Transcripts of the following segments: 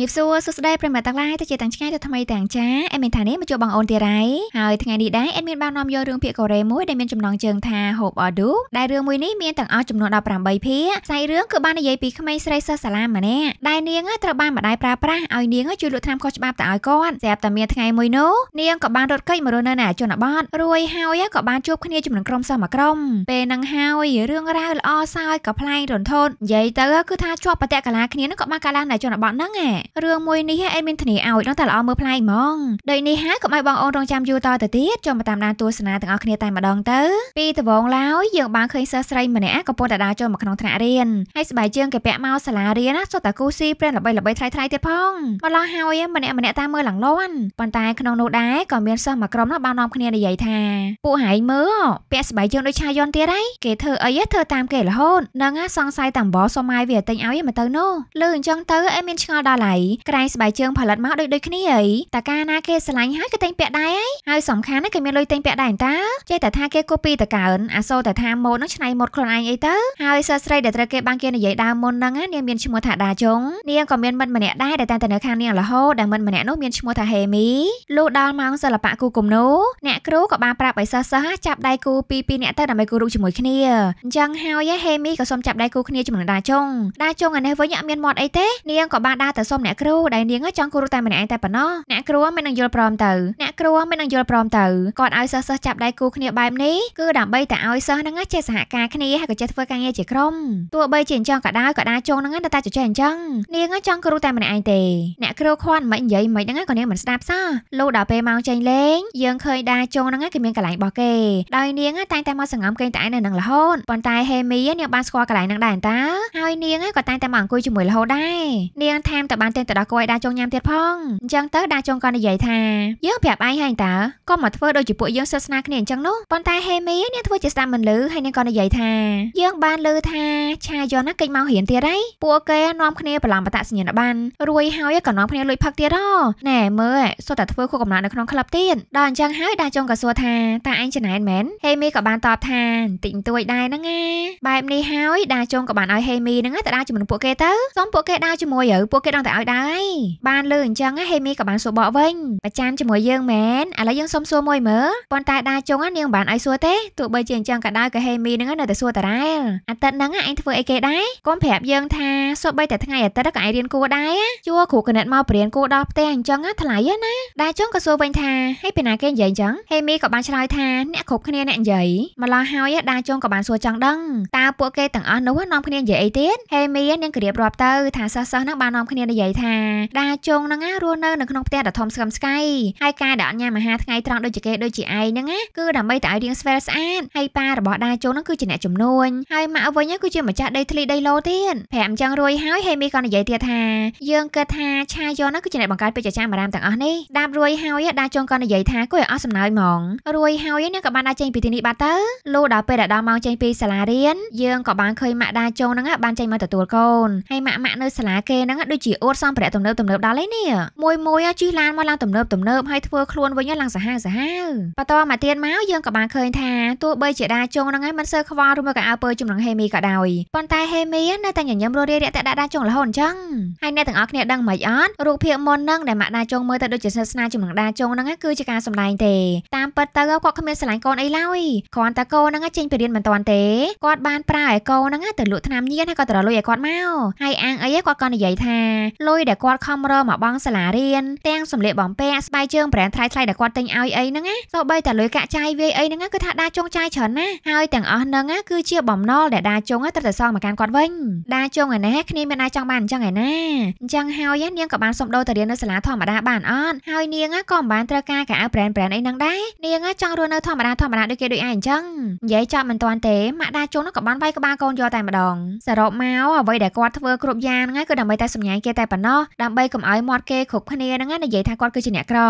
មៀបសួរសួស្តីប្រិមត្តទាំងឡាយទៅជាទាំងឆ្ងាយទៅថ្មីទាំងចាអេមមានថានេះមកជួបបងអូនទៀតហើយហើយថ្ងៃនេះដែរអេមមានបាននាំយករឿងភាគកូរ៉េមួយដែលមានចំណងជើងថា Hope or Do ដែលរឿងមួយនេះមានទាំងអស់ចំនួន18ភាគផ្សាយរឿងគឺបាននិយាយពីក្មេងស្រីសិស្សសាលាម្នាក់ដែលនាងត្រូវបានម្ដាយប្រើប្រាស់ឲ្យនាងជួយលក់ថ្នាំខុសច្បាប់ទៅឲ្យគាត់ស្រាប់តែមានថ្ងៃមួយនោះនាងក៏បានរត់គេចមករស់នៅនៅជនបទរួយហើយក៏បានជួបគ្នាជាមួយនឹងក្រុមសិស្សមួយក្រុមពេលនឹងហើយរឿងរ៉ាវល្អសើចក៏ប្លែករន្ធត់និយាយទៅគឺថាជាប់បតិកលាគ្នានឹងក៏បានកើតឡើងនៅជនបទហ្នឹងឯងរឿងមួយនេះឯងមានធានាឲ្យដឹងតែល្អមើលប្លែកហ្មងដូចនេះហើយកុំឲ្យបងអូនរងចាំយូរតទៅទៀតចូលមកតាមដានទស្សនាទាំងអស់គ្នាតែម្ដងទៅពីដំបូងឡើយយើងបានឃើញសិស្សស្រីម្នាក់កំពុងតែដើរចូលមកក្នុងថ្នាក់រៀនហើយស្បែកជើងគេពាក់មកសាលារៀនណាសុទ្ធតែគូស៊ីប្រេនល្បីល្បីថ្លៃថ្លៃទៀតផងម្ល៉េះហើយម្នាក់ម្នាក់តាមមើលឡើងលាន់ប៉ុន្តែក្នុងនោះដែរក៏មានសិស្សមួយក្រុមនោះបាននាំគ្នានិយាយថាពួកហែងមើលពាក់ស្បែកជើងដូចឆាយន់ទៀតហើយគេធ្វើអីធ្វើតាមគេរហូតនឹងសង្ស័យតាមបងសុំម៉ាយវាទិញឲ្យមកទៅនោះលើអញ្ចឹងទៅអីមានឆ្ងល់ដល់ឡើយក្រែងស្បែកជើងផលិតមកដូចដូចគ្នាអីតាកាណាគេឆ្លាញ់ហើយគេតែងពាក់ដែរហើយសំខាន់គេមានលុយតែងពាក់ដែរតាចេះតែថាគេ copy តកើនអាសូតែថាម៉ូដនឹងឆ្នៃម៉ូដខ្លួនឯងអីទៅហើយសិស្សស្រីដែលត្រូវគេបានគេនិយាយដើមមុនហ្នឹងនាងមានឈ្មោះថាដាជុងនាងក៏មានមិត្តម្នាក់ដែរដែលតែងតែនៅខាងនាងរហូតដែលមិត្តម្នាក់នោះមានឈ្មោះថាហេមីលុះដល់ម៉ោងសិល្បៈគូគំនូអ្នកគ្រូក៏បានប្រាប់ឲ្យសិស្សសិស្សចាប់ដៃគូពីពីរនាក់ទៅដើម្បីគូរូបជាមួយគ្នាអញ្ចឹងហើយហេមីក៏សូមចាប់ដៃគូគ្នាជាមួយនឹងដាជុងដាជុងអានេះវិញអត់មានមាត់អីទេនាងក៏បានដើរទៅសុំសុំអ្នកគ្រូដែលនាងចង់គ្រូតែម្នាក់ឯងតែប៉ុណ្ណោះអ្នកគ្រូមិននឹងយល់ព្រមទៅអ្នកគ្រូមិននឹងយល់ព្រមទៅគាត់ឲ្យសិស្សសិស្សចាប់ដៃគូគ្នាបែបនេះគឺដើម្បីតែឲ្យសិស្សហ្នឹងចេះសហការគ្នាហើយក៏ចេះធ្វើការងារជាក្រុមទោះបីជាអញ្ចឹងក៏ដោយក៏ដាចងហ្នឹងតែចេះអញ្ចឹងនាងចង់គ្រូតែម្នាក់ឯងទេអ្នកគ្រូខន់មិននិយាយមិនហ្នឹងក៏នាងមិនស្ដាប់សោះលុះដល់ពេលម៉ោងចេញលេងយើងឃើញដាចងហ្នឹងគេមានកន្លែងរបស់គេដោយនាងតែងតែមកសង្ងំគេតែឯងនៅនឹងរហូតប៉ុន្តែហេមីនាងបានស្គាល់កន្លែងហ្នឹងដែរតាហើយនាងក៏តែងតែមកអង្គុយជាមួយរហូតដែរនាងថែមតបបានទិញទៅដល់គួយដាចុងញ៉ាំទៀតផងអញ្ចឹងទៅដាចុងក៏និយាយថាយើងប្រាប់ឯងហើយតើកុំមកធ្វើដូចជាពួកយើងសិស្សស្នាគ្នាអញ្ចឹងនោះប៉ុន្តែហេមីនាងធ្វើជាស្ដាប់មិនឮហើយនាងក៏និយាយថាយើងបានឮថាឆាយនណាគេចមករៀនទៀតហើយពួកគេនាំគ្នាប្រឡំបតសញ្ញាបត្ររួយហើយក៏នាំគ្នាលួចផឹកទៀតហ៎ណែមើលសុទ្ធតែធ្វើខុសកំណត់នៅក្នុងក្លឹបទៀតដល់អញ្ចឹងហើយដាចុងក៏សួរថាតើឯងច្នៃមែនហេមីក៏បានតបថាតិចតួចដែរហ្នឹងណាបែបនេះហើយដាចុងក៏បានឲ្យហេមីហ្នឹងទៅដើរជាមួយនឹងពួកគេទៅសូមពួកគេដើរជាមួយឬពួកគេដឹងតែឲ្យដែរបានលើអញ្ចឹងហេមីក៏បានសួរបកវិញប្រចាំជាមួយយើងមែនឥឡូវយើងសុំសួរមួយមើលប៉ុន្តែដាជុងនាងមិនបានឲ្យសួរទេទោះបីជាអញ្ចឹងក៏ដោយក៏ហេមីនឹងនៅតែសួរតារ៉ែលអាទិត្យហ្នឹងឯងធ្វើអីគេដែរកុំប្រាប់យើងថាសូម្បីតែថ្ងៃអាទិត្យក៏ឯងរៀនគួរដែរជួគ្រូគណិតមកបរៀនគួរដល់ផ្ទះអញ្ចឹងថ្លៃណាដាជុងក៏សួរវិញថាហេពីណាគេនិយាយអញ្ចឹងហេមីក៏បានឆ្លើយថាអ្នកគ្រប់គ្នាអ្នកនិយាយម្ល៉េះហើយដាជុងក៏បានសួរចង់ដឹងតើពួកគេទាំងអស់នោះនាំគ្នានិយាយអីទៀតហេមីនាងក៏រៀបរាប់ទៅថាសិស្សសិស្សហ្នឹងបាននាំគ្នានិយាយយាយថាដាជុងហ្នឹងណារស់នៅនៅក្នុងផ្ទះដ៏ធំស្កឹមស្កៃហើយការដែលអត់ញ៉ាំអាហារថ្ងៃត្រង់ដូចជាគេដូចជាឯងហ្នឹងណាគឺដើម្បីតែឲ្យរាងស្វែលស្អាតហើយប៉ារបស់ដាជុងហ្នឹងគឺជាអ្នកជំនួញហើយម៉ាក់វិញគឺជាម្ចាស់ដីធ្លីដីឡូទៀតប្រាប់អញ្ចឹងរួយហើយហេមីក៏និយាយទៀតថាយើងគិតថាឆាយ៉នហ្នឹងគឺជាអ្នកបង្កើតពេជ្រចាមអារាមទាំងអស់នេះដាប់រួយហើយដាជុងក៏និយាយថាគួរឲ្យអស់សំណើចហ្មងរួយហើយនឹងក៏បានដើរចេញពីទីនេះបាត់ទៅលុះដល់ពេលដែលដល់ម៉ោងចេញពីសាលារៀនយើងក៏បានឃើញម៉ាក់ដាជុងហ្នឹងបានចេញមកទទួលកូនហើយម៉ាក់ម៉ាក់នៅសាលាគេហ្នឹងដូចជាអួតគាត់សំប្រាក់ទំនើបទំនើបដល់ឯនេះមួយមួយជិះឡានមកឡើងទំនើបទំនើបហើយធ្វើខ្លួនវិញឡើងសាហាវសាហាវបន្តមកទៀតមកយើងក៏បានឃើញថាទោះបីជាដាជងនឹងឯងមិនសូវខ្វល់ឬមកក៏អើពើជំនឹងហេមីក៏ដោយប៉ុន្តែហេមីនៅតែញញឹមរួសរាយរាក់ទាក់ដាក់ដាជងរហូតអញ្ចឹងហើយអ្នកទាំងអស់គ្នាដឹងមិនអត់រូបភាពមុននឹងដែលម៉ាក់ដាជងមើលទៅដូចជាសិស្សស្នាជំនឹងដាជងនឹងគឺជាការសម្ដែងទេតាមពិតទៅគាត់គ្មានស្រឡាញ់កូនអីឡើយគ្រាន់តែកូននឹងចេញពីរៀនមិនទាន់ទេគាត់បានប្រើឲ្យកូននឹងទៅលក់ថ្នាំញៀនហើយក៏ត្រឡុយឲ្យគាត់មកហើយអាងអីគាត់ក៏និយាយថាលលុយដែលគាត់ខំរមកបង់សាលារៀនទាំងសម្លៀកបំពាក់ស្បែកជើងប្រែនថ្លៃថ្លៃដែលគាត់ទិញឲ្យអីហ្នឹងណាទោះបីតែលុយកាក់ចាយវាយអីហ្នឹងគឺថាដាចុងចាយច្រើនណាស់ហើយទាំងអស់ហ្នឹងគឺជាបំណុលដែលដាចុងត្រូវតែសងមកកាន់គាត់វិញដាចុងឯណាគ្នាមានដាចង់បានអញ្ចឹងឯណាអញ្ចឹងហើយនាងក៏បានសំដូរទៅរៀននៅសាលាធម្មតាបានអត់ហើយនាងក៏មិនបានត្រូវការកាអាវប្រែនប្រែនអីហ្នឹងដែរនាងចង់រស់នៅធម្មតាធម្មតាដូចគេដូចឯងអញ្ចឹងនិយាយចប់មិនទាន់ទេម៉ាក់ដាជុងក៏បានវាយក្បាលកូនយកតែម្ដងសរុបមកអ្វីដែលគាត់ធ្វើគ្រប់យ៉ាងហ្នឹងគឺដើម្បីតែសម្ញាញគេតែប៉ុប៉ុណ្ណោះដើម្បីកុំឲ្យមាត់គេគ្រប់គ្នាហ្នឹងនិយាយថាគាត់គឺជាអ្នកក្រ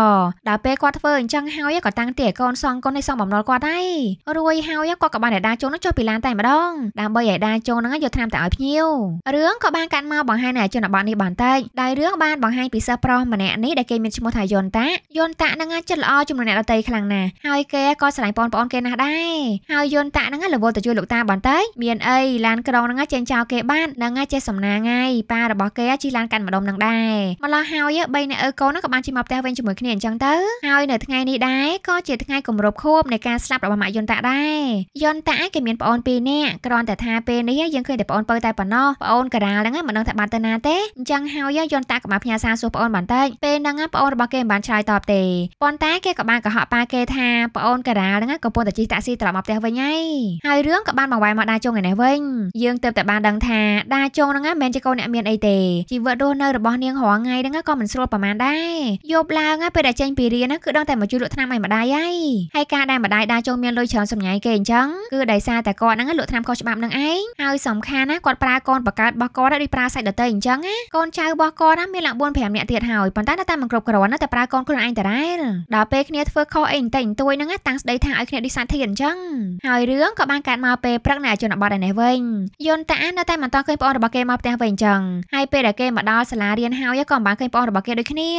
ដល់ពេលគាត់ធ្វើអញ្ចឹងហើយក៏តាំងទីឲ្យកូនសងកូនឲ្យសងបំណុលគាត់ដែររួយហើយគាត់ក៏បានឯដាជូននឹងចុះពីឡានតែម្ដងដើម្បីឯដាជូននឹងយកឆ្នាំតែឲ្យភ្ញៀវរឿងក៏បានកាត់មកបង្ហាញនៅជនបទនេះបានតិចដែលរឿងបានបង្ហាញពីសិស្សប្រុសម្នាក់នេះដែលគេមានឈ្មោះថាយនតាយនតានឹងចិត្តល្អជាមួយអ្នកដតីខ្លាំងណាស់ហើយគេក៏ស្រឡាញ់បងប្អូនគេណាស់ដែរហើយយនតានឹងរវល់ទៅជួយលោកតាបានតិចមានអីឡានក្រុងនឹងចេញចោលគេបាននឹងចេះសំណាងហើយប៉ារបស់គេជិះឡានកាន់ម្ដងរំនឹងដែរម្ល៉េះហើយ3អ្នកឪកូនហ្នឹងក៏បានជិះមកផ្ទះវិញជាមួយគ្នាអញ្ចឹងទៅហើយនៅថ្ងៃនេះដែរក៏ជាថ្ងៃគម្រប់ខួបនៃការស្លាប់របស់ម៉ាក់យុនតាដែរយុនតាគេមានប្អូន2នាក់គ្រាន់តែថាពេលនេះយើងឃើញតែប្អូនពៅតែប៉ុណ្ណោះប្អូនការាលហ្នឹងមិនដឹងថាបានទៅណាទេអញ្ចឹងហើយយុនតាក៏បានផ្ញើសារសួរប្អូនបន្តិចពេលហ្នឹងប្អូនរបស់គេមិនបានឆ្លើយតបទេប៉ុន្តែគេក៏បានកុហកប៉ាគេថាប្អូនការាលហ្នឹងកំពុងតែជិះតាក់ស៊ីត្រឡប់មកផ្ទះវិញហើយហើយរឿងក៏បានបង្វែរមកដាជុងឯនេះវិញយើងទើបតែបានដឹងថាដាជុងហ្នឹងមិនមែនជាកូនអ្នកមានអីទេជីវិតរស់ស់នៅរបស់នាងរាល់ថ្ងៃហ្នឹងក៏មិនស្រួលប្រមាណដែរយប់ឡើងពេលដែលចេញពីរៀនគឺដឹងតែមកជួយលក់ថ្នាំឲ្យម្ដាយហើយហើយការដែលម្ដាយដើរចូលមានលុយច្រើនសម្ញាយគេអញ្ចឹងគឺដោយសារតែគាត់ហ្នឹងលក់ថ្នាំខុសច្បាប់នឹងឯងហើយសំខាន់ណាគាត់ប្រើកូនបកើតរបស់គាត់ដូចប្រើសាច់ដតីអញ្ចឹងណាកូនចៅរបស់គាត់ណាមានឡើង4 5នាក់ទៀតហើយប៉ុន្តែនៅតែមិនគ្រប់គ្រាន់ណាតែប្រើកូនខ្លួនឯងតារ៉ែលដល់ពេលគ្នាធ្វើខុសអីបន្តិចបន្តួចហ្នឹងតាំងស្ដីថាឲ្យគ្នាឌីសាធានអញ្ចឹងហើយរឿងក៏បានកាត់មកពេលព្រឹកនៅជនបទឯនេះវិញយន្តតានៅតែមិនតឃើញប្អូនរបស់គេមកផ្ទះវិញអញ្ចឹងហើយពេលដែលគេមកដល់ត់សាលារៀនហើយក៏មិនបានឃើញប្អូនរបស់គេដូចគ្នា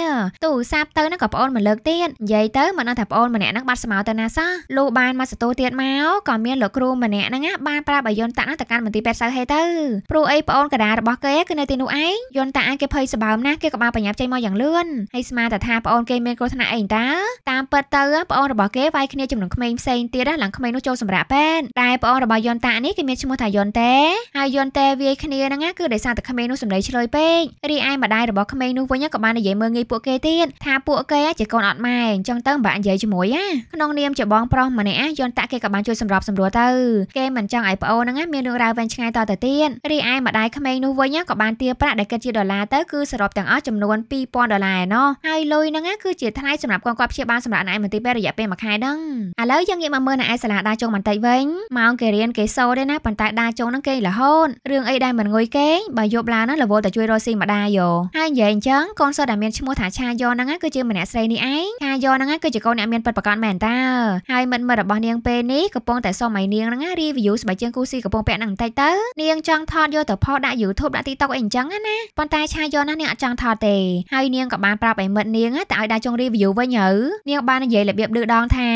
ទូរស័ព្ទទៅនឹងក៏ប្អូនមកលើកទៀតនិយាយទៅមិនដឹងថាប្អូនម្នាក់ហ្នឹងបាត់ស្មៅទៅណាសោះលុះបានមកសតូទៀតមកក៏មានលោកគ្រូម្នាក់ហ្នឹងបានប្រាប់ឲ្យយន្តតាទៅកាន់មន្ទីរពេទ្យសៅហេទៅព្រោះអីប្អូនកដារបស់គេគឺនៅទីនោះឯងយន្តតាគេភ័យសបើមណាស់គេក៏បានបញ្ញាប់ចេញមកយ៉ាងលឿនហើយស្មានតែថាប្អូនគេមានគ្រោះថ្នាក់អីតា តាមពិតទៅប្អូនរបស់គេវាយគ្នាជំនុំក្មេងផ្សេងទៀតឡើងក្មេងនោះចូលសម្រាប់ពេទ្យតែប្អូនរបស់យន្តតានេះគេមានឈ្មោះថាយន្តតេហើយយន្តតេវាយគ្នាហ្នឹងគឺដោយសារតែក្មេងនោះសម្ដីឆ្លើយពេករីរីឯម្ដាយរបស់ក្មេងនោះវិញក៏បាននិយាយមើងងាយពួកគេទៀតថាពួកគេជាកូនអត់ម៉ែអញ្ចឹងទៅមិនបាក់និយាយជាមួយណាក្នុងនាមជាបងប្រុសម្នាក់យន្តតាគេក៏បានជួយសម្របសម្រួលទៅគេមិនចង់ឲ្យប្អូនហ្នឹងមានរឿងរ៉ាវវែងឆ្ងាយតទៅទៀតរីឯម្ដាយក្មេងនោះវិញក៏បានទារប្រាក់ដែលគិតជាដុល្លារទៅគឺសរុបទាំងអស់ចំនួន2000ដុល្លារឯណោះហើយលុយហ្នឹងគឺជាថ្លៃសម្រាប់កងគាត់ព្យាបាលសម្រាប់ណៃមន្ទីរពេទ្យរយៈពេល1ខែហ្នឹងឥឡូវយើងងាកមកមើលនៅឯសាលាដាជុងបន្តិចវិញម៉ោងគេរៀនគេសូទេណាប៉ុន្តែដាជុងហ្នឹងគេរហូតរឿងអីដែលមិនងុយគេបើយប់ឡើងហ្នឹងរវល់តែជួយរកស៊ីម្ដាយយ៉ហើយនិយាយអញ្ចឹងកូនសិស្សដែលមានឈ្មោះថាឆាយ៉ហ្នឹងគឺជាម្នាក់ស្រីនេះឯងឆាយ៉ហ្នឹងគឺជាកូនអ្នកមានពិតប្រាកដមែនតើហើយមិត្តមិត្តរបស់នាងពេលនេះកំពុងតែសុំឲ្យនាងហ្នឹងរីវីយូស្បែកជើងគូស៊ីកំពុងពាក់ហ្នឹងបន្តិចទៅនាងចង់ថតយកទៅផុសដាក់ YouTube ដាក់ TikTok អីអញ្ចឹងណាប៉ុន្តែឆាយ៉ហ្នឹងនាងអត់ចង់ថតទេហើយនាងក៏បានប្រាប់ឲ្យមិត្តនាងតែឲ្យដាក់ចុងរីវីយូវិញទៅនាងបាននិយាយរបៀបឌឺដងថា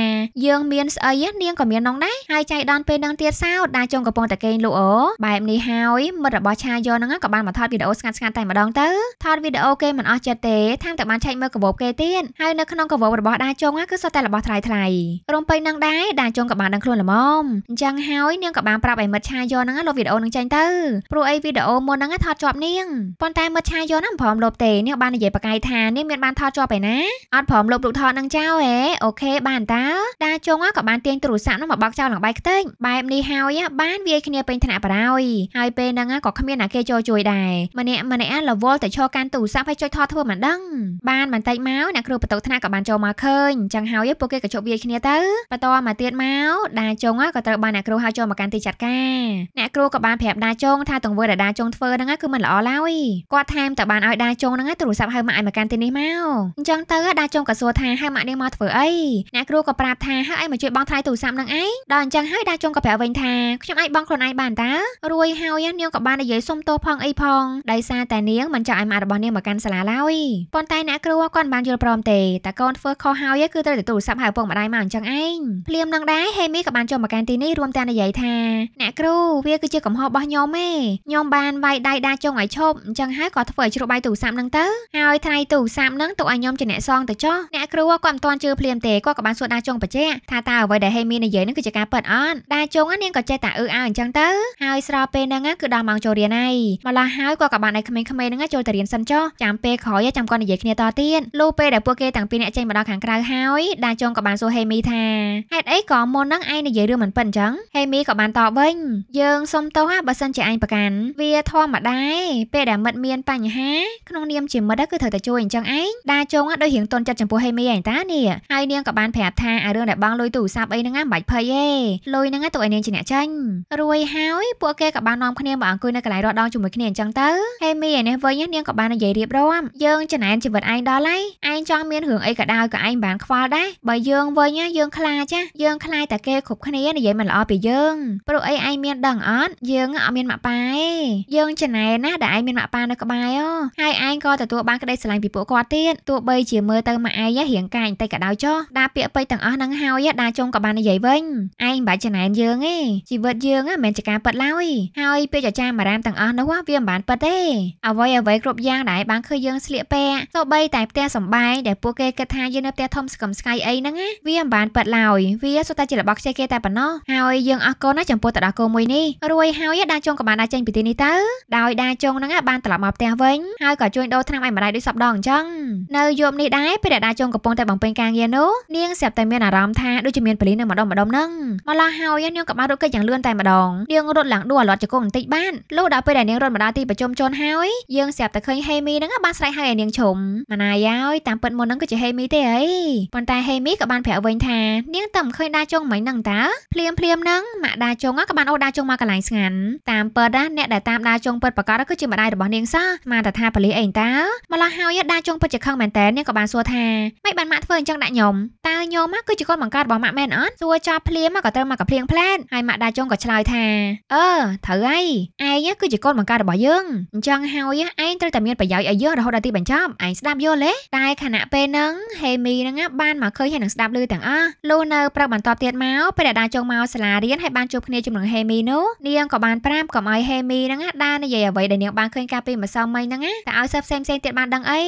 យើងមានស្អីនាងក៏មាននងដែរហើយចៃដនពេលនឹងទៀតសោតដាក់ចុងកំពុងតែគេងលក់អូបែបនេះហើយមិត្តរបស់ឆាយ៉ហ្នឹងក៏បានមកថតវីដេអូស្ងាត់ស្ងាត់តែម្ដងទៅទៅថតវីដេអូគេមិនអស់ចិត្តទេថែមទាំងបានឆែកមើលកាបូបគេទៀតហើយនៅក្នុងកាបូបរបស់ដាជុងគឺសុទ្ធតែរបស់ថ្លៃថ្លៃក្រុមពេញនឹងដែរដាជុងក៏បានដឹងខ្លួនល្មមអញ្ចឹងហើយនាងក៏បានប្រាប់ឲ្យមិត្តឆាយនហ្នឹងលុបវីដេអូនឹងចេញទៅព្រោះអីវីដេអូមុនហ្នឹងថតជាប់នាងប៉ុន្តែមិត្តឆាយនហ្នឹងមិនព្រមលុបទេនាងបាននិយាយបកាយថានាងមានបានថតជាប់ឯណាអត់ព្រមលុបរូបថតនឹងចោលហេអូខេបានតាដាជុងក៏បានទាញទូរស័ព្ទហ្នឹងមកបោកចោលឡើងបាយខ្ទេចបែបនេះហើយបានវាយគ្នាពេញថ្នាក់បារោយហើយពេលហ្នឹងក៏គ្មានអ្នកគេចូលជួយដែរម្នាក់ម្នាក់រវល់លតែឈរកាន់ទូរស័ព្ទហើយចុចថតធ្វើមិនដឹងបានបន្តិចមកអ្នកគ្រូបន្ទុកថ្នាក់ក៏បានចូលមកឃើញចឹងហើយពួកគេក៏ជប់វាយគ្នាទៅបន្តមកទៀតមកដាចុងក៏ត្រូវបានអ្នកគ្រូហៅចូលមកកាន់ទីចាត់ការអ្នកគ្រូក៏បានប្រាប់ដាចុងថាទង្វើដែលដាចុងធ្វើហ្នឹងគឺមិនល្អឡើយគាត់ថែមតែបានឲ្យដាចុងហ្នឹងទូរស័ព្ទហៅម៉ាក់ឲ្យមកកាន់ទីនេះមកអញ្ចឹងទៅដាចុងក៏សួរថាហៅម៉ាក់នាងមកធ្វើអីអ្នកគ្រូក៏ប្រាប់ថាហៅឲ្យមកជួយបងថ្លៃទូរស័ព្ទហ្នឹងឯងដល់អញ្ចឹងហើយដាចុងក៏ប្រាប់វិញថាខ្ញុំអាចបងខ្លួនឯងបានតារួយហើយនាងក៏បាននិយាយសុំទោសផងអីផងដោយសារតែនាងមិនន់ចោលអាម៉ារបស់នាងមកកាន់សាលាឡើយប៉ុន្តែអ្នកគ្រូគាត់បានយល់ព្រមទេតែកូនធ្វើខុសហើយគឺត្រូវតែទូរស័ព្ទហៅឪពុកម្ដាយមកអញ្ចឹងឯងភ្លាមនឹងដែរហេមីក៏បានចូលមកកាន់ទីនេះរួមទាំងនិយាយថាអ្នកគ្រូវាគឺជាកំហុសរបស់ខ្ញុំឯងខ្ញុំបានវាយដៃដាចុងឲ្យឈប់អញ្ចឹងហើយក៏ធ្វើឲ្យជ្រុះបាយទូរស័ព្ទនឹងទៅហើយថ្លៃទូរស័ព្ទនឹងទុកឲ្យខ្ញុំជាអ្នកសងទៅចុះអ្នកគ្រូគាត់មិនទាន់ជឿភ្លាមទេគាត់ក៏បានសួរដាចុងបច្ចាថាតើអ្វីដែលហេមីនិយាយនឹងគឺជាការពិតអត់ដាចុងនាងក៏ចេះតែអឺអើអញ្ចឹងទៅហើយស្របពេលហ្នឹងគឺដល់ម៉ោងចូលរៀនហើយម្ល៉េះហើយគាត់ក៏បានឲ្យក្មេងៗហ្នឹងចូលទៅរៀនសិនចុះចាំពេលក្រោយចាំគាត់និយាយគ្នាតទៀតលុះពេលដែលពួកគេទាំងពីរអ្នកចេញមកដល់ខាងក្រៅហើយដាចុងក៏បានសួរហេមីថាហេតុអីក៏មុនហ្នឹងឯងនិយាយរឿងមិនពិតអញ្ចឹងហេមីក៏បានតបវិញយើងសុំទោសណាបើសិនជាឯងប្រកាន់វាធម្មតាពេលដែលមិត្តមានបញ្ហាក្នុងនាមជាមិត្តគឺត្រូវតែជួយអញ្ចឹងឯងដាចុងដូចរៀងតន់ចិត្តចំពោះហេមីឯងតានេះហើយនាងក៏បានប្រាប់ថាអារឿងដែលបងលុយទូរស័ព្ទអីហ្នឹងមិនបាច់ភ័យទេលុយហ្នឹងទុកឲ្យនាងជាអ្នកចាញ់រួយហើយពួកគេក៏បាននាំគ្នាមកអង្គុយនៅកន្លែងរស់ដងជាមួយគ្នាអញ្ចឹងទៅហេមីឯនេះវិញនេះនាងក៏បាននិយាយរៀបរាប់យើងចំណែនជីវិតឯងដល់ហើយឯងចង់មានរឿងអីក៏ដោយក៏ឯងបានខ្វល់ដែរបើយើងវិញយើងខ្លាចចាយើងខ្លាចតែគេគ្រប់គ្នានិយាយមិនល្អពីយើងព្រោះអីឯងមានដឹងអត់យើងអត់មានម៉ាក់ប៉ាទេយើងចំណែនណាដែលឯងមានម៉ាក់ប៉ានៅក្បែរអូហើយឯងក៏ទទួលបានក្តីស្រឡាញ់ពីពួកគាត់ទៀតទោះបីជាមើលទៅម៉ាក់ឯងរៀងកាយបន្តិចក៏ដោយចុះដាពាក្យពេចទាំងអស់ហ្នឹងហើយដាចុងក៏បាននិយាយវិញឯងមិនបាច់ចំណែនយើងទេជីវិតយើងមិនមែនជាការប៉ັດឡើយហើយពាក្យចចាមអារាមទាំងអស់នោះវាមិនបានប៉ັດទេអ្វីអ្អ្វីគ្រប់យ៉ាងដែលបានឃើញយើងស្លៀកពាក់ទោះបីតែផ្ទះសម្បែងដែលពួកគេគិតថាយើងនៅផ្ទះធំស្កឹមស្កៃអីហ្នឹងណាវាមិនបានប៉ិតឡើយវាសុទ្ធតែជារបស់ខ្ចីគេតែប៉ុណ្ណោះហើយយើងអរគុណណាចំពោះតាដាគោមួយនេះរួយហើយដាចុងក៏បានដើរចេញពីទីនេះទៅដោយដាចុងហ្នឹងបានត្រឡប់មកផ្ទះវិញហើយក៏ជួយដូរថ្នាំឲ្យម្ដាយដូចសពដងអញ្ចឹងនៅយប់នេះដែរពេលដែលដាចុងកំពុងតែបំពេញការងារនោះនាងស្រាប់តែមានអារម្មណ៍ថាដូចជាមានពលីនៅម្ដងម្ដងហ្នឹងមកឡោះហើយនាងក៏បានរត់គេចយ៉ាងលឿនតែម្ដងនាងរត់ឡើងដួលអាលត់ចកងបន្តិចបានលុះដល់ពេលដែលនាងរត់មកដល់ទីប្រជុំជនហើយយើងស្រាប់តែឃើញហេមីហ្នឹងបានស្រែកហៅឲ្យនាងឈុំម៉ាណាយ៉ាយតាមពិតមុនហ្នឹងគឺជាហេមីទេអីប៉ុន្តែហេមីក៏បានប្រាប់វិញថា នាងតែមិនឃើញដាជុងមិញហ្នឹងតាភ្លាមភ្លាមហ្នឹងម៉ាក់ដាជុងក៏បានអូដាជុងមកកន្លែងស្ងាត់តាមពិតណាអ្នកដែលតាមដាជុងពិតប្រកាសគឺជាម្ដាយរបស់នាងសោះម៉ាតថាប៉លីសអីតាម្ល៉េះហើយដាជុងពិតជាខឹងមែនតើនាងក៏បានសួរថាមិនបានម៉ាក់ធ្វើអញ្ចឹងដាក់ខ្ញុំតើខ្ញុំគឺជាកូនបង្កើតរបស់ម៉ាក់មែនអត់សួរចោលភ្លាមមកក៏ត្រូវមកកភ្លៀងផ្លែតហើយម៉ាក់ដាជុងក៏ឆ្លើយថាអឺត្រូវហើយឯងគឺជាកូនបង្កើតរបស់យើងអញ្ចឹងហើយឯឯងត្រូវតែមានប្រយោជន៍ឲ្យយើងរហូតដល់ទីបញ្ចប់ឯងស្ដាប់យល់ទេតែខណៈពេលហ្នឹងហេមីហ្នឹងបានមកឃើញហើយនឹងស្ដាប់ឮទាំងអស់លូនៅប្រឹកបន្តទៀតមកពេលដែលដាចុងមកសាលារៀនហើយបានជួបគ្នាជាមួយនឹងហេមីនោះនាងក៏បានប្រាប់កុំឲ្យហេមីហ្នឹងដើរនិយាយអ្វីដែលនាងបានឃើញកាលពីម្សិលមិញហ្នឹងតែឲ្យសិស្សផ្សេងផ្សេងទៀតបានដឹងអី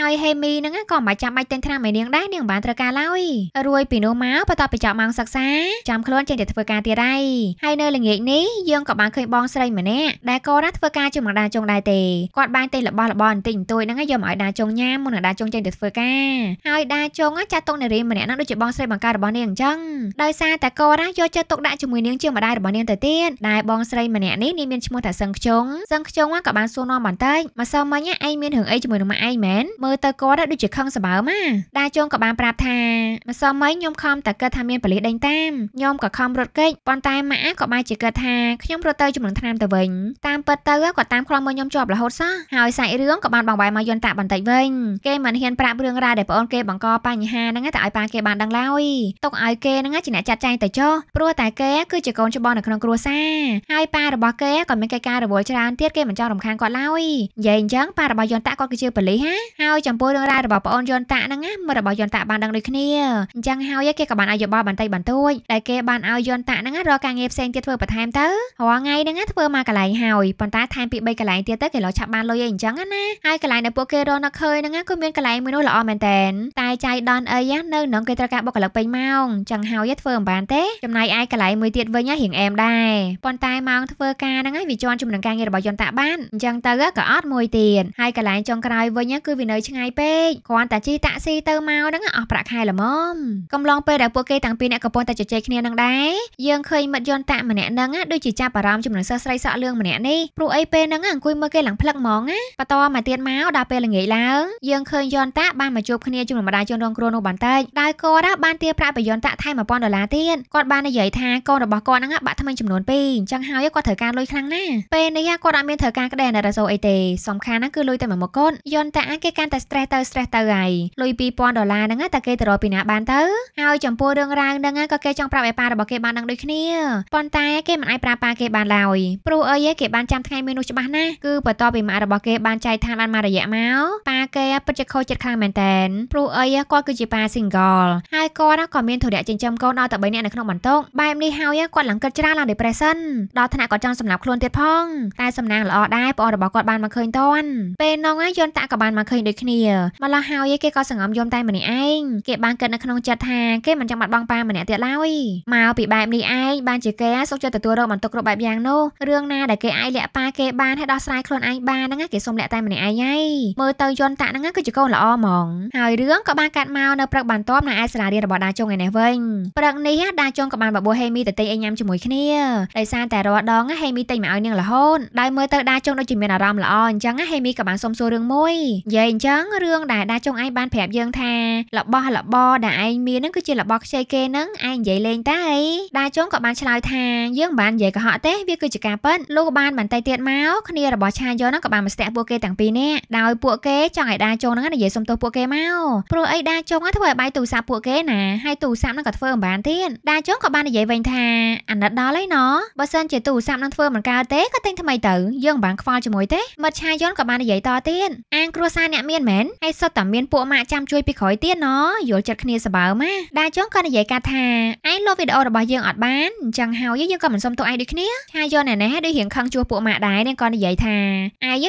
ហើយហេមីហ្នឹងក៏មិនចាំបាច់ទិញថ្នាំឲ្យនាងដែរនាងបានត្រូវការឡើយរួយពីនោះមកបន្ទាប់ពីចប់ម៉ោងសិក្សាចាំខ្លួនចេញទៅធ្វើការទៀតហើយហើយនៅល្ងាចនេះយើងក៏បានឃើញបងស្រីម្នាក់ដែលក៏រ៉ាធ្វើការជាមួយនឹងដាចុងដែរទេគាត់បានទិញរបស់របរបន្តិចបន្តួចហ្នឹងយកមកឲ្យដាចុងញ៉ាំមុននឹងដាចុងចេញទៅធ្វើការហើយដាចុងចាត់ទុកនារីម្នាក់ហ្នឹងដូចជាបងស្រីបង្ការរបស់នាងអញ្ចឹងដោយសារតែកោរ៉ាយកចិត្តទុកដាក់ជាមួយនាងជាម្ដាយរបស់នាងទៅទៀតដែលបងស្រីម្នាក់នេះនាងមានឈ្មោះថាសឹងខ្ជុងសឹងខ្ជុងក៏បានសួរនាំបន្តិចម្សិលមិញឯងមានរឿងអីជាមួយនឹងម៉ាក់ឯងមែនមើលទៅគាត់ដូចជាខឹងសម្បើមកដាចុងក៏បានប្រាប់ថាម្សិលមិញខ្ញុំខំតែគិតថាមានបលិសដេញតាមខ្ញុំក៏ខំរត់គេចប៉ុន្តែម៉ាក់ក៏បានជាគិតថាខ្ញុំរត់ទៅជំនឹងឆ្នាំទៅវិញតាមពិតទៅគាត់តាមខ្លងមើលខ្ញុំជាប់រហូតសោះហើយសាច់រឿងក៏បានបង្វែរមកយន្តតាបន្តិចវិញគេមិនហ៊ានប្រាប់រឿងរ៉ាវដែលប្អូនគេបង្កបញ្ហាហ្នឹងទៅឲ្យប៉ាគេបានដឹងឡើយទុកឲ្យគេហ្នឹងជាអ្នកចាត់ចែងទៅចុះព្រោះតែគេគឺជាកូនច្បងនៅក្នុងគ្រួសារហើយប៉ារបស់គេក៏មានកិច្ចការរវល់ច្រើនទៀតគេមិនចង់រំខានគាត់ឡើយនិយាយអញ្ចឹងប៉ារបស់យន្តតាគាត់គឺជាប៉ូលីសហាហើយចំពោះរឿងរ៉ាវរបស់ប្អូនយន្តតាហ្នឹងណាមិត្តរបស់យន្តតាបានដឹងដូចគ្នាអញ្ចឹងហើយគេក៏បានឲ្យយោបល់បន្តិចបន្តួចដែលគេបានឲ្យយន្តតាហ្នឹងរកការងារផ្សេងទៀតធ្វើបន្ថែមទៅរាល់ថ្ងៃហ្នឹងធ្វើមកកន្លែងហើយប៉ុន្តែថែមពី3កន្លែងទៀតទៅគេលោឆាប់បានលុយយឯងអញ្ចឹងណាហើយកន្លែងដែលពួកគេរកនៅឃើញហ្នឹងក៏មានកន្លែងមួយនោះល្អមែនតែនតែចៃដនអីនៅក្នុងគេត្រូវការបុគ្គលិកពេញម៉ោងចឹងហើយធ្វើមិនបានទេចំណែកឯកន្លែងមួយទៀតវិញរៀងអែមដែរប៉ុន្តែម៉ោងធ្វើការហ្នឹងវាជាន់ជំនឹងការងាររបស់យន្តតាបានអញ្ចឹងទៅក៏អត់មួយទៀតហើយកន្លែងចុងក្រោយវិញគឺវានៅឆ្ងាយពេកគ្រាន់តែជិះតាក់ស៊ីទៅមកហ្នឹងអស់ប្រាក់ខែល្មមកំឡុងពេលដែលពួកគេទាំងពីរអ្នកកំពុងតែជជែកគ្នានឹងដែរយើងឃើញមិត្តយន្តតាម្នាក់ហ្នឹងដូចជាចាប់អារម្មណ៍ជំនឹងសិស្សស្រីសក់លឿងម្នាក់នេះព្រោះអីពេលហ្នឹងអង្គុយមើលគេឡើងផ្លឹកហ្មងណាបន្តមកទៀតមកដល់ពេលល្ងាចឡើងយើងឃើញយន្តតាបានមកជួបគ្នាជាមួយម្ដាយជនរងគ្រោះនោះបន្តិចដោយគាត់បានទារប្រាក់ពីយន្តតាថែម1000ដុល្លារទៀតគាត់បាននិយាយថាកូនរបស់គាត់ហ្នឹងបាក់ថ្មីចំនួន2អញ្ចឹងហើយគាត់ត្រូវការលុយខ្លាំងណាស់ពេលនេះគាត់អត់មានត្រូវការក្តីអាណិតអាសូរអីទេសំខាន់ហ្នឹងគឺលុយតែមួយមុខគាត់យន្តតាគេកាន់តែ stress ទៅ stress ទៅហើយលុយ2000ដុល្លារហ្នឹងតែគេទៅរកពីណាបានទៅហើយចំពោះរឿងរ៉ាវហ្នឹងក៏គេចង់ប្រាប់ឯប៉ារបស់គេបានដឹងដូចគ្នាប៉ុន្តែគេមិនអាចប្រាប់ប៉ាគេបានឡើយព្រោះអីគេបានចាំថ្ងៃមួយនោះច្បាស់ណាស់គឺបន្ទាប់ពីម៉ាក់របស់របស់គេបានចែកឋានបានមួយរយៈមកប៉ាគេពិតជាខូចចិត្តខ្លាំងមែនតែនព្រោះអីគាត់គឺជាប៉ា single ហើយគាត់ក៏មានធុរៈចិញ្ចឹមកូនដល់តែ3នាក់នៅក្នុងបន្ទុកបែបនេះហើយគាត់ឡើងគិតច្រើនឡើង depression ដល់ថ្នាក់គាត់ចង់សម្លាប់ខ្លួនទៀតផង តែសំណាងល្អដែរប្អូនរបស់គាត់បានមកឃើញតន់ពេលនោះហើយយន្តតាក៏បានមកឃើញដូចគ្នាម្ល៉េះហើយគេក៏សង្ងំយំតែម្នាក់ឯងគេបានគិតនៅក្នុងចិត្តថាគេមិនចង់បាត់បង់ប៉ាម្នាក់ទៀតឡើយមកពីបែបនេះឯងបានជាគេសុខចិត្តទទួលរងបន្ទុកគ្រប់បែបយ៉ាងនោះរឿងណាដែលគេអាចលាក់ប៉ាគេបានហើយដោះស្រាយខ្លួនឯងបានហ្នឹងគេសុំលាក់តែម្នាក់ឯងហើយមើលទៅយន់តាក់ហ្នឹងគឺជាកូនល្អហ្មងហើយរឿងក៏បានកាត់មកនៅព្រឹកបានតបនៅឯសាលារៀនរបស់ដាចុងឯនេះវិញព្រឹកនេះដាចុងក៏បានបបួលហេមីទៅទិញអីញ៉ាំជាមួយគ្នាដោយសារតែរាល់ដងហេមីទិញមកឲ្យនាងរហូតដោយមើលទៅដាចុងដូចជាមានអារម្មណ៍ល្អអញ្ចឹងហេមីក៏បានសុំសួររឿងមួយនិយាយអញ្ចឹងរឿងដែលដាចុងឯងបានប្រាប់យើងថារបស់របរដែលឯងមានហ្នឹងគឺជារបស់ខ្ចីគេហ្នឹងឯងនិយាយលេងតែដាចុងក៏បានឆ្លើយថាយើងមិនបាននិយាយកុហកទេវាគឺជាការប៉ិនលុះបានបន្តិចទៀតមកគ្នារបស់ឆាយនហ្នឹងក៏បានមកស្ទាក់ពួកគេទាំងពីរនាក់ដោយពួកគេចង់ឲ្យដាចុងហ្នឹងនិយាយសុំទោសពួកគេមកព្រោះអីដាចុងធ្វើឲ្យបាយទូរស័ព្ទពួកគេណាហើយទូរស័ព្ទហ្នឹងក៏ធ្វើមិនបានទៀតដាចុងក៏បាននិយាយវិញថាអាណិតដល់ហើយណោះបើសិនជាទូរស័ព្ទហ្នឹងធ្វើមិនកើតទេក៏ទិញថ្មីទៅយើងមិនបានខ្វល់ជាមួយទេមិត្តឆាយន់ក៏បាននិយាយតទៀតអាងគ្រួសារអ្នកមានមែនហើយសុទ្ធតែមានពួកម៉ាក់ចាំជួយពីក្រោយទៀតណោះយល់ចិត្តគ្នាសបើម៉ាដាចុងក៏និយាយកាត់ថាឯងលុបវីដេអូរបស់យើងអត់បានអញ្ចឹងហើយយើងក៏មិនសុំទោសឯងដូចគ្នាឆាយន់ណែណែដូចរៀងខឹងជួសពួកម៉ាក់ដែរនាងក៏និយាយថា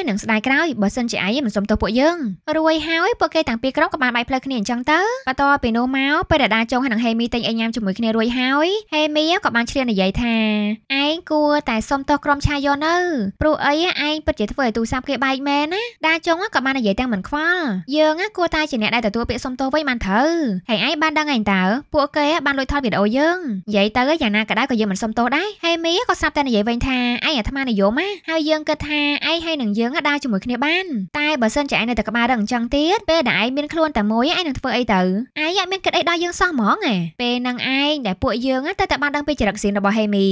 ឯងនិងស្ដាយក្រោយបើសិនជាឯងមិនសុំទោសពួកយើងរួយហើយពួកគេទាំងពីរក្រុមក៏បានបែកផ្លូវគ្នាអញ្ចឹងទៅបន្ទាប់ពីនោះមកពេលដែលដាចុងហើយនឹងហេមីទិញអីញ៉ាំជាមួយគ្នារួយហើយហេមីក៏បានឆ្លៀននិយាយថាឯងគួរតែសុំទោសក្រុមឆាយកនៅព្រោះអីឯងពិតជាធ្វើឲ្យទូរស័ព្ទគេបែកមែនណាដាចុងក៏បាននិយាយទាំងមិនខ្វល់យើងគួរតែជាអ្នកដែលទទួលពាក្យសុំទោសវិញបានត្រូវហើយឯងបានដឹងឯងតើពួកគេបានលួចថតវីដេអូយើងនិយាយទៅយ៉ាងណាក៏ដោយក៏យើងមិនសុំទោសដែរហេមីក៏ស្រាប់តែនិយាយវិញថាឯងអាត្មានិយមណាហើយយើងគិតថាឯងហើយនឹងយើងមកដើរជាមួយគ្នាបានតែបើសិនជាឯងនៅតែក្បាលរឹងអញ្ចឹងទៀតពេលដែលឯងមានខ្លួនតែមួយឯងនឹងធ្វើអីទៅឯងអត់មានគិតអីដល់យើងសោះហ្មងឯងពេលនឹងឯងដែលពួកយើងទៅតែបានដឹងពីចរិតសៀងរបស់ហេមី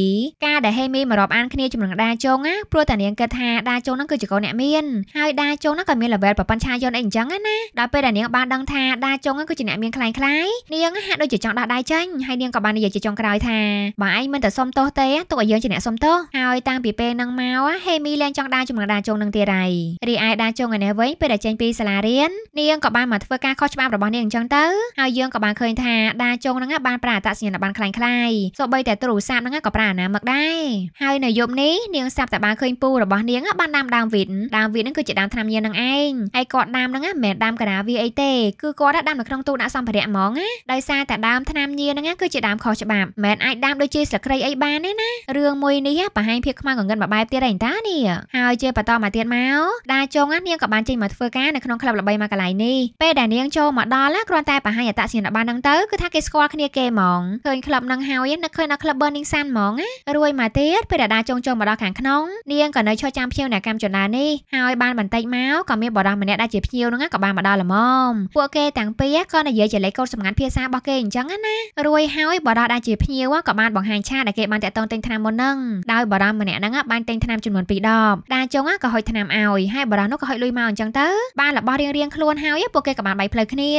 ការដែលហេមីមករាប់អានគ្នាជាមួយនឹងដាជុងណាព្រោះតានាងគិតថាដាជុងនឹងគឺជាកូនអ្នកមានហើយដាជុងនឹងក៏មាន level ប្រព័ន្ធឆាយន់អីអញ្ចឹងណាដល់ពេលដែលនាងបានដឹងថាដាជុងនឹងគឺជាអ្នកមានខ្លាំងខ្លាយនាងហាក់ដូចជាចង់ដាក់ដៃចាញ់ហើយនាងក៏បាននិយាយជាចុងក្រោយថាបើឯងមិនតែសុំទោសទេទុកឲ្យយើងជាអ្នកសុំទោសហើយតាំងពីពេលនឹងមកហេមីលែងចង់ដាជាមួយនឹងដាជុងនឹងទៀត័យរីឯដាចុងឯនេះវិញពេលដែលចេញពីសាលារៀននាងក៏បានមកធ្វើការខុសច្បាប់របស់នាងអញ្ចឹងទៅហើយយើងក៏បានឃើញថាដាចុងហ្នឹងបានប្រើអត្តសញ្ញាណប័ណ្ណคล้ายៗសូម្បីតែទូរស័ព្ទហ្នឹងក៏ប្រើអនាមិកដែរហើយនៅយប់នេះនាង សាប់តែបានឃើញពូរបស់នាង បានដាំដើមវីតដើមវីតហ្នឹងគឺជាដើមថ្នាំញៀននឹងឯងហើយគាត់ដាំហ្នឹងមិនមែនដាំកាណាវាអីទេគឺគាត់ដាំនៅក្នុងទូដាក់សម្ភារៈហ្មងណាដោយសារតែដើមថ្នាំញៀនហ្នឹងគឺជាដើមខុសច្បាប់មិនអាចដាំដូចជាស្លឹកគ្រៃអីបានទេណារឿងមួយនេះបង្ហាញភាពខ្មៅងងឹតមកបែបទៀតឯងតានេះហើយជាបន្តមកទៀតមកមកដាចុងនាងក៏បានចេញមកធ្វើការនៅក្នុងក្លឹបល្បីមួយកន្លែងនេះពេលដែលនាងចូលមកដល់គ្រាន់តែបង្ហាញអត្តសញ្ញាណប័ណ្ណហ្នឹងទៅគឺថាគេស្គាល់គ្នាគេហ្មងឃើញក្លឹបហ្នឹងហើយនឹកឃើញដល់ក្លឹប Burning Sun ហ្មងណារួយមកទៀតពេលដែលដាចុងចូលមកដល់ខាងក្នុងនាងក៏នៅឈរចាំភ្ញៀវអ្នកកម្មចលនានេះហើយបានបន្តិចមកក៏មានបរិះម្នាក់ដែលជាភ្ញៀវហ្នឹងក៏បានមកដល់ល្មមពួកគេទាំងពីរក៏និយាយជាលេខកូដសម្ងាត់ភាសារបស់គេអញ្ចឹងណារួយហើយបរិះដែលជាភ្ញៀវក៏បានបង្ហាញឆាដែលគេបានតាក់ទងទិញថ្នាំមុនហ្នឹងដោយបរិះម្នាក់ហ្នឹងបានទិញថ្នាំចំនួន2ដបដាចុងក៏ហុចថ្នាំអឲ្យហើយបារោះនោះក៏ហុចលុយមកអញ្ចឹងទៅបានរបស់រៀងរៀងខ្លួនហើយពួកគេក៏បានបៃផ្លូវគ្នា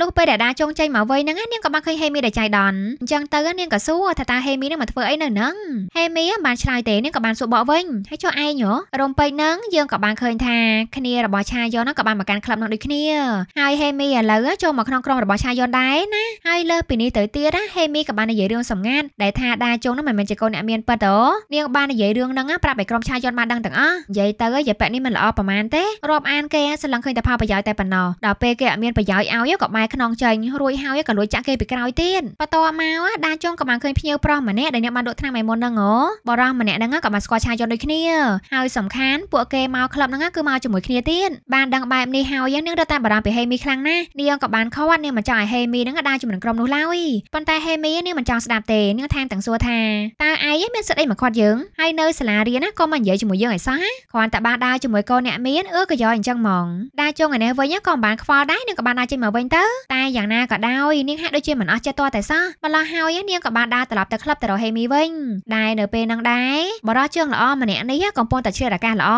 លុះពេលដែលដាចុងចេញមកវិញហ្នឹងនាងក៏បានឃើញហេមីដែលចៃដន្យអញ្ចឹងទៅនាងក៏សួរថាតើហេមីនឹងមកធ្វើអីនៅហ្នឹងហេមីបានឆ្លើយទេនាងក៏បានសួរបកវិញហើយចុះឯងហ៎រំពេចហ្នឹងយើងក៏បានឃើញថាគ្នារបស់ឆាយនហ្នឹងក៏បានមកកាន់ក្លឹបនោះដូចគ្នាហើយហេមីឥឡូវចូលមកក្នុងក្រុមរបស់ឆាយនដែរណាហើយលើពីនេះទៅទៀតហេមីក៏បាននិយាយរឿងសម្ងាត់ដែលថាដាចុងហ្នឹងមិនមែនជាកូនអ្នកមានពិតទេនាងបាននិយាយរឿងហ្នឹងប្រាប់ឲ្យក្រុមឆាយនបានដឹងទាំងអស់និយាយទៅយាយប៉ាក់នេះមិនល្អប្រហែលទេរាប់អានគេសន្លឹងឃើញតែផលប្រយោជន៍តែប៉ុណ្ណោះដល់ពេលគេអត់មានប្រយោជន៍ឲ្យក៏បែរខ្នងចេញរួចហើយក៏លួចចាក់គេពីក្រោយទៀតបន្តមកដាចុងក៏បានឃើញភ្ញៀវប្រុសម្នាក់ដែលអ្នកបានដកថ្នាំឯមុនហ្នឹងហ៎បរិះម្នាក់ហ្នឹងក៏បានស្គាល់ឆាយយន់ដូចគ្នាហើយសំខាន់ពួកគេមកក្លឹបហ្នឹងគឺមកជាមួយគ្នាទៀតបានដឹងបែបនេះហើយនាងរត់តែបារម្ភពីហេមីខ្លាំងណាស់នាងក៏បានខត់នាងមិនចង់ឲ្យហេមីហ្នឹងដើរជាមួយនឹងក្រុមនោះឡើយប៉ុន្តែហេមីនាងមិនចង់ស្ដាប់ទេនាងថែមទាំងសួរថាតើឯងមានសិទ្ធិអីមកខាត់យើងហើយនៅសាលារៀនណាក៏មិននិយាយជាមួយយើងឲ្យសោះគ្រាន់តែបានដើរជាមួយកូនអ្នកមានអឺក៏យកអញ្ចឹងហ្មងដាជុងឯនេះវិញក៏មិនបានខ្វល់ដែរនឹងក៏បានដើរចេញមកវិញទៅតែយ៉ាងណាក៏ដោយនាងហាក់ដូចជាមិនអស់ចិត្តតតែសោះម្ល៉េះហើយនាងក៏បានដើរត្រឡប់ទៅក្លឹបទៅរកហេមីវិញដែរនៅពេលហ្នឹងដែរបរិយជើងល្អម្នាក់នេះកំពុងតែជាអាកាសល្អ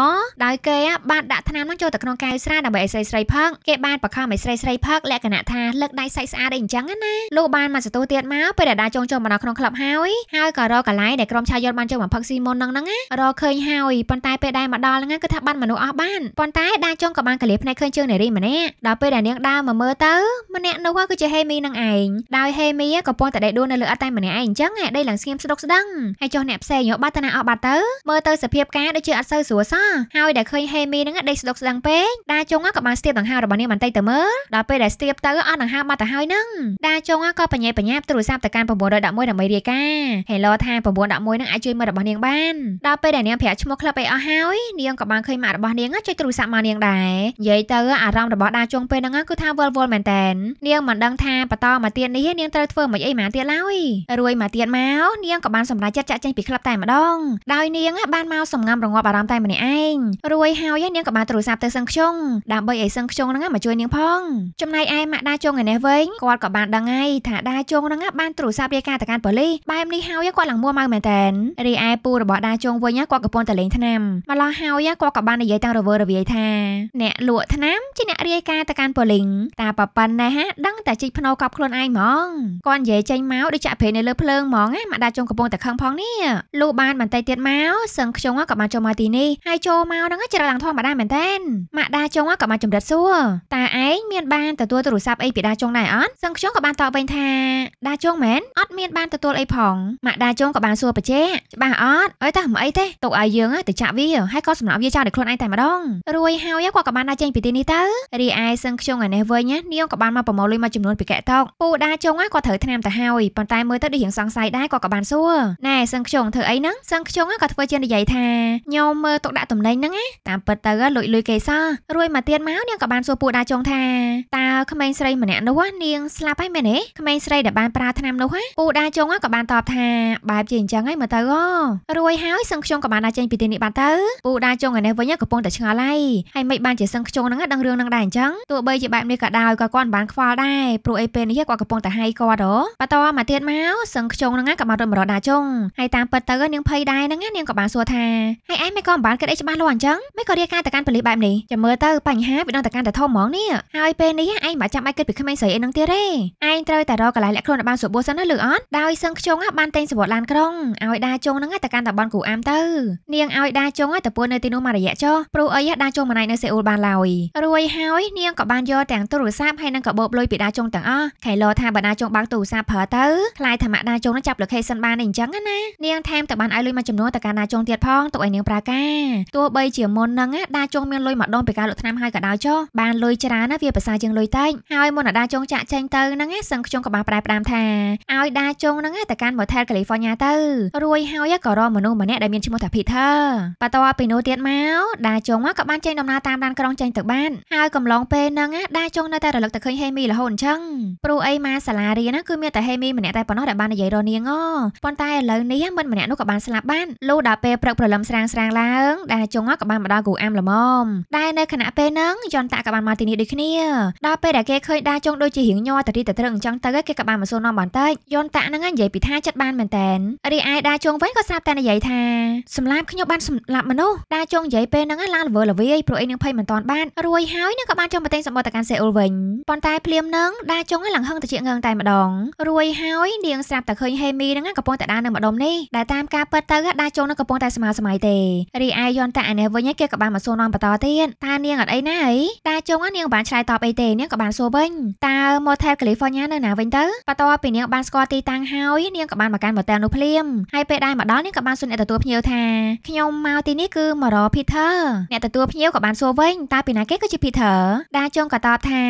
ដោយគេបានដាក់ថ្នាំនោះចូលទៅក្នុងកាយស្រាដើម្បីឲ្យស្រីស្រីផឹកគេបានបខំឲ្យស្រីស្រីផឹកលក្ខណៈថាលើកដៃសាច់ស្អាតអីអញ្ចឹងណាលោកបានមកសតូទៀតមកពេលដែលដាជុងចូលមកដល់ក្នុងក្លឹបហើយហើយក៏រកកន្លែងដែលក្រុមឆាយយល់បានចូលមកផឹកស៊ីមុនហ្នឹងហ្នឹងរកឃើញហើយប៉ុន្តែពេលដែលមកដល់ហ្នឹងគឺថាបានន់មនុស្សអស់បានប៉ុន្តែដាចុងក៏បានកលៀសភ្នែកឃើញជើងនារីម្នាក់ដល់ពេលដែលនាងដើរមកមើលទៅម្នាក់នោះគឺជាហេមីនឹងឯងដោយហេមីក៏ប៉ុន្តែដេកដួលនៅលើអត់តែម្នាក់ឯងអញ្ចឹងឯដីឡើងស្ងៀមស្ដុកស្ដឹងហើយចុះអ្នកផ្សេងយកបាត់តាណាអស់បាត់ទៅមើលទៅសភាពការដូចជាអត់សូវស្រួលសោះហើយដែលឃើញហេមីនឹងដេកស្ដុកស្ដឹងពេកដាចុងក៏បានស្ទាបដង្ហើមរបស់នាងបន្តិចទៅមើលដល់ពេលដែលស្ទាបទៅអស់ដង្ហើមបាត់ទៅហើយនឹងដាចុងក៏បញ្ញាបញ្ញាទូរស័ព្ទទៅកាន់911ដើម្បីរាយការណ៍ហេឡូថា911នឹងអាចជួយមើលរបស់នាងបានដល់ពេលដែលនាងប្រាក់ឈ្មោះក្លឹបអីអស់ហើយនាងក៏បានឃើញម៉ារបស់នាងជួយទ្រុស័ព្ទមកនាងដែរនិយាយទៅអារម្មណ៍របស់ដាជុងពេលហ្នឹងគឺថាវល់វល់មែនតែននាងមិនដឹងថាបន្តមកទៀតនេះនាងត្រូវធ្វើមិនអីម៉ាទៀតឡើយរួយមកទៀតមកនាងក៏បានសម្រេចចិត្តចាក់ចេញពីក្លឹបតែម្ដងដោយនាងបានមកសម្ងាំរងាប់អារម្មណ៍តែម្នាក់ឯងរួយហើយនាងក៏បានទ្រុស័ព្ទទៅសឹងខ្ជុងដើម្បីឲ្យសឹងខ្ជុងហ្នឹងមកជួយនាងផង ចំណែកឯម៉ាក់ដាជុងឯនេះវិញគាត់ក៏បានដឹងហើយថាដាជុងហ្នឹងបានទ្រុស័ព្ទរាយការណ៍ទៅកាន់ប៉ូលីសបែបនេះហើយគាត់ឡើងមួម៉ៅមែនតែនរីឯពូរបស់ដាជុងវិញគាត់កំពុងតែលេងថ្នាំម្ល៉េះហើយគាត់ក៏បានបាននិយាយទាំងរវើរវាយថាអ្នកលក់ថ្នាំជាអ្នករាយការណ៍ទៅកាន់ប៉ូលីសតាប៉ប៉ិនណេះហាដឹងតែជីកភ្នោកប់ខ្លួនឯងហ្មងគាត់និយាយចេញមកដូចចាក់ព្រៃនៅលើភ្លើងហ្មងឯងមកដាក់ជុំកំពង់តែខឹងផងនេះលូបានបន្តិចទៀតមកសឹងខ្ញុំក៏បានចូលមកទីនេះហើយចូលមកហ្នឹងច្រើនឡើងធម្មតាមែនតើម៉ាក់ដាជុងក៏បានចម្រិតសួរតាឯងមានបានទទួលទូរស័ព្ទអីពីដាជុងដែរអត់សឹងខ្ញុំក៏បានតបវិញថាដាជុងមែនអត់មានបានទទួលអីផងម៉ាក់ដាជុងក៏បានសួរបច្ចេច្បាស់អត់អើយតាមិនអីទេទុកឲ្យយើងទៅចាក់វាហើយក៏សម្រាប់វាចោលដល់ខ្លួនខ្លួនឯងតែម្ដងរួយហើយគាត់ក៏បានដើរចេញពីទីនេះទៅរីឯសឹងខ្ជុងឯនេះវិញនាងក៏បានមកប្រមូលលុយមួយចំនួនពីកែតុកពូដាចុងគាត់ត្រូវថ្នាំទៅហើយប៉ុន្តែមើលទៅដូចរៀងសង្ស័យដែរគាត់ក៏បានសួរណែសឹងខ្ជុងធ្វើអីហ្នឹងសឹងខ្ជុងក៏ធ្វើជានិយាយថាញោមមើលទុកដាក់តំណែងហ្នឹងតាមពិតទៅលួចលុយគេសោះរួយមកទៀតមកនាងក៏បានសួរពូដាចុងថាតើក្មេងស្រីម្នាក់នោះនាងស្លាប់ហើយមែនទេក្មេងស្រីដែលបានប្រើថ្នាំនោះពូដាចុងក៏បានតបថាបែបជាអញ្ចឹងហើយមើលទៅរួយហើយសឹងខ្ជុងក៏បានដើរចេញពីទីនេះបានទៅពូដាចុងឯនេះវិញនេះកំពុងតែឆ្ងល់ហើយហើយមិនបានជាសឹងខ្ជុងនឹងដឹងរឿងនឹងដែរអញ្ចឹងទោះបីជាបែបនេះក៏ដោយក៏គាត់មិនបានខ្វល់ដែរព្រោះអីពេលនេះគាត់កំពុងតែហាយគាត់ហ៎បន្តមកទៀតមកសឹងខ្ជុងនឹងក៏មករត់មករត់ដាចុងហើយតាមពិតទៅនាងភ័យដែរហ្នឹងនាងក៏បានសួរថាហើយឯងមិនក៏មិនបានគិតអីច្បាស់លាស់អញ្ចឹងមិនក៏រៀបការទៅកាន់ប៉ូលីសបែបនេះចាំមើលទៅបញ្ហាវាដឹងតែកាន់តែធំហ្មងនេះហើយពេលនេះឯងមិនចាំបាច់គិតពីក្មេងស្រីអីនឹងទៀតទេឯងត្រូវតែរកកន្លែងលាក់ខ្លួនឲ្យបានសុបួសសិនណាឬអត់ដោយសឹងខ្ជុងបានតែងសវត្តឡានក្រុងឲ្យដាចុងហ្នឹងទៅកាន់តាបនគូអាមទៅនាងឲ្យដាចុងទៅពួននៅទីនោះមួយរយៈចចុះព្រោះអីដាចុងម្នាក់នៅសេអ៊ូលបានឡើយរួយហើយនាងក៏បានយកទាំងទូរស័ព្ទហើយនិងកាបូបលុយពីដាចុងទាំងអស់ខៃឡថាបើដាចុងបើកទូរស័ព្ទប្រើទៅខ្លាយថាម៉ាក់ដាចុងនឹងចាប់លោកខេសិនបានអីអញ្ចឹងណានាងថែមទៅបានឲ្យលុយមួយចំនួនទៅការដាចុងទៀតផងទុកឲ្យនាងប្រើការទោះបីជាមុនហ្នឹងដាចុងមានលុយម្ដងពីការលក់ថ្នាំហើយក៏ដោយចុះបានលុយច្រើនណាវាប្រសើរជាងលុយតិចហើយមុនដាចុងចាក់ចែងទៅហ្នឹងសឹងខ្ញុំក៏បានប្រែផ្ដាំថាឲ្យដាចុងហ្នឹងទៅកាន់ Motel California ទៅរួយហើយក៏រកមនុស្សម្នាក់ដែលមានឈ្មោះថា Peter បន្ទាប់ពីនោះទៀតមកដាចុងក៏បានចេញដំណើរតាមដានក្រុងចេញទៅបានហើយកំឡុងពេលហ្នឹងដាចុងនៅតែរលឹកទៅឃើញហេមីរហូតអញ្ចឹងព្រោះអីម៉ាសាលារៀនគឺមានតែហេមីម្នាក់តែប៉ុណ្ណោះដែលបាននិយាយរនាងប៉ុន្តែឥឡូវនេះមិនម្នាក់នោះក៏បានស្លាប់បានលុះដល់ពេលព្រឹកព្រលឹមស្រាងស្រាងឡើងដាចុងក៏បានមកដល់គូអាមល្មមដែលនៅខណៈពេលហ្នឹងយន្តតាក៏បានមកទីនេះដូចគ្នាដល់ពេលដែលគេឃើញដាចុងដូចជារៀងញ័រតរីតត្រឹងអញ្ចឹងទៅគេក៏បានមកសួរនាំបន្តិចយន្តតាហ្នឹងនិយាយពីថាចិត្តបានមែនតែនរីឯដាចុងវិញក៏ស្រាប់តែនិយាយថាសម្លាប់ខ្ញុំបានសម្លាប់មនុស្សដាចុងនិយាយពេលហ្នឹងឡើងល្វើល្វាយព្រោះអីនឹងភ័យមិនតាន់បានរួយហើយនឹងក៏បានចង់ប្រទិញសម្បត្តិទៅកាន់សេអ៊ុលវិញប៉ុន្តែភ្លាមនឹងដាចុងឡើងហឹងទៅជាងើងតែម្ដងរួយហើយនាងស្រាប់តែឃើញហេមីហ្នឹងកំពុងតែដើរនៅម្ដុំនេះដែលតាមការពិតទៅដាចុងនឹងកំពុងតែស្មើស្មៃទេរីឯយន់តាអានេះវិញគេក៏បានមកសួរនាំបន្តទៀតតានាងអត់អីណាអីតាចុងនាងបានឆ្លើយតបអីទេនាងក៏បានសួរវិញតើ Motel California នៅណាវិញទៅបន្ទាប់ពីនាងបានស្គាល់ទីតាំងហើយនាងក៏បានមកកាន់ Motel នោះភ្លាមហើយពេលដែលមកដល់នាងក៏បានសួរអ្នកទទួលភ្ញៀវថាខ្ញុំមកទីនេះគឺមករក Peter Peter អ្នកទទួលភ្ញៀវក៏បានសួរវិញតើពីណាគេគឺជា Peter ដាជុងក៏តបថា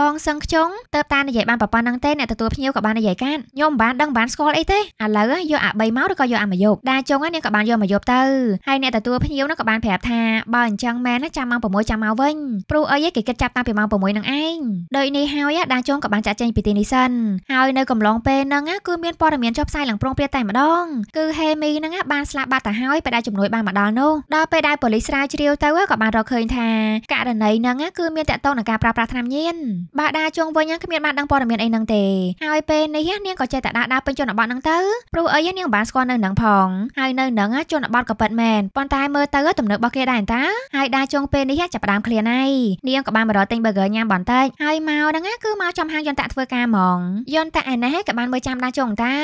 បងសឹងខ្ជុងតើបតានិយាយបានប្រប៉ុណ្ណឹងទេអ្នកទទួលភ្ញៀវក៏បាននិយាយកាត់ខ្ញុំមិនបានដឹងបានស្គាល់អីទេឥឡូវយកអា3មកឬក៏យកអាមួយយប់ដាជុងហ្នឹងក៏បានយកមួយយប់ទៅហើយអ្នកទទួលភ្ញៀវហ្នឹងក៏បានប្រាប់ថាបើអញ្ចឹងមែនចាំម៉ោង6ចាំមកវិញព្រោះអីគេគិតចាប់តាំងពីម៉ោង6នឹងឯងដូចនេះហើយដាជុងក៏បានចាក់ចែងពីទីនេះសិនហើយនៅកំឡុងពេលហ្នឹងគឺមានព័ត៌មានចុះផ្សាយឡើងប្រងព្រាតតែម្ដងគឺហេមីហ្នឹងបានស្លាប់បាត់ទៅហើយពេលដែលជំនួយបានមកដល់នោះដល់ពេលដែលប៉ូលីសស្រាការជ្រាវទៅក៏បានរកឃើញថាករណីហ្នឹងគឺមានតកតងនឹងការប្រើប្រាស់ថ្នាំញៀនបើដាជុងវិញគ្មានបានដឹងព័ត៌មានអីហ្នឹងទេហើយពេលនេះនាងក៏ចេះតែដាដើរពេញជនបទហ្នឹងទៅព្រោះអីនាងបានស្គាល់នៅហ្នឹងផងហើយនៅហ្នឹងជនបទក៏ពិតមែនប៉ុន្តែមើលទៅទំនើបរបស់គេដែរតាហើយដាជុងពេលនេះចាប់ផ្ដើមឃ្លានហើយនាងក៏បានមករកទិញ burger ញ៉ាំបន្តិចហើយមកហ្នឹងគឺមកចំហាងយន្តៈធ្វើការហ្មងយន្តៈឯណេះក៏បានមើលចាំដាជុងតា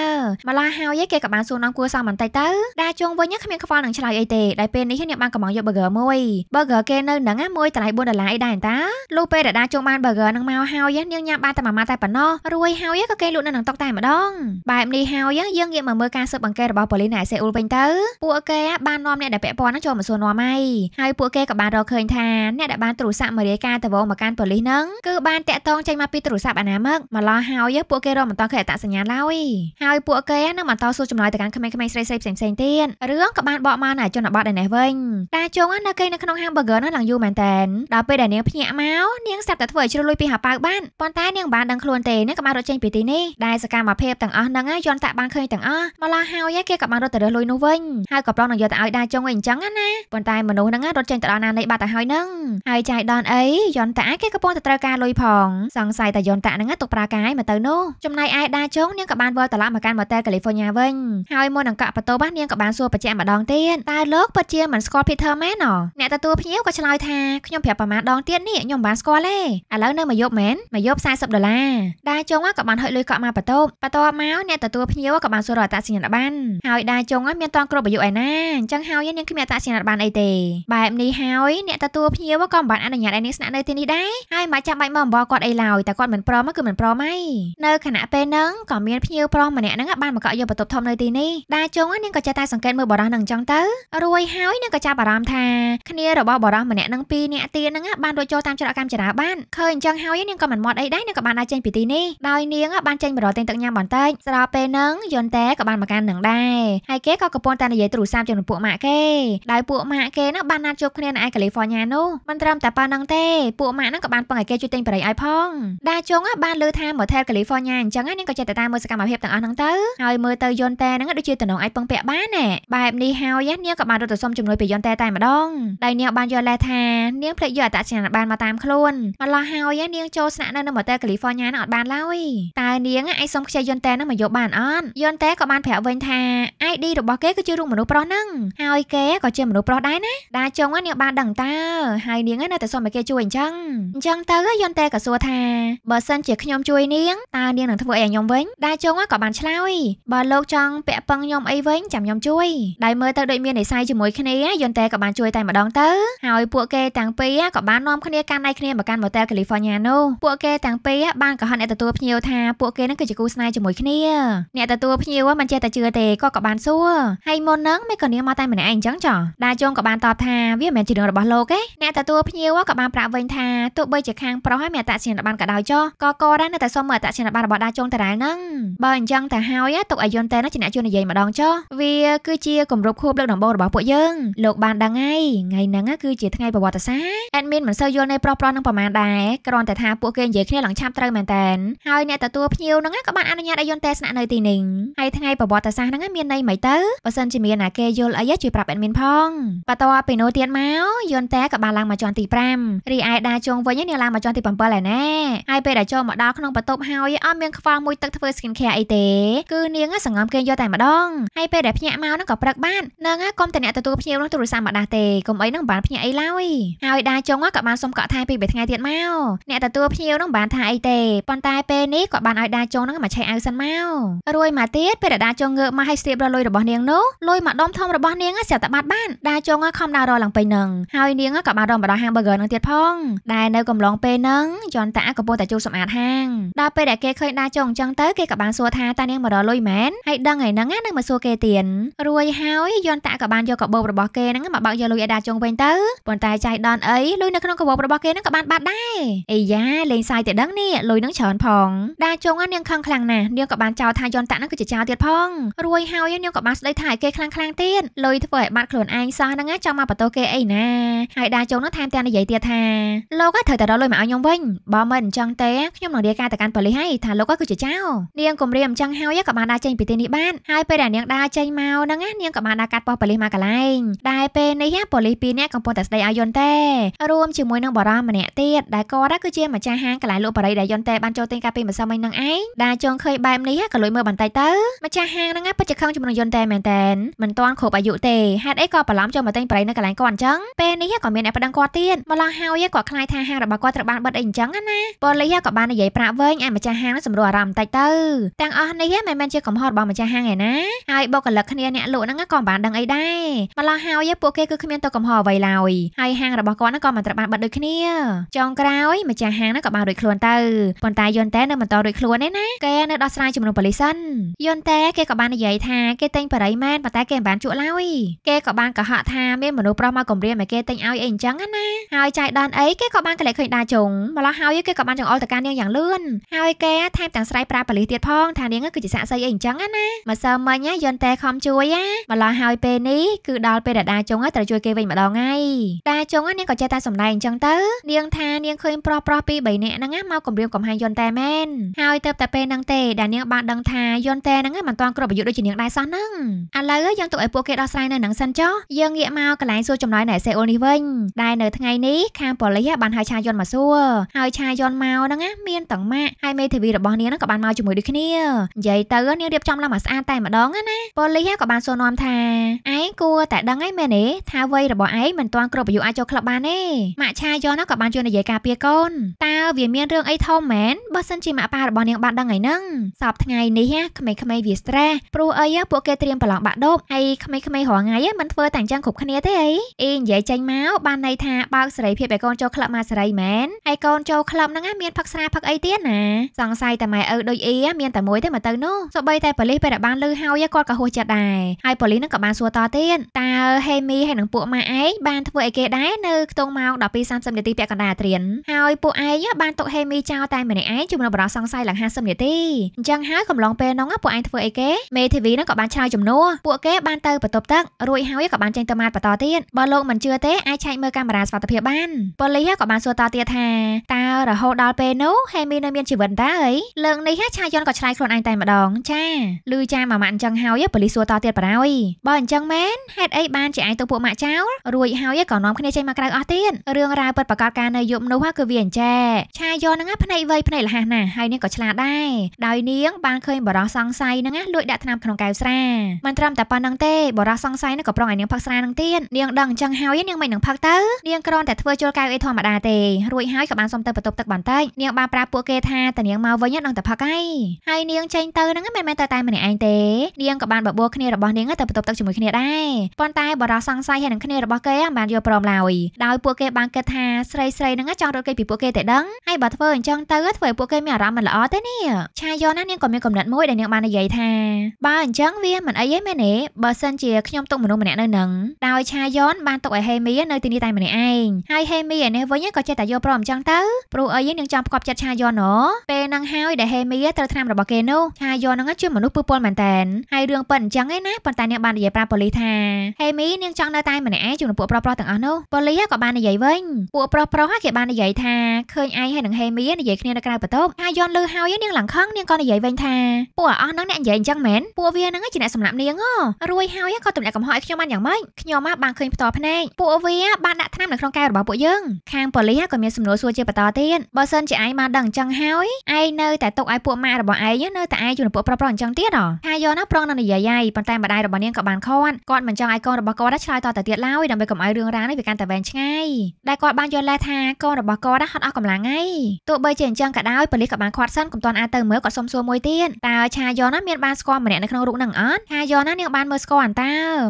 ម្ល៉េះហើយគេក៏បានសួរនាំគួរសមបន្តិចទៅដាជុងវិញគ្មានខ្វល់នឹងឆ្លើយអីទេដែលពេលនេះនាងបានកំងយក burger Burger មួយ Burger គេនៅនឹងណាមួយតម្លៃ4ដុល្លារអីដែរតាលុះពេលដែលដាចុងបាន Burger នឹងមកហើយនាងញ៉ាំបានតែមួយម៉ាត់តែប៉ុណ្ណោះរួយហើយក៏គេលក់នៅនឹងតុកតែម្ដងបែបនេះហើយយើងងាកមកមើលការស៊ើបអង្កេតរបស់ប៉ូលីសនៅឯសេអ៊ូលវិញទៅពួកគេបាននាំអ្នកដែលពាក់ព័ន្ធនឹងចូលមកសួរនាំហើយហើយពួកគេក៏បានរកឃើញថាអ្នកដែលបានទូរស័ព្ទមករាយការណ៍ទៅវងមកកាន់ប៉ូលីសនឹងគឺបានតាក់ទងចេញមកពីទូរស័ព្ទអនាមិកម្លោះហើយពួកគេរកមិនតឃើញអត្តសញ្ញាណឡើយហើយពួកគេនឹងបន្តសួរចម្លើយទៅកាន់ក្មេងៗស្រីៗផ្សេងៗទៀតរឿងក៏បានបកមកនៅជនបទឯនេះវិញតាជុងស់នៅគេនៅក្នុងហាង burger នោះឡើងយូរមែនតែនដល់ពេលដែលនាងភ្ញាក់មកនាងស្រាប់តែធ្វើឲ្យជ្រុលលុយពីហៅប៉ៅបានប៉ុន្តែនាងបានដឹងខ្លួនទេនាងក៏បានរត់ចេញពីទីនេះដែលសកម្មភាពទាំងអស់ហ្នឹងយន់តាក់បានឃើញទាំងអស់មកឡោះហើយគេក៏បានរត់ទៅរើសលុយនោះវិញហើយក៏ប្រងនឹងយកទៅឲ្យដាចុងវិញអញ្ចឹងណាប៉ុន្តែមនុស្សហ្នឹងរត់ចេញទៅដល់ណានៃបាត់ទៅហើយហ្នឹងហើយចាយដនអីយន់តាក់គេក៏ប៉ុន្តែត្រូវការលុយផង សង្ស័យតែយន់តាក់ហ្នឹងទុកប្រាកាយមកទៅនោះចំណែកឯដាចុងនាងក៏បានវិលត្រឡប់មកកាន់ម៉ូតែលកាលីហ្វ័រញ៉ាវិញហើយមុននឹងកក់បន្ទប់នាងក៏បានសួរបញ្ជាក់ម្ដងទៀតតើលោកពិតជាមិនស្គាល់ Peter មែនណោះអ្នកទទួលភ្ញៀវក៏ឆ្លើយថាខ្ញុំប្រាប់ប្រមាណដងទៀតនេះខ្ញុំបានស្គាល់ទេឥឡូវនៅមួយយប់មែនមួយយប់40ដុល្លារដាជុងក៏បានហុចលុយកក់មកបន្ទប់បន្ទាប់មកអ្នកទទួលភ្ញៀវក៏បានសួររកអត្តសញ្ញាណប័ណ្ណហើយដាជុងមានតន់គ្រប់អាយុឯណាអញ្ចឹងហើយនាងគ្មានអត្តសញ្ញាណប័ណ្ណអីទេបែបនេះហើយអ្នកទទួលភ្ញៀវក៏មិនបានអនុញ្ញាតឲ្យនាងស្នាក់នៅទីនេះដែរហើយមិនចាំបាច់មកអំបោគាត់អីឡើយតែគាត់មិនព្រមគឺមិនព្រមឯងនៅខណៈពេលហ្នឹងក៏មានភ្ញៀវប្រុសម្នាក់ហ្នឹងបានមកកក់យកបន្ទប់ធំនៅទីនេះដាជុងនាងក៏ចេះតែសង្កេតមើលបរិះនឹងអញ្ចឹងទៅរួយហើយនាងក៏ចាប់អារម្មណ៍ថាថាគ្នារបស់បរិសម្នាក់នឹងពីរនាក់ទៀតហ្នឹងបានរត់ចូលតាមច្រកកម្មចរាបានឃើញអញ្ចឹងហើយនាងក៏មិនមាត់អីដែរនាងក៏បានដើរចេញពីទីនេះដោយនាងបានចេញមករកទិញទឹកញ៉ាំបន្តិចស្របពេលហ្នឹងយន្តេក៏បានមកកាន់នឹងដែរហើយគេក៏កំពុងតែនិយាយទូរស័ព្ទជាមួយពួកម៉ាក់គេដោយពួកម៉ាក់គេហ្នឹងបានណាត់ជួបគ្នានៅឯកាលីហ្វ័រញ៉ានោះមិនត្រឹមតែប៉ុណ្្នឹងទេពួកម៉ាក់ហ្នឹងក៏បានពឹងឲ្យគេជួយទិញបរិយាយឲ្យផងដាជុងបានលើថាម៉ូថែលកាលីហ្វ័រញ៉ាអញ្ចឹងនាងក៏ចេះតែតាមមើលសកម្មភាពទាំងអស់ហ្នឹងទៅហើយមើលទៅយន្តេហ្នឹងដូចជាតំណងអាចពឹងពាក់បានណែបែបនេះហើយនាងក៏បានរត់ទៅសុំជំនួយពីយន្តេតែម្ដងងដោយនាងបានយល់ដែរថានាងភ្លេចយកអត្តសញ្ញាណប័ណ្ណមកតាមខ្លួនម្ល៉េះហើយនាងចូលស្នាក់នៅនៅម៉ូតែលកាលីហ្វ័រញ៉ានឹងអត់បានឡើយតើនាងអាចសុំខ្ចីយន្តតែនឹងមកយកបានអត់យន្តតែក៏បានប្រាប់វិញថា ID របស់គេគឺជារូបមនុស្សប្រុសហ្នឹងហើយគេក៏ជាមនុស្សប្រុសដែរណាដាចុងនាងបានដឹងតើហើយនាងនៅតែសុំឲ្យគេជួយអញ្ចឹងអញ្ចឹងទៅយន្តតែក៏សួរថាបើសិនជាខ្ញុំជួយនាងតើនាងនឹងធ្វើអីឲ្យខ្ញុំវិញដាចុងក៏បានឆ្លើយបើលោកចង់ពាក់ពឹងខ្ញុំអីវិញចាំខ្ញុំជួយដែលមើលទៅដូចមាននិស័យជាមួយគ្នាយន្តតែក៏បានជួយតែម្ដងទៅហើយពួកគេទាំងពីរក៏បាននាំគ្នាកាន់ដៃគ្នាមកកាន់ Motel California នោះពួកគេទាំងពីរបានកុហកអ្នកទទួលភ្ញៀវថាពួកគេនឹងគឺជាគូស្នេហ៍ជាមួយគ្នាអ្នកទទួលភ្ញៀវមិនចេះតែជឿទេគាត់ក៏បានសួរហើយមុននឹងមិនក៏នាងមកតែម្នាក់ឯងអញ្ចឹងចោះដាជុងក៏បានតបថាវាមិនមែនជារឿងរបស់លោកទេអ្នកទទួលភ្ញៀវក៏បានប្រាប់វិញថាទោះបីជាខាងប្រុសហើយមានអត្តសញ្ញាណប័ណ្ណក៏ដោយចុះក៏គាត់ដែរនៅតែសុំមើលអត្តសញ្ញាណប័ណ្ណរបស់ដាជុងតារាហ្នឹងបើអញ្ចឹងទៅហើយទុកឲ្យយន្តតែនឹងជាអ្នកជួយនិយាយម្ដងចុះវាគឺជាគម្រប់ខួបលើកដំបូងរបស់ពួកយើងលោកបានដឹងហើយថ្ងៃហ្នឹងគឺជាថ្ងៃប្រវត្តិសាស្ត្រអេដមីនមិនសូវយល់នៃប្រុសប្រុសនឹងប្រមាណដែរគ្រាន់តែថាពួកគេនិយាយគ្នាឡើងឆាប់ត្រូវមែនតែនហើយអ្នកទទួលភ្ញៀវហ្នឹងក៏បានអនុញ្ញាតឲ្យយន្តទេសនានៅទីនេះហើយថ្ងៃប្រវត្តិសាស្ត្រហ្នឹងមានន័យមិនទៅបើសិនជាមានអ្នកគេយល់អីជួយប្រាប់អេដមីនផងបន្ទាប់ពីនោះទៀតមកយន្តេក៏បានឡើងមកជាន់ទី5រីឯដាជងវិញនេះឡើងមកជាន់ទី7ហើយណាហើយពេលដែលចូលមកដល់ក្នុងបន្ទប់ហើយអត់មានខ្វល់មួយទឹកធ្វើ skin care អីទេគឺនាងសង្ងំគេយកតែម្ដងហើយពេលដែលភ្ញាក់មកហ្នឹងក៏ព្រឹកបាននឹងកុំតែអ្នកទទួលភ្ញៀវនោះទូរស័ព្ទមកដាស់ទេកុំអីនឹងបានភ្ញាក់អីឡើយហើយដាចុងក៏បានសុំកក់ថែមពីបីថ្ងៃទៀតមកអ្នកទទួលភ្ញៀវនឹងបានថាអីទេប៉ុន្តែពេលនេះក៏បានឲ្យដាចុងនឹងមកឆែកអៅសិនមករួយមកទៀតពេលដាចុងងើបមកឲ្យស្ទាបរលុយរបស់នាងនោះលុយមួយដុំធំរបស់នាងស្រាប់តែបាត់បានដាចុងខំដើររឡើងពេញនឹងហើយនាងក៏បានរំបដហាង burger នឹងទៀតផងដែលនៅកំឡុងពេលហ្នឹងយន់តាក៏ពោតែជួបសម្អាតហាងដល់ពេលដែលគេឃើញដាចុងអញ្ចឹងទៅគេក៏បានសួរថាតានាងមករលុយមែនហើយដឹងហើយហ្នឹងណានឹងមកសួរគេទៀតរួយហើយយន់តាក៏បានយកកាបូបរបស់គេហ្នឹងមកបើកយកលុយយឲ្យដាចុងវិញទៅប៉ុន្តែចៃដនអីលុយនៅក្នុងកវបរបស់គេនឹងក៏បានបាត់ដែរអីយ៉ាលេងសាយតែដឹងនេះលុយនឹងច្រើនផងដាចុងនាងខឹងខ្លាំងណាស់នាងក៏បានចោទថាយន្តៈនឹងគឺជាចោលទៀតផងរួយហើយនាងក៏បានស្ដីថាឲ្យគេខ្លាំងខ្លាំងទៀតលុយធ្វើឲ្យបាត់ខ្លួនឯងសោះហ្នឹងចង់មកបន្ទោសគេអីណាហើយដាចុងនឹងថែមទាំងនិយាយទៀតថាលោកក៏ត្រូវតែរកលុយមកឲ្យខ្ញុំវិញបើមិនអញ្ចឹងទេខ្ញុំនឹងរាយការណ៍ទៅកាន់ប៉ូលីសហើយថាលោកក៏គឺជាចោលនាងគំរាមអញ្ចឹងហើយក៏បានដើរចេញពីទីនេះបានហើយពេលដែលនាងដើរចេញមកហ្នឹងនាងក៏បានដើរកាត់ប៉ុស្តិ៍ប៉ូលីសមកកន្លែងដែលពេលនេះប៉ូលីសពីរនាក់កំពុងតែស្ដីឲ្យយន់តេរួមជាមួយនឹងបរិមាម្នាក់ទៀតដែលគាត់គឺជាម្ចាស់ហាងកន្លែងលក់ប៉ារីដែលយន់តេបានចូលទិញកាលពីម្សិលមិញនឹងឯងដែលចង់ឃើញបែបនេះក៏លួយមើលបន្តិចទៅម្ចាស់ហាងហ្នឹងពិតជាខឹងជាមួយនឹងយន់តេមែនតែនមិនទាន់គ្រប់អាយុទេហេតុអីក៏បន្លំចូលមកទិញប៉ារីនៅកន្លែងគាត់អញ្ចឹងពេលនេះក៏មានអ្នកប្តឹងគាត់ទៀតម្ល៉េះហើយគាត់ខ្លាចថាហាងរបស់គាត់ត្រូវបានបិទអីអញ្ចឹងណាប៉ូលីសក៏បាននិយាយប្រាក់វិញឯម្ចាស់ហាងសម្រួលអារម្មណ៍បន្តិចទៅទាំងអស់នេះមិនមែនជាកំហុសរបស់ម្ចាស់ហាងឯណាហើយបុគ្គលិកគ្នាអ្នកលក់ហ្នឹងក៏មិនបានដឹងអីដែរម្ល៉េះហើយពួកគេគឺគ្មានមានទៅកំហុសអ្វីឡើយហើយហាងរបស់គាត់ហ្នឹងក៏មិនត្រូវបានបិទដូចគ្នាចុងក្រោយ ម្ចាស់ហាងហ្នឹងក៏បានរួចខ្លួនទៅប៉ុន្តែយន់តែនៅមិនតរួចខ្លួនទេណាគេនៅដោះស្រាយជំនុំប៉ូលីសិនយន់តែគេក៏បាននិយាយថាគេទិញបរិយមែនប៉ុន្តែគេមិនបានជក់ឡើយគេក៏បានកុហកថាមានមនុស្សប្រុសមកគំរាមឲ្យគេទិញឲ្យអីអញ្ចឹងណាហើយចាយដនអីគេក៏បានកលែកឃើញដាជុងម្ល៉េះហើយគេក៏បានចង្អុលទៅការនាងយ៉ាងលឿនហើយគេថែមទាំងស្រ័យប្រាប៉ូលីសទៀតផង ថានាងគឺជាសាក់សីអីអញ្ចឹងណាម្សិលមិញយន់តែខំជួយណាម្ល៉េះហើយពេលនេះគឺដល់ពេលដាជុងត្រូវជួយគេវិញម្ដងហើយតាចុងនាងក៏ចេះតែសម្ដែងអញ្ចឹងទៅនាងថានាងឃើញប្រុសប្រុសពីរ3នាក់ហ្នឹងមកគម្រាមកំហែងយន់តែមែនហើយទៅតែពេលហ្នឹងទេដែលនាងបានដឹងថាយន់តែហ្នឹងមិនទាន់គ្រប់អាយុដូចជានាងដែរសោះហ្នឹងឥឡូវយើងទុកឲ្យពួកគេដោះស្រាយនៅហ្នឹងសិនចុះយើងងាកមកកន្លែងសួរចម្លើយនៃសេអូលនេះវិញដែលនៅថ្ងៃនេះខាងប៉ូលីសបានហៅឆាយន់មកសួរហើយឆាយន់មកហ្នឹងមានទាំងម៉ាក់ហើយមេធាវីរបស់នាងហ្នឹងក៏បានមកជាមួយដូចគ្នានិយាយទៅនាងរៀបចំឡើងមកស្អាតតែម្ដងណាប៉ូលីសក៏បានសួរនាំថាឯងគួរតែដឹងហើយមែនទេថាវវ័យរបស់ឯងមិនទាន់គ្រប់អាយុអាចចូលក្លឹបបានទេម៉ាក់ឆាយនោះក៏បានជួយនិយាយការពារកូនតើវាមានរឿងអីធំមែនបើសិនជាម៉ាក់ប៉ារបស់នាងបានដឹងហើយនឹងសពថ្ងៃនេះក្មេងៗវា stress ព្រោះអីពួកគេត្រៀមប្រឡងបាក់ដប់ហើយក្មេងៗរាល់ថ្ងៃមិនធ្វើតែអញ្ចឹងគ្រប់គ្នាទេអីអ៊ីនិយាយចេញមកបានន័យថាបើកសេរីភាពឲ្យកូនចូលក្លឹបមកសេរីមែនហើយកូនចូលក្លឹបហ្នឹងមានផឹកស្រាផឹកអីទៀតណាសង្ស័យតែម៉ែឪដូចអ៊ីមានតែមួយទេមកទៅនោះសូម្បីតែប៉ូលីសពេលដែលបានលឺហើយគាត់ក៏ហួសចិត្តដែរហើយប៉ូលីសនឹងក៏បានសួរតទៀតតើហេមីហើយនឹងពួកពួកម៉ាឯងបានធ្វើអីគេដែរនៅខ្ទង់ម៉ោង12:30នាទីពាក់កណ្ដាលត្រៀនហើយពួកឯងបានទុកហេមីចោលតែម្នាក់ឯងជំនួសបរោះសង្ស័យឡើង50នាទីអញ្ចឹងហើយកំឡុងពេលនោះពួកឯងធ្វើអីគេមេធាវីនឹងក៏បានឆ្លើយជំនួសពួកគេបានទៅបន្ទប់ទឹករួចហើយក៏បានចេញទៅម៉ាតបន្តទៀតបើលោកមិនជឿទេអាចឆែកមើលកាមេរ៉ាសុវត្ថិភាពបានប៉ូលីសក៏បានសួរតទៀតថាតើរហូតដល់ពេលនោះហេមីនៅមានជីវិតតើអីលើកនេះឆាយន់ក៏ឆ្លើយខ្លួនឯងតែម្ដងចាឮចាម៉ាម៉ាក់អញ្ចឹងហើយប៉ូលីសសួរតទៀតបារោយបើអញ្ចឹងមែនហេតុអីបានជាឯងទៅពួកម៉ាក់ចចោលរួចហើយក៏នាំគ្នាចេញមកក្រៅអស់ទៀតរឿងរ៉ាវពិតប្រាកដការនៅយប់នោះគឺវាអញ្ចែឆាយ៉នឹងភ្នែកវៃភ្នែកលះណាស់ហើយនាងក៏ឆ្លាតដែរដោយនាងបានឃើញបរោះសង្ស័យនឹងលួចដាក់ថ្នាំក្នុងកែវស្រាមិនត្រឹមតែប៉ុណ្្នឹងទេបរោះសង្ស័យនឹងក៏ប្រងឲ្យនាងផឹកស្រានឹងទៀតនាងដឹងអញ្ចឹងហើយនាងមិននឹងផឹកទៅនាងគ្រាន់តែធ្វើជុលកែវអីធម្មតាទេរួចហើយក៏បានសុំទៅបន្ទប់ទឹកបន្តិចនាងបានប្រាប់ពួកគេថាតានាងមកវិញនឹងតែផឹកហើយហើយនាងចេញទៅនឹងមិនមែនតែតែម្នាក់ឯងទេនាងក៏បានបបួលគ្នារបស់នាងទៅបន្ទប់ទឹកជាមួយគ្នាដែរប៉ុន្តែបរោះសង្ស័យហើយនឹងគ្នារបស់គេបានយល់ព្រមឡើយដោយពួកគេបានគិតថាស្រីស្រីនឹងចង់រត់គេពីពួកគេតែដឹងហើយបើធ្វើអញ្ចឹងទៅធ្វើឲ្យពួកគេមានអារម្មណ៍មិនល្អទេនេះឆាយ៉នណានាងក៏មានកំណត់មួយដែលនាងបាននិយាយថាបើអញ្ចឹងវាមិនអីទេមែនទេបើសិនជាខ្ញុំទុកមនុស្សម្នាក់នៅនឹងដោយឆាយ៉នបានទុកឲ្យហេមីនៅទីនេះតែម្នាក់ឯងហើយហេមីឯនេះវិញក៏ចេះតែយល់ព្រមអញ្ចឹងទៅព្រោះអីនាងចង់ផ្គប់ចិត្តឆាយ៉នណូពេលនឹងហើយដែលហេមីត្រូវឆ្នាំរបស់គេនោះឆាយ៉ននឹងជាមនុស្សពឺពលមែនតែនហើយរឿងប៉ិនអញ្ចឹងឯណាប៉ុន្តែនាងបាននិយាយប្រាប់ប៉ូលីសថាហេមីនាងចង់នៅតែម្នាក់ឯងជំនួសពួកប្រុសៗទាំងអស់នោះប៉ូលីសក៏បាននិយាយវិញពួកប្រុសប្រុសគេបាននិយាយថាឃើញឯងហើយនឹងហេមៀនិយាយគ្នានៅក្រៅបន្ទប់ហើយយន់លឺហើយនាងឡើងខឹងនាងក៏និយាយវិញថាពួកអស់ហ្នឹងអ្នកនិយាយអញ្ចឹងមែនពួកវាហ្នឹងជាអ្នកសម្លាប់នាងហ៎រួយហើយក៏ទម្លាក់កំហុសឲ្យខ្ញុំបានយ៉ាងម៉េចខ្ញុំមកបានឃើញផ្ទាល់ភ្នែកពួកវាបានដាក់ថ្នាំនៅក្នុងកែវរបស់ពួកយើងខាងប៉ូលីសក៏មានសំណួរសួរជាបន្តទៀតបើសិនជាឯងមកដឹងអញ្ចឹងហើយឯងនៅតែទុកឲ្យពួកម៉ារបស់ឯងនៅតែឯងជំនួសពួកប្រុសៗអញ្ចឹងទៀតហ៎ថាយន់ណាប្រងនឹងនិយាយឯងប៉ុន្តែម្ដាយរបស់នាងក៏បានខាត់គាត់មិនចង់ឲ្យកូនរបស់គាត់ឆ្លើយតទៅទៀតទៀតឡើយដើម្បីកុំឲ្យរឿងរ៉ាវនេះវាកាន់តែវែងឆ្ងាយដែលគាត់បានយល់ឡែថាកូនរបស់គាត់ហត់អស់កម្លាំងហើយទោះបីជាអញ្ចឹងក៏ដោយប៉ូលីសក៏បានខាត់សិនកំទាន់អាចទៅមើលគាត់សុំសួរមួយទៀតតើឆាយ៉នណាមានបានស្គាល់ម្នាក់នៅក្នុងរូបនឹងអត់ឆាយ៉នណានាងបានមើលស្គាល់អន្ត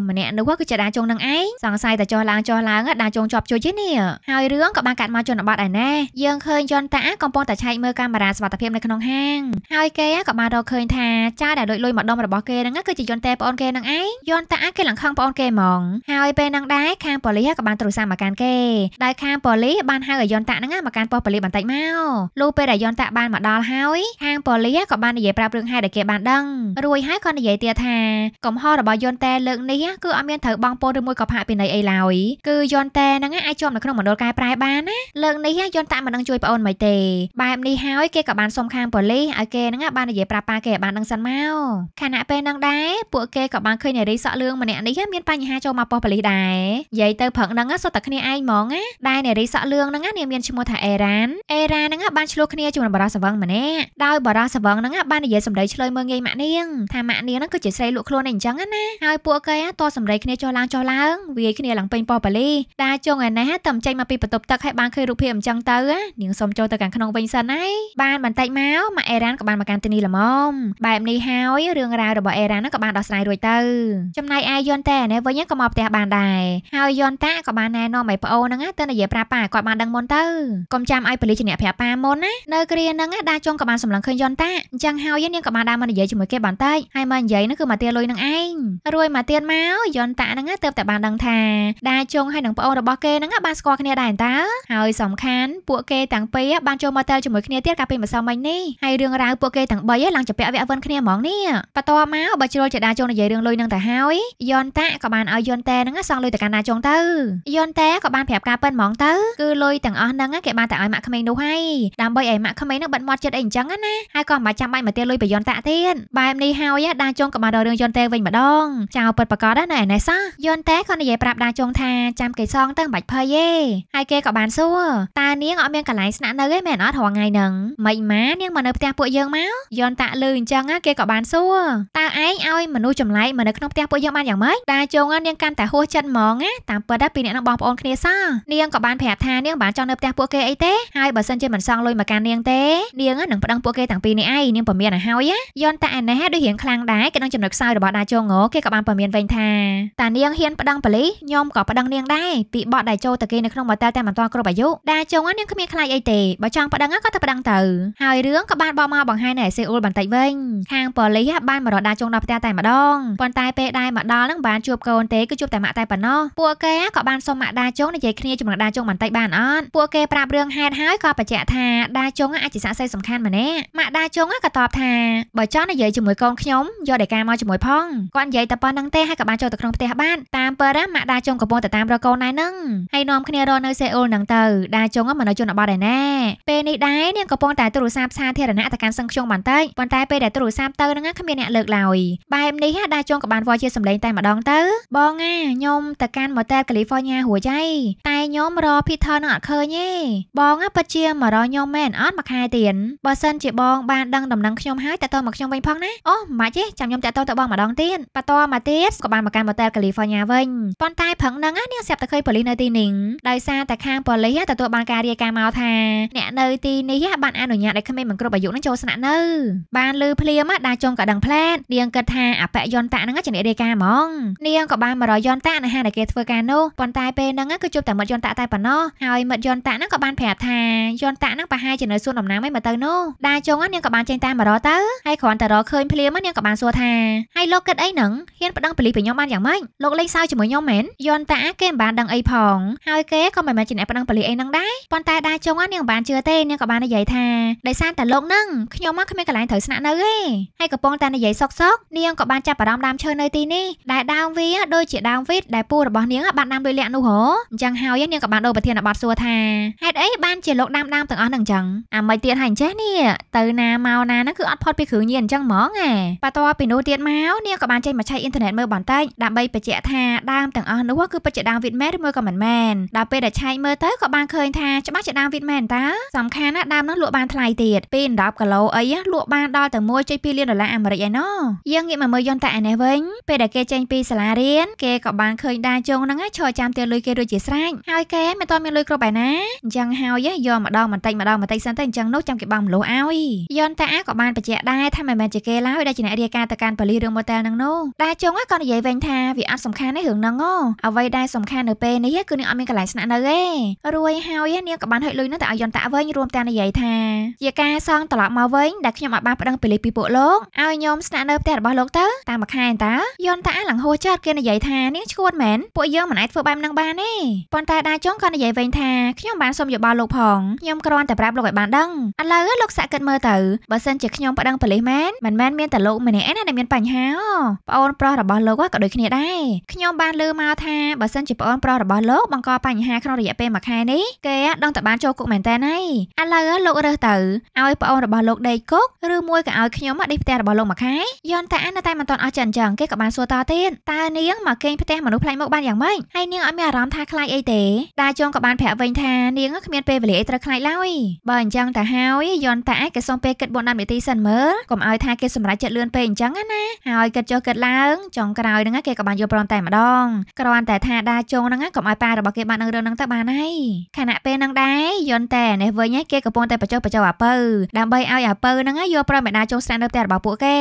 ម្នាក់នោះគឺជាដាជុងនឹងឯងសង្ស័យតែចោះឡើងចោះឡើងដាជុងជាប់ជួយទេនេះហើយរឿងក៏បានកាត់មកជនបទឯណែយើងឃើញយន្តតាកំពុងតែឆែកមើលកាមេរ៉ាសុវត្ថិភាពនៅក្នុងហាងហើយគេក៏បានរកឃើញថាចៅដែលលួចលុយម្ដុំរបស់គេហ្នឹងគឺជាយន្តតែប្អូនគេនឹងឯងយន្តតាគេលង្ខឹងប្អូនគេហ្មងហើយពេលនឹងដែរខាងប៉ូលីសក៏បានទូរស័ព្ទមកកាន់គេដោយខាងប៉ូលីសបានហៅឲ្យយន្តតាក់ហ្នឹងមកកាន់ប៉ុស្តិ៍ប៉ូលីសបន្តិចមកលុះពេលដែលយន្តតាក់បានមកដល់ហើយខាងប៉ូលីសក៏បាននិយាយប្រាប់រឿងហេតុដែលគេបានដឹងរួចហើយក៏និយាយទៀតថា កំហុសរបស់យន្តតែលើកនេះគឺអត់មានត្រូវបងប្អូនឬមួយក៏ផាកពីនៃអីឡើយគឺយន្តតែហ្នឹងអាចជាប់នៅក្នុងមណ្ឌលកែប្រែបានណាលើកនេះយន្តតាក់មិននឹងជួយប្អូនមិនទេបែបនេះហើយគេក៏បានសុំខាងប៉ូលីសឲ្យគេហ្នឹងបាននិយាយប្រាប់ប៉ាគេឲ្យបានដឹងសិនមកខណៈពេលហ្នឹងដែរពួកគេក៏បានឃើញនារីសក់លឿងម្នាក់នេះមានបញ្ហាចូលមកប៉ុស្តិ៍ប៉ូលីសដែរដែរនិយាយទៅព្រឹកហ្នឹងសុទ្ធតែគ្នាឯងហ្មងណាដែលនារីសក់លឿងហ្នឹងនាងមានឈ្មោះថាអេរ៉ានអេរ៉ានហ្នឹងបានឆ្លោះគ្នាជាមួយបារាសវឹងម្នាក់ដោយបារាសវឹងហ្នឹងបាននិយាយសម្ដីឆ្លើយមើងងាយម៉ាក់នាងថាម៉ាក់នាងហ្នឹងគឺជាស្រីលក់ខ្លួនឯងអញ្ចឹងណាហើយពួកគេតសម្ដីគ្នាចុះឡើងចុះឡើង វាយគ្នាឡើងពេញប៉ប៉ាលីដាចុងឯណេះតែមិនចេញមកពីបន្ទប់ទឹកឲ្យបានឃើញរូបភាពអញ្ចឹងទៅនាងសុំចូលទៅខាងក្នុងវិញសិនហើយបានបន្តិចមកម៉ាក់អេរ៉ានក៏បានមកកាន់ទីនេះល្មមបែបនេះហើយរឿងរ៉ាវរបស់អេរ៉ានហ្នឹងក៏បានដោះស្រាយរួចទៅចំណែកឯយន់តែណេះវិញក៏មកផ្ទះបានដែរដែរហើយយន់តាក៏បានណែនាំឲ្យប្អូនហ្នឹងទៅនិយាយប្រាប់ប៉ាគាត់បានដឹងមុនទៅកុំចាំឲ្យប៉ូលីសជាអ្នកប្រាប់ប៉ាមុនណានៅគ្រាហ្នឹងដាចុងក៏បានសម្លឹងឃើញយន់តាអញ្ចឹងហើយនាងក៏បានដើរមកនិយាយជាមួយគេបន្តិចហើយមកនិយាយហ្នឹងគឺមកទាលុយនឹងឯងរួយមកទៀតមកយន់តាហ្នឹងទៅតែបានដឹងថាដាចុងហើយនឹងប្អូនរបស់គេហ្នឹងបានស្គាល់គ្នាដែរតើហើយសំខាន់ពួកគេទាំងពីរបានចូលមកតែជាមួយគ្នាទៀតកាលពីម្សិលមិញនេះហើយរឿងរ៉ាវពួកគេទាំង3ឡើងជាពាក់វៈវិនគ្នាហ្មងនេះបន្ទាប់មកបើជ្រុលជាដាចុងនិយាយរឿងលុយនឹងទៅហើយយន់តាក៏បានឲ្យយន់តែហ្នឹងសងលុយទៅកាន់ណាចុងទៅយន់តែក៏បានប្រាប់ការប៉ិនហ្មងទៅគឺលុយទាំងអស់ហ្នឹងគេបានតែឲ្យម៉ាក់ក្មេងនោះហើយដើម្បីឲ្យម៉ាក់ក្មេងហ្នឹងបិទមាត់ចិត្តអីអញ្ចឹងណាហើយក៏មិនបាច់ចាំបាច់មកទាលុយពីយន់តាទៀតបែបនេះហើយដាចុងក៏បានដល់រឿងយន់តែវិញម្ដងចៅពិតប្រកបណាស់នៅឯណេះសោះយន់តែក៏និយាយប្រាប់ដាចុងថាចាំគេសងទៅមិនបាច់ភ័យទេហើយគេក៏បានសួរតើនាងអត់មានកន្លែងស្នាក់នៅទេមែនអត់រងថ្ងៃហ្នឹងមិនម៉ានាងមកនៅផ្ទះពួកយើងមកយន់តាលឺអញ្ចឹងគេក៏បានសួរតើឯងឲ្យមនុស្សចម្លែកមកនៅក្នុងផ្ទះពួកយើងបានយ៉ាងម៉េចដាចុងនាងកាន់តែហួសចិត្តហ្មងណាតាមពិតពីអ្នកនឹងបងប្អូនគ្នាសោះនាងក៏បានប្រាប់ថានាងបានចង់នៅផ្ទះពួកគេអីទេហើយបើសិនជាមិនសងលុយមកកាន់នាងទេនាងនឹងប្តឹងពួកគេទាំងពីរនេះឯងនាងពមៀនឲ្យហើយយន់តាឯណេះដូចរៀងខ្លាំងដែរគេនឹងចំណុចខ្សោយរបស់ដាជងអូគេក៏បានពមៀនវិញថាតានាងហ៊ានប្តឹងប៉ូលីសញោមក៏ប្តឹងនាងដែរពីបទដែលចូលទៅគេនៅក្នុងម៉ូតែលតែមិនទាន់គ្រប់អាយុដាជងនាងគ្មានខ្លាចអីទេបើចង់ប្តឹងក៏ទៅប្តឹងទៅហើយរឿងក៏បានបកមកបង្ហាញនៅសេអ៊ូលបន្តិចវិញខាងប៉ូលីសបានមករកដាជងដល់ផ្ទះតែម្ដងប៉ុន្តែពេលដែលមកដល់នឹងបានជួបកូនទេគឺជួបតែម៉ាក់តែប៉ុប៉ុណ្ណោះពួកគេក៏បានសុំម៉ាក់ដាជុងនិយាយគ្នាជាមួយដាជុងបន្តិចបានអត់ពួកគេប្រាប់រឿងហេតុហើយក៏បញ្ជាក់ថាដាជុងអាចជាសាក្សីសំខាន់ម្នាក់ម៉ាក់ដាជុងក៏តបថាបើចង់និយាយជាមួយកូនខ្ញុំយកដេកាមកជាមួយផងគាត់និយាយតែប៉ុណ្្នឹងទេហើយក៏បានចូលទៅក្នុងផ្ទះបានតាមពិតម៉ាក់ដាជុងកំពុងតែតាមរកកូនណែនឹងហើយនាំគ្នារកនៅសេអ៊ូលហ្នឹងទៅដាជុងមកនៅជនបទឯណែពេលនេះដែរនាងកំពុងតែទូរស័ព្ទសាធារណៈទៅកាន់សឹងខ្ជុងបន្តិចប៉ុន្តែពេលដែលទូរស័ព្ទទៅហ្នឹងគ្មានអ្នកលើកឡើយបែបនេះដាជុងក៏បានវល់ជាសម្លេងតែម្ដងទៅបងអាខ្ញុំទៅកាន់ម៉ូតែលកាលីហ្វ័រញ៉ារួចហើយតែខ្ញុំរក Peter នឹងអត់ឃើញទេបងពិតជាមករកខ្ញុំមែនអត់មួយខែទៀតបើសិនជាបងបានដឹងដំណឹងខ្ញុំហើយតើតើមកខ្ញុំវិញផងណាអូមិនទេចាំខ្ញុំតើតើទៅបងម្ដងទៀតបន្តមកទៀតក៏បានមកកាន់ម៉ូតែលកាលីហ្វ័រញ៉ាវិញប៉ុន្តែព្រឹងហ្នឹងនាងស្រាប់តែឃើញប៉ូលីសនៅទីនេះដោយសារតែខាងប៉ូលីសទទួលបានការរាយការណ៍មកថាអ្នកនៅទីនេះបានអនុញ្ញាតឲ្យក្មេងមិនគ្រប់អាយុនឹងចូលស្នាក់នៅបានលឺភ្លាមដាចុងក៏ដឹងផ្លែតនាងគិតថាអបយន្តតាហ្នឹងជាអ្នករាយការណ៍ហ្មងនាងក៏បានមករយន្តតានៅហារដែលគេធ្វើការនោះប៉ុន្តែពេលហ្នឹងក៏ជួបតែមិត្តយន្តតាតែប៉ុណ្ណោះហើយមិត្តយន្តតាហ្នឹងក៏បានប្រាប់ថាយន្តតាហ្នឹងប្រហែលជានៅសួនដំណាំឯមកទៅនោះដាចុងនាងក៏បានចេញតាមមករកទៅហើយគ្រាន់តែរកឃើញភ្លាមនាងក៏បានសួរថាហើយលោកគិតអីហ្នឹងហ៊ានប្តឹងប៉ូលីសពីខ្ញុំបានយ៉ាងម៉េចលោកលេងសើចជាមួយខ្ញុំមែនយន្តតាគេមិនបានដឹងអីផងហើយគេក៏មិនមែនជាអ្នកប្តឹងប៉ូលីសអីហ្នឹងដែរប៉ុន្តែដាចុងនាងបានជឿទេនាងក៏បាននិយាយថាដោយសារតែលោកហ្នឹងខ្ញុំមកគ្មានកន្លែងត្រូវស្នាក់នៅទេហើយកំពុងតែនិយាយសុកសុកនាងក៏បានចាប់អារម្មណ៍ដើមឈើនៅទីនេះដែលដើមវាដូចជាដើមវីតដែលពូរបស់នាងបានដាំលុយលាក់នោះហ៎អញ្ចឹងហើយនាងក៏បានដូរប្រធានបទសួរថាហេតុអីបានជាលោកដាំដាមទាំងអស់នឹងអញ្ចឹងអាមិនទៀតហើយអញ្ចេះនេះទៅណាមកណានឹងគឺអត់ផុតពីគ្រឿងញៀនអញ្ចឹងហ្មងហ៎បន្ទាប់ពីនោះទៀតមកនាងក៏បានចេញមកឆែកអ៊ីនធឺណិតមើលបន្តិចដើម្បីបញ្ជាក់ថាដាមទាំងអស់នោះគឺពិតជាដាមវីតមែនឬមួយក៏មិនមែនដល់ពេលដែលឆែកមើលទៅក៏បានឃើញថាច្បាស់ជាដាមវីតមែនតាសំខាន់ណាស់ដាមនោះលក់បានថ្លៃទៀតពី10គីឡូអីលក់បានដល់ទៅ1.2លានដុល្លារអាមេរិកឯណោះយើងងាកមកមើលយន្តតាឯនេះវិញពេលដែលគេចេញពីសាលារៀនគេក៏បានឃើញដាចុងហ្នឹងឈរចាំទាលុយគេរួចជាស្រេចហើយគេមិនទាន់មានលុយគ្រប់ឯណាអញ្ចឹងហើយយកម្ដងបន្តិចម្ដងបន្តិចសិនទៅអញ្ចឹងនោះចាំគេបងម្លោះឲ្យយន្តតាក៏បានបញ្ជាក់ដែរថាមិនមែនជាគេឡើយដែលជាអ្នករាយការណ៍ទៅកាន់ប៉ូលីសរឿងម៉ូដែលហ្នឹងនោះដាចុងក៏និយាយវិញថាវាអត់សំខាន់ទេរឿងហ្នឹងអ្វីដែលសំខាន់នៅពេលនេះគឺនាងអត់មានកន្លែងស្នាក់នៅទេរួយហើយនាងក៏បានហុចលុយនោះទៅឲ្យយន្តតាវិញរួមទាំងនិយាយថាជាការសងត្រឡប់មកវិញដែលខ្ញុំអត់បានប្តឹងប៉ូលីសពីពួកលោកឲ្យខ្ញុំស្នាក់នៅផ្ទះរបស់លោកទៅតាមមួយខែតើយន្តតាឡើងហួចចោតគេនិយាយថានាងឈួតមែនមែនពួកយើងមិនអាចធ្វើបែបហ្នឹងបានទេប៉ុន្តែដាចុងក៏និយាយវិញថាខ្ញុំបានសុំយោបល់លោកផងខ្ញុំគ្រាន់តែប្រាប់លោកឲ្យបានដឹងឥឡូវលោកសាក់គិតមើលទៅបើសិនជាខ្ញុំប្តឹងប៉ូលីសមែនមិនមែនមានតែលោកម្នាក់ឯណាដែលមានបញ្ហាអូប្អូនប្រុសរបស់លោកក៏ដូចគ្នាដែរខ្ញុំបានលើមកថាបើសិនជាប្អូនប្រុសរបស់លោកបង្កបញ្ហាក្នុងរយៈពេលមួយខែនេះគេដឹងតែបានចូលគុកមែនតើហើយឥឡូវលោករើសទៅឲ្យប្អូនរបស់លោកដេកគុកឬមួយក៏ឲ្យខ្ញុំមកដេកផ្ទះរបស់លោកមួយខែយន់តាអាននៅតែមិនទាន់អស់ចិត្តអញ្ចឹងគេក៏បានសួរតទៀតតើនាងមកគេងផ្ទះមនុស្សផ្លែមកបានយ៉ាងម៉េចហើយនាងអត់មានអារម្មណ៍ថាខ្លាចអីទេតាចងក៏បានប្រាប់វិញថានាងគ្មានពេលវេលាអីត្រូវខ្លាចឡើយបើអញ្ចឹងតាហើយយន់តាគេសុំពេលគិត4 10នាទីសិនមើលកុំឲ្យថាគេសម្រេចចិត្តលឿនពេកអញ្ចឹងណាហើយគិតចុះគិតឡើងចុងក្រោយហ្នឹងគេក៏បានយល់ព្រមតែម្ដងគ្រាន់តែថាតាចងហ្នឹងកុំឲ្យប៉ារបស់គេបានដឹងរឿងហ្នឹងទៅបានហើយខណៈពេលហ្នឹងដែរយន់តែនេះវិញគេកំពុងតែបញ្ចុះបញ្ចោអាពៅដើម្បីឲ្យអាពៅហ្នឹងយល់ព្រមមេដាចងស្នាក់នៅផ្ទះរបស់ពួកគេ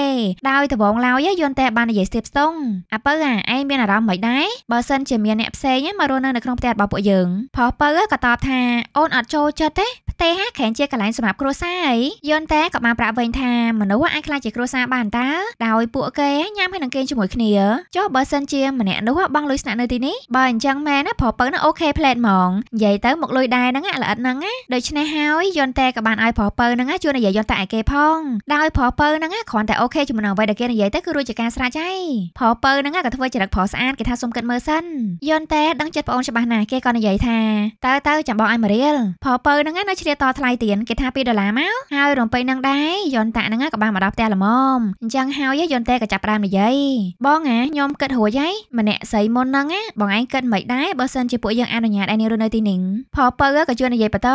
ដោយដំបងឡើយយន់តែបាននិយាយស្ទាបស្ទង់អាពៅអាឯងមានអារម្មណ៍មិនដែរបើសិនជាមានអ្នកផ្សេងមករស់នៅក្នុងផ្ទះរបស់ពួកយើងផុសពៅក៏តបថាអូនអត់ចូលចិត្តទេផ្ទះហាក់ខែងជាកន្លែងសម្រាប់គ្រួសារអីយន់តែក៏បានប្រាប់វិញថាមនុស្សអាចខ្លាចជាគ្រួសារបានតើដោយពួកគេញ៉ាំហើយនឹងគេជាមួយគ្នាចុះបើសិនជាម្នាក់នោះបងលុយស្នាក់នៅទីនេះបើអញ្ចឹងមែនណាប្រពៅនឹងអូខេផ្លែតហ្មងនិយាយទៅមកលុយដែរហ្នឹងល្អិតហ្នឹងណាដូច្នេះហើយយន់តែក៏បានឲ្យប្រពៅហ្នឹងជួយនិយាយយន់តែឲ្យគេផងដោយប្រពៅហ្នឹងគ្រាន់តែអូខេជាមួយនឹងអ្វីដែលគេនិយាយទៅគឺរួចជាការស្រេចហើយប្រពៅហ្នឹងក៏ធ្វើចរិតប្រស្អាតគេថាសុំគិតមើលសិនយន់តែដឹងចិត្តប្អូនច្បាស់ណាស់គេក៏និយាយថាតើតើចាំបងឲ្យមករៀលប្រពៅហ្នឹងណាឆ្លៀតតថ្លៃទៀនគេថា2ដុល្លារមកហើយរំពេញនឹងដែរយន្តតាក់ហ្នឹងក៏បានមកដល់ផ្ទះល្មមអញ្ចឹងហើយយន្តតែក៏ចាប់ផ្ដើមនិយាយបងអាខ្ញុំគិតរួចហើយម្នាក់ស្រីមុនហ្នឹងបងឯងគិតមិនដែរបើសិនជាពួកយើងអនុញ្ញាតឲ្យនាងរស់នៅទីនេះផលពៅក៏ជួយនិយាយបន្ត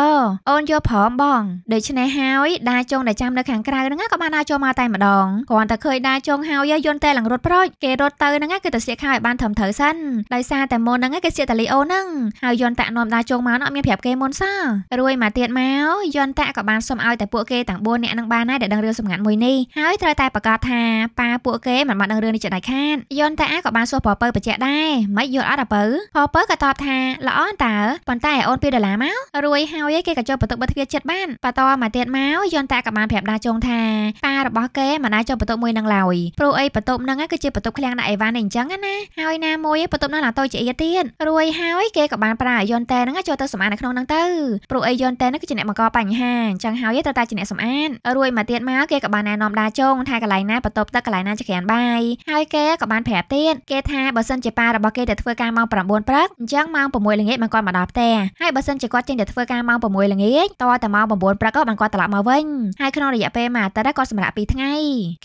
អូនយល់ព្រមបងដូច្នេះហើយដាចុងដែលចាំនៅខាងក្រៅហ្នឹងក៏បានដើរចូលមកតែម្ដងគ្រាន់តែឃើញដាចុងហើយយន្តតែឡើងរត់ប្រូចគេរត់ទៅហ្នឹងគឺទៅសៀកខោឲ្យបានត្រឹមត្រូវសិនដោយសារតែមុនហ្នឹងគេសៀកតាលីអូហ្នឹងហើយយន្តតាក់នាំដាចុងមកហ្នឹងអត់មានប្រាប់គេមុនសោះរួយមកទៀតមកមកយន្តៈក៏បានសុំឲ្យតែពួកគេទាំង4នាក់នឹងបានដែរដែលដឹងរឿងសម្ងាត់មួយនេះហើយត្រូវតែប្រកាសថាប៉ាពួកគេមិនបានដឹងរឿងនេះជាដាច់ខាតយន្តៈក៏បានសួរប្រពៅបច្ចៈដែរមិនយល់អត់អពៅប្រពៅក៏តបថាល្អតើប៉ុន្តែអូន2ដុល្លារមករួយហើយគេក៏ចូលបន្ទុកបិទទ្វារចិត្តបានបន្តមកទៀតមកយន្តៈក៏បានប្រាប់ដាចុងថាប៉ារបស់គេមិនអាចចូលបន្ទុកមួយនឹងឡើយព្រោះអីបន្ទុកហ្នឹងគឺជាបន្ទុកឃ្លាំងដាក់អីវ៉ាន់ឯងចឹងណាហើយណាមួយបន្ទុកហ្នឹងឡាតូចជាទៀតរួយហើយគេក៏បានប្រើយន្តៈហ្នឹងចូលទៅសម្អាតនៅក្នុងហ្នឹងទៅព្រោះអីយន្តៈហ្នឹងគឺជាអ្នកបង្កបញ្ហាអញ្ចឹងហើយត្រូវតែជាអ្នកសម្អាតរួចមកទៀតមកគេក៏បានណែនាំដាចុងថាកន្លែងណាបន្ទប់ទឹកកន្លែងណាចក្រានបាយហើយគេក៏បានប្រាប់ទៀតគេថាបើសិនជាប៉ារបស់គេទៅធ្វើការម៉ោង9ព្រឹកអញ្ចឹងម៉ោង6ល្ងាចបានគាត់មកដល់ផ្ទះហើយបើសិនជាគាត់ចេញទៅធ្វើការម៉ោង6ល្ងាចតតែម៉ោង9ព្រឹកក៏បានគាត់ត្រឡប់មកវិញហើយក្នុងរយៈពេលមួយអាទិត្យគាត់សម្រាប់2ថ្ងៃ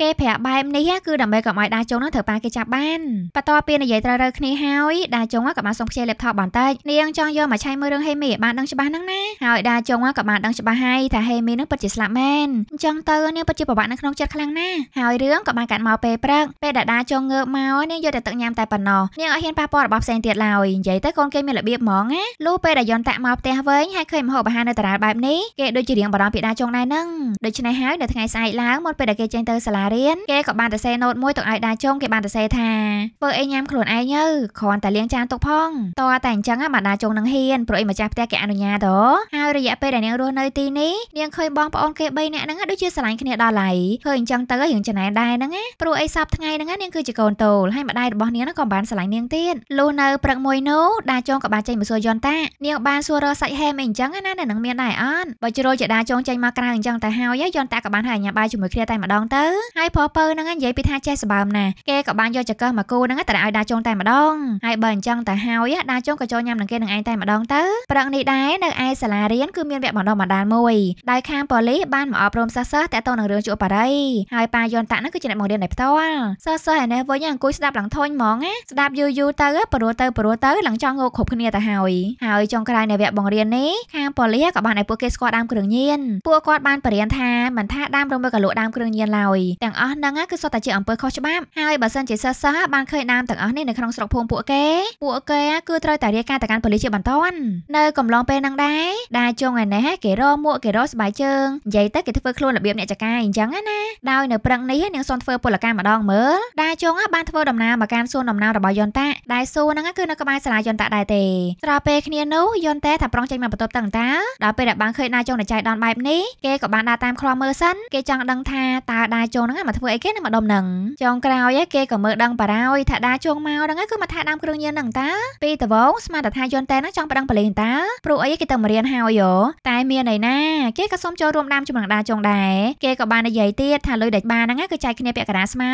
គេប្រាប់បែបនេះគឺដើម្បីកុំឲ្យដាចុងនោះត្រូវប៉ាគេចាប់បានបន្ទាប់ពីនិយាយត្រូវរើគ្នាហើយដាចុងក៏បានសុំខ្ចី laptop បន្តិចនាងចង់យកមកឆៃមើលរឿងហេមីបានដឹងច្បាស់ហ្នឹងណាហើយដាចុងក៏បានដឹងច្បាស់ហើយថាហេមីនឹងពិតជាស្លាប់មែនអញ្ចឹងទៅនាងពិតជាពិបាកនៅក្នុងចិត្តខ្លាំងណាស់ហើយរឿងក៏បានកាត់មកពេលព្រឹកពេលដាដាចូលងើបមកនាងយកតែទឹកញ៉ាំតែប៉ុណ្ណោះនាងអត់ហ៊ានប៉ះពាល់របស់ផ្សេងទៀតឡើយនិយាយទៅកូនគេមានរបៀបហ្មងណាលុះពេលដែលយន់តាក់មកផ្ទះវិញហើយឃើញមហូបអាហារនៅតារាលបែបនេះគេដូចជារៀងបារម្ភពីដាចុងដែរនឹងដូច្នេះហើយនៅថ្ងៃស្អែកឡើងមុនពេលដែលគេចេញទៅសាលារៀនគេក៏បានទៅសេណូតមួយទៅឲ្យដាចុងគេបានទៅសេថាធ្វើអីញ៉ាំខ្លួនឯងទៅគ្រាន់តែលាងចានទុកផងតតែអញ្ចឹងបានដាចុងនឹងហ៊ានព្រោះអីម្ចាស់ផ្ទះគេអនុញ្ញាតហ៎ហើយរយៈពេលដែលនាងរស់នៅទីនេះនាងឃើញបងប្អូនគេ3នាក់ហ្នឹងដូចជាស្រឡាញ់គ្នាដល់ហើយឃើញអញ្ចឹងទៅរឿងច្នៃដែរហ្នឹងណាព្រោះអីសពថ្ងៃហ្នឹងនាងគឺជាកូនតូលហើយម្ដាយរបស់នាងហ្នឹងក៏បានស្រឡាញ់នាងទៀតលុះនៅព្រឹកមួយនោះដាចងក៏បានចេញមកសួរយន់តានាងបានសួររើសាច់ហេមអីអញ្ចឹងណានៅនឹងមានដែរអត់បើជ្រុលជាដាចងចេញមកក្រៅអញ្ចឹងតែហើយយន់តាក៏បានហៅអញ្ញាបាយជាមួយគ្នាតែម្ដងទៅហើយផពើហ្នឹងនិយាយពីថាចេះសបើមណាគេក៏បានយកចកឹះមកគូហ្នឹងតែឲ្យដាចងតែម្ដងហើយបើអញ្ចឹងតែហើយដាចងក៏ចូលញ៉ាំនឹងគេនឹងឯងតែម្ដងទៅព្រឹកនេះដែរនៅឯសាលារៀនគឺមានវគ្គបណ្ដុះបណ្ដាលមួយដោយខាងប៉ូលីសបានមកអប់រំសិស្សសិស្សតទៅនឹងរឿងជួបបារីហើយប៉ាយន្តៈហ្នឹងគឺជាអ្នកបង្រៀនដោយផ្ទាល់សិស្សសិស្សឯនេះវិញអង្គុយស្ដាប់ឡើងធុញហ្មងណាស្ដាប់យូរយូរទៅព្រោះទៅព្រោះទៅឡើងចង់ងោកគ្រប់គ្នាទៅហើយហើយចុងក្រោយនៃវគ្គបង្រៀននេះខាងប៉ូលីសក៏បានឲ្យពួកគេស្គាល់ដើមគ្រឿងញៀនពួកគាត់បានបរៀនថាមិនថាដើមរមើកលក់ដើមគ្រឿងញៀនឡើយទាំងអស់ហ្នឹងគឺសុទ្ធតែជាអំពើខុសច្បាប់ហើយបើសិនជាសិស្សសិស្សបានឃើញដើមទាំងអស់នេះនៅក្នុងស្រុកភូមិពួកគេពួកគេគឺត្រូវតែរាយការណ៍ទៅកាន់ប៉ូលីសជាបន្ទាន់នៅកំឡុងពេលហ្នឹងដែរដាជុងឯណេណេះគេរកមួកគេរកស្បែកជើងនិយាយទៅគេធ្វើខ្លួនរបៀបអ្នកចកាយអញ្ចឹងណាដោយនៅព្រឹកនេះនាងសុនធ្វើពលកម្មម្ដងមើលដាជងបានធ្វើដំណើរមកកាន់សួនដំណើររបស់យន្តតាដែលសួនហ្នឹងគឺនៅក្បែរសាលាយន្តតាដែរទេស្របពេលគ្នានោះយន្តតាថាប្រុងចេញមកបន្ទប់តឹងតាដល់ពេលដែលបានឃើញដាជងនៅចៃដនបែបនេះគេក៏បានដើរតាមខ្លោមើលសិនគេចង់ដឹងថាតើដាជងហ្នឹងមកធ្វើអីគេនៅម្ដុំហ្នឹងចងក្រោយគេក៏មើលដឹងបារោយថាដាជងមកហ្នឹងគឺមកថាដើមគ្រឿងញៀនហ្នឹងតាពីតវងស្មានតែថាយន្តតាហ្នឹងចង់ប្តឹងប្រលេងតាព្រោះអីគេទៅមករៀនហើយយោតែមានអីណាគេក៏សូមចូលរួមដាមជំនងដាចុងដែរគេក៏បាននិយាយទៀតថាលុយដែលបានហ្នឹងគឺចែកគ្នាពាក់កណ្ដាលស្មើ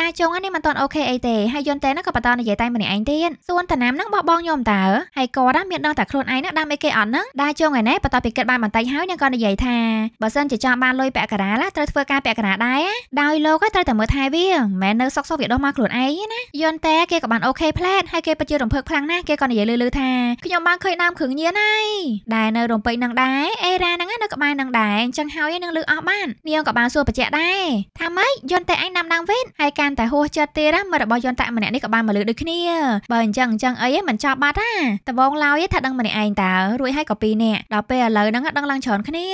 ដាចុងនេះមិនទាន់អូខេអីទេហើយយន្តតែហ្នឹងក៏បន្តនិយាយតែម្នាក់ឯងទៀតសួនតាណាមហ្នឹងបោះបងខ្ញុំតើហើយគាត់ហ្នឹងមានដឹងតែខ្លួនឯងហ្នឹងដាមអីគេអត់ហ្នឹងដាចុងឯណេះបន្តពីគិតបានបន្តិចហើយនឹងក៏និយាយថាបើសិនជាចង់បានលុយពាក់កណ្ដាលត្រូវធ្វើការពាក់កណ្ដាលដែរដោយលោកត្រូវតែមើលថែវាមិនមែននៅសុកសុកវាដោះមកខ្លួនឯងណាយន្តតែគេក៏បានអូខេផ្លែតហើយគេពិតជារំភើបខ្លាំងណាស់គេក៏និយាយលឺៗថាខ្ញុំបានឃើញដើមគ្រឿងញៀនហើយដែលនៅរំពេចនឹងដែរដែរអេរ៉ាហ្នឹងនៅក្បែរនឹងដែរអញ្ចឹងហើយនឹងលឺអស់បាននាងក៏បានសួរបញ្ជាក់ដែរថាម៉េចយន្តតែឯងដាំដើមវិញហើយកាន់តែហួសចិត្តទៀតមិត្តរបស់យន្តតែម្នាក់នេះក៏បានមកលឺដូចគ្នាបើអញ្ចឹងអញ្ចឹងអីមិនចប់បាត់ណាដំបងឡើយថាដឹងម្នាក់ឯងតើរួចហើយក៏ពីរនាក់ដល់ពេលឥឡូវហ្នឹងដឹងឡើងច្រើនគ្នា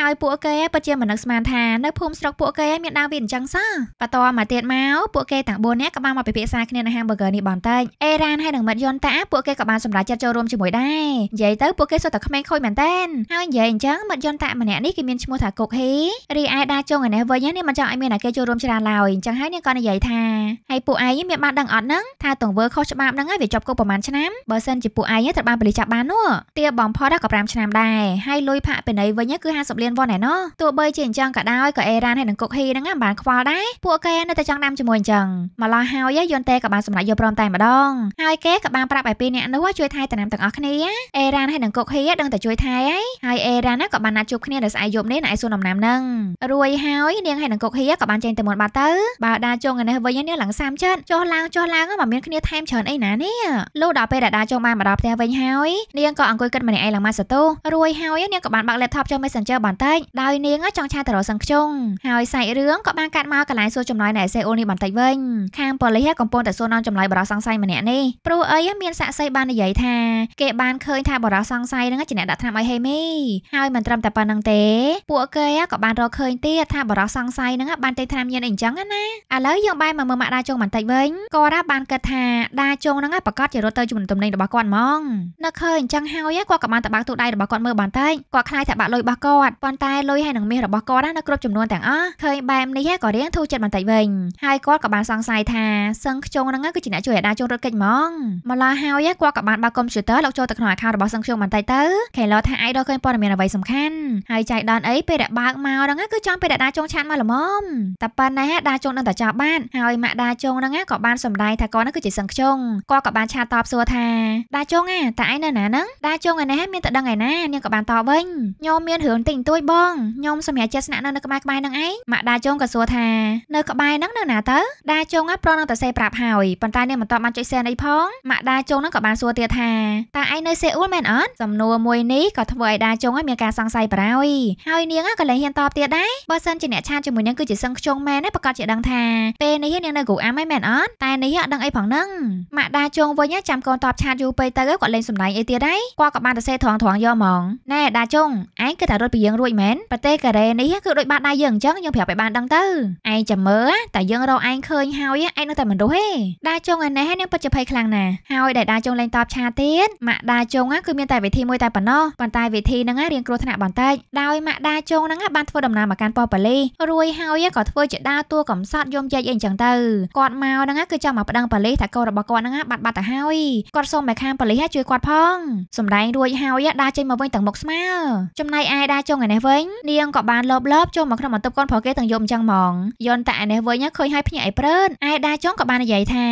ហើយពួកគេពិតជាមិននឹកស្មានថានៅភូមិស្រុកពួកគេមានដើមវាអញ្ចឹងសោះបន្តមកទៀតមកពួកគេទាំង4នាក់ក៏បានមកពិភាក្សាគ្នានៅហាង burger នេះបន្តិចអេរ៉ានហើយនឹងមិត្តយន្តតាពួកគេក៏បានសម្រេចចិត្តចូលរួមជាមួយដែរនិយាយទៅពួកគេសុទ្ធតែក្មេងខូចមែនតើហើយឲ្យនិយាយអញ្ចឹងមិត្តយន្តតម្នាក់នេះគេមានឈ្មោះថាគុកហេរីឯដាចុងឯនេះវិញនេះមិនចង់ឲ្យមានអ្នកគេចូលរួមច្រើនឡើយអញ្ចឹងហើយនាងក៏និយាយថាហើយពួកឯងមានបានដឹងអត់ហ្នឹងថាទង្វើខុសច្បាប់ហ្នឹងឯងវាជាប់គុកប្រហែលឆ្នាំបើសិនជាពួកឯងត្រូវបានប៉ូលីសចាប់បាននោះទាបំផុតក៏5ឆ្នាំដែរហើយលុយផាកពិន័យវិញគឺ50លានវ៉ុនឯណោះទោះបីជាអញ្ចឹងក៏ដោយក៏អេរ៉ានហើយនឹងគុកហេហ្នឹងមិនបានខ្វល់ដែរពួកគេនៅតែចង់ដាំជាមួយអញ្ចឹងម្លោះហើយយន្តតេក៏បានសម្រេចយកព្រមតែម្ដងហើយគេក៏បានប្រាប់ឲ្យពីរអ្នកនោះជួយថែតំណាំទាំងអស់គ្នាអេរ៉ានហើយនឹងគុកហេដឹងតែជួយថែហើយយអេរ៉ាណាក៏បានណាត់ជួបគ្នានៅស្អែកយប់នេះណាឯសួនដំណាំនឹងរួយហើយនាងហើយនឹងកុកហៀក៏បានចេញទៅមុនបាត់ទៅបើដាចុងឯនេះវិញនាងឡើងសាមចិត្តចុះឡើងចុះឡើងមិនមានគ្នាថែមច្រើនអីណានេះលុះដល់ពេលដាចុងបានមកដល់ផ្ទះវិញហើយនាងក៏អង្គុយគិតម្នាក់ឯងឡើងមកសតូរួយហើយនាងក៏បានបើក laptop ចុះ Messenger បន្តិចដោយនាងចង់ឆាតទៅរកសឹងខ្ជុងហើយសាច់រឿងក៏បានកាត់មកកន្លែងសួរចម្លើយនៃ essay អូននេះបន្តិចវិញខាងប៉ូលីសកំពុងតែសួរនាំចម្លើយបរិសសង្ស័យម្នាក់នេះព្រោះអីមានសាក់សីបាននិយាយថាគេបានឃើញថាបរិសសង្ស័យនឹងជាអ្នកដាក់ថ្នាំឲ្យហេមីហើយមិនត្រឹមតែប៉ុណ្្នឹងទេ ពួកគេក៏បានរកឃើញទៀតថាបរិសសង្ស័យហ្នឹងបានទេថ្នាំញៀនអីចឹងណាឥឡូវយើងបែរមកមើលម៉ាក់ដាជុងបន្តិចវិញគាត់បានគិតថាដាជុងហ្នឹងប្រកាសជារត់ទៅជាមួយទំនិញរបស់គាត់ហ្មងនៅឃើញអញ្ចឹងហើយគាត់ក៏បានតបាក់ទូដៃរបស់គាត់មើលបន្តិចគាត់ខ្លាចថាបាក់លុយរបស់គាត់ប៉ុន្តែលុយហើយនឹងមាសរបស់គាត់នៅគ្រប់ចំនួនទាំងអស់ឃើញបែបនេះក៏រៀងធូរចិត្តបន្តិចវិញហើយគាត់ក៏បានសង្ស័យថាសឹងខ្ជុងហ្នឹងគឺជាអ្នកជួយឲ្យដាជុងរត់គេចហ្មងម្ល៉េះហើយគាត់ក៏បានបើកកុំព្យូទ័រលោកចូលទៅក្នុង account របស់សឹងខ្ជុងបន្តិចទៅគេលោថាអាយដល់ឃើញព័ត៌តមានអ្វីសំខាន់ហើយចៃដនអីពេលដែលបើកមកហ្នឹងគឺចង់ពេលដែលដាចុងឆានមកល្មមតែប៉ុណ្ណេះដាចុងនឹងតែចាប់បានហើយម៉ាក់ដាចុងហ្នឹងក៏បានសម្ដែងថាគាត់ហ្នឹងគឺជាសឹងខ្ជុងគាត់ក៏បានឆាតតបសួរថាដាចុងអាតើឯងនៅណាហ្នឹងដាចុងឯនេះមានតែដឹងឯណានាងក៏បានតបវិញញោមមានរឿងតិចតួចបងញោមសម្រាប់ចិត្តស្នាក់នៅនៅក្បែរក្បែរហ្នឹងឯងម៉ាក់ដាចុងក៏សួរថានៅក្បែរហ្នឹងនៅណាទៅដាចុងប្រងនឹងតែសេប្រាប់ហើយប៉ុន្តែនាងមិនតបបានចុចសេអីផងម៉ាក់ដាចុងហ្នឹងក៏បានសួរទៀតថាតើឯងនៅសេអ៊ូលមែនអត់សំណួរមួយនេះក៏ធ្វើឲ្យដាចុងហើយមានការសង្ស័យបារោយហើយនាងក៏លែងហ៊ានតបទៀតដែរបើសិនជាអ្នកឆាតជាមួយនឹងគឺជាសឹងខ្ជុងមែនណាប្រកាសជាដឹងថាពេលនេះនាងនៅគ្រូអាំហើយមែនអត់តែនេះអត់ដឹងអីផងហ្នឹងម៉ាក់ដាជុងវិញចាំកូនតបឆាតយូរពេកទៅគាត់លែងសំដែងអីទៀតដែរគាត់ក៏បានទៅសេត្រង់ត្រង់យកហ្មងណែដាជុងឯងគិតថារត់ពីយើងរួចមែនប្រទេសកូរ៉េនេះគឺដូចបាត់ដៃយើងអញ្ចឹងយើងប្រាប់ឲ្យបានដឹងទៅឯងចាំមើលតែយើងរកឯងឃើញហើយឯងនៅតែមិនរស់ទេដាជុងឯនេះនាងពិតជាភ័យខ្លាំងណាស់ហើយដែលដាជុងលែងតបឆាទៀតម៉ាក់ដាជុងគឺមានតែវិធីមួយតែប៉ុណ្ណោះប៉ុន្តែវិធីហ្នឹងរៀងគ្រោះថ្នាក់បន្តិចដោយម៉ាក់ដាចុងហ្នឹងបានធ្វើដំណើរមកកាន់ប៉ប៉ាលីរួយហើយក៏ធ្វើជាដាតួកំសត់យំជែកអីអញ្ចឹងទៅគាត់មកហ្នឹងគឺចង់មកប្តឹងប៉ប៉ាលីថាកូនរបស់គាត់ហ្នឹងបាត់បាត់ទៅហើយគាត់សូមឲ្យខាងប៉ប៉ាលីជួយគាត់ផងសម្ដែងរួចហើយដាចេញមកវិញទាំងមុខស្មើចំណែកឯដាចុងឯនេះវិញនាងក៏បានលបលបចូលមកក្នុងបន្ទប់កូនប្រុសគេទាំងយប់អញ្ចឹងហ្មងយន់តាឯនេះវិញឃើញហើយភ្ញាក់ឯព្រឺតឯដាចុងក៏បាននិយាយថា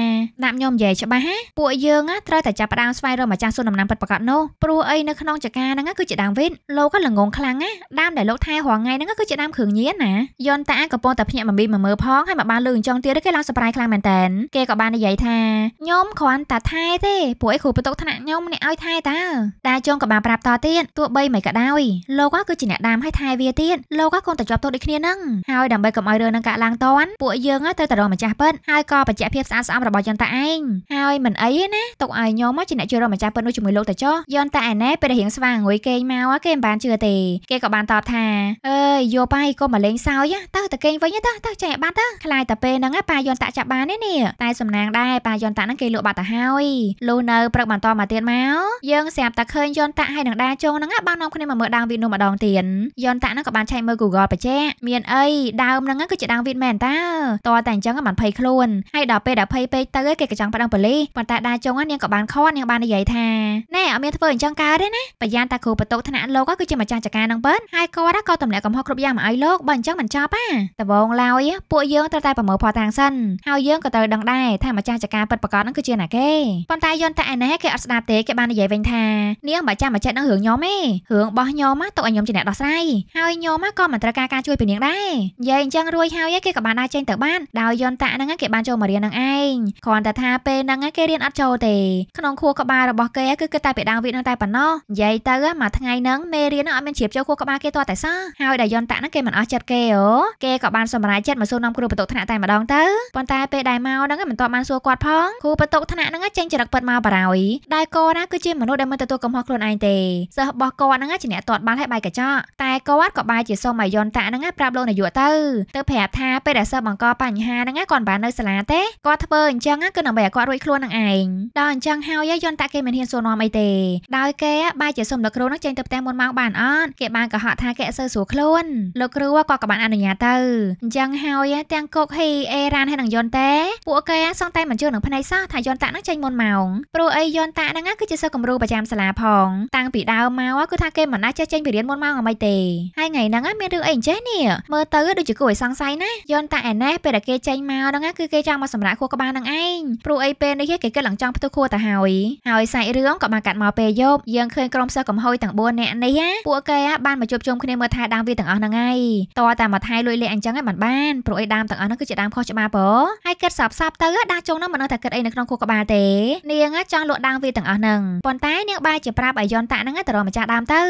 ដាក់ខ្ញុំនិយាយច្បាស់ហ៎ពួកយើងត្រូវតែចាប់ផ្ដើមស្វែងរកម្ចាស់សួនដំណាំពិតប្រាកដនោះព្រោះអីនៅក្នុងចការហ្នឹងគឺជាដើមវវិតលោកគាត់ល្ងងខ្លាំងណាដើមដែលលោកថែរាល់ថ្ងៃហ្នឹងគឺជាដើមគ្រឿងញៀនណាយន្តតាក៏ប៉ុន្តែភ្ញាក់មមីមកមើលផងហើយមកបានលឺអញ្ចឹងទៀតគេឡើងសប្រៃខ្លាំងមែនតើគេក៏បាននិយាយថាខ្ញុំគ្រាន់តែថែទេព្រោះឯគ្រូបន្ទុកថ្នាក់ខ្ញុំអ្នកឲ្យថែតើតាចុងក៏បានប្រាប់តទៀតទោះបីមិនក៏ដោយលោកគាត់គឺជាអ្នកដើមឲ្យថែវាទៀតលោកគាត់គង់តែជាប់ទោសដូចគ្នាហ្នឹងហើយដើម្បីកុំឲ្យរឿងហ្នឹងកាក់ឡើងតន់ពួកយើងទៅតែរកម្ចាស់ពិតហើយក៏បច្ចៈភាពស្អាតស្អំរបស់យន្តតាឯងហើយមិនអីទេណាទុកឲ្យខ្ញុំមកជាអ្នកជួយរកម្ចាស់ពិតនោះជាមួយលោកតាចុះយន្តតាឯណែពេលដែលរៀងស្វាងអង្គុយគេងមកគេមិនបានជឿទេគេក៏បានតបថាអើយយោប៉ៃក៏មកលេងសើចទៅតែគេងវិញទៅទៅចែកបាត់ទៅខ្លាយតែពេលហ្នឹងប៉ាយន្តៈចាប់បានទេនេះតែសំណាងដែរប៉ាយន្តៈហ្នឹងគេលក់បាត់ទៅហើយលុះនៅព្រឹកបន្តមកទៀតមកយើងស្រាប់តែឃើញយន្តៈហើយនឹងដាចងហ្នឹងបាននាំគ្នាមកមើលដើមវៀតណាមម្ដងទៀតយន្តៈហ្នឹងក៏បានឆែកមើល Google បច្ចេកមានអីដើមហ្នឹងគឺជាដើមវៀតមែនតើតតែអញ្ចឹងបានភ័យខ្លួនហើយដល់ពេលដែលភ័យពេកទៅគេក៏ចង់ប្តឹងប៉ូលីសប៉ុន្តែដាចងនាងក៏បានខត់នាងបាននិយាយថាណែអត់មានធ្វើអញ្ចឹងកើតទេណាប្រយ៉ាងតាគ្រូបន្ទុកថ្នាក់ដាក់លោកគឺជាម្ចាស់ចការនឹងពិនហើយគាត់ក៏ទម្លាក់កំហុសគ្រប់យ៉ាងមកឲ្យលោកបើអញ្ចឹងមិនចប់ទេដបងឡើយពួកយើងត្រូវតែប្រមូលផតាំងសិនហើយយើងក៏ត្រូវដឹងដែរថាម្ចាស់ចការពិតប្រាកដនឹងគឺជាណាគេប៉ុន្តែយន្តតែឯណេះគេអត់ស្ដាប់ទេគេបាននិយាយវិញថានាងបើចាំមកចិត្តនឹងរឿងញោមទេរឿងរបស់ញោមទុកឲ្យញោមជាអ្នកដោះស្រាយហើយញោមក៏មិនត្រូវការការជួយពីនាងដែរនិយាយអញ្ចឹងរួចហើយគេក៏បានដើរចេញទៅបានដោយយន្តតាហ្នឹងគេបានចូលមករៀននឹងឯងគ្រាន់តែថាពេលហ្នឹងគេរៀនអត់ចូលទេក្នុងខួរក្បាលរបស់គេគឺគិតតែពីដើមវិទ្យនឹងតែប៉ុណ្ណោះនិយាយទៅមួយថ្ងៃហ្នឹងហ្នឹងមេរៀនហ្នឹងអត់មានជ្រាបចូលខួរក្បាលគេទាល់តែសោះហើយដែលយន្តតាហ្នឹងគេមិនអស់ចិត្តគេអូគេក៏បានសម្រេចចិត្តមកសួរនាំគ្រូបន្ទុកថ្នាក់តែម្ដងទៅប៉ុន្តែពេលដែលមកហ្នឹងមិនទាន់បានសួរគាត់ផងគ្រូបន្ទុកថ្នាក់ហ្នឹងចេញចរិតពិតមកបារោយដែលកោណាគឺជាមនុស្សដែលមិនទទួលកំហុសខ្លួនឯងទេសិស្សរបស់គាត់ហ្នឹងជាអ្នកទាត់បាល់ហើយបាយកញ្ចក់តែគាត់ក៏បែរជាសុំឲ្យយន្តតាហ្នឹងប្រាប់លោកនាយកទៅទៅប្រាប់ថាពេលដែលសិស្សបង្កបញ្ហាហ្នឹងគាត់មិនបាននៅសាលាទេគាត់ធ្វើអញ្ចឹងគឺដើម្បីឲ្យគាត់រួចខ្លួននឹងឯងដល់អញ្ចឹងហើយយន្តតាគេមិនហ៊ានសួរនាំអីទេដោយគេបែរជាសុំលោកគ្រូហ្នឹងចេញទៅផ្ទះឡើងមុនម៉ោងបានអត់គេបានកុហកថាគេអត់សូវស្រួលខ្លួនលោកគ្រូក៏ក៏បានអនុញ្ញាតទៅអញ្ចឹងហើយទាំងកុកហ៊ីអេរ៉ានហើយនឹងយនតែពួកគេសង្តែមិនជឿនឹងភ្នែកសោះថាយនតានឹងចេញមុនម៉ោងព្រោះអីយនតាហ្នឹងគឺជាសិស្សគំរូប្រចាំសាលាផងតាំងពីដើមមកគឺថាគេមិនដាច់ចេះចេញពីរៀនមុនម៉ោងអ្វីទេហើយថ្ងៃហ្នឹងមានរឿងអីអញ្ចេះនេះមើលទៅដូចជាគួរឲ្យសង្ស័យណាយនតាឯណេះពេលដែលគេចេញមកហ្នឹងគឺគេចង់មកសម្រាប់ខួរក្បាលនឹងឯងព្រោះអីពេលនេះគេគិតឡើងចង់ផ្ទុះខួរទៅហើយហើយសាច់រឿងក៏បានកាត់មកពេលយប់យើងឃើញក្រុមសិស្សកំហុយទាំង4នាក់នេះណាពួកគេបានមកជួបជុំគ្នាមើលថែដើមវាទាំងអស់ហ្នឹងហើយតើតែមកថែលួយលេអញ្ចឹងឯងមិនបានព្រោះឯដើមទាំងអស់ហ្នឹងគឺជាដើមខុសច្បាប់ព្រោះហើយគិតសាប់សាប់ទៅដាស់ជុងហ្នឹងមិននៅតែគិតអីនៅក្នុងខួរក្បាលទេ នាងចង់លក់ដើមវាទាំងអស់ហ្នឹងប៉ុន្តែនាងបែរជាប្រាប់ឲ្យយន់តាហ្នឹងទៅរកម្ចាស់ដើមទៅ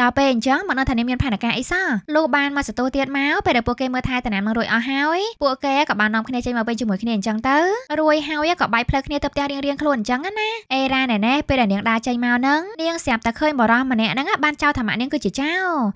ដល់ពេលអញ្ចឹងមិននៅថានាងមានផែនការអីសោះលុះបានមកសតូទៀតមកពេលដែលពួកគេមើលថែតំណាំនឹងរួចអស់ហើយពួកគេក៏បាននាំគ្នាចេញមកវិញជាមួយគ្នាអញ្ចឹងទៅរួយហើយក៏បែកផ្លូវគ្នាទៅផ្ទះរៀងៗខ្លួនអញ្ចឹងណាអេរ៉ាណែណែពេលដែលនាងដើរចេញមកហ្នឹងនាងស្រាប់តែឃើញបរោះម្នាក់ហ្នឹងបានបានចោលថាម៉ាក់នាងគឺជាចៅ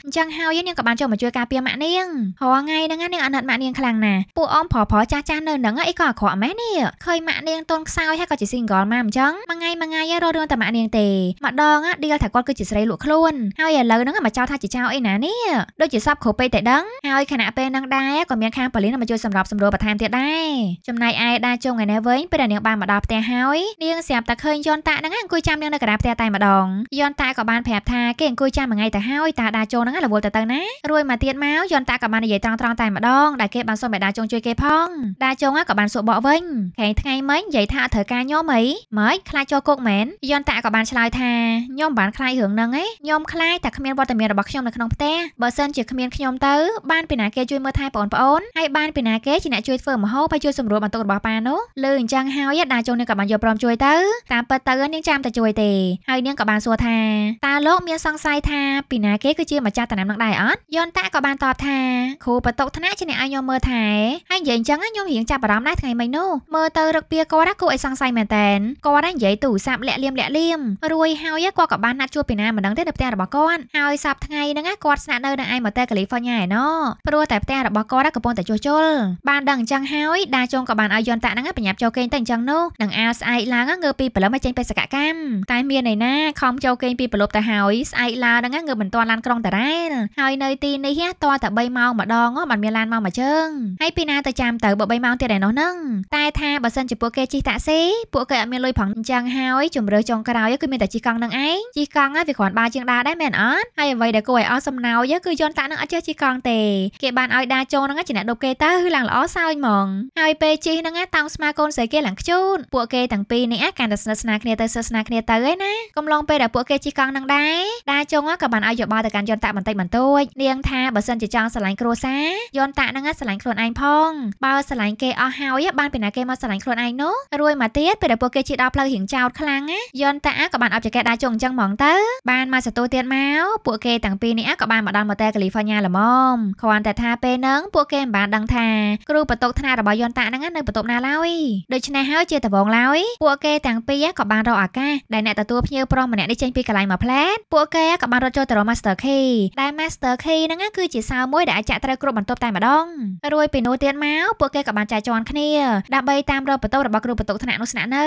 អញ្ចឹងហើយនាងក៏បានចូលមកជួយការពារម៉ាក់នាងរាល់ថ្ងៃហ្នឹងនាងអាណិតម៉ាក់នាងខ្លាំងណាស់ពួកអមប្រប្រចាស់ចាស់នៅហ្នឹងអីក៏អាក្រក់ម៉េះនេះឃើញម៉ាក់នាងតូនខ្សោយហើយក៏ជា single ម៉ាមអញ្ចឹងមួយថ្ងៃមួយថ្ងៃរត់រឿងតែម៉ាក់នាងទេម្ដងដៀលថាគាត់គឺជាស្រីលក់ខ្លួនហើយឥឡូវហ្នឹងមកចោលថាជាចៅអីណានេះដូចជាសពគ្រូពេកតែដឹងហើយខណៈពេលហ្នឹងដែរក៏មានខាងប៉ូលីសមកជួយសម្របសម្រួលបន្ថែមទៀតដែរចំណែកឯដាជុងឯនេះវិញពេលដែលនាងបានមកដល់ផ្ទះហើយនាងស្រាប់តែឃើញយនតាហ្នឹងអង្គុយចាំនាងនៅកណ្ដាលផ្ទះតែម្ដងយនតាក៏បានប្រាប់ថាគេអង្គុយចាំមួយថ្ងៃទៅហើយតាដាចូលហ្នឹងឡវលទៅទៅណារួយមកទៀតមកយន្តតាក៏បាននិយាយត្រង់ត្រង់តែម្ដងដែលគេបានសុំឲ្យដាចុងជួយគេផងដាចុងក៏បានសួរបកវិញខែថ្ងៃមិញនិយាយថាត្រូវការញោមអីម៉េចខ្លាចចូលគុកមែនយន្តតាក៏បានឆ្លើយថាញោមបានខ្លាចរឿងហ្នឹងឯងញោមខ្លាចតែគ្មានវត្តមានរបស់ខ្ញុំនៅក្នុងផ្ទះបើសិនជាគ្មានខ្ញុំទៅបានពីណាគេជួយមើលថែបងប្អូនហើយបានពីណាគេជាអ្នកជួយធ្វើម្ហូបហើយជួយសម្រួលបន្ទុករបស់ប៉ានោះលើអញ្ចឹងហើយដាចុងនាងក៏បានយកព្រមជួយទៅតាមពិតទៅនាងចាំតែជួយទេហើយនាងក៏បានសួរថាតាលោកមានសង្ស័យថាពីណាគេគឺជាម្ចាស់តំណែងនឹងដែរអត់យន្តតាក៏បានតបថាគ្រូបន្ទុកថ្នាក់ជាអ្នកឲ្យខ្ញុំមើលថែហើយនិយាយអញ្ចឹងខ្ញុំរៀងចាប់អារម្មណ៍ដែរថ្ងៃមិញនោះមើលទៅរឹកពីគាត់គួរឲ្យសង្ស័យមែនតើគាត់ហ្នឹងនិយាយទូរស័ព្ទលាក់លៀមលាក់លៀមរួយហើយគាត់ក៏បានណាត់ជួបពីណាមិនដឹងទេនៅផ្ទះរបស់គាត់ហើយសប្តាហ៍ថ្ងៃហ្នឹងគាត់ស្នាក់នៅនៅឯម៉ូតេកាលីហ្វ័រញ៉ាឯណោះព្រោះតែផ្ទះរបស់គាត់កំពុងតែជួសជុលបានដឹងអញ្ចឹងហើយដាចុងក៏បានឲ្យយន្តតាហ្នឹងបញ្ញាប់ចូលគេងតែអញ្ចឹងនោះនឹងអាលស្អែកឡើងងើពីព្រលឹមឲ្យចេញបេសកកម្មតែមានន័យណាខំចូលគេងពីព្រលប់ទៅហើយស្អែកឡាវហ្នឹងងើបមិនទាន់ឡានក្រុងតារ៉ែលហើយនៅទីនេះតតែ3ម៉ោងម្ដងមិនមានឡានមកមួយជើងហើយពីណាទៅចាំទៅបើ3ម៉ោងទៀតឯនោះហ្នឹងតែថាបើសិនជាពួកគេជិះតាក់ស៊ីពួកគេអត់មានលុយផងអញ្ចឹងហើយជំរឿចុងក្រោយគឺមានតែជិះកង់នឹងឯងជិះកង់វាគ្រាន់បើជាងដាដែរមែនអត់ហើយអ្វីដែលគួរឲ្យអស់សំណោយគឺយន្តតាក់នឹងអត់ចេះជិះកង់ទេគេបានឲ្យដាចូលហ្នឹងជាអ្នកដប់គេទៅគឺឡើងល្អសើចហ្មងហើយពេលជិះហ្នឹងតោងស្មាកូនស្រីគេឡើងខ្ជូនពួកគេទាំងពីរនេះកាន់តែស្និទ្ធស្នាលគ្នាទៅស្និទ្ធស្នាលគ្នាទៅឯណាកំឡុងពេលដែលពួកគេជិះកង់ហ្នឹងដែរដាចុងក៏បានឲ្យយោបល់ទៅកាន់យន្តតាបន្តិចបន្តួចនាងថាបើសិនជាចង់ស្រឡាញ់គ្រួសារយន្តតានឹងស្រឡាញ់ខ្លួនឯងផងបើស្រឡាញ់គេអស់ហើយបានពីណាគេមកស្រឡាញ់ខ្លួនឯងនោះរួយមកទៀតពេលដែលពួកគេជិះដល់ផ្លូវរៀងចោតខ្លាំងយន្តតាក៏បានអបចកេដាចុងអញ្ចឹងហ្មងទៅបានមកសតូទៀតមកពួកគេទាំងពីរនេះក៏បានមកដល់ម៉ូតែលកាលីហ្វ័រញ៉ាល្មមគ្រាន់តែថាពេលហ្នឹងពួកគេមិនបានដឹងថាគ្រូបន្ទុកថ្នាក់របស់យន្តតាហ្នឹងនៅបន្ទប់ណាឡើយដូច្នេះហើយជាដបងឡើយពួកគេទាំងពីរក៏បានរកឱកាសដែលអ្នកទទួលភ្ញៀវប្រុសម្នាក់នេះចេញពីកន្លែងមកផ្លែតពួកគេ Master ក៏បានរត់ចូលទៅរក Master Key ដែល Master Key ហ្នឹងគឺជាសោមួយដែលអាចចាក់ត្រូវគ្រប់បន្ទប់តែម្ដងរួចពីនោះទៀតមកពួកគេក៏បានចែកជាន់គ្នាដើម្បីតាមរកបន្ទប់របស់គ្រូបន្ទុកថ្នាក់នោះស្នាក់នៅ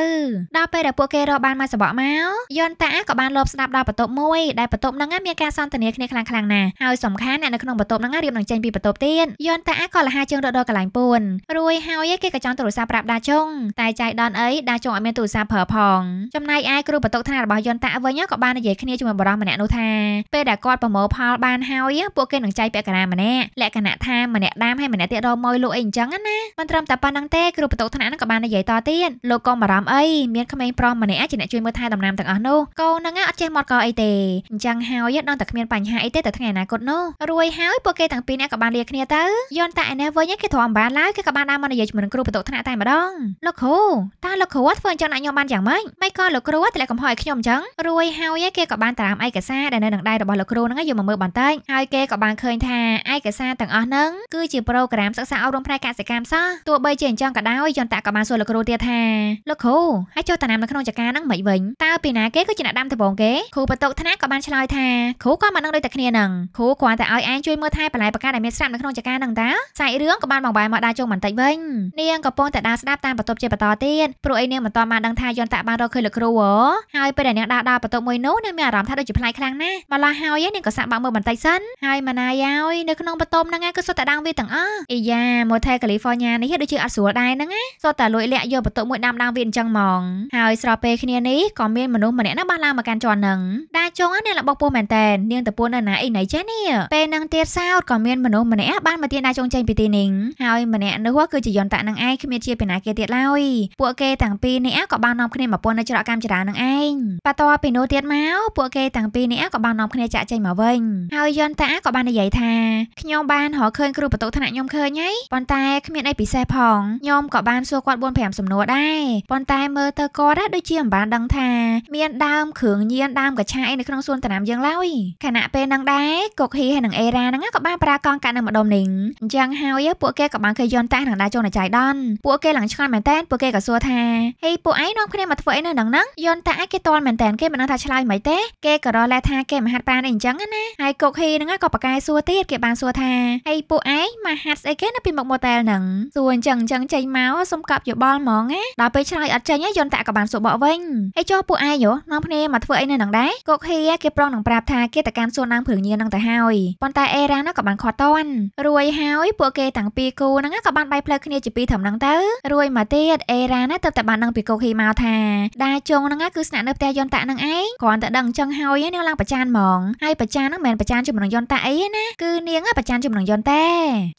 ដល់ពេលដែលពួកគេរកបានមួយសបកមកយន្តតាក៏បានលបស្ដាប់ដល់បន្ទប់មួយដែលបន្ទប់ហ្នឹងមានការសន្ទនាគ្នាខ្លាំងៗណាស់ហើយសំខាន់អ្នកនៅក្នុងបន្ទប់ហ្នឹងរៀបនឹងចេញពីបន្ទប់ទៀតយន្តតាក៏លះហាជើងរត់ដល់កន្លែងពួនរួយហើយគេក៏ចង់ទូរស័ព្ទប្រាប់ដាជុង តែចៃដនអីដាជុងអត់មានទូរស័ព្ទប្រើផង ចំណែកឯគ្រូបន្ទុកថ្នាក់របស់យន្តតាវិញក៏បាននិយាយគ្នាជាមួយបរិមម្នាក់នោះថាថាពេលដែលគាត់ប្រមូលផលបានហើយពួកគេនឹងចែកពាក់កណ្ដាលម្នាក់លក្ខណៈថាម្នាក់ដាមហើយម្នាក់ទៀតរមយលោកអីអញ្ចឹងណាមិនត្រឹមតែប៉ុណ្្នឹងទេគ្រូបន្ទុកថ្នាក់នឹងក៏បាននិយាយតទៀតលោកកុំបារម្ភអីមានក្មេងប្រុសម្នាក់ជាអ្នកជួយមើលថែដំណាំទាំងអស់នោះកូននឹងអត់ចេះមកកអីទេអញ្ចឹងហើយដឹងតែគ្មានបញ្ហាអីទេតែថ្ងៃអនាគតនោះរួយហើយពួកគេទាំងពីរនាក់ក៏បានលាគ្នាទៅយន់តាឯនេះវិញគេធំអំបានឡើយគេក៏បានដើរមកនិយាយជាមួយនឹងគ្រូបន្ទុកថ្នាក់តែម្ដងលោកគ្រូតើលោកគ្រូធ្វើអញ្ចឹងដាក់ខ្ញុំបានយ៉ាងម៉េចមិនក៏លោកគ្រូតែលះកំហុសឲ្យខ្ញុំអញ្ចឹងរួយហើយគេក៏បានតារាមឯកសារដែលនៅនឹងដៃរបស់លោកគ្រូហ្នឹងយកមកមើលបន្តិចហើយគេក៏បានឃើញថាឯកសារទាំងអស់ហ្នឹងគឺជាប្រូក្រាមសិក្សាអប់រំផ្នែកកសិកម្មសោះទោះបីជាអញ្ចឹងក៏ដោយយន្តក៏បានសួរលោកគ្រូទៀតថាលោកគ្រូហើយចុះតំណាំនៅក្នុងចការហ្នឹងមិនវិញតើពីណាគេគឺជាអ្នកដាំដំបងគេគ្រូបន្ទុកថ្នាក់ក៏បានឆ្លើយថាគ្រូក៏មិនដឹងដូចតែគ្នាហ្នឹងគ្រូគ្រាន់តែឲ្យឯងជួយមើលថែបន្លែបកាដែលមានស្រាប់នៅក្នុងចការហ្នឹងតើសាច់រឿងក៏បានបង្វែរមកដាចុងបន្តិចវិញនាងកំពុងតែដើរស្ដាប់តាមបន្ទប់ជាបន្តទៀតព្រោះអីនាងមិនទាន់បានដឹងថាយន្តបានរកឃើញលោកគ្រូហ៎ហើយពេលដែលនាងដើរដល់បន្ទប់មួយនោះនាងមានអារម្មណ៍ថាដូចជាប្លែកខ្លាំងណាម្ល៉េះហើយនាងក៏សាក់បាក់មើលបន្តិចសិនហើយម៉ាណាយហើយនៅក្នុងបន្ទប់ហ្នឹងគឺសុទ្ធតែដាំវាទាំងអស់អីយ៉ាម៉ូថែកាលីហ្វ័រញ៉ានេះដូចជាអត់ស្រួលដែរហ្នឹងណាសុទ្ធតែលួចលាក់យកបន្ទប់មួយដាំដាំវាអញ្ចឹងហ្មងហើយស្របពេលគ្នានេះក៏មានមនុស្សម្នាក់ណាបានឡើងមកកាន់ជាន់ហ្នឹងដាចុងណាលបោះពោះមែនតែននាងតពួននៅណាអីណៃចេះនេះពេលហ្នឹងទៀតសោតក៏មានមនុស្សម្នាក់បានមកទានដាចុងចេញពីទីនេះហើយម្នាក់នោះគឺជាយន្តៈនឹងឯងគ្មានជាពីណាគេទៀតឡើយពួកគេទាំងពីរនេះក៏បាននាំគ្នាមកពួននៅច្រកកម្មចរានឹងឯងបន្ទាប់ពីនោះទៀតមកពួកគេទាំងពីរនេះក៏បាននាំគ្នាចាក់ចេញមកវិញហើយយន្តតាក៏បាននិយាយថាខ្ញុំបានរកឃើញគ្រូបន្ទុកថ្នាក់ខ្ញុំឃើញហីប៉ុន្តែគ្មានអីពិសេសផងខ្ញុំក៏បានសួរគាត់4 5សំណួរដែរប៉ុន្តែមើលទៅគាត់ដូចជាមិនបានដឹងថាមានដើមគ្រឿងញៀនដើមកញ្ឆាអីនៅក្នុងសួនតំណាំយើងឡើយខណៈពេលហ្នឹងដែរកុកហ៊ីហើយនិងអេរ៉ាហ្នឹងក៏បានប្រាកងកាត់នៅម្ដុំនេះអញ្ចឹងហើយពួកគេក៏បានឃើញយន្តតានឹងដែរចូលនៅចៃដន្យពួកគេឡើងឆ្ងល់មែនតើពួកគេក៏សួរថាហេពួកឯងនាំគ្នាមកធ្វើអីនៅហ្នឹងយន្តតាគេតល់មែនតើគេមិនដឹងថាឆ្លើយមិនទេគេក៏រលែថាគេមកហាត់ប្រាណអីអញ្ចឹងណាហើយកុកហ៊ីហ្នឹងក៏ប្រកែសួរទៀតគេបានសួរថាអីពួកឯងមកហាត់ស្អីគេនៅពីមុខម៉ូតែលហ្នឹងសួរអញ្ចឹងអញ្ចឹងចេញមកសុំកប់យោបល់ហ្មងណាដល់ពេលឆ្លើយអត់ចេញយន្តតាក៏បានសួរបកវិញអីចុះពួកឯងយោនាំគ្នាមកធ្វើអីនៅហ្នឹងដែរកុកហ៊ីគេប្រងនឹងប្រាប់ថាគេទៅកាន់សួនដើមព្រឿងញៀនហ្នឹងទៅហើយប៉ុន្តែអេរ៉ាហ្នឹងក៏បានខត់តន់រួយហើយពួកគេទាំងពីរគូហ្នឹងក៏បានបែកផ្លូវគ្នាជាពីរត្រឹមហ្នឹងទៅ រួយមកទៀតអេរ៉ាណាទៅតែបានដឹងពីកុកហ៊ីមកថាដាជុងហ្នឹងគឺស្នាក់នៅផ្ទះយន្តតានឹងឯងគ្រាន់តែដឹងអញ្ចឹងហើយនឹងឡើងប្រចានហ្មងហើយប្រចានហ្នឹងមិនមែនប្រចានជាមួយនឹងយន្តតាអីណាគឺនាងប្រចានជាមួយនឹងយន្តតា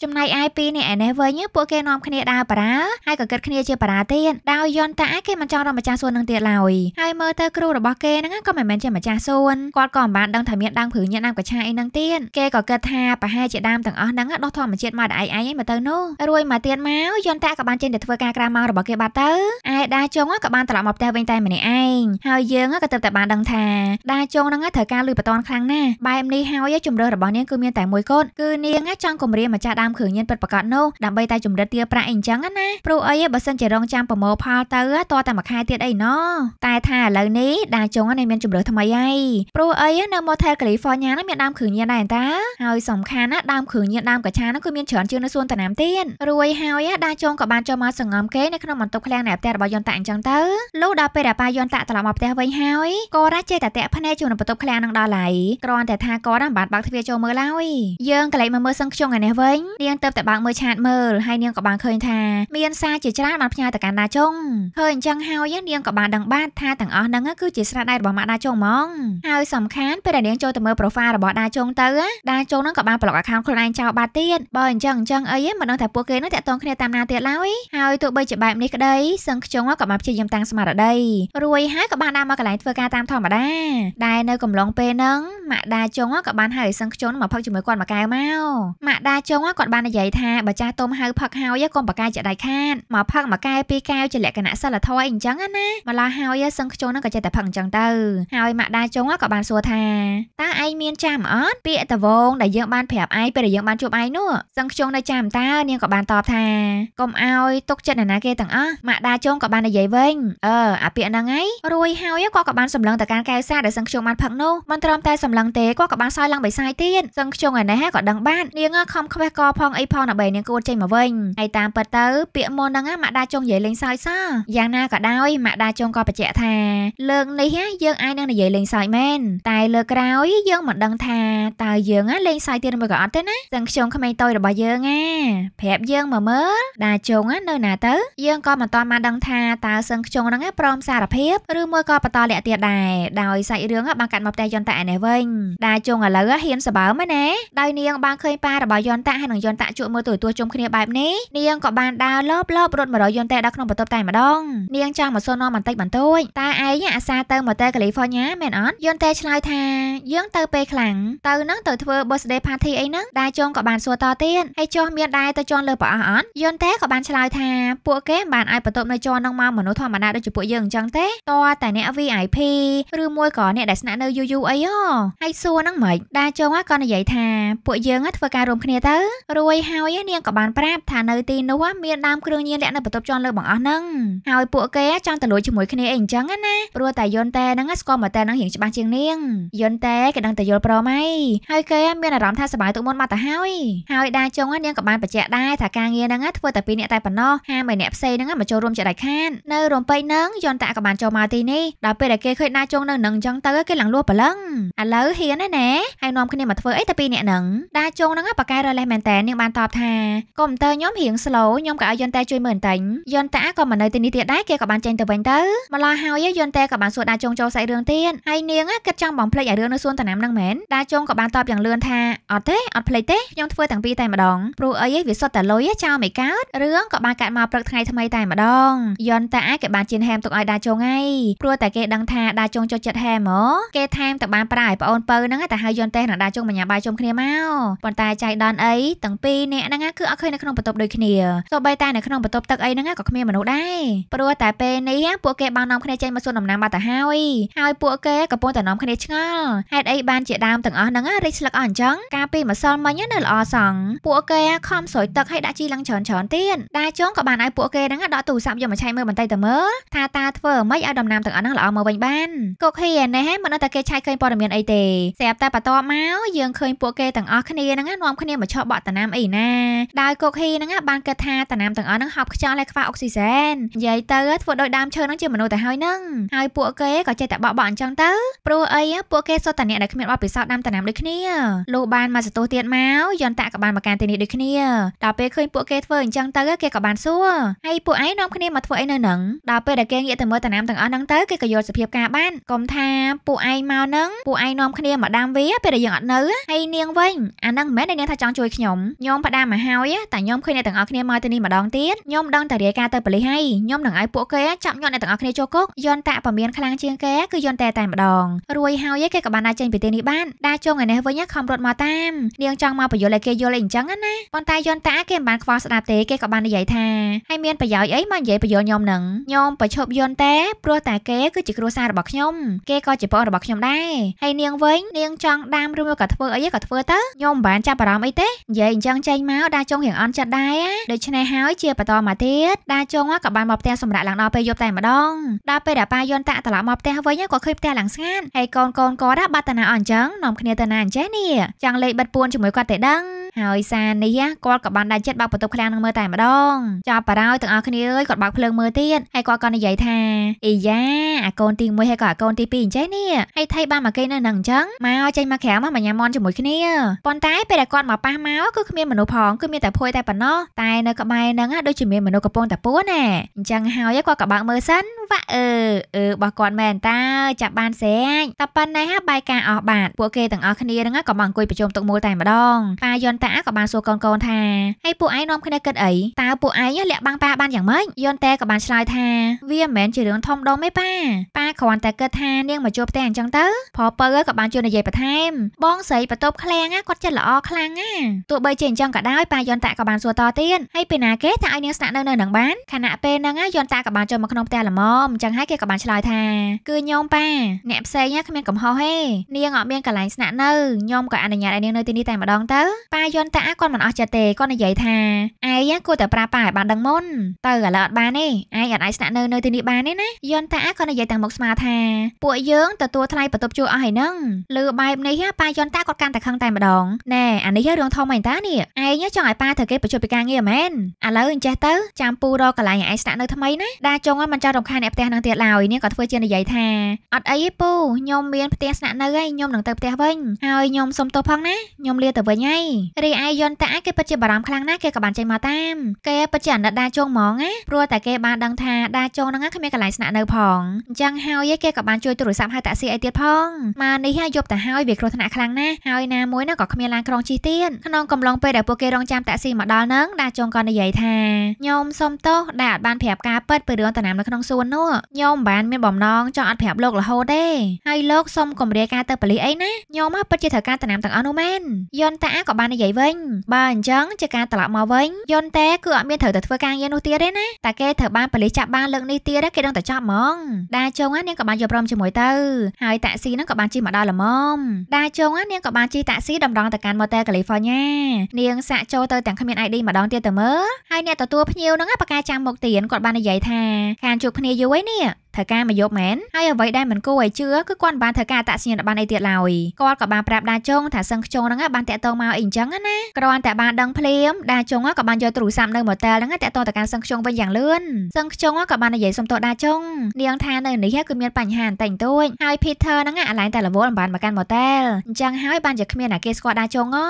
ចំណែកឯពីរនេះឯនេះវិញពួកគេនាំគ្នាដើរបារាហើយក៏គិតគ្នាជាបារាទៀតដោយយន្តតាគេមិនចង់រកម្ចាស់សួននឹងទៀតឡើយហើយមើលទៅគ្រូរបស់គេហ្នឹងក៏មិនមែនជាម្ចាស់សួនគាត់ក៏មិនបានដឹងថាមានដើមព្រឺញៀនដើមកញ្ឆាអីហ្នឹងទៀតគេក៏គិតថាប្រហែលជាដើមទាំងអស់ហ្នឹងដោះធម្មជាតិមកតែឯងឯងឯងមកទៅនោះរួយមកទៀតមកយន្តតាក៏បានចេញទៅធ្វើការក្រៅម៉ោងរបស់គេបាត់ទៅឯដាជុងក៏បានត្រឡប់មកផ្ទះវិញតែម្នាក់ឯងហើយយើងក៏ទៅតែបានដឹងថាដាជុងហ្នឹងត្រូវការលឺបន្តខ្លាំងណាស់បែបនេះហើយជំរឿរបស់នាងគឺមានតែមួយគត់គឺនាងចង់គម្រាមម្ចាស់ដើមគ្រឿងញៀនពិតប្រាកដនោះដើម្បីតែជំរិតទាប្រាក់អីអញ្ចឹងណាព្រោះអីបើសិនជារងចាំប្រមូលផលទៅតតែមួយខែទៀតអីណោះតែថាឥឡូវនេះដាចុងនេះមានជំរឿថ្មីហើយព្រោះអីនៅ Motel California នេះមានដើមគ្រឿងញៀនដែរតាហើយសំខាន់ណាដើមគ្រឿងញៀនដើមកញ្ឆានោះគឺមានច្រើនជាងនៅសួនតំណាមទៀតរួយហើយដាចុងក៏បានចូលមកសង្ងំគេនៅក្នុងបន្ទប់ឃ្លាំងនៃផ្ទះរបស់យន្តតាអញ្ចឹងទៅលុះដល់ពេលដែលប៉ាយន្តតាត្រឡប់មកផ្ទះវិញហើយក៏រ៉ាចេះតែតាក់ភ្នែកជុំនៅបន្ទប់ឃ្លាំងការនឹងដល់ហើយគ្រាន់តែថាគាត់មិនបានបើកទ្វារចូលមើលឡើយយើងកលែកមកមើលសឹងខ្ជុងឯនេះវិញនាងទៅតែបើកមើលឆាតមើលហើយនាងក៏បានឃើញថាមានសារជាច្រើនបានផ្ញើទៅកាន់ដាចុងឃើញអញ្ចឹងហើយនាងក៏បានដឹងបាត់ថាទាំងអស់ហ្នឹងគឺជាស្រាដៃរបស់ម៉ាក់ដាចុងហ្មងហើយសំខាន់ពេលដែលនាងចូលទៅមើល profile របស់ដាចុងទៅដាចុងហ្នឹងក៏បានប្លុក account ខ្លួនឯងចោលបាត់ទៀតបើអញ្ចឹងអញ្ចឹងអីមិនដឹងថាពួកគេនឹងតាក់ទងគ្នាតាមណាទៀតឡើយហើយទោះបីជាបែបនេះក្តីសឹងខ្ជុងក៏បានព្យាយាមតាំងស្មារតីរួយហើយក៏បានដើរមកកន្លែងធ្វើការតាមធម្មតាដែលនៅកំឡុងងពេលហ្នឹងម៉ាក់ដាចុងក៏បានហៅឲ្យសឹងខ្ជុនមកផឹកជាមួយគាត់មកកែវមកម៉ាក់ដាចុងគាត់បាននិយាយថាបើចាស់ទុំហៅផឹកហើយកុំបកាយចដៃខាតមកផឹកមកកែវពីកែវជាលក្ខណៈសិលធម៌អីអញ្ចឹងណាមកឡាហើយសឹងខ្ជុនហ្នឹងក៏ចេះតែផឹកអញ្ចឹងទៅហើយម៉ាក់ដាចុងក៏បានសួរថាតើឯងមានចាំអត់ពាក្យតវងដែលយើងបានប្រាប់ឯងពេលដែលយើងបានជួបឯងនោះសឹងខ្ជុននៅចាំតើនាងក៏បានតបថាកុំឲ្យទុកចិត្តអ្នកណាគេទាំងអស់ម៉ាក់ដាចុងក៏បាននិយាយវិញអឺអាពាក្យហ្នឹងឯងរួយហើយគាត់ក៏បានសម្លឹងទៅកាន់កែវសាដែលសឹងខ្ជុនបានផឹកនោះមិនត្រឹមតែសម្លឹងទេគាត់ក៏បានសើយឡើងបិសាយទៀតសឹងខ្ជុងឯណេះក៏ដឹងបាននាងខំខ្វេះកផងអីផងដើម្បីនាងគួតចេញមកវិញហើយតាមពិតទៅពាក្យមុនហ្នឹងម៉ាក់ដាជុងនិយាយលេងសើចសោះយ៉ាងណាក៏ដោយម៉ាក់ដាជុងក៏បញ្ជាក់ថាលើកនេះយើងអាចនឹងនិយាយលេងសើចមែនតែលើក្រោយយើងមិនដឹងថាតើយើងលេងសើចទៀតឬក៏អត់ទេណាសឹងខ្ជុងក្មេងតូចរបស់យើងណាប្រាប់យើងមកមើលដាជុងនៅណាទៅយើងក៏មិនទាន់បានដឹងថាតើសឹងខ្ជុងហ្នឹងព្រមសារភាពឬមួយក៏បន្តលាក់ទៀតដែរដោយសាច់រឿងបានកាត់មកផ្ទះយន្តៈឯនេះវិញដាជងឥឡូវហ៊ានសបើមែនណាដោយនាងបានឃើញប៉ារបស់យន្តៈហើយនឹងយន្តៈជក់មើលទូរទស្សន៍ជុំគ្នាបែបនេះនាងក៏បានដើរលបលបរត់100យន្តៈដល់ក្នុងបន្ទប់តែម្ដងនាងចង់មកសួរនាំបន្តិចបន្តួចតើឯងអាសាទៅមកតែកាលីហ្វ័រញ៉ាមែនអត់យន្តៈឆ្លើយថាយើងទៅពេលខ្លាំងទៅនឹងទៅធ្វើ birthday party អីហ្នឹងដាជងក៏បានសួរតទៀតហើយចុះមានដែរទៅជន់លើប្រអស់អត់យន្តៈក៏បានឆ្លើយថាពួកគេមិនបានឲ្យបន្ទប់នៅជន់នឹងមកមនុស្សធម្មតាដូចជាពួកយើងអញ្ចឹងទេតើតែអ្នក VIP ឬមួយក៏អ្នកដែលស្នាក់នៅយូរយូរយូរអីហ៎ហើយសួរនឹងម៉េចដាចងក៏និយាយថាពួកយើងធ្វើការរួមគ្នាទៅរួយហើយនាងក៏បានប្រាប់ថានៅទីនោះមានដើមគ្រឿងញៀនលាក់នៅបន្ទប់ជាន់លើបងអស់ហ្នឹងហើយពួកគេចង់ទៅលួចជាមួយគ្នាអីអញ្ចឹងណាព្រោះតែយន្តតែហ្នឹងស្គាល់មកតែហ្នឹងរៀងច្បាស់ជាងនាងយន្តតែគេដឹងតែយល់ព្រមហើយហើយគេមានអារម្មណ៍ថាសบายទុកមុនមកទៅហើយហើយដាចងនាងក៏បានបញ្ជាក់ដែរថាការងារហ្នឹងធ្វើតែពីរនាក់តែប៉ុណ្ណោះហាមឲ្យអ្នកផ្សេងហ្នឹងមកចូលរួមជាដាច់ខាតនៅរំពេចហ្នឹងយន្តតែក៏បានចូលមកទីនេះដល់ពេលដែលគេឃើញដាចងនៅនឹងអញ្ចឹងទៅគេឡើងលួសប្រលឹងឥឡូវហ៊ានហើយណែហើយនាំគ្នាមកធ្វើអីតែពីរអ្នកហ្នឹងដាជងហ្នឹងប៉ាកែរលេះមែនតើនាងបានតបថាកុំតើខ្ញុំរៀងស្លូខ្ញុំក៏ឲ្យយន្តតែជួយមើលបន្តិចយន្តតាក៏មកនៅទីនេះទៀតដែរគេក៏បានចេញទៅវិញទៅម្ល៉េះហើយយន្តតែក៏បានសួរដាជងចូលសាច់រឿងទៀតហើយនាងគិតចង់បំភ្លេចឲ្យរឿងនៅសួនតំណាំហ្នឹងមែនដាជងក៏បានតបយ៉ាងលឿនថាអត់ទេអត់ភ្លេចទេខ្ញុំធ្វើទាំងពីរតែម្ដងព្រោះអីវាសុទ្ធតែលុយចោលមិនកើតរឿងក៏បានកាត់មកព្រឹកថ្ងៃថ្មីតែម្ដងយន្តតាគេបានជៀនហែមទុកឲ្យដាជងហើយព្រោះតែគេដឹងថាដាជងចូលចិត្តហែមហ៎គេថាមតើបានប្រើឲ្យប្អូនពៅហ្នឹងតែហៅយន្តទេសនឹងដាក់ជុំបញ្ញាបាយជុំគ្នាមកប៉ុន្តែចៃដន្យអីទាំងពីរអ្នកហ្នឹងគឺអត់ឃើញនៅក្នុងបន្ទប់ដូចគ្នាទោះបីតែនៅក្នុងបន្ទប់ទឹកអីហ្នឹងក៏គ្មានមនុស្សដែរព្រោះតែពេលនេះពួកគេបាននាំគ្នាចេញមកសួនដំណាំបាត់ទៅហើយហើយពួកគេកំពុងតែនាំគ្នាឆ្ងល់ហេតុអីបានជាដើមទាំងអស់ហ្នឹងរីកស្លឹកអស់អញ្ចឹងការពីម្សិលមិញនៅល្អសងពួកគេខំស្រោចទឹកឲ្យដាក់ជីឡើងច្រើនច្រើនទៀតតាចុងក៏បានឲ្យពួកគេហ្នឹងដកទូរស័ព្ទយកមកឆៃមើលបន្តិចទៅមើលថាតាធ្វើអ្វីឲ្យដំណាំទាំងអស់ហ្នឹងល្អមកវិញបានគុកហ៊ីណែមិនដឹងតែគេឆៃហើយឃើញព័ត៌មានអីទេស្រាប់តែបន្ទាប់មកយើងឃើញពួកគេទាំងអស់គ្នាហ្នឹងនាំគ្នាមកឈប់បក់តាណាមអីណាដោយគុកហ៊ីហ្នឹងបានគិតថាតាណាមទាំងអស់ហ្នឹងហប់ខ្យល់ហើយខ្វះអុកស៊ីហ្សែននិយាយទៅធ្វើដោយដើមឈើហ្នឹងជាមនុស្សទៅហើយហ្នឹងហើយពួកគេក៏ចេះតែបក់បក់អញ្ចឹងទៅព្រោះអីពួកគេសុទ្ធតែអ្នកដែលគ្មានបទពិសោធន៍ដាំតាណាមដូចគ្នាលុះបានមកសន្ទុះទៀតមកយន្តក៏បានមកការទីនេះដូចគ្នាដល់ពេលឃើញពួកគេធ្វើអញ្ចឹងទៅគេក៏បានសួរហើយពួកឯងនាំគ្នាមកធ្វើអីនៅហ្នឹងដល់ពេលដែលគេងាកទៅមើលតាណាមទាំងអស់ហ្នឹងទៅគេក៏យល់សភាពការបានកុំថាពួកឯងមកស់ហ្នឹងពួកឯងនាំគ្នាមកដាំវាពេលដែលយើងអត់នៅហើយនាងវិញអាហ្នឹងមិនមែននាងថាចង់ជួយខ្ញុំខ្ញុំផ្ដាំមកហើយតែខ្ញុំឃើញអ្នកទាំងអស់គ្នាមកទីនេះម្ដងទៀតខ្ញុំដឹងតែរាយការណ៍ទៅប៉ូលីសហើយខ្ញុំនឹងឲ្យពួកគេចាប់ញាត់អ្នកទាំងអស់គ្នាចូលគុកយន្តតពមៀនខ្លាំងជាងគេគឺយន្តតែតែម្ដងរួយហើយគេក៏បានដើរចេញពីទីនេះបានដើរចុងឯនេះវិញខំរត់មកតាមនាងចង់មកបញ្យល់ឲ្យគេយល់អីអញ្ចឹងណាប៉ុន្តែយន្តតាគេមិនបានខ្វល់ស្ដាប់ទេគេក៏បាននិយាយថាហើយមានប្រយោជន៍អីមកនិយាយបញ្យល់ខ្ញុំនឹងខ្ញុំប្រឈប់យន្តតែព្រោះតែគេគឺជាគ្រួសាររបស់ខ្ញុំគេក៏ជាបងរបស់ខ្ញុំដែរដែរហើយនាងវិញនាងចង់ដាំឬមកក៏ធ្វើអីក៏ធ្វើទៅខ្ញុំមិនបានចាប់អារម្មណ៍អីទេនិយាយអញ្ចឹងចេញមកដាចុងរៀងអន់ចិត្តដែរដូច្នេះហើយជាបន្តមកទៀតដាចុងក៏បានមកផ្ទះសម្រាប់ឡើងដល់ពេលយប់តែម្ដងដល់ពេលដែលប៉ាយន់តាក់ត្រឡប់មកផ្ទះវិញគាត់ឃើញផ្ទះឡើងស្ងាត់ហើយកូនកូនគាត់បាត់តាណាអស់អញ្ចឹងនាំគ្នាទៅណាអញ្ចេះនេះចង់លេខបិទពួនជាមួយគាត់តែដឹងហើយសានេះគាត់ក៏បានដាច់ចិត្តបើកបន្ទប់ឃ្លាំងនឹងមើលតែម្ដងចាប់បារោយទាំងអស់គ្នាអើយគាត់បើកភ្លើងមើលទៀតហើយគាត់ក៏និយាយថាអីយ៉ាអាកូនទី1ហើយក៏អាកូនទី2អញ្ចឹងនេះហើយថៃបានមកគេនៅនឹងអញ្ចឹងមកចេញមកក្រៅមកបញ្ញាមនជាមួយគ្នាប៉ុន្តែពេលដែលគាត់មកប៉ះមកគឺគ្មានមនុស្សផងគឺមានតែភួយតែប៉ុណ្ណោះតែនៅក្បែរនឹងដូចជាមានមនុស្សកំពុងតែពួនណាអញ្ចឹងហើយគាត់ក៏បើកមើលសិនវ៉ាអឺអឺរបស់គាត់មែនតើចាប់បានស្រេចតែប៉ុណ្ណេះបាយការអស់បាតពួកគេទាំងអស់គ្នានឹងក៏មកអង្គុយប្រជុំតុកមូលតែម្ដងប៉ាយន់តសាក៏បានសួរកូនកូនថាហើយពួកឯងនាំគ្នាគិតអីតើពួកឯងលាក់បាំងប៉ាបានយ៉ាងម៉េចយន្តតែក៏បានឆ្លើយថាវាមិនមែនជារឿងធំដុំទេប៉ាប៉ាគ្រាន់តែគិតថានាងមកជួបផ្ទះអញ្ចឹងទៅផពើក៏បានជួយនិយាយបន្ថែមបងស្រីបន្ទប់ឃ្លាំងគាត់ចិត្តល្អខ្លាំងណាទោះបីជាអញ្ចឹងក៏ដោយប៉ាយន្តតែក៏បានសួរតទៀតហើយពេលណាគេថាឲ្យនាងស្នាក់នៅនៅនឹងបានខណៈពេលហ្នឹងយន្តតែក៏បានចូលមកក្នុងផ្ទះល្មមអញ្ចឹងហើយគេក៏បានឆ្លើយថាគឺញោមប៉ាអ្នកផ្សេងគ្មានកំហុសទេនាងអត់មានកន្លែងស្នាក់នៅញោមក៏អនុញ្ញាតឲ្យនាងនៅទីនេះតែម្ដងទៅប៉ាយយន្តតាគាត់មិនអស់ចិត្តទេគាត់និយាយថាឯងគួរតែប្រើប៉ាឲ្យបានដឹងមុនទៅឥឡូវអត់បានទេឯងអត់អាចស្នាក់នៅនៅទីនេះបានទេណាយន្តតាគាត់និយាយទាំងមុខស្មាថាពួកយើងទទួលថ្លៃបន្ទប់ជួលអស់ហើយនឹងលើបែបនេះប៉ាយន្តតាគាត់កាន់តែខឹងតែម្ដងណែអានេះរឿងធំមែនតានេះឯងចង់ឲ្យប៉ាធ្វើគេបញ្ចុះពីការងារមែនឥឡូវអញ្ចេះទៅចាំពូរកកន្លែងឲ្យឯងស្នាក់នៅថ្មីណាដាចុងឲ្យមិនចង់រំខានអ្នកផ្ទះនឹងទៀតឡើយនាងក៏ធ្វើជានិយាយថាអត់អីទេពូខ្ញុំមានផ្ទះស្នាក់នៅហើយខ្ញុំនឹងទៅផ្ទះវិញហើយខ្ញុំសុំទោសផងណាខ្ញុំលាទៅវិញហើយរីឯយន្តតាគេពិតជាបារម្ភខ្លាំងណាស់គេក៏បានចេញមកតាម គេពិតជាអាណិតដាជងហ្មងណាព្រោះតែគេបានដឹងថាដាជងហ្នឹងគ្មានកន្លែងស្នាក់នៅផងអញ្ចឹងហើយគេក៏បានជួយទូរស័ព្ទហៅតាក់ស៊ីអីទៀតផងមកនេះហើយយប់ទៅហើយវាគ្រោះថ្នាក់ខ្លាំងណាស់ហើយណាមួយនោះក៏គ្មានឡានក្រុងជិះទៀតក្នុងកំឡុងពេលដែលពួកគេរងចាំតាក់ស៊ីមកដល់ហ្នឹងដាជងក៏និយាយថាញោមសុំទោសដែលអត់បានប្រាប់ការពិតពីរឿងតំណែងនៅក្នុងសួននោះញោមមិនបានមានបំណងចង់អត់ប្រាប់លោករហូតទេហើយលោកសុំគម្រាយការទៅប៉ូលីសអីណាញោមមកពិតជាត្រូវការតំណែងទាំងអស់នោះមែនយន្តតាក៏បាននិយាយយវិញបើអញ្ចឹងជាការត្រឡប់មកវិញយន្តតែគឺអត់មានត្រូវតែធ្វើការងារនោះទៀតទេណាតែគេត្រូវបានប៉ូលីសចាប់បានលើកនេះទៀតគេដឹងតែចាប់ហ្មងដាជុងនាងក៏បានយល់ព្រមជាមួយទៅហើយតាក់ស៊ីនឹងក៏បានជិះមកដល់ល្មមដាជុងនាងក៏បានជិះតាក់ស៊ីតម្រង់ទៅកាន់ Motel California នាងសាក់ចូលទៅទាំងគ្មាន ID ម្ដងទៀតទៅមើលហើយអ្នកទទួលភ្ញៀវនឹងប្រកាសចាំមុខទៀនគាត់បាននិយាយថាការជួបគ្នាយូរឯនេះធ្វើការមួយយប់មែនហើយអ្វីដែលមិនគួរឲ្យជឿគឺគាត់បានធ្វើការអតសញ្ញាណប័ណ្ណអីទៀតឡើយគាត់ក៏បានប្រាប់ដាចុងថាសឹងខ្ជុងហ្នឹងបានតាក់ទងមកអីអញ្ចឹងណាគ្រាន់តែបានដឹងភ្លាមដាចុងក៏បានយកទូរស័ព្ទនៅម៉ូតែលហ្នឹងតាក់ទងទៅកាន់សឹងខ្ជុងវិញយ៉ាងលឿនសឹងខ្ជុងក៏បាននិយាយសុំទោសដាចុងនាងថានៅនេះគឺមានបញ្ហាបន្តិចបន្តួចហើយ Peter ហ្នឹងអាឡែងតែរវល់បានមកកាន់ម៉ូតែលអញ្ចឹងហើយបានជាគ្មានអ្នកគេស្គាល់ដាចុងហ៎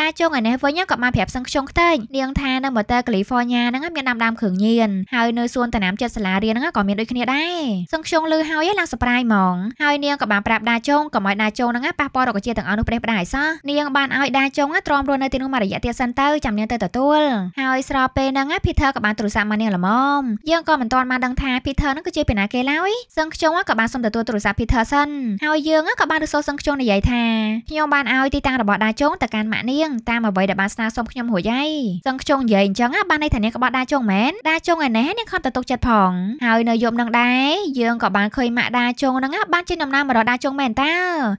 ដាចុងឯនេះវិញក៏បានប្រាប់សឹងខ្ជុងខ្ទេចនាងថានៅម៉ូតែល California ហ្នឹងមានដាំដើមគ្រឿងញៀនហើយនៅសួនតំណាមចិត្តសាលារៀនហ្នឹងក៏មានដូចគ្នាដែរសឹងខ្ជុងលឺហើយឡើងសប្រាយហ្មងហើយនាងក៏បានប្រាប់ដាចុងកុំឲ្យដាចុងហ្នឹងប៉ះពាល់រកជាទាំងអស់នោះប្រេះផ្ដាសោះនាងបានឲ្យដាចុងទ្រាំរស់នៅទីនោះមួយរយៈទៀតសិនទៅចាំនាងទៅទទួលហើយស្របពេលហ្នឹងភីធើក៏បានទូរស័ព្ទមកនាងល្មមយើងក៏មិនទាន់បានដឹងថាភីធើហ្នឹងគឺជាពីណាគេឡើយសឹងខ្ជុងក៏បានសុំទទួលទូរស័ព្ទភីធើសិនហើយយើងក៏បានរសោសឹងខ្ជុងនិយាយថាខ្ញុំបានឲ្យទីតាំងរបស់ដាចុងទៅកាន់ម៉ាក់នាងតាមអ្វីដែលបានស្នើសុំខ្ញុំរួចហើយសឹងខ្ជុងនិយាយអញ្ចឹងបានន័យថានាងក្បត់ដាចុងមែនដាចុងឯណេះនាងខំទៅទុកចិត្តផងហើយនៅយប់នឹងដែរទេយើងក៏បានឃើញម៉ាក់ដាចុងហ្នឹងបានចេញដំណើរមករកដាចុងមែនតើ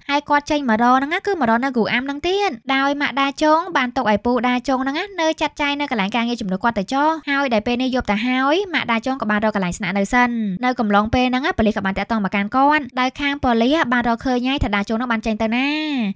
ហើយគាត់ចេញមករកហ្នឹងគឺមករកនៅគ្រូអាមហ្នឹងទៀតដោយម៉ាក់ដាចុងបានទុកឲ្យពូដាចុងហ្នឹងនៅចាត់ចែងនៅកន្លែងការងារជំនួសគាត់ទៅចោះហើយដែលពេលនេះយប់ទៅហើយម៉ាក់ដាចុងក៏បានរកកន្លែងស្នាក់នៅសិននៅកំឡុងពេលហ្នឹងប៉ូលីសក៏បានតាក់ទងមកកាន់គាត់ដោយខាងប៉ូលីសបានរកឃើញហើយថាដាចុងហ្នឹងបានចេញទៅណា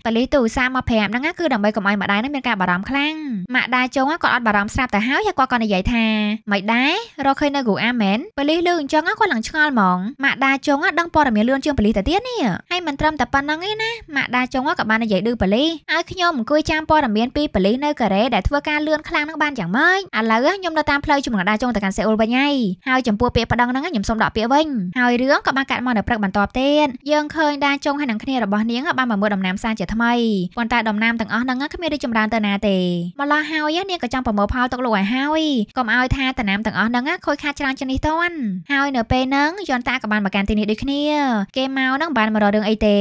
ប៉ូលីសទូរស័ព្ទមកប្រាប់ហ្នឹងគឺដើម្បីកុំឲ្យម៉ាក់ដាហ្នឹងមានការបារម្ភខ្លាំងម៉ាក់ដាចុងគាត់អត់បារម្ភស្រាប់ទៅហើយគាត់ក៏និយាយថាមិនដែររកឃើញនៅគ្រូអាមមែនប៉ូលីសលឺអញ្ចឹងគាត់ឡើងឆ្ងល់ហ្មងម៉ាក់ដាចុងដឹងព័ត៌មានលឿនជាងប៉ូលីសទៅទៀតនេះហើយមិនត្រឹមតែប៉ុណ្្នឹងទេណាម៉ាក់ដាចុងក៏បាននិយាយឌឺប៉ូលីសឲ្យខ្ញុំអង្គុយចាំព័ត៌មានពីប៉ូលីសនៅកូរ៉េដែលធ្វើការលឿនខ្លាំងនឹងបានយ៉ាងម៉េចឥឡូវខ្ញុំនៅតាមផ្លូវជាមួយនឹងដាចុងទៅកាន់សេអ៊ូលវិញហើយហើយចំពោះពាក្យប្តឹងហ្នឹងខ្ញុំសូមដកពាក្យវិញហើយរឿងក៏បានកាត់មកនៅព្រឹកបន្ទាប់ទៀតយើងឃើញដាចុងហើយនឹងគ្នារបស់នាងបានមកមើលដំណាំសាជាថ្មីប៉ុន្តែដំណាំទាំងអស់ហ្នឹងគ្មានរីចម្រើនទៅណាទេម្ល៉េះហើយនាងក៏ចង់ប្រមូលផលទុកលុយឲ្យហើយកុំឲ្យថាដំណាំទាំងអស់ហ្នឹងខូចខាតច្រើនជាងនេះតន់ហើយនៅពេលហ្នឹងយជនតាក៏បានមកកាន់ទីនេះដូចគ្នា គេមកនឹងបានមករករឿងអីទេ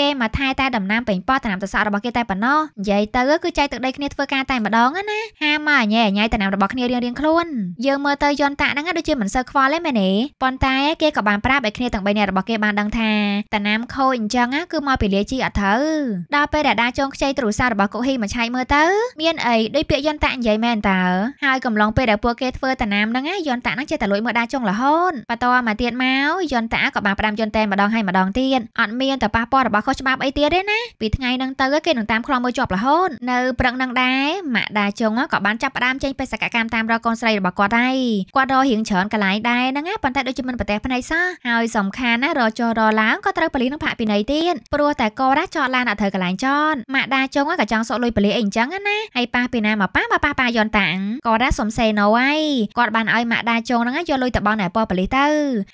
គេមកថែតែដំណាំពេញប៉ោះតាមទសក់របស់គេតែប៉ុណ្ណោះនិយាយទៅគឺចែកទឹកដីគ្នាធ្វើការតែម្ដងណាហាមកអញឯញ៉ៃតាមរបស់គ្នារៀងរៀងខ្លួន យើងមើលទៅយន្តៈហ្នឹងដូចជាមិនសូវខ្វល់ទេមែនទេប៉ុន្តែគេក៏បានប្រាប់ឲ្យគ្នាទាំង3នាក់របស់គេបានដឹងថាតាណាមខូចអញ្ចឹងគឺមកពីលាជីអត់ត្រូវដល់ពេលដែលដាចងខ្ចីទ្រូសាររបស់កុហ៊ីមកឆៃមើលទៅមានអីដូចពាក្យយន្តៈនិយាយមែនតើហើយកំឡុងពេលដែលពួកគេធ្វើតាណាមហ្នឹងយន្តៈហ្នឹងចេះតែលួចមើលដាចងរហូតបន្តមកទៀតម៉ែយន្តតាក៏បានផ្ដាំយន្តតែម្ដងហើយម្ដងទៀតអត់មានតែប៉ះពាល់របស់ខុសច្បាប់អីទៀតទេណាពីថ្ងៃហ្នឹងទៅគេនឹងតាមខ្លងមើលជាប់រហូតនៅព្រឹកហ្នឹងដែរម៉ាក់ដាជុងក៏បានចាប់ផ្ដើមចេញបេសកកម្មតាមរកកូនស្រីរបស់គាត់ហើយគាត់រករៀងច្រើនកន្លែងដែរហ្នឹងណាប៉ុន្តែដូចជាមិនប្រទេសភ្នែកសោះហើយសំខាន់ណារកចោះរកឡើងក៏ត្រូវប៉ូលីសនឹងផាកពិន័យទៀតព្រោះតែកោរ៉ាចោះឡានអត់ត្រូវកន្លែងចតម៉ាក់ដាជុងក៏ចង់សុកលុយប៉ូលីសអីអញ្ចឹងណាហើយប៉ះពីណាមកប៉ះមកប៉ះប៉ះយន្តតាកោរ៉ាសុំសេណូហើយគាត់បានឲ្យម៉ាក់ដាជុងហ្នឹងយកលុយទៅបងណែប៉ប៉ូលីសទៅ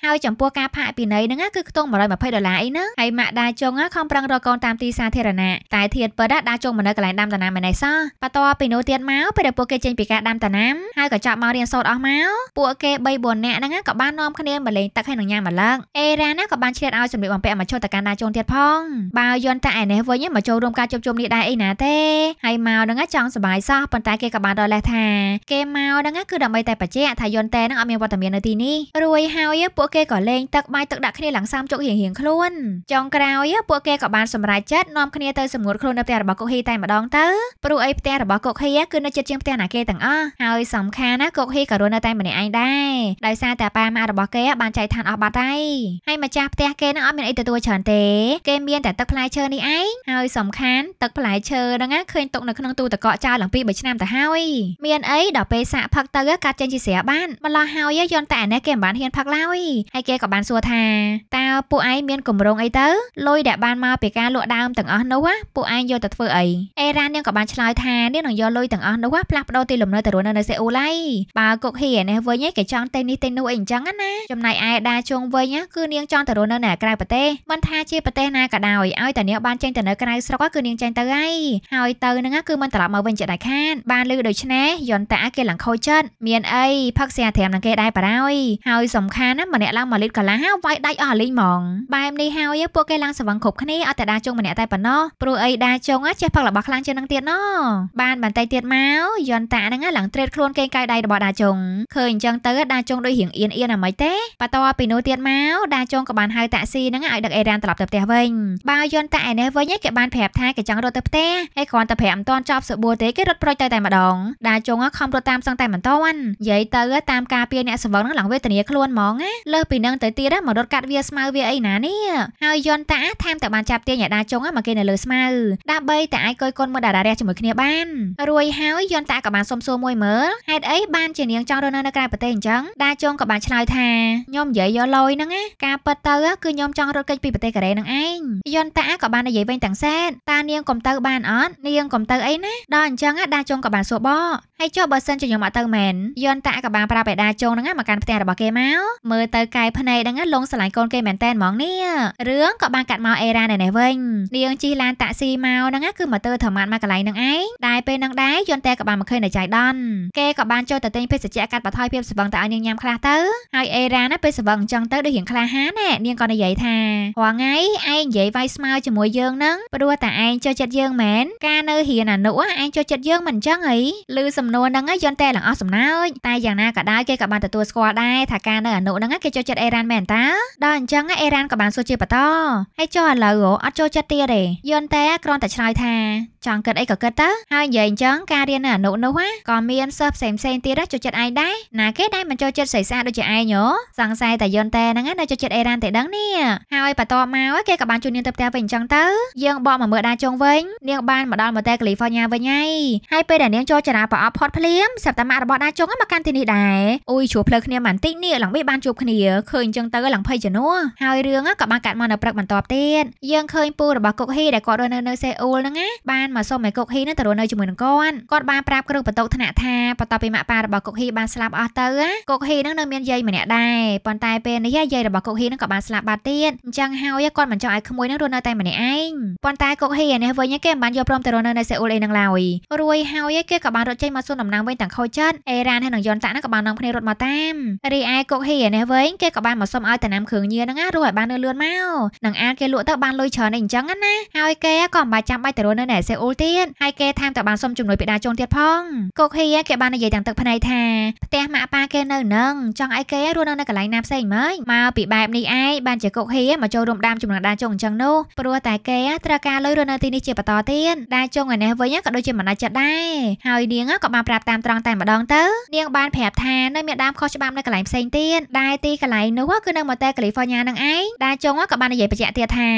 ហើយចចំពោះការផាកពីន័យហ្នឹងគឺខ្ទង់120ដុល្លារអីហ្នឹងហើយម៉ាក់ដាចុងខំប្រឹងរកកូនតាមទីសាធារណៈតែធៀបពិតដាចុងមកនៅកន្លែងដាំដំណាំឯណេះសោះបន្ទាប់ពីនោះទៀតមកពេលដែលពួកគេចេញពីការដាំដំណាំហើយក៏ចប់មករៀនសូត្រអស់មកពួកគេ3 4នាក់ហ្នឹងក៏បាននាំគ្នាមកលេងទឹកហើយនឹងញ៉ាំម្លឹកអេរ៉ាណាក៏បានឆ្លៀតឲ្យសម្លៀកបំពាក់មកឈុតទៅកាន់ដាចុងទៀតផងបើយន់តាឯណេះវិញមកចូលរួមការជួបជុំនេះដែរអីណាទេហើយមកហ្នឹងចង់សប្បាយសោះប៉ុន្តែគេក៏បានរលេះថាគេមកហ្នឹងគឺដើម្បីតែបច្ចៈថាយន់តែហ្នឹងអត់មានវត្តមាននៅទីនេះរួយហើយពួកគេក៏លេងទឹកបាយទឹកដាក់គ្នាឡើងសាមជុករៀងរៀងខ្លួនចុងក្រោយពួកគេក៏បានសម្រេចចិត្តនាំគ្នាទៅសម្ងួតខ្លួននៅផ្ទះរបស់កុកហ៊ីតែម្ដងទៅព្រោះអីផ្ទះរបស់កុកហ៊ីគឺនៅជិតជាងផ្ទះណាគេទាំងអស់ហើយសំខាន់ណាកុកហ៊ីក៏រស់នៅតែម្នាក់ឯងដែរដោយសារតែប៉ាម៉ារបស់គេបានចែកឋានអស់បាត់ហើយហើយម្ចាស់ផ្ទះគេនឹងអត់មានអីទទួលច្រើនទេគេមានតែទឹកផ្លែឈើនេះឯងហើយសំខាន់ទឹកផ្លែឈើហ្នឹងឃើញទុកនៅក្នុងទូទឹកកកចោលឡើងពី3ឆ្នាំទៅហើយមានអីដល់ពេលសាក់ផឹកទៅកាត់ចេញជាស្រាបានម្លោះហើយយន់តែអានេះគេមិនបានហ៊ានផឹកឡើយហើយគេក៏បានសួរថាតើពួកឯងមានគម្រោងអីទៅលុយដែលបានមកពីការលក់ដើមទាំងអស់នោះពួកឯងយកទៅធ្វើអីអេរ៉ានាងក៏បានឆ្លើយថានាងនឹងយកលុយទាំងអស់នោះផ្លាស់ប្ដូរទីលំនៅទៅរស់នៅនៅសេអ៊ូឡៃបើគុកហ៊ីនេះវិញគេចង់ទៅនេះទៅនោះអីអញ្ចឹងណាចំណែកឯដាជុងវិញគឺនាងចង់ទៅរស់នៅនៅក្រៅប្រទេសមិនថាជាប្រទេសណាក៏ដោយឲ្យតែនាងបានចេញទៅនៅក្រៅស្រុកគឺនាងចេញទៅហើយហើយទៅនឹងគឺមិនត្រឡប់មកវិញជាដាច់ខាតបានលឺដូច្នេះយន្តតាគេឡើងខូចចិត្តមានអីផឹកស្រាត្រាំនឹងគេដែរបារោយហើយសំខាន់ណាម្នាក់ឡើងមកលីត្រកន្លះហើយវាយដាច់អស់លីងហ្មងបែបនេះហើយពួកគេឡើងសវឹងគ្រប់គ្នាអត់តែដាជុងម្នាក់តែប៉ុណ្ណោះព្រោះអីដាជុងចេះផឹករបស់ខ្លាំងជាងនឹងទៀតណោះបានបន្តិចទៀតមកយន់តាហ្នឹងឡើងត្រេតខ្លួនគេកៅដៃរបស់ដាជុងឃើញអញ្ចឹងទៅដាជុងដូចរៀងអៀនអៀនអ្មេចទេបន្ទាប់ពីនោះទៀតមកដាជុងក៏បានហៅតាក់ស៊ីហ្នឹងឲ្យដឹកអេរ៉ានត្រឡប់ទៅផ្ទះវិញបើយន់តាឯនេះវិញគេបានប្រាប់ថាគេចង់រត់ទៅផ្ទះហើយគ្រាន់តែប្រាប់មិនទាន់ចប់សបួរទេគេរត់ប្រូចទៅតែម្ដងដាជុងខំរត់តាមសឹងតែមិនទាន់និយាយទៅតាមការពៀអ្នកសវឹងហ្នឹងឡើងវេទនាខ្លួនហ្មងណាលើសពីនឹងទៅទៀតមករត់កាត់វាស្មៅវាអីណានេះហើយយន់តាថែមទាំងបានចាប់ទាញអ្នកដាចុងមកគេនៅលើស្មៅដើម្បីតែអាចគយគុនមើលតារារះជាមួយគ្នាបានរួយហើយយន់តាក៏បានសុំសួរមួយមើលហេតុអីបានជានាងចង់រស់នៅនៅក្រៅប្រទេសអញ្ចឹងដាចុងក៏បានឆ្លើយថាខ្ញុំនិយាយយកលយហ្នឹងណាការពិតទៅគឺខ្ញុំចង់រត់គេចពីប្រទេសកូរ៉េនឹងឯងយន់តាក៏បាននិយាយវិញទាំងសែតតានាងកុំទៅបានអត់នាងកុំទៅអីណាដល់អញ្ចឹងដាចុងក៏បានសួរបហើយចុះបើសិនជាខ្ញុំអត់ទៅមែនយន្តតាក៏បានប្រាប់បេដាចងហ្នឹងមកកាន់ផ្ទះរបស់គេមកមើលទៅកាយភ្នែកហ្នឹងលងស្រឡាញ់កូនគេមែនតែនហ្មងនេះរឿងក៏បានកាត់មកអេរ៉ានៅនេះវិញនាងជិះឡានតាក់ស៊ីមកហ្នឹងគឺមកទៅធ្វើម៉ាត់មកកន្លែងហ្នឹងឯងដែរពេលហ្នឹងដែរយន្តតាក៏បានមកឃើញនៅចៃដន្យគេក៏បានចូលទៅទិញភេសជ្ជៈកាត់បន្ថយភាពស្វឹងតែឲ្យនាងញ៉ាំខ្លះទៅហើយអេរ៉ាណាពេលស្វឹងអញ្ចឹងទៅដូចរៀងក្លាហានណានាងក៏និយាយថារាល់ថ្ងៃឯងនិយាយវាយស្មើជាមួយយើងហ្នឹងព្រោះតែឯងចូលចិត្តយើងមែនការនៅរៀនអនុឯងចូលចិត្តយើងមិនអញ្ចឹងអីឬសំនួនហ្នឹងយន់តែឡើងអស់សំណើចតែយ៉ាងណាក៏ដោយគេក៏បានទទួលស្គាល់ដែរថាការនៅអនុហ្នឹងគេចូលចិត្តអេរ៉ានមែនតាដល់អញ្ចឹងអេរ៉ានក៏បានសួរជាបន្តហើយចុះឥឡូវអត់ចូលចិត្តទៀតទេយន់តែគ្រាន់តែឆ្លើយថាចង់គិតអីក៏គិតទៅហើយនិយាយអញ្ចឹងការរៀននៅអនុនោះក៏មានសិស្សផ្សេងផ្សេងទៀតចូលចិត្តឯងដែរណាគេដែរមិនចូលចិត្តស្រីស្អាតដូចជាឯងហ៎សង្ស័យតែយន់តែហ្នឹងនៅចូលចិត្តអេរ៉ានតែដឹងនេះហើយបន្តមកគេក៏បានជួយនាងទៅផ្ទះវិញអញ្ចឹងទៅយើងបកមកមើលដាចុងវិញនាងបានមកដល់មកតែកាលីហ្វ័រញ៉ាវិញហើយហើយពេលដែលនាងចូលចរាប្រអប់ផុតភ្លាមស្រាប់តែម៉ាក់របស់ដាចុង មកកាន់ទីនេះដែរអ៊ុយជួផ្លូវគ្នាមិនតិចនេះឡើងបីបានជួបគ្នាឃើញអញ្ចឹងទៅឡើងភ័យជំនួសហើយរឿងក៏បានកាត់មកនៅព្រឹកបន្ទាប់ទៀតយើងឃើញពូរបស់គុកហ៊ីដែលគាត់រស់នៅនៅសេអ៊ូលហ្នឹងណាបានមកសុំឲ្យគុកហ៊ីនឹងទៅរស់នៅជាមួយនឹងគាត់គាត់បានប្រាប់គ្រឿងបន្ទុកថ្នាក់ថាបន្ទាប់ពីម៉ាក់ប៉ារបស់គុកហ៊ីបានស្លាប់អស់ទៅគុកហ៊ីនឹងនៅមានយាយម្នាក់ដែរប៉ុន្តែពេលនេះយាយរបស់គុកហ៊ីនឹងក៏បានស្លាប់បាត់ទៀតអញ្ចឹងហើយគាត់មិនចង់ឲ្យក្មួយនឹងរស់នៅតែម្នាក់ឯងប៉ុន្តែគុកហ៊ីនេះវិញគេមិនបានយកព្រមទៅរស់នៅនៅសេអ៊ូលអីនឹងឡើយរួយហើយគេក៏បានរត់ចេញមកសួនតំណាងវិញទាំងខូចចិត្តអេរ៉ានហើយនឹងយនតាហ្នឹងក៏បាននាំគ្នារត់មកតាមរីឯកុកហ៊ីនេះវិញគេក៏បានមកសុំឲ្យតំណាំគ្រឿងញៀនហ្នឹងណារស់ឲ្យបានលឿនលឿនមកនឹងអានគេលក់ទៅបានលុយច្រើនអីអញ្ចឹងណាហើយគេក៏មិនបាច់ចាំបាច់ទៅរស់នៅនៅសេអ៊ូលទៀតហើយគេថែមទាំងបានសុំជំនួយពីដាជូនទៀតផងកុកហ៊ីគេបាននិយាយទាំងទឹកភ្នែកថាផ្ទះម៉ាក់ប៉ាគេនៅនឹងចង់ឲ្យគេរស់នៅនៅកន្លែងណាផ្សេងមិនមកពីបែបនេះឯងបានជាកុកហ៊ីមកចូលរួមដាមជំនួយដាជូនអញ្ចឹងនោះព្រោះតែគេត្រូវការលុយរស់នៅទីនេះជាបន្តទៀតដាជូនឯនេះវិញក៏ដូចជាមិនដាច់ចិត្តដែរហើយនាងក៏បានមកប្រាប់តាមត្រង់តែម្ដងទៅនាងបានប្រាប់ថានៅមានដើមខុសច្បាប់នៅកន្លែងផ្សេងទៀតដែលទីកន្លែងនោះគឺនៅម៉ូតេកាលីហ្វ័រញ៉ានឹងឯងដែលចុងក៏បាននិយាយបញ្ជាក់ទៀតថា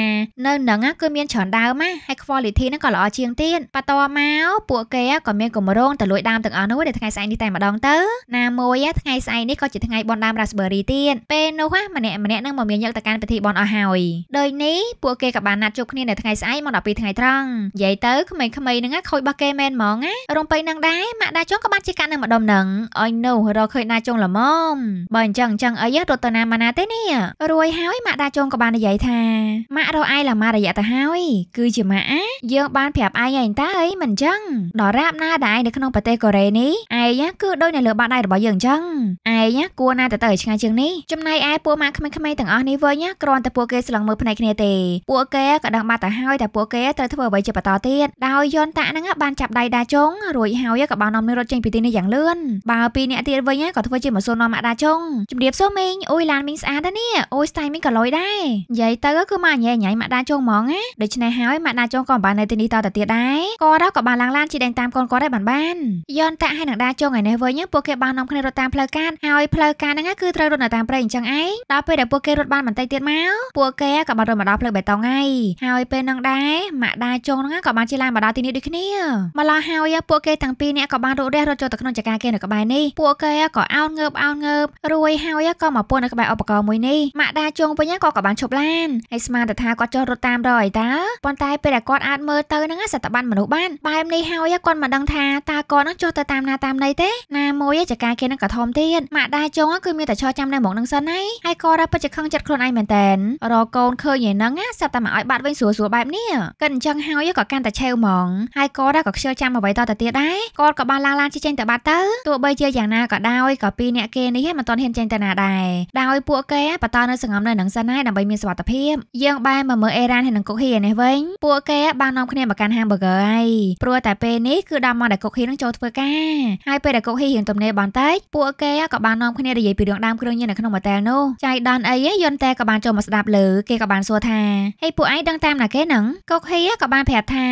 នៅនឹងគឺមានច្រើនដើមណាហើយ quality នឹងក៏ល្អជាងទៀតបន្ទាប់មកពួកគេក៏មានកម្រងទៅលួចដើមទាំងអស់នោះនៅថ្ងៃស្អែកនេះតែម្ដងទៅណាមួយថ្ងៃស្អែកនេះក៏ជាថ្ងៃបនដើម raspberry ទៀតពេលនោះម្នាក់ម្នាក់នឹងមកមានយកទៅកាន់ពិធីបនអស់ហើយដោយនេះពួកគេក៏បានណាត់ជួបគ្នានៅថ្ងៃស្អែកមក12ថ្ងៃត្រង់និយាយទៅក្មេងៗនឹងខូចបោះគេមែនហ្មងណារំពេញនឹងដែរម៉ាក់ដាចុងក៏បានជាកាត់នឹងម្ដុំនឹងអុយនោះរកឃើញដាចុងល្មមបើអញ្ចឹងអញ្ចឹងអីរត់ទៅណាមកណាទេនេះរួយហើយម៉ាក់ដាចុងក៏បាននិយាយថាម៉ាក់រកឯងឡាម៉ារយៈទៅហើយគឺជាម៉ាក់អាយើងបានប្រាប់ឯងឯងតើអីមិនអញ្ចឹងដល់រាបណាដែរនៅក្នុងប្រទេសកូរ៉េនេះឯងគឺដូចនៅលើបាតដៃរបស់យើងអញ្ចឹងឯងគួរណាទៅទៅឲ្យឆ្ងាយជាងនេះចំណែកឯពួកម៉ាក់ក្មេងៗទាំងអស់នេះវិញគ្រាន់តែពួកគេស្លឹងមើលភ្នែកគ្នាទេពួកគេក៏ដឹងបាត់ទៅហើយតែពួកគេត្រូវធ្វើអ្វីជាបន្តទៀតដោយយន់តាក់ហ្នឹងបានចាប់ដៃដាចុងរួចហើយក៏បាននាំនាងរត់ចេញពីទីនេះយ៉ាងលឿនបើពីរអ្នកទៀតវិញក៏ធ្វើជាមិនសួរនាំម៉ាក់ដាចុងជំរាបសួរមីងអូយឡានមីងស្អាតណាស់នេះអូយស្ទាយមីងក៏លយដែរនិយាយទៅគឺមកញ៉ៃញ៉ៃម៉ាក់ដាចុងហ្មងណាដូច្នេះហើយម៉ាក់ដាចុងក៏បាននៅទីនេះតទៅទៀតដែរគាត់ក៏បានឡើងឡានជិះដេញតាមកូនគាត់ដែរបានបានយនតាក់ហើយនឹងដាចុងឯនេះវិញពួកគេបាននាំគ្នារត់តាមផ្លូវកាតហើយផ្លូវកាតហ្នឹងគឺត្រូវរត់នៅតាមព្រៃអញ្ចឹងឯងដល់ពេលដែលពួកគេរត់បានបន្តិចទៀតមកពួកគេក៏បានរត់មកដល់ផ្លូវបេតុងហើយហើយពេលហ្នឹងដែរម៉ាក់ដាចុងហ្នឹងក៏បានជិះឡានមកដល់ទីនេះដូចគ្នាម្ល៉េះហើយពួកគេទាំងពីរនាក់ក៏បានរុះរះរត់ចូលទៅក្នុងចកាគេនៅក្បែរនេះពួកគេក៏អោនងើបអោនងើបរួយហើយក៏មកពួននៅក្បែរឧបករណ៍មួយនេះម៉ាក់ដាជងវិញក៏ក៏បានឈប់ឡានហើយស្មានតែថាគាត់ចុះរត់តាមរយតាប៉ុន្តែពេលដែលគាត់អាចមើលទៅនឹងសត្វបានមនុស្សបានបែបនេះហើយគាត់មិនដឹងថាតើគាត់នឹងចុះទៅតាមណាតាមណីទេណាមួយចកាគេនឹងក៏ធំទៀតម៉ាក់ដាជងគឺមានតែឈរចាំនៅមុខនឹងសិនហើយហើយក៏រ៉ាពិតជាខឹងចិត្តខ្លួនឯងមែនតែនរកូនឃើញឯហ្នឹងសត្វតែមកឲ្យបាត់វិញស្រួលស្រួលបែបនេះគាត់អញ្ចឹងហើយក៏កាន់តែឆេវហ្មងហើយក៏រ៉ាក៏ខ្ជិលចាំអ្វីតទៅទៀតដែរគាត់ក៏របស់ឡាវឡានជិះចេញទៅបាត់ទៅទោះបីជាយ៉ាងណាក៏ដោយក៏ពីរអ្នកគេនេះមិនទាន់ហ៊ានចេញទៅណាដែរដោយពួកគេបន្តនៅសង្ងំនៅនឹងសិនហើយដើម្បីមានសុវត្ថិភាពយើងបែរមកមើលអេរ៉ានហើយនឹងគុកហ៊ីនេះវិញពួកគេបាននាំគ្នាមកកាន់ hamburger ហើយព្រោះតែពេលនេះគឺដល់មកដែលគុកហ៊ីនឹងចូលធ្វើការហើយពេលដែលគុកហ៊ីរៀងទំនេរបន្តិចពួកគេក៏បាននាំគ្នានិយាយពីរឿងដើមគ្រឿងញៀននៅក្នុង hotel នោះចៃដនអីយន្តតែក៏បានចូលមកស្ដាប់លើគេក៏បានសួរថាហេពួកឯងដឹងតាមណាគេនឹងគុកហ៊ីក៏បានប្រាប់ថា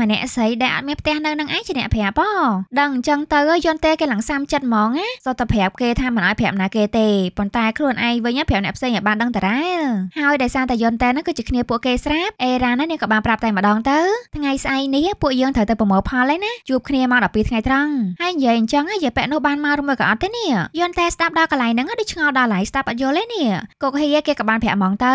ម្នាក់ស្រីដែលអត់មានផ្ទះនៅនឹងឯងជាអ្នកប្រាប់ហ៎ដឹងអញ្ចឹងទៅយន្តទេគេឡើងសាមចិត្តហ្មងណាសតតែប្រាប់គេថាមិនឲ្យប្រាប់ណាគេទេប៉ុន្តែខ្លួនឯងវិញប្រាប់អ្នកផ្សេងឲ្យបានដឹងតារ៉ែលហើយដោយសារតែយន្តទេហ្នឹងគឺជាគ្នាពួកគេស្រាប់អេរ៉ាណានេះក៏បានប្រាប់តែម្ដងទៅ ថ្ងៃស្អែកនេះពួកយើងត្រូវទៅប្រមូលផលហើយណាជួបគ្នាមក12ថ្ងៃត្រង់ហើយនិយាយអញ្ចឹងយាយប៉ែកនោះបានមកឬមួយក៏អត់ទេនេះយន្តតែស្ដាប់ដល់កន្លែងហ្នឹងដូចឆ្ងល់ដល់ឡៃស្ដាប់អត់យល់ទេនេះកុកហេគេក៏បានប្រាប់ហ្មងទៅ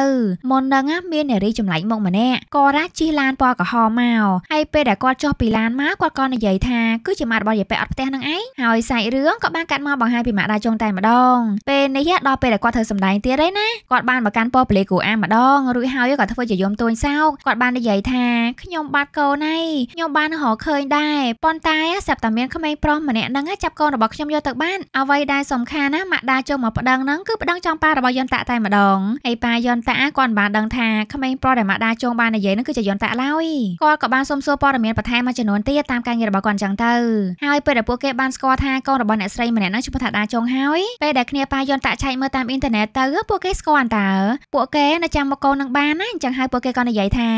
មុនហ្នឹងមាននារីចម្លែកមកម្នាក់ក៏រ៉ាជិះឡានពណ៌ក្រហមមកហើយពេលដែលគាត់ចុះពីឡានមកគាត់ក៏និយាយថាគឺជាម៉ាត់របស់យាយប៉ែអត់ផ្ទះនឹងឯងហើយសាច់រឿងក៏បានកាត់មកបង្ហាញពីម៉ាក់ដាចុងតែម្ដងពេលនេះដល់ពេលដែលគាត់ធ្វើសម្ដែងទៀតហើយណាគាត់បានមកកាន់ប៉ុស្តិ៍ពលីគ្រូអាម្ដងរួចហើយក៏ធ្វើជាយំទួញសោកគាត់បាននិយាយថាខ្ញុំបាត់កូនហើយខ្ញុំបានរកឃើញដែរប៉ុន្តែស្រាប់តែមានក្មេងប្រុសម្នាក់ហ្នឹងចាប់កូនរបស់ខ្ញុំយកទៅបានអ្វីដែលសំខាន់ណាម៉ាក់ដាចុងមកប្តឹងហ្នឹងគឺប្តឹងចង់ប៉ារបស់យន្តតាតែម្ដងហើយប៉ាយន្តតាគាត់បានដឹងថាក្មេងប្រុសដែលម៉ាក់ដាចុងបាននិយាយហ្នឹងគឺជាយន្តតាឡើយគាត់ក៏បានសុំសួរព័ត៌មានបន្ថែមមួយចំនួនទៀតតាមការងាររបស់គាត់អញ្ចឹងទៅហើយពេលដែលពួកគេបានស្គាល់ថាកូនរបស់អ្នកស្រីម្នាក់ហ្នឹងឈ្មោះថាដាចុងហើយពេលដែលគ្នាប៉ាយន្តតាក់ឆែកមើលតាមអ៊ីនធឺណិតទៅពួកគេស្គាល់តើពួកគេនៅចាំមកកូននឹងបានណាអញ្ចឹងហើយពួកគេក៏និយាយថា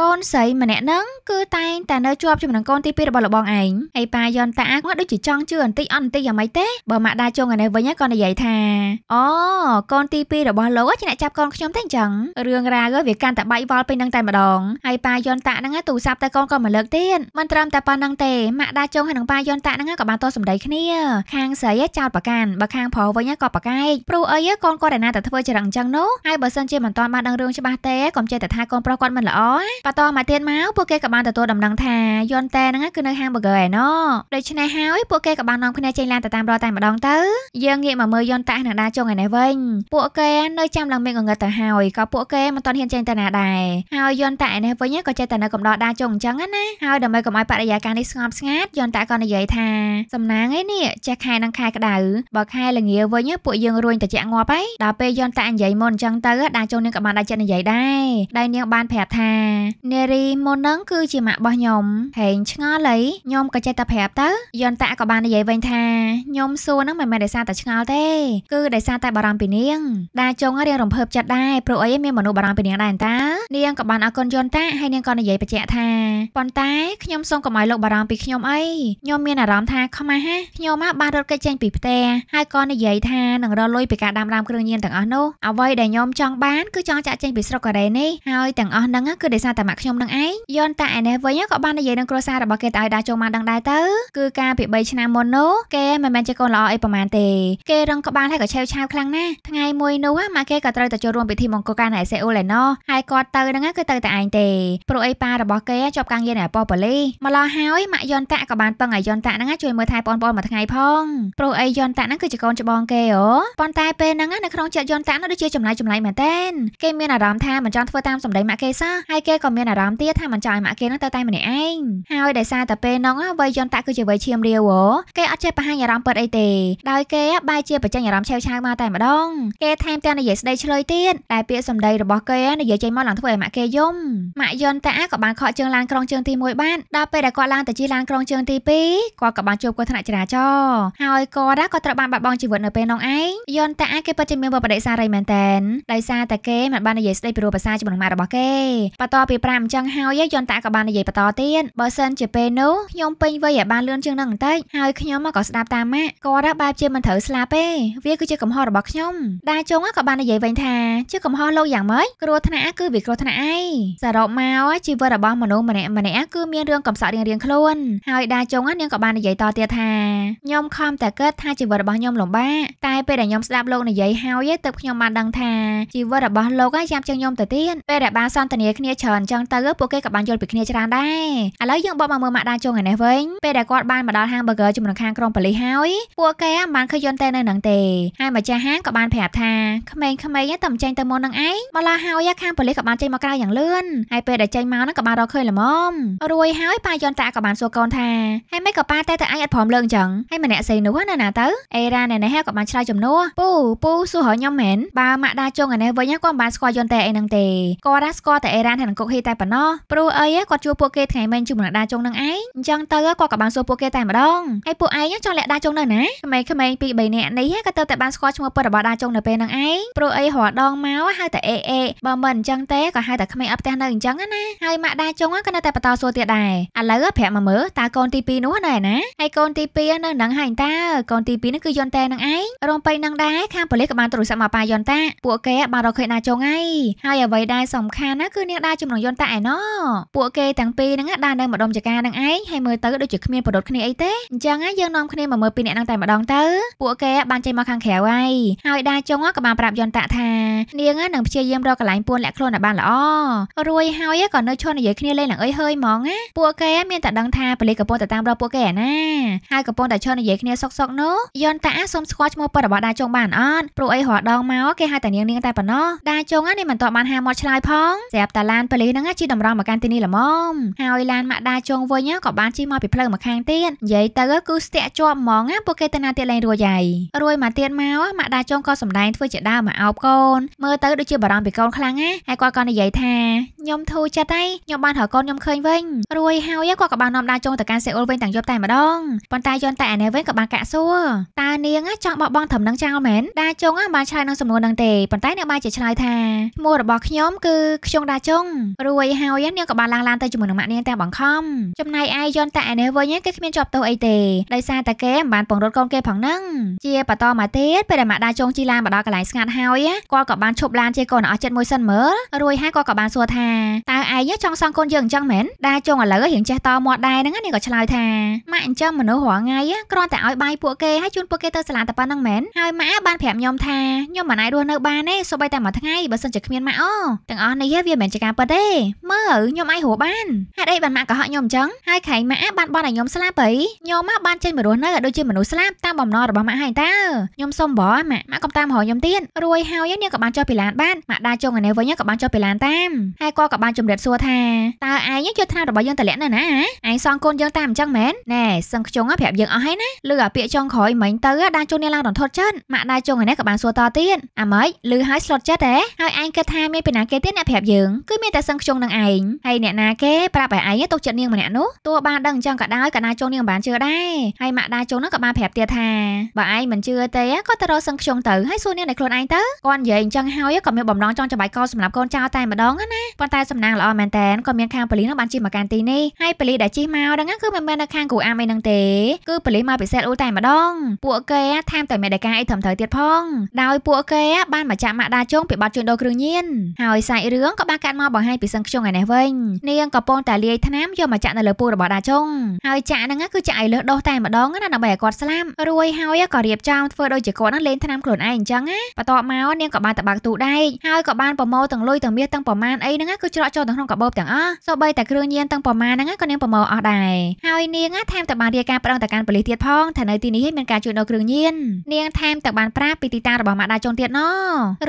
កូនស្រីម្នាក់ហ្នឹងគឺតែងតែនៅជាប់ជាមួយនឹងកូនទី2របស់លបងឯងហើយប៉ាយន្តតាគាត់ដូចជាចង់ជឿអន្តិចអន់អន្តិចយ៉ាងម៉េចទេបើម៉ាក់ដាចុងឯនេះវិញក៏និយាយថាអូកូនទី2របស់លោកជាអ្នកចាប់កូនខ្ញុំតែអញ្ចឹងរឿងរ៉ាវវាកាន់តែបែកវល់ពេញនឹងតែម្ដងហើយប៉ាយន្តតាហ្នឹងទូរស័ព្ទទៅកូនក៏មិនលើកទៀតមិនត្រឹមតែប៉ុណ្្នឹងទេម៉ាក់ដាចុងហើយនឹងប៉ាយយន្តតាហ្នឹងក៏បានតសម្ដីគ្នាខាងស្រីចោតប្រកាន់បើខាងប្រុសវិញក៏ប្រកែកព្រោះអីកូនគាត់ឯណាតែធ្វើចរិតអញ្ចឹងនោះហើយបើសិនជាមិនទាន់បានដឹងរឿងច្បាស់ទេកុំចេះតែថាកូនប្រុសគាត់មិនល្អបន្តមកទៀតមកពួកគេក៏បានទទួលដំណឹងថាយន្តតាហ្នឹងគឺនៅហាង burger ឯណោះដូច្នេះហើយពួកគេក៏បាននាំគ្នាចេញឡានទៅតាមរកតែម្ដងទៅយើងងាកមកមើលយន្តតានឹងដាចុងឯនេះវិញពួកគេនៅចាំឡើងមានងងឹតទៅហើយក៏ពួកគេមិនទាន់ហ៊ានចេញទៅណាដែរហើយយន្តតាឯនេះវិញក៏ចេះតែនៅកំដរដាចុងអញ្ចឹងណាហើយដើម្បីកុំឲ្យបរិយាកាសនេះស្ងប់ស្ងាត់យន្តតាក៏និយាយយថាសំណាងឯនេះចេះខែនឹងខែក្តៅបើខែល្ងាវិញពួកយើងរួញត្រជាក់ងាប់ហើយដល់ពេលយន់តានិយាយមុនអញ្ចឹងទៅដាចូលនាងក៏បានដាច់ចិត្តនិយាយដែរដែលនាង បានប្រាប់ថានារីមុននឹងគឺជាម៉ាក់របស់ខ្ញុំហេងឆ្ងល់អីខ្ញុំក៏ចេះតែប្រាប់ទៅយន់តាក៏បាននិយាយវិញថាខ្ញុំសួរនឹងមិនមែនដោយសារតែឆ្ងល់ទេគឺដោយសារតែបារម្ភពីនាងដាចងរៀងរំភើបចិត្តដែរព្រោះអីមានមនុស្សបារម្ភពីនាងដែរតានាងក៏បានអរគុណយន់តាហើយនាងក៏និយាយបញ្ជាក់ថាប៉ុន្តែខ្ញុំសូមកុំឲ្យលោកបារម្ភពីខ្ញុំអីខ្ញុំមានអារម្មណ៍ថាខ្មាស់ហ่าខ្ញុំមកបានរត់គេចចេញពីផ្ទះហើយក៏និយាយថានឹងរកលុយពីការដាំរាមគ្រឿងញៀនទាំងអស់នោះអ្វីដែលខ្ញុំចង់បានគឺចង់ចាក់ចេញពីស្រុកកូរ៉េនេះហើយទាំងអស់ហ្នឹងគឺដោយសារតែម៉ាក់ខ្ញុំនឹងឯងយន់តាឯនេះវិញក៏បាននិយាយនឹងគ្រួសាររបស់គេទៅឲ្យដាស់ចូលមកដឹងដែរទៅគឺការពី3ឆ្នាំមុននោះគេមិនមែនជាកូនល្អអីប្រហែលទេគេរងក្បាលហើយក៏ឆេវឆាវខ្លាំងណាស់ថ្ងៃមួយនោះមកគេក៏ត្រូវទៅចូលរួមពិធីមង្គលការនៅសេអ៊ូលឯណោះហើយគាត់ទៅហ្នឹងគឺទៅតែឯងទេព្រោះអីប៉ារបស់គេជាប់ការងារនៅប៉ូប៉ូលីម្ល៉េះហើយម៉ាក់យន់តាក៏បានពឹងឲ្យយន្តតាហ្នឹងជួយមើលថែបងប្អូនមួយថ្ងៃផងព្រោះអីយន្តតាហ្នឹងគឺជាកូនច្បងគេអូប៉ុន្តែពេលហ្នឹងនៅក្នុងចិត្តយន្តតានោះដូចជាចម្លែកចម្លែកមែនតើគេមានអារម្មណ៍ថាមិនចង់ធ្វើតាមសម្ដីម៉ាក់គេសោះហើយគេក៏មានអារម្មណ៍ទៀតថាមិនចង់ឲ្យម៉ាក់គេហ្នឹងទៅតែម្នាក់ឯងហើយដោយសារតែពេលហ្នឹងវ័យយន្តតាគឺជាវ័យឈាមរាវអូគេអត់ចេះបង្ហាញអារម្មណ៍ពិតអីទេដោយគេបែរជាបញ្ចេញអារម្មណ៍ឆេវឆាវមកតែម្ដងគេថែមទាំងនិយាយស្ដីឆ្លើយទៀតតែពាក្យសម្ដីរបស់គេនិយាយចេញមកឡើងធ្វើឲ្យម៉ាក់គេយំម៉ាក់យន្តតាក៏បានខកជើងឡានក្រុងជើងទី1បានដល់ពេលដែលគាត់ឡើងទៅជិះឡានក្រុងជើងទី2នេះគាត់ក៏បានជួបគ្រោះថ្នាក់ចរាចរណ៍ហើយគាត់ក៏ត្រូវបានបាត់បង់ជីវិតនៅពេលនោះឯងយន្តតាអាចគេពិតជាមានវបដិសារីមែនតែនដោយសារតែគេមិនបាននិយាយស្ដីពីរោភាសាជាមួយនឹងម៉ាក់របស់គេបន្ទាប់ពី5អញ្ចឹងហើយយន្តតាក៏បាននិយាយបន្តទៀតបើសិនជាពេលនោះខ្ញុំពេញវ័យឲ្យបានលឿនជាងនឹងបន្តិចហើយខ្ញុំក៏ស្ដាប់តាមម៉ាក់គាត់បែបជាមិនត្រូវស្លាប់ទេវាគឺជាកំហុសរបស់ខ្ញុំដាជុងក៏បាននិយាយវិញថាជាកំហុសលោកយ៉ាងម៉េចគ្រោះថ្នាក់គឺវាគ្រោះថ្នាក់ឯងសរុបមកជីវិតរបស់មនុស្សម្នាក់ម្នាក់គឺមានរឿងកំសត់រៀងៗខ្លួនហើយដាជុងនាងក៏បាននិយាយតទៀតថាខ្ញុំខំតែគិតថាជីវិតរបស់ខ្ញុំលំបាកតែពេលដែលខ្ញុំស្ដាប់លោកនិយាយហើយទៅខ្ញុំបានដឹងថាជីវិតរបស់លោកហើយចាំជាងខ្ញុំទៅទៀតពេលដែលបានសន្ទនាគ្នាច្រើនចឹងទៅពួកគេក៏បានយល់ពីគ្នាច្រើនដែរឥឡូវយើងបបមកមើលម៉ាក់ដាជុងឯនេះវិញពេលដែលគាត់បានមកដល់ហាង burger ជំនុំខាងក្រុងប៉ារីសហើយពួកគេបានឃើញយន្តតែនៅនឹងទេហើយម្ចាស់ហាងក៏បានប្រាប់ថាក្មេងៗតែមិនចេញទៅមុននឹងឯងមកឡាហើយខាងប៉ារីសក៏បានចេញមកក្រៅយ៉ាងលឿនហើយពេលដែលចេញមកហ្នឹងក៏បានរកឃើញល្មមរួយហើយប៉ាយន្តតាក៏បានសួរកូនថាហេម៉េចក៏ក៏ប៉ាតែតែអញអត់ព្រមលើអញ្ចឹងហើយម្នាក់ស្រីនោះណាណាទៅអេរ៉ាណែនេះក៏បានឆ្លើយជំនួសពូពូសួររខ្ញុំមែនបើម៉ាក់ដាចុងអានេះវិញគាត់មិនបានស្គាល់យន្តតែអីហ្នឹងទេគាត់ដែរស្គាល់តែអេរ៉ានហើយនឹងកុកហ៊ីតែប៉ុណ្ណោះព្រោះអីគាត់ជួបពួកគេថ្ងៃមិញជាមួយនឹងដាចុងនឹងឯងអញ្ចឹងទៅគាត់ក៏បានសួរពួកគេតែម្ដងហើយពួកឯងចង់លាក់ដាចុងនៅណាក្មេងៗពីរបីនាក់នេះក៏ទៅតែបានស្គាល់ឈ្មោះពិតរបស់ដាចុងនៅពេលហ្នឹងឯងព្រោះអីរាល់ដងមកហៅតែអេអេបើមិនអញ្ចឹងទេក៏ហៅតែក្មេងអត់ផ្ទះនៅអញ្ចឹងណាហើយម៉ាក់ដាចុងក៏នៅតែបន្តសួរទៀតដែរឥឡូវប្រាប់មកមើលតើកូនទី2នោះនៅឯណាហើយកូនទី2នៅនឹងហើយតាកូនទី2នេះគឺយន់តែនឹងឯងរំពេញនឹងដែរខាងប៉ូលីសក៏បានទូរស័ព្ទមកប៉ាយន់តាពួកគេបានរកឃើញណាចុងហើយហើយអ្វីដែលសំខាន់ណាគឺនាងដែរជំនុំយន់តាឯណោះពួកគេទាំងពីរហ្នឹងដែរនៅម្ដុំចកានឹងឯងហើយមើលទៅដូចជាគ្មានប្រដត់គ្នាអីទេអញ្ចឹងយើងនាំគ្នាមកមើលពីអ្នកហ្នឹងតែម្ដងទៅពួកគេបានចេញមកខាងក្រៅហើយហើយដែរចុងក៏បានប្រាប់យន់តាថានាងនឹងព្យាយាមរកកន្លែងពួនលាក់ខ្លួនឲ្យបានល្អរួយហើយក៏នៅឈរនិយាយគ្នាលេងឡើងអីហើយហ្មងណាពួកគេមានតែដឹងថាប៉ូលីសកំពុងតែតាមរកពួកគេអាណាហើយកំពុងតែឈរនិយាយគ្នាសុកសុកនោះយន្តតាសូមស្គាល់ឈ្មោះពិតរបស់ដាជុងបានអត់ព្រោះអីរាល់ដងមកគេហៅតែនាងនាងតែប៉ុណ្ណោះដាជុងនេះមិនទាន់បានហាមាត់ឆ្លើយផងស្រាប់តែឡានប៉ូលីសហ្នឹងជិះតម្រង់មកកាន់ទីនេះល្មមហើយឡានម៉ាក់ដាជុងវិញក៏បានជិះមកពីផ្លូវម្ខាងទៀតនិយាយទៅគឺស្ទាក់ជាប់ហ្មងពួកគេទៅណាទៀតលែងរួចហើយរួយមកទៀតមកម៉ាក់ដាជុងក៏សម្ដែងធ្វើជាដើមមកអោបកូនមើលទៅដូចជាបារម្ភពីកូនខ្លាំងណាស់ហើយគាត់ក៏និយាយថាខ្ញុំធូរចិត្តហើយខ្ញុំបានហៅកូនខ្ញុំឃើញវិញរួយហើយគាត់ក៏បាននាំដាជុងទៅកាន់សេអ៊ុលវិញទាំងយប់តែម្ដងប៉ុន្តែយន់តែអានេះវិញក៏បានកាក់សួរតានាងចង់បោះបង់ត្រឹមនឹងចោលមែនដាជុងបានឆ្លើយនឹងសំណួរនឹងទេប៉ុន្តែអ្នកបានជាឆ្លើយថាឈ្មោះរបស់ខ្ញុំគឺខ្ញុំដាជុងរួយហើយនាងក៏បានឡើងឡានទៅជាមួយនឹងម៉ាក់នាងតែបង្ខំចំណែកឯយន់តែអានេះវិញគេគ្មានជាប់ទោសអីទេដោយសារតែគេមិនបានពង្រត់កូនគេផងហ្នឹងជាបន្តមកទៀតពេលដែលម៉ាក់ដាជុងជីឡានមកដល់កន្លែងស្ងាត់ហើយគាត់ក៏បានឈប់ឡានជាកូនអស់ចិត្តមួយសិនមើលរួយហើយគាត់ក៏បានសួរថាតើឯងចង់សងកូនយើងអញ្ចឹងមែនដាជុងឥឡូវរៀងចេះតមាត់ដែរហ្នឹងនាងក៏ឆ្លើយថាម៉ាក់អញ្ចឹមមនុស្សរាល់ថ្ងៃគ្រាន់តែឲ្យបាយពួកគេហើយជូនពួកគេទៅសាលាតែប៉ុណ្្នឹងមែនហើយម៉ាក់បានប្រាប់ខ្ញុំថាខ្ញុំមិនអាចរស់នៅបានទេសូម្បីតែមួយថ្ងៃបើសិនជាគ្មានម៉ាក់អូទាំងអស់នេះវាមិនមែនជាការពិតទេមើលខ្ញុំអាចរស់បានហេតុអីបានម៉ាក់កុហកខ្ញុំអញ្ចឹងហើយខែម៉ាក់បានបន់ឲ្យខ្ញុំស្លាប់អីខ្ញុំមកបានចេញមករស់នៅដូចជាមនុស្សស្លាប់តាមបំណងរបស់ម៉ាក់ហើយតើខ្ញុំសុំបរម៉ាក់ម៉ាក់កុំតាមរហខ្ញុំទៀតរួយហើយនាងក៏បានចុះពីឡានបានម៉ាក់ដើរចុងឯនេះវិញក៏បានចុះពីឡានតាមហើយក៏ក៏បានជំរាបសួរថាតើឯងយកថ្នាំរបស់យើងតលាក់នៅណាឯងសងកូនយើងតាមអញ្ចឹងមែនណែសឹងខ្ជុងប្រាប់យើងអស់ហើយណាលឺអាពាកចុងក្រោយមិញទៅដានជូននេះឡើងដន្ធត់ចិត្តម៉ាក់ដាចុងឯនេះក៏បានសួរតទៀតអាម៉េចលឺហើយស្លុតចិត្តហ៎ហើយឯងគិតថាមានពីណាគេទៀតអ្នកប្រាប់យើងគឺមានតែសឹងខ្ជុងនឹងឯងហើយអ្នកណាគេប្រាប់ឲ្យឯងទុកចិត្តនាងម្នាក់នោះទោះបានដឹងចឹងក៏ដោយក៏ដាចុងនាងបានជឿដែរហើយម៉ាក់ដាចុងនឹងក៏បានប្រាប់ទៀតថាបើឯងមិនជឿទេក៏ទៅរកសឹងខ្ជុងទៅហើយសួរនាងនៃខ្លួនឯងទៅគាត់និយាយអញ្ចឹងហើយក៏មានបំណងចង់ចាប់បាយកោសម្រាប់កូនចៅតែម្ដងណាប៉ុន្តែសំណាងល្អមែនតែនក៏មានខាងប៉ូលីសនឹងបានជិះមកកាន់ទីនេះហើយប៉ូលីសដែលជិះមកហ្នឹងគឺមិនមែននៅខាងគូអាមអីហ្នឹងទេគឺប៉ូលីសមកពិសេសអ៊ូតែម្ដងពួកគេថែមតែមេដេកាអីត្រឹមត្រូវទៀតផងដោយពួកគេបានមកចាក់ម៉ាក់ដាជុងពីបាត់ជួញដូរគ្រឿងញៀនហើយសាច់រឿងក៏បានកាត់មកបង្ហាញពីសឹងខ្ជុងឯនេះវិញនាងកំពុងតែលាយថ្នាំយកមកចាក់នៅលើពោះរបស់ដាជុងហើយចាក់ហ្នឹងគឺចាក់ឲ្យលើសដុសតែម្ដងណាដើម្បីឲ្យគាត់ស្លាប់រួយហើយក៏រៀបចំធ្វើដូចជាគាត់ហ្នឹងលេងថ្នាំខ្លួនឯងអញ្ចឹងណាបន្ទាប់មកនាងក៏បានតបាក់ទូដែកហើយក៏បានប្រមូលទាំងលុយទាំងមាសទាំងប្រមាណអីហ្នឹងគឺច្រកចូលទៅក្នុងកាបូបទាំងអស់សូម្បីតែគ្រឿងញៀនទាំងប្រមាណហ្នឹងក៏នាងប្រមូលអស់ដែរហើយនាងថែមទាំងបានរាយការណ៍ប្តឹងទៅកាន់ប៉ូលីសទៀតផងថានៅទីនេះមានការជួញដូរគ្រឿងញៀននាងថែមទាំងបានប្រាប់ពីទីតាំងរបស់ម៉ាក់ដាចុងទៀតណ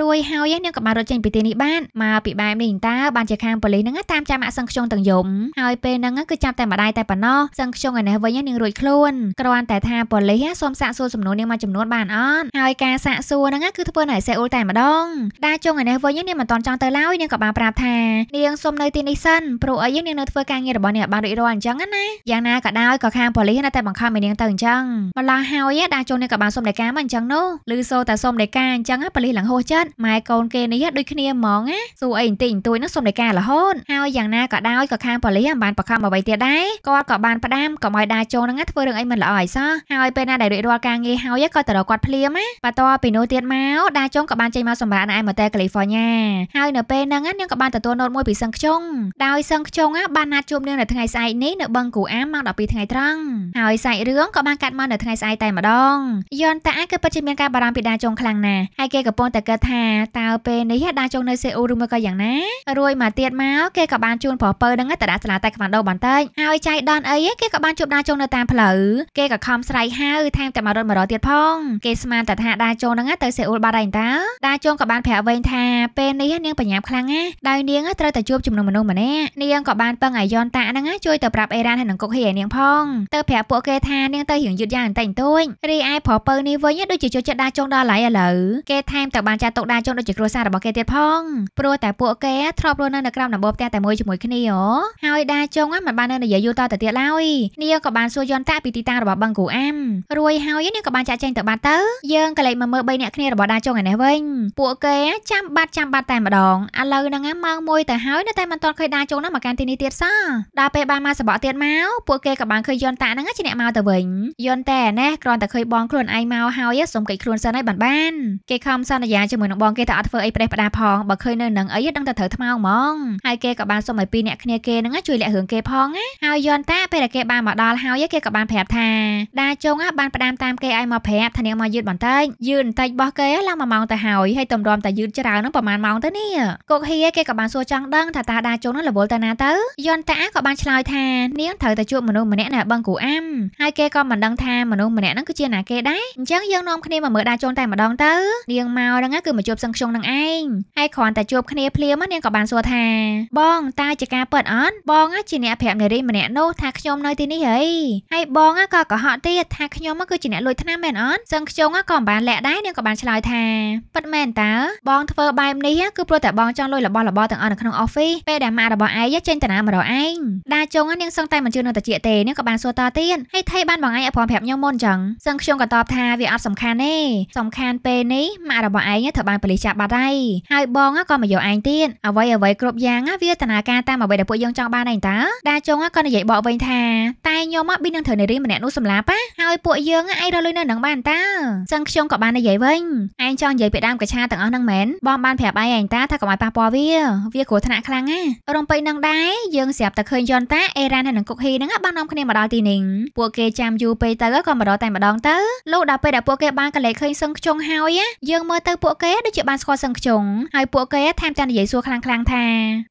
រួយហើយនាងក៏បានរត់ចេញពីទីនេះបានមកពីបែបនេះតើបានជាខាងប៉ូលីសនឹងតាមចាំម៉ាក់សឹងខ្ជុងទាំងយំហើយពេលហ្នឹងគឺចាប់តែម្ដាយតែប៉ុណ្ណោះសឹងខ្ជុងឯនេះវិញនាងរួចខ្លួនគ្រាន់តែថាប៉ូលីសសូមសាកសួរសំណួរនាងមួយចំនួនបានអត់ហើយការសាកសួរហ្នឹងគឺធ្វើនៅសេអ៊ូលតែម្ដងដាចុងឯនេះវិញនាងមិនតន់ចង់ទៅឡើយនាងក៏បានប្រាប់ថានាងសូមនៅទីនេះសិនព្រោះអីនាងនៅធ្វើការងាររបស់នាងបានរួចរាល់អញ្ចឹងណាយ៉ាងណាក៏ដោយក៏ខាងប៉ូលីសនៅតែបង្ខំឲ្យនាងទៅអញ្ចឹងម្ល៉េះហើយដាក់ជូននាងក៏បានសុំដីកាមកអញ្ចឹងនោះឬសូតែសុំដីកាអញ្ចឹងប៉ូលីសឡើងហោះចិត្តម៉ែកូនគេនេះដូចគ្នាហ្មងណាសួរអីបន្តិចបន្តួចនោះសុំដីការហូតហើយយ៉ាងណាក៏ដោយក៏ខាងប៉ូលីសបានបង្ខំអ្វីទៀតដែរគាត់ក៏បានផ្ដាំក៏មកដាក់ជូនហ្នឹងធ្វើរឿងអីមិនល្អឲ្យសោះហើយពេលណាដែលរួចរាល់ការងារហើយក៏ទៅរកគាត់ភ្លាមណាបន្ទាប់ពីនោះទៀតមកដាក់ជូនក៏បានចេញមកសម្រាប់នៅឯម៉ូតែកាលីហ្វ័រញ៉ាហើយនៅពេលហ្នឹងនាងក៏បានទទួលណូតមួយពីសឹងខ្ជុងដោយសឹងខ្ជុងបានណាត់ជួបនាងនៅថ្ងៃស្អែកនេះនៅបឹងគូអាមម៉ោង12ថ្ងៃត្រង់ហើយសាច់រឿងក៏បានកាត់មកនៅថ្ងៃស្អែកតែម្ដង យនតាគឺពិតជាមានការបារម្ភពីដាចុងខ្លាំងណាស់ហើយគេកំពុងតែគិតថាតើពេលនេះដាចុងនៅសេអ៊ូលឬមួយក៏យ៉ាងណារួចមកទៀតមកគេក៏បានជួនប្រុសពៅនឹងទៅដាក់ស្លាតែខ្វាន់ដូបន្តិចហើយចៃដនអីគេក៏បានជួបដាចុងនៅតាមផ្លូវគេក៏ខំស្រែកហៅថែមទាំងមករត់មករត់ទៀតផងគេស្មានតែថាដាចុងនឹងទៅសេអ៊ូលបាត់ហើយតើដាចុងក៏បានប្រាប់វិញថាពេលនេះនាងបញ្ញាប់ខ្លាំងណាស់ដោយនាងត្រូវតែជួបជាមួយមនុស្សម្នាក់នាងក៏បានពឹងឲ្យយនតាហ្នឹងជួយទៅប្រាប់អេរ៉ានហើយនឹងគុកហ៊ីឲ្យនាងផងងទៅប្រាប់ពួកគេថានាងទៅរៀងយឺតយ៉ាងបន្តិចបន្តួចរីឯប្រុសពៅនេះវិញដូចជាចូលចិត្តដាចុងដល់ឡៃឥឡូវគេថែមទៅបានចាត់ទុកដាចុងដូចជាគ្រួសាររបស់គេទៀតផងព្រោះតែពួកគេធ្លាប់រស់នៅក្រោមដំបូលផ្ទះតែមួយជាមួយគ្នាអូហើយដាចុងមិនបាននៅនិយាយយូរតទៅទៀតឡើយនាងក៏បានសួរយន្តតាពីទីតាំងរបស់បឹងគូអាំរួយហើយនាងក៏បានចាក់ចែងទៅបាត់ទៅយើងក៏លេចមកមើល3នាក់គ្នារបស់ដាចុងឯនេះវិញពួកគេចាំបាត់ចាំបាត់តែម្ដងឥឡូវហ្នឹងម៉ោង1ទៅហើយនៅតែមិនទាន់ឃើញដាចុងណាមកកាន់ទីនេះទៀតសោះដល់ពេលបានមកសបកទៀតមកពួកគេក៏បានឃើញយយន់តាហ្នឹងជាអ្នកមកទៅវិញយន់តែណាគ្រាន់តែឃើញបងខ្លួនឯងមកហើយសុំកិច្ចខ្លួនសិនឲ្យបានបានគេខំសន្យាជាមួយនឹងបងគេថាអត់ធ្វើអីប្រេះផ្ដាផងបើឃើញនៅនឹងអីដឹងតែត្រូវថ្មងហ្មងហើយគេក៏បានសុំឲ្យពីរអ្នកគ្នាគេហ្នឹងជួយលាក់រឿងគេផងណាហើយយន់តាពេលដែលគេបានមកដល់ហើយគេក៏បានប្រាប់ថាដាចុងបានផ្ដាមតាមគេឲ្យមកប្រាប់ថានាងមកយឺតបន្តិចយឺតបន្តិចបោះគេឡើងមួយម៉ោងទៅហើយហើយតម្រាំតែយឺតច្រើនហ្នឹងប្រហែលម៉ោងទៅនេះកុកហៀគេក៏បានសួរចង់ដឹងថាតាដាចុងហ្នឹងរវល់ទៅណាទៅយន់តាក៏បានឆ្លើយថានាងត្រូវតែជួបមនុស្សម្នាក់ណាបឹងគូអាំហើយគេក៏មិនដឹងថាមនុស្សម្នាក់ហ្នឹងគឺជាណាគេដែរអញ្ចឹងយើងនាំគ្នាមកមើលដាវជូនតែម្ដង ទៅនាងមកហ្នឹងគឺមកជួបសឹងខ្ជុងនឹងឯងហើយគ្រាន់តែជួបគ្នាភ្លាមនាងក៏បានសួរថាបងតើជាការពិតអត់បងជាអ្នកប្រាប់នារីម្នាក់នោះថាខ្ញុំនៅទីនេះហីហើយបងក៏កុហកទៀតថាខ្ញុំគឺជាអ្នកលួចថ្នាំមែនអត់សឹងខ្ជុងក៏មិនបានលាក់ដែរនាងក៏បានឆ្លើយថាពិតមែនតើបងធ្វើបែបនេះគឺព្រោះតែបងចង់លួចរបស់របរទាំងអស់នៅក្នុង office ពេលដែលម៉ាក់របស់ឯងចេញតាណាមករកឯងដាវជុងនាងសឹងតែមិនជឿនៅតិចទេនាងក៏ក៏បានសួរតទៀតហើយថៃបានបងឯងឲ្យព្រមប្រាប់ខ្ញុំមុនចឹងសឹងខ្ញុំក៏តបថាវាអត់សំខាន់ទេសំខាន់ពេលនេះម៉ាក់របស់ឯងត្រូវបានប៉ូលីសចាប់បាត់ហើយហើយបងក៏មកយកឯងទៀតអ្វីអ្វីគ្រប់យ៉ាងវាតនាការតាមអ្វីដែលពួកយើងចង់បានឯងតើដាចុងក៏និយាយបកវិញថាតែខ្ញុំប៊ីនឹងត្រូវនារីម្នាក់នោះសម្លាប់ប៉ះហើយពួកយើងឯងរលុយនៅនឹងបានតើសឹងខ្ញុំក៏បាននិយាយវិញឯងចង់និយាយពីដើមកឆាទាំងអស់ហ្នឹងមែនបងបានប្រាប់ឯងឯងតាថាកុំឲ្យប៉ះពាល់វាវាគ្រោះថ្នាក់ខ្លាំងណារំពេចនឹងដែរយើងស្រាប់តែឃើញយន្តតាអេរ៉ានហើយនឹងគុកហ៊ីហ្នឹងបាននាំគ្នាមកមកដល់ទីនេះពួកគេចាំយូរពេកទៅក៏មករកតែម្ដងទៅលុះដល់ពេលដែលពួកគេបានកលេសឃើញសឹងខ្ជុងហើយយើងមើលទៅពួកគេដូចជាបានស្គាល់សឹងខ្ជុងហើយពួកគេថែមទាំងនិយាយសួរខ្លាំងៗថា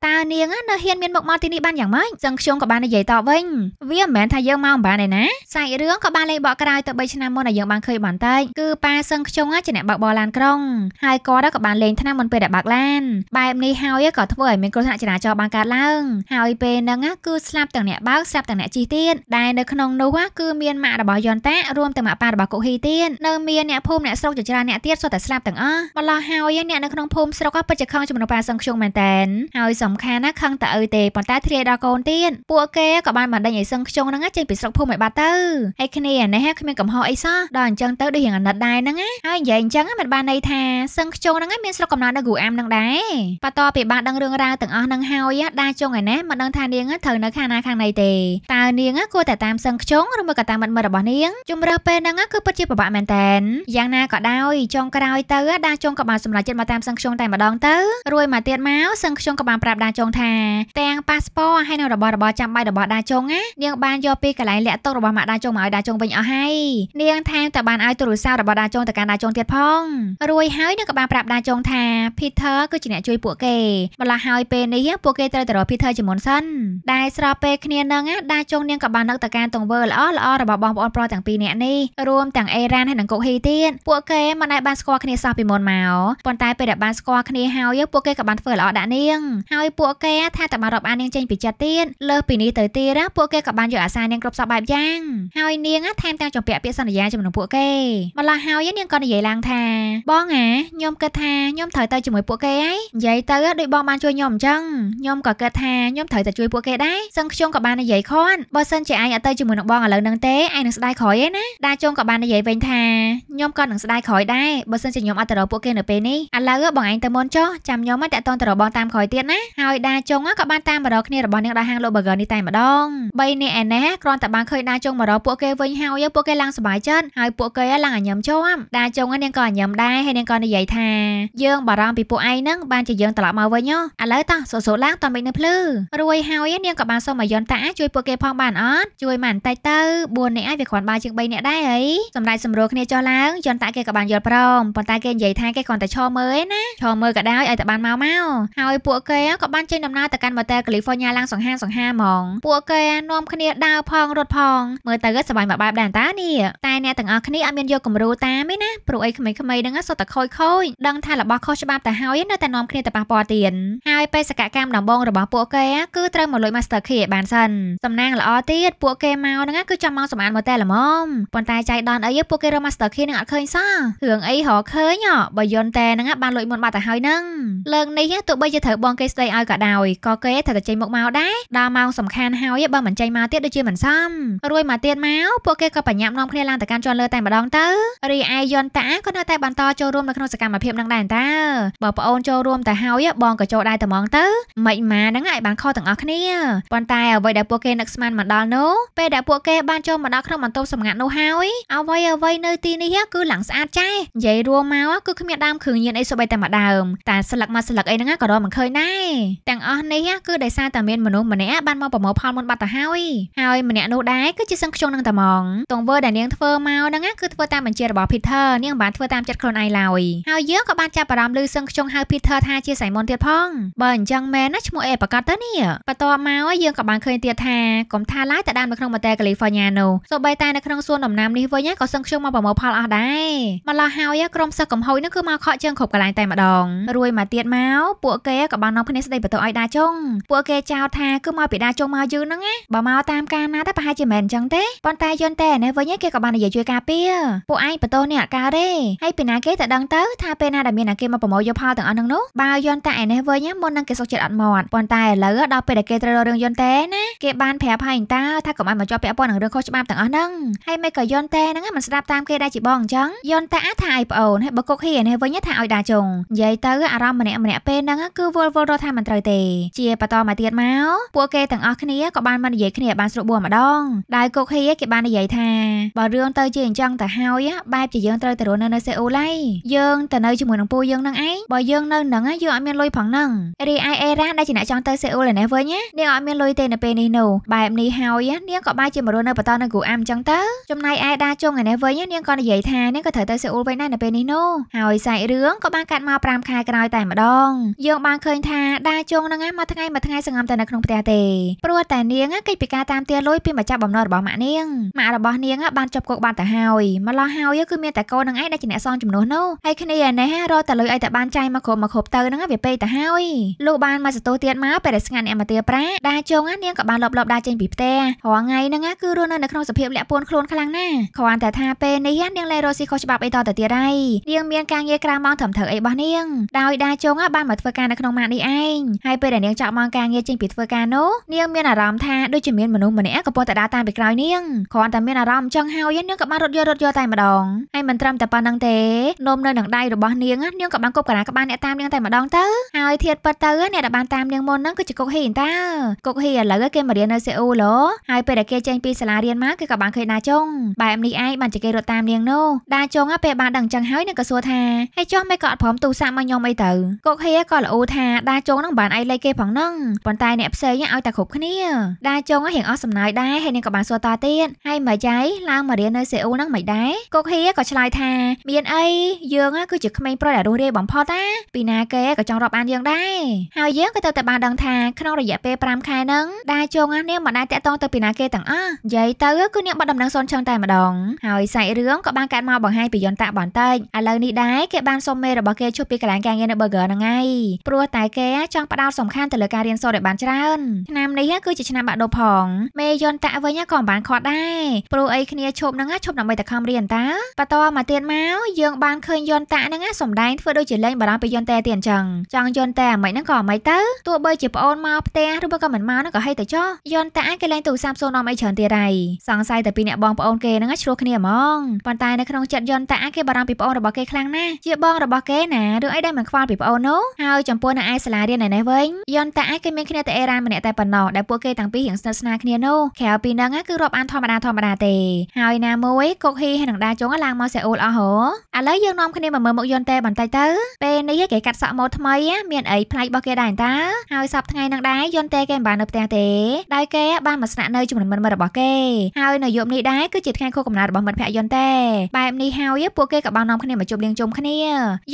តើនាងនៅហ៊ានមានមុខមកទីនេះបានយ៉ាងម៉េចសឹងខ្ជុងក៏បាននិយាយតបវិញវាមិនមែនថាយើងមកមិនបានទេណាសាច់រឿងក៏បានលេខបកក្រោយទៅ3ឆ្នាំមុនដែលយើងបានឃើញបន្តិចគឺប៉ាសឹងខ្ជុងជាអ្នកបើកបរឡានក្រុងហើយគាត់ក៏បានលេងឆ្នាំមុនពេលដែលបើកឡានបែបនេះហើយក៏ធ្វើឲ្យមានគ្រោះថ្នាក់ចរាចរណ៍បានកើតឡើងហើយពេលហ្នឹងគឺស្លាប់ទាំងអ្នកបើកស្លាប់ទាំងអ្នកជិះទៀតដែលនៅក្នុងនោះគឺមានម៉ាក់របស់យន្តតារួមទាំងម៉ាក់ប៉ារបស់កុកហ៊ីទៀតនៅមានអ្នកភូមិអ្នកស្រុកជាច្រើនអ្នកទៀតសុទ្ធតែស្លាប់ទាំងអស់ម្លោះហើយអ្នកនៅក្នុងភូមិស្រុកពិតជាខឹងជំនុំប៉ាសឹងខ្ជុងមែនតែនហើយសំខាន់ណាខឹងតែឪទេប៉ុន្តែធ្លាយដល់កូនទៀតពួកគេក៏បានបណ្ដេញឲ្យសឹងខ្ជុងហ្នឹងចេញពីស្រុកភូមិឲ្យបាត់ទៅហើយគ្នានេះគ្មានកំហុសអីសោះដល់អញ្ចឹងទៅដូចរឿងអាណិតដែរហ្នឹងហើយនិយាយអញ្ចឹងមិនបានន័យថាសឹងខ្ជុងហ្នឹងមានស្រុកកំណើតនៅគូអាមហ្នឹងដែរបន្ទាប់ពីបានដឹងរឿងរ៉ាវទាំងអស់ហ្នឹងហើយដាជុងឯណេះមិនដឹងថានាងត្រូវនៅខាងណាខាងណីទេតើនាងគួររតែតាមសឹងខ្ជុងឬមកតាមមិត្តមិត្តរបស់នាងជំរើសពេលហ្នឹងគឺពិតជាពិបាកមែនតែនយ៉ាងណាក៏ដោយចុងក្រោយទៅដាចុងក៏បានសម្រេចចិត្តមកតាមសឹងខ្ជុងតែម្ដងទៅរួយមកទៀតមកសឹងខ្ជុងក៏បានប្រាប់ដាចុងថាទាំងប៉ាសពតហើយនៅរបស់របរចាំបាច់របស់ដាចុងណានាងបានយកពីកន្លែងលាក់ទុករបស់ម៉ាក់ដាចុងមកឲ្យដាចុងវិញអស់ហើយនាងថែមទាំងបានឲ្យទូរស័ព្ទរបស់ដាចុងទៅកាន់ដាចុងទៀតផង រួយហើយនាងក៏បានប្រាប់ដាចុងថា Peter គឺជាអ្នកជួយពួកគេម្ល៉េះហើយពេលនេះពួកគេត្រូវទៅរក Peter ជាមុនសិនដែលស្របពេលគ្នានឹងដាចុងនាងក៏បាននឹកទៅការទង្វើល្អល្អរបស់បងប្អូនប្រុសទាំងពីរនាក់នេះរួមទាំងអេរ៉ានហើយនិងកុកហ៊ីទៀតពួកគេមិនដែលបានស្គាល់គ្នាសោះពីមុនមកប៉ុន្តែពេលដែលបានស្គាល់គ្នាហើយពួកគេក៏បានធ្វើល្អដាក់នាងហើយពួកគេថាតែបានរាប់អាននាងចេញពីចិត្តទៀតលើសពីនេះទៅទៀតពួកគេក៏បានយកអាសានាងគ្រប់សពបែបយ៉ាងហើយនាងថែមទាំងចំពាក់ពាក្យសន្យាជាមួយនឹងពួកគេម្ល៉េះហើយនាងក៏និយាយឡើងថាបងអាខ្ញុំគិតថាខ្ញុំត្រូវទៅជាមួយពួកគេហើយនិយាយទៅដូចបងបានជួយខ្ញុំអញ្ចឹងខ្ញុំក៏គិតថាខ្ញុំត្រូវតែជួយពួកគេដែរសឹងខ្ញុំក៏បាននិយាយខន់បើសិនជាឯងអត់ទៅជាមួយនឹងបងឥឡូវហ្នឹងទេឯងនឹងស្ដាយក្រោយឯណាដាចុងក៏បាននិយាយវិញថាខ្ញុំក៏នឹងស្ដាយក្រោយដែរបើសិនជាខ្ញុំអត់ទៅរកពួកគេនៅពេលនេះឥឡូវបងឯងទៅមុនចុះចាំខ្ញុំមកតាក់ទងទៅរកបងតាមក្រោយទៀតណាហើយដាចុងក៏បានតាមមករកគ្នារបស់នាងដល់ហាងលក់ burger នេះតែម្ដង3នាក់ឯណេះគ្រាន់តែបានឃើញដាចុងមករកពួកគេវិញហើយពួកគេឡើងសប្បាយចិត្តហើយពួកគេឡើងអញ្ញឹមជាប់ដាចុងនាងក៏អញ្ញឹមដែរហើយនាងក៏និយាយថាយើងបារម្ភពីពួកឯងហ្នឹងបានជាយើងត្រឡប់មកវិញហ៎ឥឡូវតោះសូសូឡើងតមិននៅភ្លឺរួយហើយនាងក៏បានសុំឲ្យយន់តាជួយពួកគេផងបានអត់ជួយមកបន្តិចទៅ4នាក់អាចវាគ្រាន់បើជាង3នាក់ដែរអីសម្រាប់សម្រួលគ្នាចុះឡើងយន្តតាគេក៏បានយល់ព្រមប៉ុន្តែគេនិយាយថាគេគ្រាន់តែឈរមើលឯណាឈរមើលក៏ដោយឲ្យតែបានមកមកហើយពួកគេក៏បានចេញដំណើរទៅកាន់ម៉ូតែលកាលីហ្វ័រញ៉ាឡើងសង្ហាសង្ហាហ្មងពួកគេនាំគ្នាដើរផង រត់ផងមើលទៅសប្បាយមួយបែបដែរតានេះតែអ្នកទាំងអស់គ្នាអត់មានយកគំរូតាមទេណាព្រោះអីក្មេងៗហ្នឹងសុទ្ធតែខូចខូចដឹងថារបស់ខុសច្បាប់ទៅហើយនៅតែនាំគ្នាទៅប៉ះពាល់ទៀតហើយបេសកកម្មដំបងរបស់ពួកគេគឺត្រូវមកលុយ Master Key ឲ្យបានសិនសំណាងល្អទៀតពួកគេមកហ្នឹងគឺចាំមកសម្អាតមកតែល្មមប៉ុន្តែចៃដនអីពួកគេរក Master Key នឹងអត់ឃើញសោះរឿងអីរកឃើញបើយន្តតែហ្នឹងបានលួចមុនបាត់ទៅហើយហ្នឹងលើកនេះទោះបីជាត្រូវបងគេស្ដីឲ្យក៏ដោយក៏គេត្រូវតែចេញមកមកដែរដល់ម៉ោងសំខាន់ហើយបើមិនចេញមកទៀតដូចជាមិនសមរួយមកទៀតមកពួកគេក៏បញ្ញាប់នាំគ្នាឡើងទៅកាន់ជាន់លើតែម្ដងទៅរីឯយន្តតាក៏នៅតែបន្តចូលរួមនៅក្នុងសកម្មភាពហ្នឹងដែរតាបើប្អូនចូលរួមទៅហើយបងក៏ចូលដែរតែហ្មងទៅមិនម៉ាហ្នឹងឯងបានខុសទាំងអស់គ្នាប៉ុន្តែអ្វីដែលពួកគេនឹកស្មានមកដល់នោះនោះពេលដែលពួកគេបានចូលមកដល់ក្នុងបន្ទប់សម្ងាត់នោះហើយអ្វីអ្វីនៅទីនេះគឺឡើងស្អាតចាស់និយាយរួមមកគឺគ្មានដើមគ្រឿងញៀនអីសូម្បីតែម្ដើមតែស្លឹកមកស្លឹកអីហ្នឹងក៏រកមិនឃើញដែរទាំងអស់នេះគឺដោយសារតែមានមនុស្សម្នាក់បានមកប្រមូលផលមុនបាត់ទៅហើយ ហើយម្នាក់នោះដែរគឺជាសឹងខ្ជុងនឹងតែហ្មងទង្វើដែលនាងធ្វើមកហ្នឹងគឺធ្វើតាមបញ្ជារបស់ Peter នាងបានធ្វើតាមចិត្តខ្លួនឯងឡើយហើយយើងក៏បានចាប់អារម្មណ៍ឮសឹងខ្ជុងហៅ Peter ថាជាសៃមុនទៀតផងបើអញ្ចឹងមែនណាឈ្មោះអីប្រកាសទៅនេះបន្ទាប់មកយើងក៏បានឃើញទៀតថាកុំថាឡើយតែក្តាមនៅក្នុងមន្ទីរ California នោះសូម្បីតែនៅក្នុងសួនដំណាំនេះវិញក៏សឹងខ្ញុំមកប្រមូលផលអស់ដែរម្ល៉េះហើយក្រុមសិស្សកំហុយនោះគឺមកខកជើងគ្រប់កន្លែងតែម្ដងរួយមកទៀតមកពួកគេក៏បាននាំគ្នាស្ដីបន្ទោឲ្យដាចុងពួកគេចោទថាគឺមកពីដាចុងមកយឺនហ្នឹងណាបើមកតាមការណាតែប្រហែលជាមិនអញ្ចឹងទេប៉ុន្តែយន្តតែនេះវិញគេក៏បាននិយាយជួយការពារពួកឯងបន្ទោនេះអាការទេហើយពីណាគេទៅដឹងទៅថាពេលណាដែលមានអាគេមកប្រមូលយកផលទាំងអស់ហ្នឹងនោះបើយន្តតែនេះវិញមុននឹងគេសុកចិត្តអត់មាត់ប៉ុន្តែឥឡូវដល់ពេលដែលគេត្រូវរឿងយន្តតែណាគេបានប្រាប់ហើយតាថាកុំឲ្យមកជាប់ពាក់ព័ន្ធនឹងរឿងខុសច្បាប់ទាំងអស់ហ្នឹងហើយមិនក៏យន់តែហ្នឹងមិនស្ដាប់តាមគេដែរជីបងអញ្ចឹងយន់តែអាចថាឲ្យប្អូនហើយបើកុកហ៊ីនេះវិញថាឲ្យដាចុងនិយាយទៅអារម្មណ៍ម្នាក់ម្នាក់ពេលហ្នឹងគឺវល់វល់រត់ថាមិនត្រូវទេជាបន្តមកទៀតមកពួកគេទាំងអស់គ្នាក៏បានមិននិយាយគ្នាបានស្រួលបួសម្ដងដោយកុកហ៊ីគេបាននិយាយថាបើរឿងទៅជាអញ្ចឹងទៅហើយបែបជាយើងត្រូវទៅរស់នៅនៅសេអូឡៃយើងទៅនៅជាមួយនឹងពូយើងនឹងឯងបើយើងនៅនឹងយើងអត់មានលុយផងហ្នឹងរីឯអេរ៉ាដែលជាអ្នកចង់ទៅសេអូឡៃនេះវិញណានាងអត់មានលុយទេនៅពេលនេះនោះបែបនេះហើយះនាងក៏បែរជាមករស់នៅបន្តនៅគូអាមអញ្ចឹងទៅចំណែកឯដាជុងឯនេះវិញនាងក៏និយាយថានាងក៏ត្រូវទៅសេអ៊ូលវិញដែរនៅពេលនេះនោះហើយសាច់រឿងក៏បានកាត់មក5ខែក្រោយតែម្ដង យើងបានឃើញថាដាជុងនឹងមកថ្ងៃមួយថ្ងៃសង្ងំតែនៅក្នុងផ្ទះទេព្រោះតែនាងកិច្ចពិការតាមទាលុយពីម្ចាស់បំណុលរបស់ម៉ាក់នាងម៉ាក់របស់នាងបានចាប់គុកបានទៅហើយម្ល៉េះហើយគឺមានតែកូននឹងឯងដែលជាអ្នកសងចំនួននោះហើយគ្នាឯនេះរត់តែលុយឲ្យតែបានចាយមកគ្រប់មកគ្រប់ទៅនឹងវាពេកទៅហើយលោកបានមកសតូទៀតមកពេលដែលស្ងាត់អ្នកមកទាប្រាដាជុងនាងក៏បានលបលបដាចេញពីផ្ទះរាល់ថ្ងៃហ្នឹងគឺរស់នៅនៅក្នុងសភាពលាក់ពួនខ្លួនខ្លាំងណាស់គ្រាន់តែថាពេលនេះនាងលែងរស់ស៊ីខុសច្បាប់អីតទៅទៀតហើយនាងមានការងារក្រៅម៉ោងត្រឹមត្រូវអីរបស់នាង ដោយដាជងបានមកធ្វើការនៅក្នុងម៉ាកនេះឯងហើយពេលដែលនាងចောက်ម៉ោងការងារចេញពីធ្វើការនោះនាងមានអារម្មណ៍ថាដូចជាមានមនុស្សម្នាក់កំពុងតែដើរតាមពីក្រោយនាងគ្រាន់តែមានអារម្មណ៍ចឹងហើយនាងក៏បានរត់យករត់យកតែម្ដងហើយមិនត្រឹមតែប៉ុណ្្នឹងទេនំនៅនឹងដៃរបស់នាងនាងក៏បានគប់ការាក្បាលអ្នកតាមនាងតែម្ដងទៅហើយធាតពិតទៅអ្នកដែលបានតាមនាងមុនហ្នឹងគឺជាគុកហ៊ីតាគុកហ៊ីឥឡូវគេមករៀននៅសេអូឡូហើយពេលដែលគេចេញពីសាលារៀនមកគឺក៏បានឃើញដាចុងបែបនេះឯងបានជាគេរត់តាមនាងនោះដាចុងពេលបានដឹងចឹងហើយនឹងក៏សួរថាហេចុះមិនក៏អត់ព្រមទូរស័ព្ទមកខ្ញុំអីទៅកុកហៀក៏ល្អថាដាចុងនឹងបានអីលេខគេផងនឹងប៉ុន្តែអ្នកផ្សេងឲ្យតែគ្រប់គ្នាដាចុងហៀងអស់សំណើចដែរហើយនឹងក៏បានសួរតទៀតហើយមិនចៃឡើងមករៀននៅសេអ៊ូនឹងមិនដែរកុកហៀក៏ឆ្លើយថាមានអីយើងគឺជាក្មេងប្រុសដែលរស់រាយបំផុតណាពីណាគេក៏ចង់រាប់អានយើងដែរហើយយើងក៏ទៅតែបានដឹងថាក្នុងរយៈពេល5ខែនឹងដាចុងនេះមិនដែលតាក់ទងទៅពីណាគេទាំងអស់និយាយទៅគឺនាងបាត់ដំណឹងសូនឈឹងតែម្ដងហើយសាច់រឿងក៏បានកាត់មកបង្ហាញពីយន្តៈបន្តិចឥឡូវនេះដែរគេបានសុំមេរបស់គេជួបពីកន្លែងការងារនៅ Burger ហ្នឹងហើយព្រោះតែគេចង់ផ្ដោតសំខាន់ទៅលើការរៀនសូត្រឲ្យបានច្រើនឆ្នាំនេះគឺជាឆ្នាំបាក់ដោផងមេយន្តៈវិញក៏មិនបានខាត់ដែរព្រោះអីគ្នាឈប់ហ្នឹងឈប់ដើម្បីតែខំរៀនតាបន្តមកទៀតមកយើងបានឃើញយន្តៈហ្នឹងសំដែងធ្វើដូចជាលេងបារម្ភពីយន្តៈទៀតអញ្ចឹងចង់យន្តៈអាមិនហ្នឹងក៏អាមិនទៅទោះបីជាប្អូនមកផ្ទះឬក៏មិនមកហ្នឹងក៏ហីទៅចោះយន្តៈគេលេងទូរស័ព្ទសាបសូន្យនាំអីច្រើនទៀតហើយសង្ស័យតែពីអ្នកបងប្អូនគេហ្នឹងឆ្លោះគ្នាហ្មងប៉ុន្តែនៅក្នុងចិត្តយន្តតាគេបារម្ភពីប្អូនរបស់គេខ្លាំងណាស់ជាបងរបស់គេណារឿងអីដែលមិនខ្វល់ពីប្អូននោះហើយចំពោះនៅឯសាលារៀនឯនេះវិញយន្តតាគេមានគ្នាតែអេរ៉ាម្នាក់តែប៉ុណ្ណោះដែលពួកគេទាំងពីររៀងស្និទ្ធស្នាលគ្នានោះក្រៅពីហ្នឹងគឺរាប់អានធម្មតាធម្មតាទេ ហើយណាមួយគុកហ៊ីហើយនឹងដាចុងឡើងមកសេអ៊ូលអស់ហ៎ឥឡូវយើងនាំគ្នាមកមើលមុខយន្តតែបន្តិចទៅពេលនេះគេកាត់សក់ម៉ូដថ្មីមានអីប្លែករបស់គេដែរតើហើយសប្តាហ៍ថ្ងៃនឹងដែរយន្តតែគេមិនបាននៅផ្ទះទេដោយគេបានមកស្នាក់នៅជាមួយមិត្តមិត្តរបស់គេហើយនៅយប់នេះដែរគឺជាថ្ងៃខួបកំណើតរបស់មិត្តភ័ក្តិយន្តេបែបនេះហើយពួកគេក៏បាននាំគ្នាមកជុំលៀងជុំគ្នា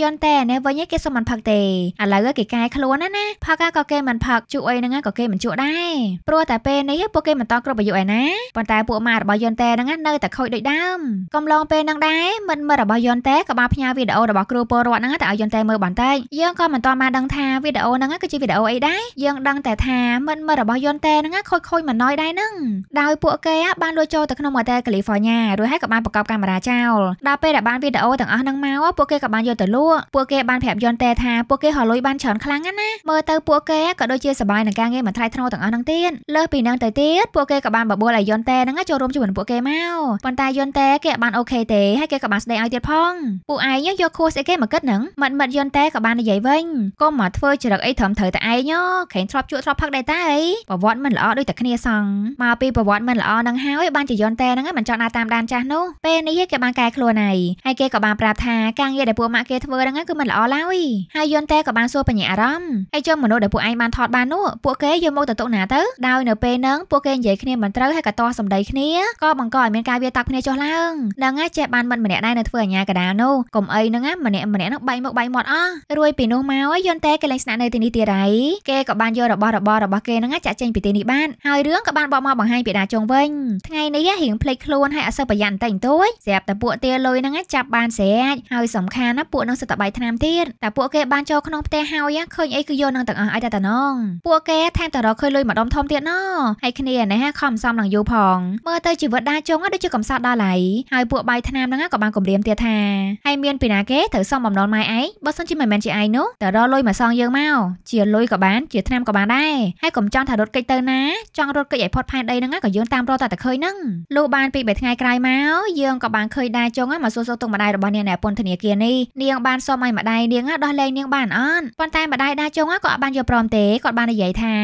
យន្តេនេះវិញគេសុំមិនផឹកទេឥឡូវគេកែខ្លួនណាណាផឹកក៏គេមិនផឹកជក់អីហ្នឹងក៏គេមិនជក់ដែរព្រោះតែពេលនេះពួកគេមិនតគ្រប់អាយុឯណាប៉ុន្តែពួកម៉ារបស់យន្តេហ្នឹងនៅតែខូចដូចដើមកំឡុងពេលហ្នឹងដែរមិត្តមិត្តរបស់យន្តេក៏បានផ្ញើវីដេអូរបស់គ្រូពលរដ្ឋហ្នឹងទៅឲ្យយន្តេមើលបន្តិចយើងក៏មិនទាន់បានដឹងថាវីដេអូហ្នឹងគឺជាវីដេអូអីដែរយើងដឹងតែថាមិត្តមិត្តរបស់យន្តេហ្នឹងខូចខូចមិនណយដែរណាហ្នឹងដោយពួកគេបានលួចចូលទៅក្នុងម៉ូដែលកាលីហ្វ័រញ៉ារួចហើយក៏បានបង្កប់កាមេរ៉ាចោលដល់ពេលដែលបានវីដេអូទាំងអស់ហ្នឹងមកពួកគេក៏បានយកទៅលក់ពួកគេបានប្រាប់យន់តេថាពួកគេហៅលុយបានច្រើនខ្លាំងណាស់ណាមើលទៅពួកគេក៏ដូចជាសប្បាយនឹងការងារមិនថ្លៃថ្នូរទាំងអស់ហ្នឹងទៀតលើសពីហ្នឹងទៅទៀតពួកគេក៏បានបបួលឲ្យយន់តេហ្នឹងចូលរួមជាមួយនឹងពួកគេមកប៉ុន្តែយន់តេគេបានអូខេទេហើយគេក៏បានស្ដីឲ្យទៀតផង ពួកឯងយកខួរស្អីគេមកគិតហ្នឹងមិត្តមិត្តយន់តេក៏បាននិយាយវិញកុំមកធ្វើចរិតអីត្រឹមត្រូវតែឯងខេងធ្លាប់ជក់ធ្លាប់ផឹកដែរតើអីប្រវត្តិមិនល្អដូចតែគ្នាសោះមកពីប្រវត្តិមិនល្អនឹងហើយបានជាយន្តតែហ្នឹងមិនចង់ដើរតាមដានចាស់នោះពេលនេះគេបានកែខ្លួនហើយហើយគេក៏បានប្រាប់ថាការងារដែលពួកម៉ាក់គេធ្វើហ្នឹងគឺមិនល្អឡើយហើយយន្តតែក៏បានសួរបញ្ញាអារម្មណ៍ហើយចុះមនុស្សដែលពួកឯងបានថតបាននោះពួកគេយកមកទៅទុកណាទៅដោយនៅពេលហ្នឹងពួកគេនិយាយគ្នាមិនត្រូវហើយក៏តសម្ដីគ្នាក៏បង្កឲ្យមានការវាតាក់គ្នាចុះឡើងនឹងហ่าចេះបានមិនម្នាក់ដែរនៅធ្វើអាញាកដាលនោះកុំអីហ្នឹងណាម្នាក់ម្នាក់ហ្នឹងបៃមកបៃមាត់អស់រួយពីនោះមកយន្តតែគេលែងស្នាក់នៅទីនេះទៀតហើយគេក៏បានយករបស់របររបស់គេហ្នឹងចាក់ចេញពីទីនេះបានហើយរឿងក៏បានបកមកមកបង្ហាញពីដាចុងវិញថ្ងៃនេះរៀងភ្លេចខ្លួនហើយអសើប្រយ័ត្នតែបន្តិចបន្តួចស្រាប់តែពួកទាលុយហ្នឹងចាប់បានស្រេចហើយសំខាន់ណាពួកនឹងសតបៃឆ្នាំទៀតតែពួកគេបានចូលក្នុងផ្ទះហើយឃើញអីគឺយកនឹងទាំងអស់ឲ្យតែតំណងពួកគេថែមតរឃើញលុយម្ដុំធំទៀតណោះហើយគ្នានេះខំសំឡងយូរផងមើលទៅជីវិតដាចុងដូចជាកំសត់ដល់ហើយហើយពួកបាយឆ្នាំហ្នឹងក៏បានគម្រាមទៀតថាហើយមានពីណាគេត្រូវសំបំណុលម៉ែឯងបើសិនជាមិនមែនជាឯងនោះតរលុយមកសងយើងមកជាលុយក៏បានជាឆ្នាំក៏បានដែរហើយកុំចង់ថារត់គេចទៅណាចង់រត់គេចឲ្យផុតផាផែនដីហ្នឹងក៏យើងតាមរកតែតែឃើញហ្នឹងលុះបានពីបីថ្ងៃក្រោយមកយើងក៏បានឃើញដែរចុងមកសួរសួរទុកម្ដាយរបស់នាងនៅពន្ធនាគារនេះនាងបានសុំឲ្យម្ដាយនាងដោះលែងនាងបានអត់ប៉ុន្តែម្ដាយដែរចុងក៏អត់បានយកព្រមទេគាត់បាននិយាយថា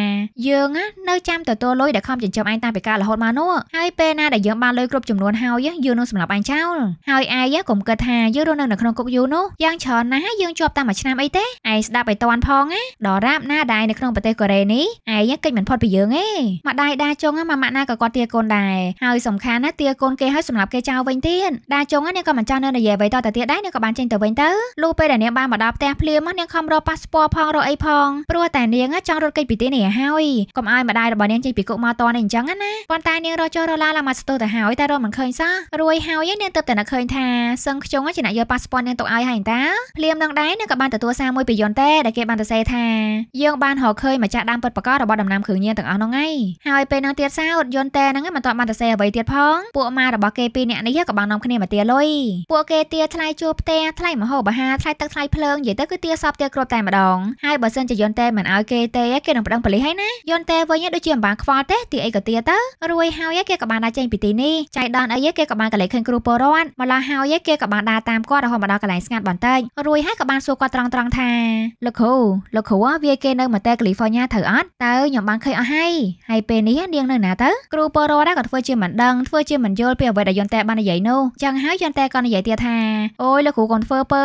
យើងនៅចាំទទួលលុយដែលខំចិញ្ចឹមឯងតាមពីការរហូតមកនោះហើយពេលណាដែលយើងបានលុយគ្រប់ចំនួនហើយយើងនឹងសម្រាប់ឯងចោលហើយឯងកុំគិតថាយើងរស់នៅក្នុងគុកយូរនោះយ៉ាងច្រើនណាស់យើងជាប់តាមមួយឆ្នាំអីទេឯងស្ដាប់ឲ្យតាន់ផងណាដរាបណាដែរនៅក្នុងប្រទេសកូរ៉េនេះឯងគេចមិនផុតពីយើងទេម្ដាយដែរចុងម៉ាម៉ាក់ណាក៏គាត់ទារកូនដែរហើយសំខាន់ណាទារកូនគេហើយសម្រាប់គេចោលវិញទៀតដាចុងនេះក៏មិនចង់នៅនិយាយអ្វីតទៅទៀតដែរនេះក៏បានចេញទៅវិញទៅលុះពេលដែលនាងបានមកដល់ផ្ទះភ្លាមនាងខំរកប៉ាសពតផងរកអីផងព្រោះតែនាងចង់រត់គេចពីទីនេះហើយកុំឲ្យម្ដាយរបស់នាងចេញពីគុកមកតនេះអញ្ចឹងណាប៉ុន្តែនាងរកចូលរឡាឡាមកស្ទូទៅហើយតែរកមិនឃើញសោះរួយហើយនាងទៅតែនឹកឃើញថាសឹងខ្ជុងជាអ្នកយកប៉ាសពតនាងទុកឲ្យហើយតាភ្លាមនឹងដែរនាងក៏បានទទួលសារមួយពីយន្តទេដែលគេបានទៅសេថាយើងបានរកឃើញម្ចាស់ដើមពិតប្រកបរបស់ដំណាំគ្រឿងញៀនទាំងអស់នោះហើយហើយពេលនឹងទៀតសាររថយន្តតែហ្នឹងមិនទាន់បានទៅសេអ្វីទៀតផងពួកម៉ារបស់គេពីរនាក់នេះក៏បាននាំគ្នាមកទាលុយពួកគេទាថ្លៃជួលផ្ទះថ្លៃម្ហូបអាហារថ្លៃទឹកថ្លៃភ្លើងនិយាយទៅគឺទាសពទាគ្រប់តែម្ដងហើយបើសិនជាយន្តតែមិនឲ្យគេទេគេនឹងប្តឹងប៉ូលីសហើយណាយន្តតែវិញដូចជាមិនបានខ្វល់ទេទាអីក៏ទាទៅរួយហើយគេក៏បានដើរចេញពីទីនេះចៃដន្យអីគេក៏បានកលេចឃើញគ្រូពលរដ្ឋម្ល៉េះហើយគេក៏បានដើរតាមគាត់រហូតមកដល់កន្លែងស្ងាត់បន្តិចរួយហើយក៏បានសួរគាត់ត្រង់ត្រង់ថាលោកគ្រូលោកគ្រូវាគេនៅមតេកាលីហ្វ័រញ៉ាត្រូវអត់តើខ្ញុំបានឃើញអស់ហើយហើយពេលនេះនាងនៅណាទៅគ្រូពលរដ្ឋក៏ធ្វើជាមិនដឹងធ្វើជាមិនយល់ពីអ្វីដែលយន្តតែបាននិយាយនោះចឹងហើយយន្តតែក៏និយាយទៀតថាអូយលោកគ្រូកុំធ្វើពើ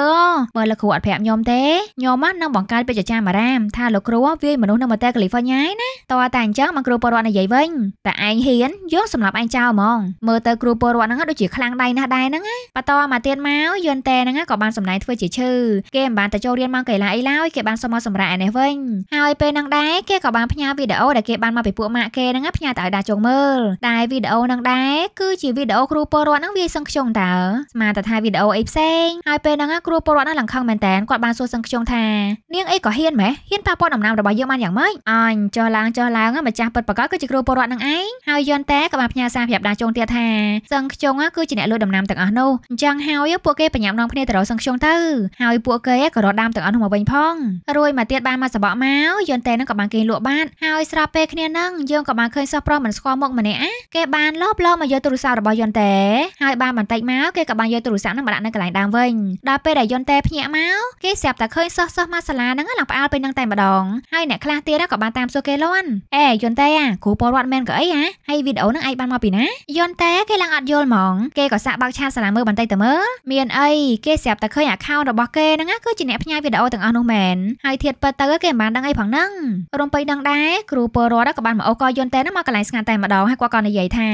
បើលោកគ្រូអត់ប្រាប់ខ្ញុំទេខ្ញុំនឹងបង្កើតពេជ្រចាមអារាម ថាលោកគ្រូវាយមនុស្សនៅមតេកាលីហ្វ័រញ៉ាឯណាតើតែអញ្ចឹងមកគ្រូពលរដ្ឋនិយាយវិញតែឯងហ៊ានយកសម្រាប់ឯងចោលហ្មងមើលទៅគ្រូពលរដ្ឋហ្នឹងដូចជាខ្លាំងដៃណាស់ដែរហ្នឹងបន្តមកទៀតមកយន្តតែហ្នឹងក៏បានសម្ដែងធ្វើជាឈឺគេមិនបានទៅចូលរៀនមកកីឡាអីឡើយគេបានសុំមកសម្រាប់ឯនេះវិញហើយពេលហ្នឹងដែរគេក៏បានផ្ញើវីដេអូដែលគេបានមកពីពួកម៉ាក់គេហ្នឹងផ្ញើទៅឲ្យដែរចុងមើលដែរវីដេអូនឹងដែរគឺជាវីដេអូគ្រូពលរដ្ឋនឹងវាយសឹងខ្ជុងតើស្មានតែថាវីដេអូអីផ្សេងហើយពេលហ្នឹងគ្រូពលរដ្ឋនឹងលង្ខឹងមែនតែនគាត់បានសួរសឹងខ្ជុងថានាងអីក៏ហ៊ានម៉េះហ៊ានប៉ះពាល់ដំណាំរបស់យើងបានយ៉ាងម៉េចអញចុះឡើងចុះឡើងម្ចាស់ពិតប្រកបគឺជាគ្រូពលរដ្ឋនឹងឯងហើយយន់តែក៏បានផ្ញើសារប្រាប់ដែរចុងទៀតថាសឹងខ្ជុងគឺជាអ្នកលួចដំណាំទាំងអស់នោះអញ្ចឹងហើយពួកគេប្រញាប់នាំគ្នាទៅរកសឹងខ្ជុងទៅហើយពួកគេក៏រត់ដាមទាំងអស់នោះមកវិញផងរួយមកទៀតបានមកសបកមកយន់តែនឹងក៏បានគេលក់បាត់ហើយស្រាប់ពេលគ្នានឹងយើងក៏បានឃើញសោះប្រុសមិនស្គាល់មុខម្នាក់អាគេបានលបលបមកយកទូរស័ព្ទរបស់យន្តេហើយបានបន្តិចមកគេក៏បានយកទូរស័ព្ទហ្នឹងមកដាក់នៅកន្លែងដើមវិញដល់ពេលដែលយន្តេភ្ញាក់មកគេស្រាប់តែឃើញសិស្សសិស្សមកសាលាហ្នឹងឡើងផ្អើលពេលហ្នឹងតែម្ដងហើយអ្នកខ្លះទៀតក៏បានតាមសួរគេលាន់អេយន្តេអាគ្រូពលរដ្ឋមែនក៏អីអាហើយវីដេអូហ្នឹងឯងបានមកពីណាយន្តេគេឡើងអត់យល់ហ្មងគេក៏សាក់បើកឆាតសាលាមើលបន្តិចទៅមើលមានអីគេស្រាប់តែឃើញ account របស់គេហ្នឹងគឺជាអ្នកផ្ញើវីដេអូទាំងអស់នោះមែនហើយធៀបពិតទៅគេមិនបានដឹងអីផងហ្នឹងរំពេចដឹងដែរគ្រូពលរដ្ឋក៏បានមកអូកយន្តេហ្នឹងមកកន្លែងងស្ងាត់តែម្ដងហើយគាត់ក៏និយាយថា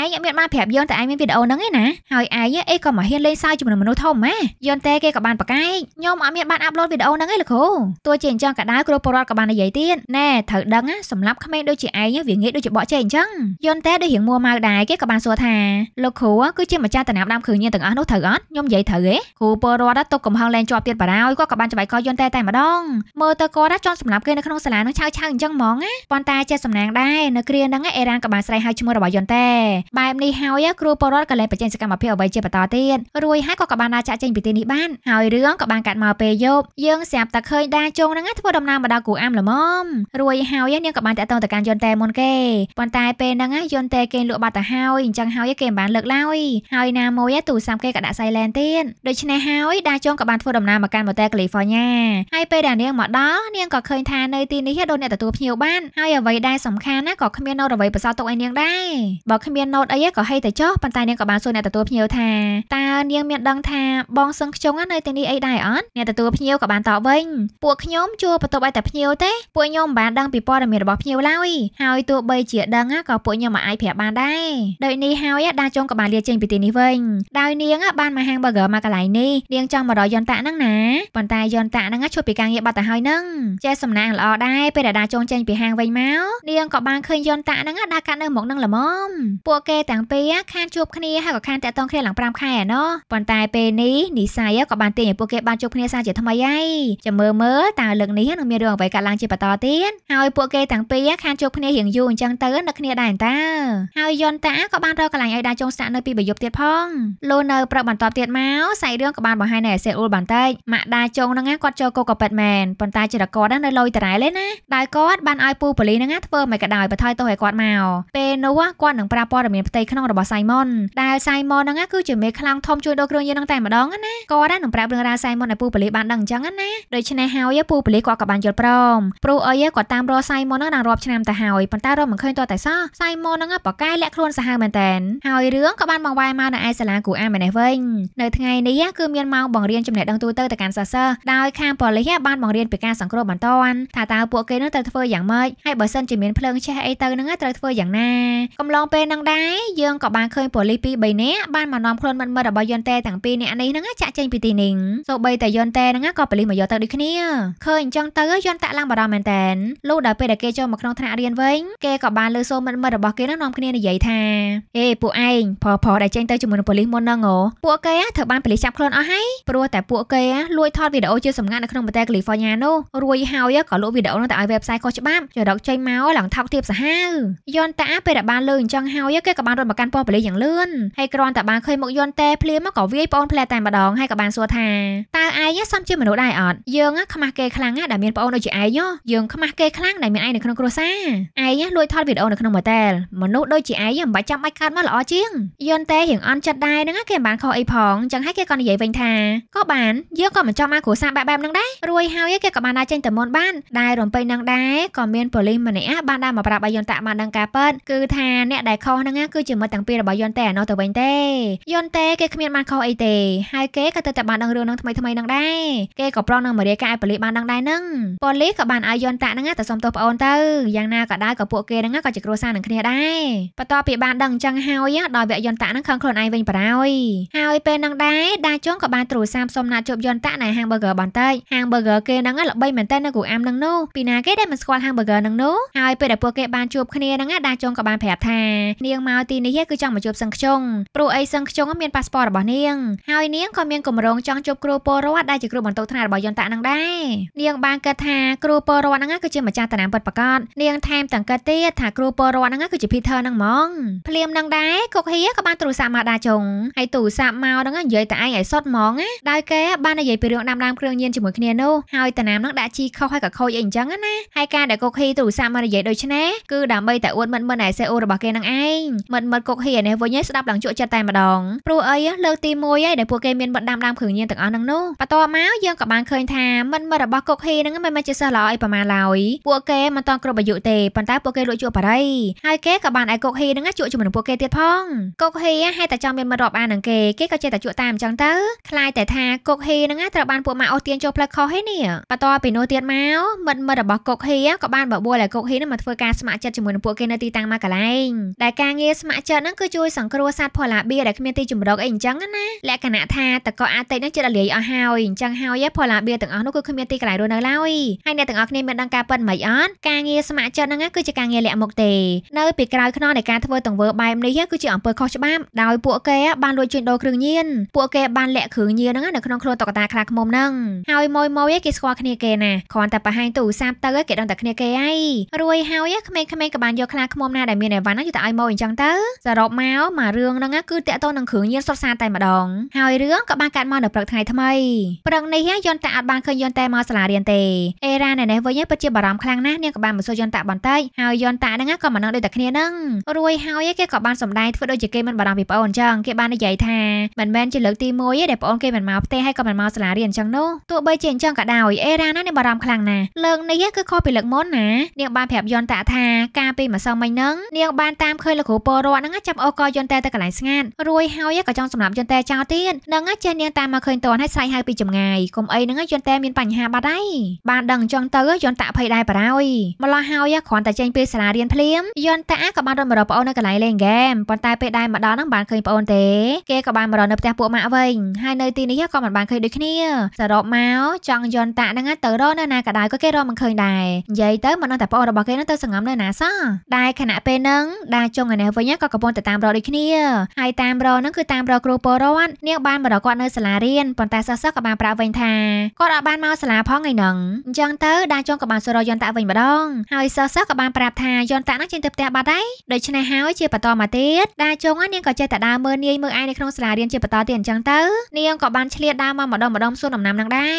ឯងអត់មានបានប្រាប់យើងតែឯងមានវីដេអូហ្នឹងឯណាហើយឯងអេក៏មកហ៊ានលេងសើចជាមួយមនុស្សធំម៉ែយន្តតែគេក៏បានប្រកែកខ្ញុំអត់មានបានអាប់ឡូតវីដេអូហ្នឹងឯងលោកគ្រូទោះជាអញ្ចឹងក៏ដោយគ្រូពលរដ្ឋក៏បាននិយាយទៀតណែត្រូវដឹងសម្រាប់ក្មេងដូចជាឯងវាងាយដូចជាបកចេះអញ្ចឹងយន្តតែដូចរៀងមួម៉ៅដែរគេក៏បានសួរថាលោកគ្រូគឺជាម្ចាស់តំណាំដើមគ្រឿងញៀនទាំងអស់នោះត្រូវអត់ខ្ញុំនិយាយត្រូវឯងគ្រូពលរដ្ឋទុកកំហឹងលែងជាប់ទៀតបារោយគាត់ក៏បានច្បាយកយន្តតែតែម្ដងមើលទៅគាត់ចង់សម្រាប់គេនៅក្នុងសាលានឹងឆៅឆៅអញ្ចឹងហ្មងណាប៉ុន្តែចេះសំណាងដែរនៅគ្រាហ្នឹងអេរ៉ានក៏បានស្រែកហៅឈ្មោះរបស់យន្តដែរបែបនេះហើយគ្រូពលរដ្ឋក៏លែងបញ្ចេញសកម្មភាពអ្វីជាបន្តទៀតរួយហើយក៏ក៏បានដើរចាក់ចេញពីទីនេះបានហើយរឿងក៏បានកាត់មកពេលយប់យើងស្រាប់តែឃើញដាជងហ្នឹងធ្វើដំណើរមកដល់គូអាមល្មមរួយហើយនាងក៏បានតាក់ទងទៅកាន់យន្តតែមុនគេប៉ុន្តែពេលហ្នឹងយន្តតែគេលក់បាត់ទៅហើយអញ្ចឹងហើយគេមិនបានលើកឡើយហើយណាមួយទូរស័ព្ទគេក៏ដាក់ silent ទៀតដូច្នេះហើយដាជងក៏បានធ្វើដំណើរមកកាន់ Motel California ហើយពេលដែលនាងមកដល់នាងក៏ឃើញថានៅទីនេះដូចអ្នកទទួលភ្ញៀវបានហើយអ្វីដែលសំខាន់ណាក៏គ្មាននៅរអ្វីបន្សល់ទុកឲ្យនាងដែរបើគ្មានណូតអីក៏ហីតែចុះប៉ុន្តែនាងក៏បានសួរអ្នកទទួលភ្ញៀវថាតើនាងមានដឹងថាបងសឹងខ្ជុងនៅទីនេះអីដែរអត់អ្នកទទួលភ្ញៀវក៏បានតបវិញពួកខ្ញុំជួបន្ទប់ឲ្យតែភ្ញៀវទេពួកខ្ញុំមិនបានដឹងពីព័ត៌មានរបស់ភ្ញៀវឡើយហើយទោះបីជាដឹងក៏ពួកខ្ញុំមិនអាចប្រាប់បានដែរដោយនេះហើយដាចុងក៏បានលាចេញពីទីនេះវិញដោយនាងបានមកហាង burger មកកន្លែងនេះនាងចង់មករកយន្តតាហ្នឹងណាប៉ុន្តែយន្តតាហ្នឹងឈប់ពីការងារបាត់ទៅហើយហ្នឹងចេះសំណាងល្អដែរពេលដែលដាចុងចេញពីហាងវិញមកនាងក៏បានឃើញយន្តតាហ្នឹងដើរកាត់នៅមុខនឹងល្មមពួកគេទាំងពីរខានជួបគ្នាហើយក៏ខានតាក់ទងគ្នាឡើង5ខែឯណោះប៉ុន្តែពេលនេះនិស័យក៏បានទាញឲ្យពួកគេបានជួបគ្នាសារជាថ្មីហើយចាំមើលមើលតើលើកនេះនឹងមានរឿងអ្វីកើតឡើងជាបន្តទៀតហើយពួកគេទាំងពីរខានជួបគ្នារៀងយូរអញ្ចឹងទៅនឹកគ្នាដែរតាហើយយន្តតាក៏បានរកកន្លែងឲ្យដើរចុងស្នាក់នៅពីបយប់ទៀតផងលូនៅប្រឹកបន្តទៀតមកសាច់រឿងក៏បានបង្ហាញនៅអេសេអ៊ូលបន្តិចម៉ាក់ដាចុងហ្នឹងគាត់ចូលកូកប៉ែតមែនប៉ុន្តែចរកគាត់នៅលយតរ៉ែលេណាដោយគាត់បានឲ្យពូប៉ូលីហ្នឹងធ្វើមិនក៏ដោយបន្ថយទោសឲ្យគាត់មកពេលនោះគាត់នឹងប្រាប់ព័ត៌មានផ្ទៃក្នុងរបស់ Simon ដែល Simon ហ្នឹងគឺជាមេខ្លាំងធំជួយដកគ្រឿងញៀនហ្នឹងតែម្ដងណាគាត់នឹងប្រាប់រឿងរ៉ាវ Simon ឲ្យពូប៉ូលីសបានដឹងអញ្ចឹងណាដូច្នេះហើយពូប៉ូលីសគាត់ក៏បានយល់ព្រមព្រោះអីគាត់តាមរក Simon ហ្នឹងដល់រាប់ឆ្នាំទៅហើយប៉ុន្តែរកមិនឃើញតតែសោះ Simon ហ្នឹងប្រកែលាក់ខ្លួនសាហាវមែនតែនហើយរឿងក៏បានបង្វែរមកនៅឯសាលាគ្រូអាម្នេះវិញនៅថ្ងៃនេះគឺមានម៉ោងបង្រៀនចំណេះដឹងទូទៅទៅកាន់សិស្សដោយខាងប៉ូលីសបានបង្រៀនពីការសង្គ្រោះបន្ទាន់ថាតើពួកគេនឹងត្រូវធ្វើយ៉ាងម៉េចហើយបើសិនជាមានភ្លើងឆេះអីទៅហ្នឹងត្រូវត្រូវធ្វើយ៉ាងណា កំឡុងពេលនឹងដែរយើងក៏បានឃើញប៉ូលីសពីរ3នាក់បានមកនាំខ្លួនមិត្តមិត្តរបស់យន្តតែទាំងពីរនាក់នេះហ្នឹងចាក់ចេញពីទីនេះសូម្បីតែយន្តតែហ្នឹងក៏ប៉ូលីសមកយកទៅដូចគ្នាឃើញអញ្ចឹងទៅយន្តតាក់ឡើងបារម្ភមែនតែនលុះដល់ពេលដែលគេចូលមកក្នុងថ្នាក់រៀនវិញគេក៏បានលើសូមមិត្តមិត្តរបស់គេហ្នឹងនាំគ្នានិយាយថាអេពួកឯងផផដែលចេញទៅជាមួយនឹងប៉ូលីសមុនហ្នឹងអូពួកគេធ្វើបានប៉ូលីសចាប់ខ្លួនអស់ហើយព្រោះតែពួកគេលួចថតវីដេអូជាសម្ងាត់នៅក្នុងប្រទេសកាលីហ្វ័រញ៉ានោះរួយហើយក៏លក់វីដេអូនោះទៅឲ្យ website ខុសច្បាប់ចរកចេញមកឡើងថោកធៀបសាហាវយន់តាពេលដែលបានលើអញ្ចឹងហើយគេក៏បានរត់មកកាន់ប៉ុស្តិ៍ប៉ូលីសយ៉ាងលឿនហើយគ្រាន់តែបានឃើញមុខយន់តេភ្លាមមកក៏វាយប្អូនផ្លែតែម្ដងហើយក៏បានសួរថាតើឯងសមជាមនុស្សដែរអត់យើងខ្មាស់គេខ្លាំងណាស់ដែលមានប្អូនដូចជាឯងយើងខ្មាស់គេខ្លាំងដែល មានឯងនៅក្នុងគ្រួសារឯងលួចថតវីដេអូនៅក្នុងម៉ូដែលមនុស្សដូចជាឯងមិនបាច់ចាំបាច់កើតមកល្អជាងយន់តេរៀងអន់ចិត្តដែរហ្នឹងគេមិនបានខុសអីផងអញ្ចឹងហើយគេក៏និយាយវិញថាក៏បានយើងក៏មិនចង់មកគ្រួសារបែបបែបហ្នឹងដែររួយហើយគេក៏បានដើរចេញទៅមុនបានដែររំពេញនឹងដែរក៏មានប៉ូលីសម្នាក់បានដើរមកប្រាប់ឲ្យយន់តាបានដឹងការពិតគឺថាអ្នកដែលខុសហ្នឹងគឺជាមិត្តទាំងពីររបស់យន់តេអាណោះទៅវិញទេ យន់តេគេគ្មានបានខុសអីទេហើយគេក៏ទៅតែបានដឹងរឿងហ្នឹងថ្មីថ្មីហ្នឹងដែរគេក៏ប្រងនឹងមរាការឲ្យប៉ូលីសបានដឹងដែរហ្នឹងប៉ូលីសក៏បានឲ្យយន់តាហ្នឹងទៅសុំទោសប្អូនទៅយ៉ាងណាក៏ដោយក៏ពួកគេហ្នឹងក៏ជាគ្រួសារនឹងគ្នាដែរបន្ទាប់ពីបានដឹងអញ្ចឹងហើយដល់វគ្គយន់តាហ្នឹងខឹងខ្លួនឯងវិញបារហើយហើយពេលហ្នឹងដែរដាចុងក៏បានទូរស័ព្ទសុំណាត់ជួបយន់តានៅហាង burger បន្តិចហាង burger គេហ្នឹងល្បីមែនតើនៅគូអាមហ្នឹងនោះពីណាគេដែលមិនស្គាល់ហាង burger ហ្នឹងនោះហើយពេលដែលពួកគេបានជួបគ្នាគ្នាហ្នឹងណាដាចុងក៏បានប្រាប់ថានាងមកទីនេះគឺចង់មកជួបសឹងខ្ជុងព្រោះអីសឹងខ្ជុងមានប៉ាសពតរបស់នាងហើយ នាងក៏មានគម្រោងចង់ជួបគ្រូពលរដ្ឋដែលជាគ្រូបន្ទុកថ្នាក់របស់យន្តៈហ្នឹងដែរនាងបានគិតថាគ្រូពលរដ្ឋហ្នឹងគឺជាម្ចាស់តំណែងពិតប្រាកដនាងថែមទាំងគិតទៀតថាគ្រូពលរដ្ឋហ្នឹងគឺជា Peter ហ្នឹងហ្មងភ្លាមហ្នឹងដែរគុកហៀក៏បានទូរស័ព្ទមកដាចុងហើយទូរស័ព្ទមកហ្នឹងនិយាយតែឯងឲ្យសុតហ្មងណាដោយគេបាននិយាយពីរឿងដាំដាមគ្រឿងញៀនជាមួយគ្នានោះហើយតំណែងហ្នឹងដាក់ជីខុសហើយក៏ខូចអីអញ្ចឹងណាហើយការដែលគុកហៀទូរស័ព្ទមកនិយាយដូចនេះគឺដើម្បីតែអួតមិត្តមិត្តឯសេអូរបស់គេនឹងឯងមិត្តមិត្តគុកហ៊ីនេះវិញឯងស្ដាប់ឡើងជក់ចិត្តតែម្ដងព្រោះអីលើកទី1ឯងដែលពួកគេមានបាត់ដាំដាំគ្រឿងញៀនទាំងអស់ហ្នឹងនោះបន្ទាប់មកយើងក៏បានឃើញថាមិត្តមិត្តរបស់គុកហ៊ីហ្នឹងមិនមែនជាសិស្សល្អអីប្រមាណឡើយពួកគេមិនតន់គ្រប់អាយុទេប៉ុន្តែពួកគេលួចជួបបារីហើយគេក៏បានឲ្យគុកហ៊ីហ្នឹងជួបជាមួយនឹងពួកគេទៀតផងគុកហ៊ីហេតុតែចង់មានមិត្តរាប់អាននឹងគេគេក៏ចេះតែជួបតាមអញ្ចឹងទៅខ្លាចតែថាគុកហ៊ីហ្នឹងត្រូវបានពួកម៉ាក់អូសទាញចូលផ្លឹកខុសឯនេះបន្ទាប់ពីនោះទៀតមកមិត្តមិត្តរបស់គុកហ៊ីក៏បានបបួលឲ្យគុកហ៊ីហ្នឹងមកធ្វើការស្ម័គ្រចិត្តជាមួយនឹងពួកគេនៅទីតាំងមួយកន្លែងដែលការងារស្ម័គ្រចិត្តហ្នឹងគឺជួយសង្គ្រោះសត្វផូឡាបៀដែលគ្មានទីជម្រកអីអញ្ចឹងណាលក្ខណៈថាតកអាតិចហ្នឹងចិត្តលាយអស់ហើយអញ្ចឹងហើយផូឡាបៀទាំងអស់នោះគឺគ្មានទីកន្លែងរស់នៅឡើយហើយអ្នកទាំងអស់គ្នាមានដឹងការប៉ិនមិនអត់ការងារស្ម័គ្រចិត្តហ្នឹងគឺជាការងារលាក់មុខទេនៅពីក្រោយខ្នងនៃការធ្វើទង្វើបែបនេះគឺជាអំពើខុសច្បាប់ដោយពួកគេបានលួចជួញដូរគ្រឿងញៀនពួកគេបានលាក់គ្រឿងញៀនហ្នឹងនៅក្នុងខ្លួនតុកតាខ្លាឃ្មុំហ្នឹងហើយម៉ួយម៉ួយគេស្គាល់គ្នាគេណាគ្រាន់តែបង្ហាញទូរស័ព្ទទៅគេដឹងតែគ្នាគេហើយរួយហើយក្មេងៗក៏បានយកខ្លាឃ្មុំណាដែលមានអីវ៉ាន់ហ្នឹងយកទៅឲ្យម៉ូអញ្ចឹងទៅ សរុបមកមករឿងហ្នឹងគឺតាក់ទងនឹងគ្រឿងញៀនសុទ្ធសាធតែម្ដង ហើយរឿងក៏បានកាត់មកនៅព្រឹកថ្ងៃថ្មីព្រឹកនេះយន្តតាអត់បានឃើញយន្តតាមកសាលារៀនទេអេរ៉ានៅនេះវិញពិតជាបារម្ភខ្លាំងណាស់នាងក៏បានមកសួរយន្តតាបន្តិចហើយយន្តតាហ្នឹងក៏មិនដឹងដូចតែគ្នាហ្នឹងរួយហើយគេក៏បានសម្ដែងធ្វើដូចជាគេមិនបារម្ភពីប្អូនអញ្ចឹងគេបាននិយាយថាមិនមែនជាលើកទី1ទេដែលប្អូនគេមិនមកផ្ទះហើយក៏មិនមកសាលារៀនអញ្ចឹងនោះទោះបីជាអញ្ចឹងក៏ដោយអេរ៉ាណានាងបារម្ភខ្លាំងណាស់លើកនេះគឺខុសពីលើកមុនណានាងបានប្រាប់យន្តតាថាការពីម្សិលមិញហ្នឹងនាងបានតាមឃើញលោកគ្រូពលរដ្ឋហ្នឹងចាប់អូកយន្តតែទៅកន្លែងស្ងាត់រួយហើយក៏ចង់សម្រាប់យន្តតែចោលទៀតនឹងចេះនាងតាមមកឃើញតនហើយស្រែកហៅពីចម្ងាយកុំអីហ្នឹងយន្តតែមានបញ្ហាបាត់ហើយបានដឹងចឹងទៅយន្តតាភ័យដែរបារោយម្លោះហើយគ្រាន់តែចេញពីសាលារៀនភ្លាមយន្តតាក៏បានរត់មករកប្អូននៅកន្លែងលេងហ្គេមប៉ុន្តែពេលដែរមកដល់ហ្នឹងបានឃើញប្អូនទេគេក៏បានមករកនៅផ្ទះពួកម៉ាក់វិញហើយនៅទីនេះក៏មិនបានឃើញដូចគ្នាសរុបមកចង់យន្តតាហ្នឹងទៅរកនៅណាក៏ដោយក៏គេរកមិនឃើញដែរនិយាយទៅមិនដឹងតែប្អូនរបស់គេហ្នឹងទៅសង្ងំនៅណាសោះដែលខណៈពេលហ្នឹងដាចុងឯនេះវិញក៏កំពុងតែតាមរកដូចគ្នាហើយតាមរកហ្នឹងគឺតាមរកគ្រូពលរដ្ឋនាងបានមករកគាត់នៅសាលារៀនប៉ុន្តែសិស្សសិស្សក៏បានប្រាប់វិញថាគាត់អាចបានមកសាលាផងឯហ្នឹងអញ្ចឹងទៅដាចុងក៏បានសួររកយន្តៈវិញម្ដងហើយសិស្សសិស្សក៏បានប្រាប់ថាយន្តៈហ្នឹងចេញទៅផ្ទះបាត់ហើយដូច្នេះហើយជាបន្តមកទៀតដាចុងនាងក៏ចេះតែដើរមើលនាយមើលឯនៅក្នុងសាលារៀនជាបន្តទៀតអញ្ចឹងទៅនាងក៏បានឆ្លៀតដើរមកម្ដងម្ដងសួនដំណាំហ្នឹងដែ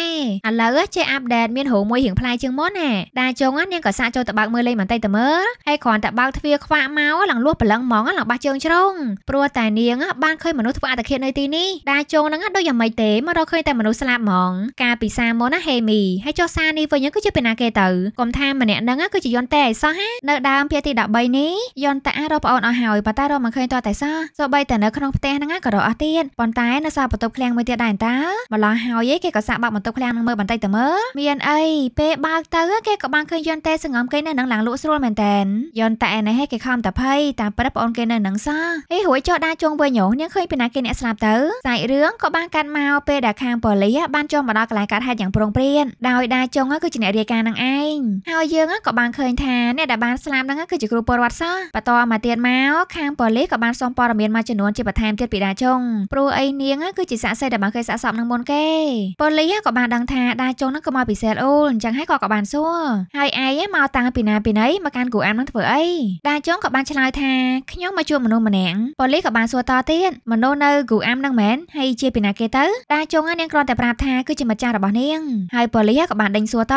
រឥឡូវចេះអាប់ដេតមានរោមួយរៀងផ្លែជាងមុនណាដាចុងនាងក៏សាកចូលទៅបើកមើលលេងបន្តិចទៅមើលហើយគ្គ្រាន់តែបើកទ្វារខ្វាក់មកឡើងលួសប្រឡឹងហ្មងឡើងបះជើងជ្រុងព្រោះតែនាងបានឃើញមនុស្សធ្វើអត្តឃាតនៅទីនេះដាជងហ្នឹងដូចយ៉ាងម៉េចទេមករកឃើញតែមនុស្សស្លាប់ហ្មងការពិសាមុនណាហេមីហើយចុះសានេះវិញគឺជាពីណាគេទៅកុំថាម្នាក់ហ្នឹងគឺជាយន្តតែឯសោះណានៅដើមភាគទី13នេះយន្តតារកប្អូនអស់ហើយប៉ុន្តែរកមិនឃើញតតែសោះសូម្បីតែនៅក្នុងផ្ទះហ្នឹងក៏រកអស់ទៀតប៉ុន្តែនៅសារបន្ទប់ឃ្លាំងមួយទៀតដែរតាម្ល៉េះហើយគេក៏សាកបាក់បន្ទប់ឃ្លាំងហ្នឹងមើលបន្តិចទៅមើលមានអីពេលបើកទៅគេក៏បានឃើញយន្តតែសង្ងំគេនៅនឹងឡើងលក់ស្រួលមែនតែនយន់តែឯនេះគេខំតែភ័យតាមប្រាប់ប្អូនគេនៅនឹងសោះអីរួចចោះដើរជុងវិញរោនាងឃើញពីណាគេអ្នកស្លាប់ទៅសាច់រឿងក៏បានកាត់មកពេលដែលខាងប៉ូលីសបានចុះមកដល់កន្លែងកើតហេតុយ៉ាងប្រុងប្រយ័ត្នដោយដើរជុងគឺជាអ្នករាយការណ៍នឹងឯងហើយយើងក៏បានឃើញថាអ្នកដែលបានស្លាប់នឹងគឺជាគ្រូពលរដ្ឋសោះបន្តមកទៀតមកខាងប៉ូលីសក៏បានសុំព័ត៌មានមួយចំនួនជាបន្ថែមទៀតពីដាជុងព្រោះអីនាងគឺជាសាក់សីដែលបានឃើញសាក់សពនឹងមុនគេប៉ូលីសក៏បានដឹងថាដាជុងនឹងក៏មកពីសេលអូលអញ្ចឹងហើយក៏ក៏បានសួរហើយឯងមកតាំងពីណាពីណីមកកាន់គ្រូអាមនឹងធ្វើធ្វើអីដាចុងក៏បានឆ្លើយថាខ្ញុំមកជួបមនុស្សម្នាក់ប៉ូលីសក៏បានសួរតទៀតមនុស្សនៅគូអាមនឹងមែនហើយជាពីណាគេទៅដាចុងហ្នឹងនាងគ្រាន់តែប្រាប់ថាគឺជាម្ចាស់របស់នាងហើយប៉ូលីសក៏បានដេញសួរត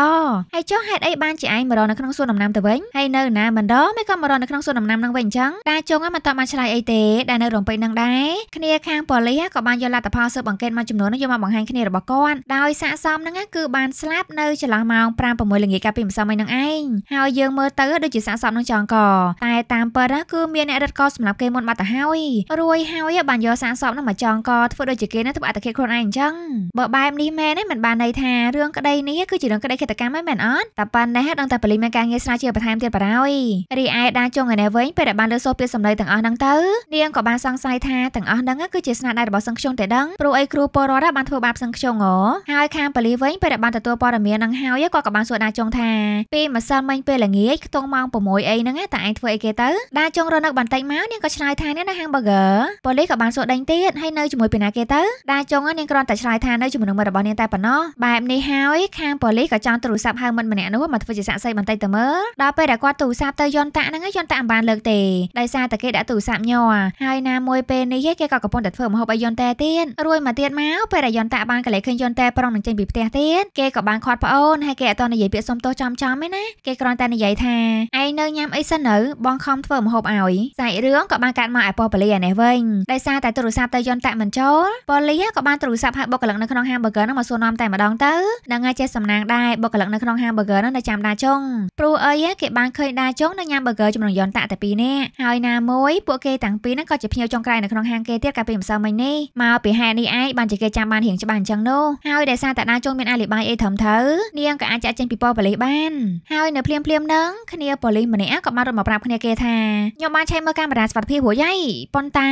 ហើយចុះហេតុអីបានជាឯងមករកនៅក្នុងសួនដំណាំទៅវិញហើយនៅណាមិនរកមិនក៏មករកនៅក្នុងសួនដំណាំនឹងវិញអញ្ចឹងដាចុងហ្នឹងមិនតបបានឆ្លើយអីទេដែលនៅរំពេចនឹងដែរគ្នាខាងប៉ូលីសក៏បានយកលទ្ធផលស៊ើបអង្កេតមួយចំនួនយកមកបង្ហាញគ្នារបស់គាត់ដោយសាកសមហ្នឹងគឺបានស្លាប់នៅចន្លោះម៉ោង5 6ល្ងាចកាលពីម្សិលមិញនឹងឯងហើយយើងមើលទៅដូចជាសាកសមនឹងចចងកតែតាមពិតណាគឺមានអ្នករត់កសម្រាប់គេមុនបាត់ទៅហើយរួយហើយបានយកសាកសពនោះមកចងកធ្វើដូចជាគេនឹងធ្វើអត្តឃាតខ្លួនឯងអញ្ចឹងបើបែបនេះមែនទេមិនបានន័យថារឿងក្តីនេះគឺជារឿងក្តីឃាតកម្មហ្នឹងមែនអត់តែប៉ុណ្ណេះដឹងតែប៉ូលីសមានការងារស្រាវជ្រាវបន្ថែមទៀតបារហើយរីឯដាចុងឯនេះវិញពេលដែលបានលើសូរពាក្យសម្ដីទាំងអស់ហ្នឹងទៅនាងក៏បានសង្ស័យថាទាំងអស់ហ្នឹងគឺជាស្នាដៃរបស់សឹងខ្ជុងតែដឹងព្រោះអីគ្រូពលរដ្ឋបានធ្វើបាបសឹងខ្ជុងហ៎ហើយខាងប៉ូលីសវិញពេលដែលបានទទួលព័ត៌មានហ្នឹងហើយក៏ក៏បានសួរដាចុងថាពីម្សិលមិញពេលល្ងាចខ្ទង់ម៉ោង6អីហ្នឹងតើឯងធ្វើអីគេទៅដាចុងរនឹកបន្តិចមកនាងក៏ឆ្លើយថានាងនៅហាង burger ប៉ូលីសក៏បានសួរដេញទៀតហើយនៅជាមួយពីណាគេទៅដាចុងនាងគ្រាន់តែឆ្លើយថានៅជាមួយនឹងមិត្តរបស់នាងតែប៉ុណ្ណោះបែបនេះហើយខាងប៉ូលីសក៏ចង់ទូរស័ព្ទហៅមិត្តម្នាក់នោះមកធ្វើជាសាក្សីបន្តិចទៅមើលដល់ពេលដែលគាត់ទូរស័ព្ទទៅយន្តតាហ្នឹងយន្តតាមិនបានលើកទេដោយសារតែគេដាក់ទូរស័ព្ទញ័រហើយណាមួយពេលនេះគេក៏កំពុងតែធ្វើមហូបឲ្យយន្តតាទៀតរួយមកទៀតមកពេលដែលយន្តតាបានកលេឃើញយន្តតាប្រុងនឹងចេញពីផ្ទះទៀតគេក៏បានខាត់ប្អូនហើយគេអត់តនិយាយពាក្យសុំទោសចំចំឯណាគេគ្រាន់តែនិយាយថាឯងនៅញ៉ាំអីសិននៅបងខំធ្វើម្ហូបឲ្យសាច់រឿងក៏បានកាត់មកឲ្យប៉ូប៉ូលីឯនេះវិញដោយសារតែទូរស័ព្ទទៅយន្តតាក់មិនចូលប៉ូលីក៏បានទូរស័ព្ទហៅបុគ្គលិកនៅក្នុងហាង burger ហ្នឹងមកសួរនាំតែម្ដងទៅនឹងឲ្យចេះសំណាងដែរបុគ្គលិកនៅក្នុងហាង burger ហ្នឹងនៅចាំដាចុងព្រោះអីគេបានឃើញដាចុងនៅញ៉ាំ burger ជាមួយនឹងយន្តតាក់តែពីរនាក់ហើយណាមួយពួកគេទាំងពីរហ្នឹងក៏ជាភ្ញៀវចុងក្រោយនៅក្នុងហាងគេទៀតកាលពីម្សិលមិញនេះមកពីហេតុនេះឯងបានជាគេចាំបានរៀងច្បាស់អញ្ចឹងនោះហើយដោយសារតែដាចុងមានអាលីបាយអីត្រឹមត្រូវនាងក៏អាចចាក់ចេញពីប៉ូប៉ូលីបានហើយនៅភ្លាមភ្លាមហ្នឹងគ្នាប៉ូលីម្នាក់ក៏បានរត់មកប្រាប់គ្នាគេថាខ្ញុំបានឆែកមើលកាមេរ៉ាសុវត្ថិភាពរួចហើយប៉ុន្តែ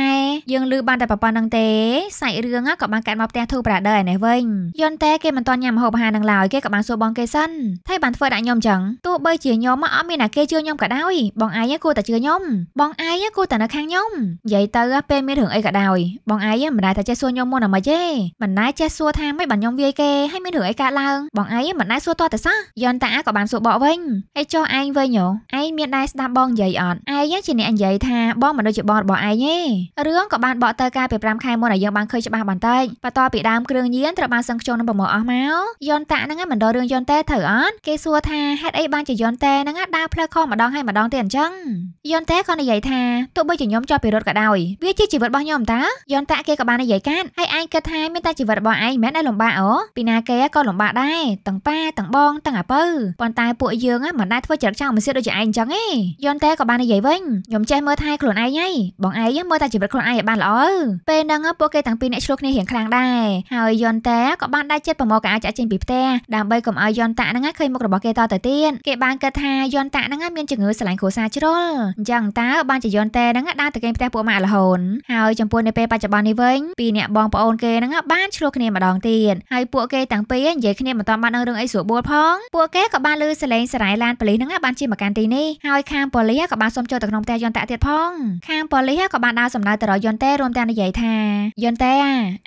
យើងឮបានតែប៉ុណ្្នឹងទេសាច់រឿងក៏បានកាត់មកផ្ទះធូប្រាដឺឯនេះវិញយន្តតែគេមិនទាន់ញ៉ាំម្ហូបអាហារនឹងឡើយគេក៏បានសួរបងគេសិនថាបានធ្វើដាក់ខ្ញុំចឹងទោះបីជាខ្ញុំមកអត់មានអ្នកគេជឿខ្ញុំក៏ដោយបងឯងគួរតែជឿខ្ញុំបងឯងគួរតែនៅខាងខ្ញុំនិយាយទៅពេលមានរឿងអីក៏ដោយបងឯងមិនដែលតែចេះសួរខ្ញុំមុនអាមិនទេមិនដែលចេះសួរថាម៉េចបានខ្ញុំវាយគេហើយមានរឿងអីកើតឡើងបងឯងមិនដែលសួរតតែសោះយន្តតាក៏បានសួរបកវិញហើយចុះឯងវិញហ៎ឯងមានដែឯងស្ដាប់បងនិយាយអត់ឯងជាអ្នកនិយាយថាបងមិនដូចជាបងរបស់ឯងទេរឿងក៏បានបកទៅកាលពី5ខែមុនដែលយើងបានឃើញច្បាស់បន្តិចបន្ទាប់ពីដើមគ្រឿងញៀនត្រូវបានសឹងខ្ជុលនឹងប្រមោអស់មកយនតាហ្នឹងឯងមិនដល់រឿងយនតេត្រូវអត់គេសួរថាហេតុអីបានជាយនតេហ្នឹងដើរផ្លូវខុសម្ដងហើយម្ដងទៀតអញ្ចឹងយនតេក៏និយាយថាទោះបីជាខ្ញុំជាប់ពីរត់ក៏ដោយវាជាជីវិតរបស់ខ្ញុំតាយនតាគេក៏បាននិយាយកាត់ហើយឯងគិតថាមានតែជីវិតរបស់ឯងមិនមែនដែលលំបាកអូពីណាគេក៏លំបាកដែរទាំងប៉ាទាំងបងទាំងអាពៅប៉ុន្តែពួកយើងមិនដែលធ្វើចរិតចង់មិនសៀតដូចជាឯងអញ្ចឹងទេយន់តែក៏បាននិយាយវិញខ្ញុំចេះមើលថែខ្លួនឯងហីបងឯងមើលតែជីវិតខ្លួនឯងឲ្យបានល្អពេលហ្នឹងពួកគេទាំងពីរអ្នកឆ្លោះគ្នារៀងខ្លាំងដែរហើយយន់តែក៏បានដាច់ចិត្តប្រមូលកៅអៅចាក់ចេញពីផ្ទះដើម្បីកុំឲ្យយន់តាហ្នឹងឃើញមុខរបស់គេតទៅទៀតគេបានគិតថាយន់តាហ្នឹងមានជំងឺស្រឡាញ់គ្រួសារជ្រុលអញ្ចឹងតើបានជាយន់តែហ្នឹងដើរទៅគេងផ្ទះពួកម៉ាក់រហូតហើយចំពោះនៅពេលបច្ចុប្បន្ននេះវិញពីរអ្នកបងប្អូនគេហ្នឹងបានឆ្លោះគ្នាម្ដងទៀតហើយពួកគេទាំងពីរនិយាយគ្នាមិនតាន់បាននឹងរឿងអីស្រួលបួលផងពួកគេក៏បានលឺសលេងសរ៉ៃឡានប៉ូលីសហ្នឹងបានជិះមកកាន់ទីនេះហើយដោយខាងប៉ូលីសក៏បានសុំចូលទៅក្នុងផ្ទះយន្តៈទៀតផងខាងប៉ូលីសក៏បានដើរសំដៅទៅរកយន្តេរួមទាំងនិយាយថាយន្តេ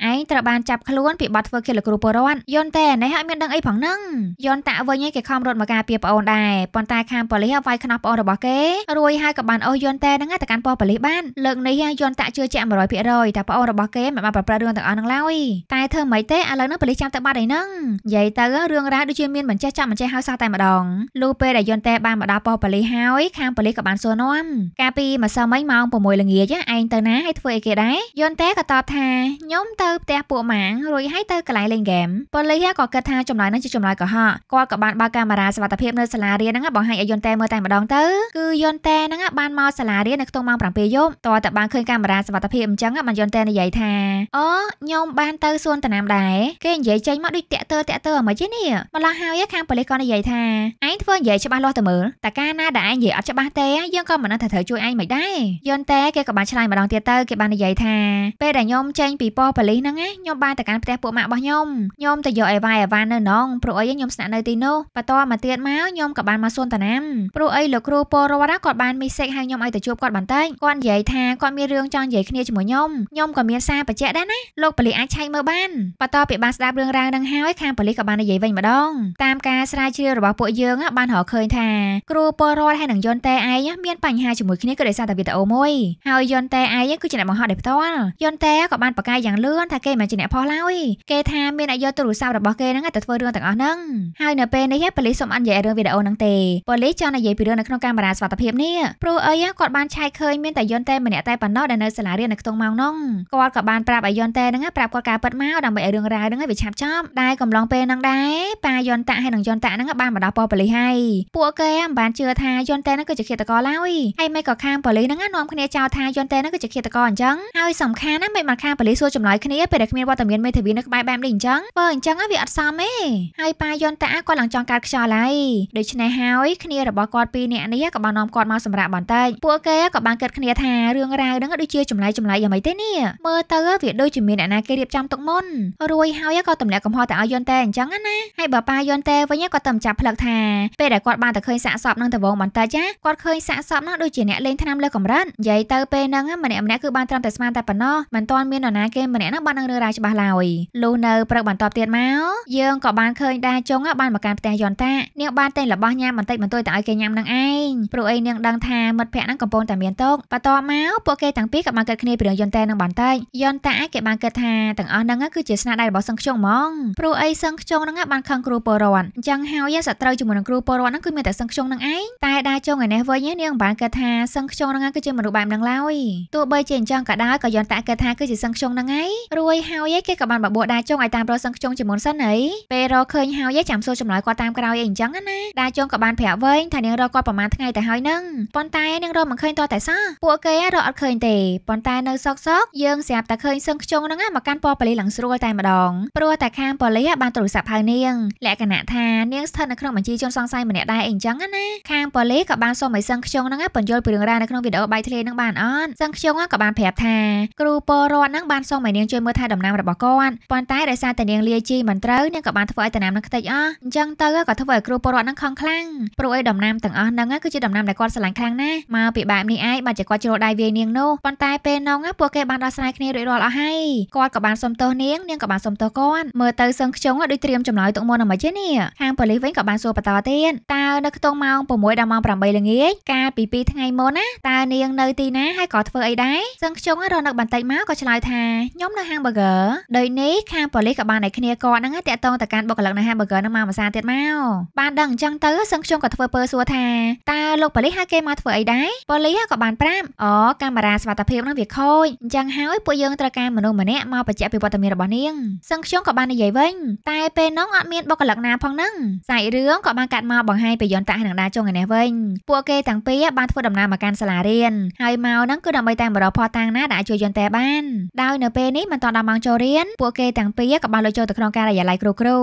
អាឯងត្រូវបានចាប់ខ្លួនពីបទធ្វើឃាតគ្រូពលរដ្ឋយន្តេនេះអត់មានដឹងអីផងហ្នឹងយន្តៈវិញឯងគេខំរត់មកការពារប្អូនដែរប៉ុន្តែខាងប៉ូលីសវាយខ្នោះប្អូនរបស់គេរួយហើយក៏បានអូសយន្តេហ្នឹងទៅកាន់ប៉ប៉ូលីសបានលើកនេះយន្តៈជឿជាក់100%តែប្អូនរបស់គេមិនបានប្រព្រឹត្តរឿងទាំងអស់ហ្នឹងឡើយតែធ្វើម៉េចទេឥឡូវហ្នឹងប៉ូលីសចាប់ទៅបាត់អីហ្នឹងនិយាយទៅរឿងរ៉ាវដូចជាមានមិនចេះចាប់មិនចេះហៅសោះតែម្ដងលុះពេលដែលយន្តេបានមកដល់ប៉ប៉ូលីសហើយហើយខាងប៉ូលីសក៏បានសួរនាំកាលពីម្សិលមិញម៉ោង6ល្ងាចឯងទៅណាហើយធ្វើអីគេដែរយន្តតែក៏តបថាខ្ញុំទៅផ្ទះពួកម៉ាងរួចហើយទៅកន្លែងលេងហ្គេមប៉ូលីសក៏គិតថាចម្លើយនឹងជាចម្លើយកុហកគាត់ក៏បានបើកកាមេរ៉ាសវត្ថិភាពនៅសាលារៀនហ្នឹងបង្ហាញឲ្យយន្តតែមើលតែម្ដងទៅគឺយន្តតែហ្នឹងបានមកសាលារៀននៅក្នុងម៉ោង7យប់តើតើបានឃើញកាមេរ៉ាសវត្ថិភាពអញ្ចឹងបានយន្តតែនិយាយថាអូខ្ញុំបានទៅសួនតំណាមដែរគេនិយាយចេញមកដូចតាក់ទើតាក់ទើអ្ហ្មងនេះម្ល៉េះហើយខាងប៉ូលីសក៏និយាយថាឯងធ្វើនិយាយច្បាស់លាស់ទៅមើលតើការណាដែលឯងយាយអត់ច្បាស់ទេយើងក៏មិនដឹងថាត្រូវជួយឯងមិនដែរយន្តតែគេក៏បានឆ្លើយម្ដងទៀតទៅគេបាននិយាយថាពេលដែលខ្ញុំចេញពីប៉ុស្តិ៍ប៉ូលីសហ្នឹងខ្ញុំបានទៅកាន់ផ្ទះពួកម៉ាក់របស់ខ្ញុំខ្ញុំទៅយកអេវ៉ាអេវ៉ានៅនងព្រោះអីខ្ញុំស្នាក់នៅទីនោះបន្ទាប់មកទៀតមកខ្ញុំក៏បានមកសួនតាណាំព្រោះអីលោកគ្រូពលរដ្ឋគាត់បានមីសេកហៅខ្ញុំឲ្យទៅជួបគាត់បន្តិចគាត់និយាយថាគាត់មានរឿងចង់និយាយគ្នាជាមួយខ្ញុំខ្ញុំក៏មានសារបញ្ជាក់ដែរណាលោកប៉ូលីសអាចឆែកមើលបានបន្ទាប់ពីបានស្ដាប់រឿងរ៉ាវហ្នឹងហើយខាងប៉ូលីសក៏បាននិយាយវិញម្ដងតាមការស្រាវជ្រាវរបស់ពួកយើងបានរកឃើញថាគ្រូពលរដ្ឋហើយនឹងយន់តែឯងមានបញ្ហាជាមួយគ្នាគឺដោយសារតែវីដេអូមួយហើយយន់តែឯងគឺជាអ្នកបង្ហោះដោយផ្ទាល់យន់តែក៏បានប្រកាសយ៉ាងលឿនថាគេមិនជាអ្នកផុសឡើយគេថាមានអាយកទូរស័ព្ទរបស់គេហ្នឹងទៅធ្វើរឿងទាំងអស់ហ្នឹងហើយនៅពេលនេះប៉ូលីសសូមអនុញ្ញាតរឿងវីដេអូហ្នឹងទេប៉ូលីសចង់និយាយពីរឿងនៅក្នុងកាមេរ៉ាសុវត្ថិភាពនេះព្រោះអីគាត់បានឆែកឃើញមានតែយន់តែម្នាក់តែប៉ុណ្ណោះដែលនៅសាលារៀននៅក្នុងម៉ោងហ្នឹងគាត់ក៏បានប្រាប់អាយន់តែហ្នឹងប្រាប់គាត់ការពិតមកដើម្បីឲ្យរឿងរ៉ាវហ្នឹងវាឆាប់ចប់ដែរកំឡុងពេលហ្នឹងដែរប៉ាយន់តាក់ហើយនឹងយន់តាក់ហ្នឹងបានមកដល់ប៉ូលីសហើយពួកគេមិនបានជឿថាយន់ន្តេហ្នឹងគឺជាឃាតករឡើយហើយមិនក៏ខាងប៉ូលីសហ្នឹងនាំគ្នាចោទថាយន្តេហ្នឹងគឺជាឃាតករអញ្ចឹងហើយសំខាន់ណាមិនបានខាងប៉ូលីសសួរចម្លើយគ្នាពេលដែលគ្មានវត្តមានមេធាវីនៅក្បែរបែបនេះអញ្ចឹងបើអញ្ចឹងវាអត់សមទេហើយប៉ាយន្តេគាត់ឡើងចង់កើតខ្យល់ហើយដូច្នេះហើយគ្នារបស់គាត់ពីរនាក់នេះក៏បាននាំគាត់មកសម្រាប់បន្តិចពួកគេក៏បានគិតគ្នាថារឿងរ៉ាវហ្នឹងដូចជាចម្លែកចម្លែកយ៉ាងម៉េចទេនេះមើលទៅវាដូចជាមានអ្នកណាគេរៀបចំទុកមុន រួយហើយក៏ទម្លាក់កំហុសទៅឲ្យយន្តេអញ្ចឹងណាហើយបើប៉ាយន្តេវិញក៏តែម្ចាស់ផ្លឹកថាពេលដែលគាត់បានតែឃើញសាកសពនឹងតវងបន្តិចចាស់គាត់ឃើញសាកសពនោះដូចជាអ្នកលេងថ្នាំលើកម្រិតនិយាយទៅពេលហ្នឹងម្នាក់ម្នាក់គឺបានត្រឹមតែស្មានតែប៉ុណ្ណោះមិនទាន់មាននរណាគេម្នាក់ហ្នឹងបាននឹងរឿងរ៉ាវច្បាស់ឡើយលុះនៅព្រឹកបន្ទាប់ទៀតមកយើងក៏បានឃើញដែរចុងបានមកកាន់ផ្ទះយន្តតានាងបានតែងរបស់ញ៉ាំបន្តិចបន្តួចតែឲ្យគេញ៉ាំនឹងឯងព្រោះអីនាងដឹងថាមិត្តភ័ក្ដិហ្នឹងកំពុងតែមានទុកបន្ទាប់មកពួកគេទាំងពីរក៏បានគិតគ្នាពីរឿងយន្តតានឹងបន្តិចយន្តតាគេបានគិតថាទាំងអស់ហ្នឹងគឺជាស្នាដៃរបស់សឹងខ្ជុងហ្មងព្រោះអីសឹងខ្ជុងហ្នឹងបានខឹងគ្រូពលរដ្ឋអញ្ចឹងហើយសត្រូវជាមួយនឹងគ្រូពលរដ្ឋហ្នឹងគឺមានតែសឹងខ្ជុងនឹងឯងតែដែរខ្ជុងឯនេះវិញនាងមិនបានគិតថាសឹងខ្ជុងហ្នឹងគឺជាមនុស្សបែបហ្នឹងឡើយទោះបីជាអញ្ចឹងក៏ដោយក៏យន្តតាគិតថាគឺជាសឹងខ្ជុងហ្នឹងឯងរួយហើយគេក៏បានបបួលដាចុងឲ្យតាមរកសឹងខ្ជុងជាមុនសិនហីពេលរកឃើញហើយចាំសួរចម្លើយគាត់តាមក្រោយអីអញ្ចឹងណាដាចុងក៏បានប្រាប់វិញថានាងរកគាត់ប្រហែលថ្ងៃទៅហើយហ្នឹងប៉ុន្តែនាងរកមិនឃើញតតែសោះពួកគេរកអត់ឃើញទេប៉ុន្តែនៅសោកសោកយើងស្រាប់តែឃើញសឹងខ្ជុងហ្នឹងមកកាន់ប៉ប៉ូលីសឡើងស្រួលតែម្ដងព្រោះតែខាងប៉ូលីសបានទូរស័ព្ទហៅនាងលក្ខណៈថានាងស្ថិតនៅក្នុងបញ្ជីជនសង្ស័យម្នាក់ដែរអីអញ្ចឹងណាខាងប៉ូលីសក៏ក៏បានសុំឲ្យសឹងខ្ជុងហ្នឹងបញ្យល់ពីរឿងរ៉ាវនៅក្នុងវីដេអូបាយធ្លាយហ្នឹងបានអត់សឹងខ្ជុងក៏បានប្រាប់ថាគ្រូពលរដ្ឋហ្នឹងបានសុំឲ្យនាងជួយមើលថែដំណាំរបស់គាត់ប៉ុន្តែដោយសារតែនាងលាជីមិនត្រូវនាងក៏បានធ្វើឲ្យដំណាំហ្នឹងខ្ទេចអស់អញ្ចឹងទៅក៏ធ្វើឲ្យគ្រូពលរដ្ឋហ្នឹងខឹងខ្លាំងព្រោះឲ្យដំណាំទាំងអស់ហ្នឹងគឺជាដំណាំដែលគាត់ស្រឡាញ់ខ្លាំងណាស់មកពីបែបនេះឯងបើជាគាត់ជ្រុលដៃវាយនាងនោះប៉ុន្តែពេលនោះពួកគេបានដោះស្រាយគ្នារួចរាល់អស់ហើយគាត់ក៏បានសុំទោសនាងនាងក៏បានសុំទោសគាត់មើលទៅសឹងខ្ជុងដូចត្រៀមចម្លើយទុកមុនអ្ហ្មងទេនេះខាងប៉ូលីសវិញក៏បានសួរបន្តទៀតតើនៅក្នុងម៉ោង6ដល់ម៉ោង8 8ល្ងាចកាលពី2ថ្ងៃមុនណាតើនាងនៅទីណាហើយក៏ធ្វើអីដែរសឹងខ្ជុងរនឹកបន្តិចមកក៏ឆ្លើយថាខ្ញុំនៅហាង burger ដោយនេះខាងប៉ូលីសក៏បានឲ្យគ្នាគាត់ហ្នឹងតាក់ទងទៅកាន់បុគ្គលិកនៅហាង burger ហ្នឹងមកម្សាទៀតមកបានដឹងអញ្ចឹងទៅសឹងខ្ជុងក៏ធ្វើពើសួរថាតើលោកប៉ូលីសហៅគេមកធ្វើអីដែរប៉ូលីសក៏បានប្រាប់អូកាមេរ៉ាសុវត្ថិភាពហ្នឹងវាខូចអញ្ចឹងហើយពួកយើងត្រូវការមនុស្សម្នាក់មកបញ្ជាក់ពីវត្តមានរបស់នាងសឹងខ្ជុងក៏បាននិយាយវិញតែពេលនោះអត់មានបុគ្គលិកណាផងហ្នឹងសាច់រឿងក៏បានកាត់មកបង្ហាញពីយន្តៈនឹងដាចុងឯនេះវិញពួកគេទាំងពីរបានធ្វើដំណើរមកកាន់សាលារៀនហើយមកហ្នឹងគឺដើម្បីតែបរិភោះតាំងណាដែលជួយយន្តតែបានដោយនៅពេលនេះមិនតាន់ដល់ម៉ោងចូលរៀនពួកគេទាំងពីរក៏បានលុយចូលទៅក្នុងការិយាល័យគ្រូគ្រូ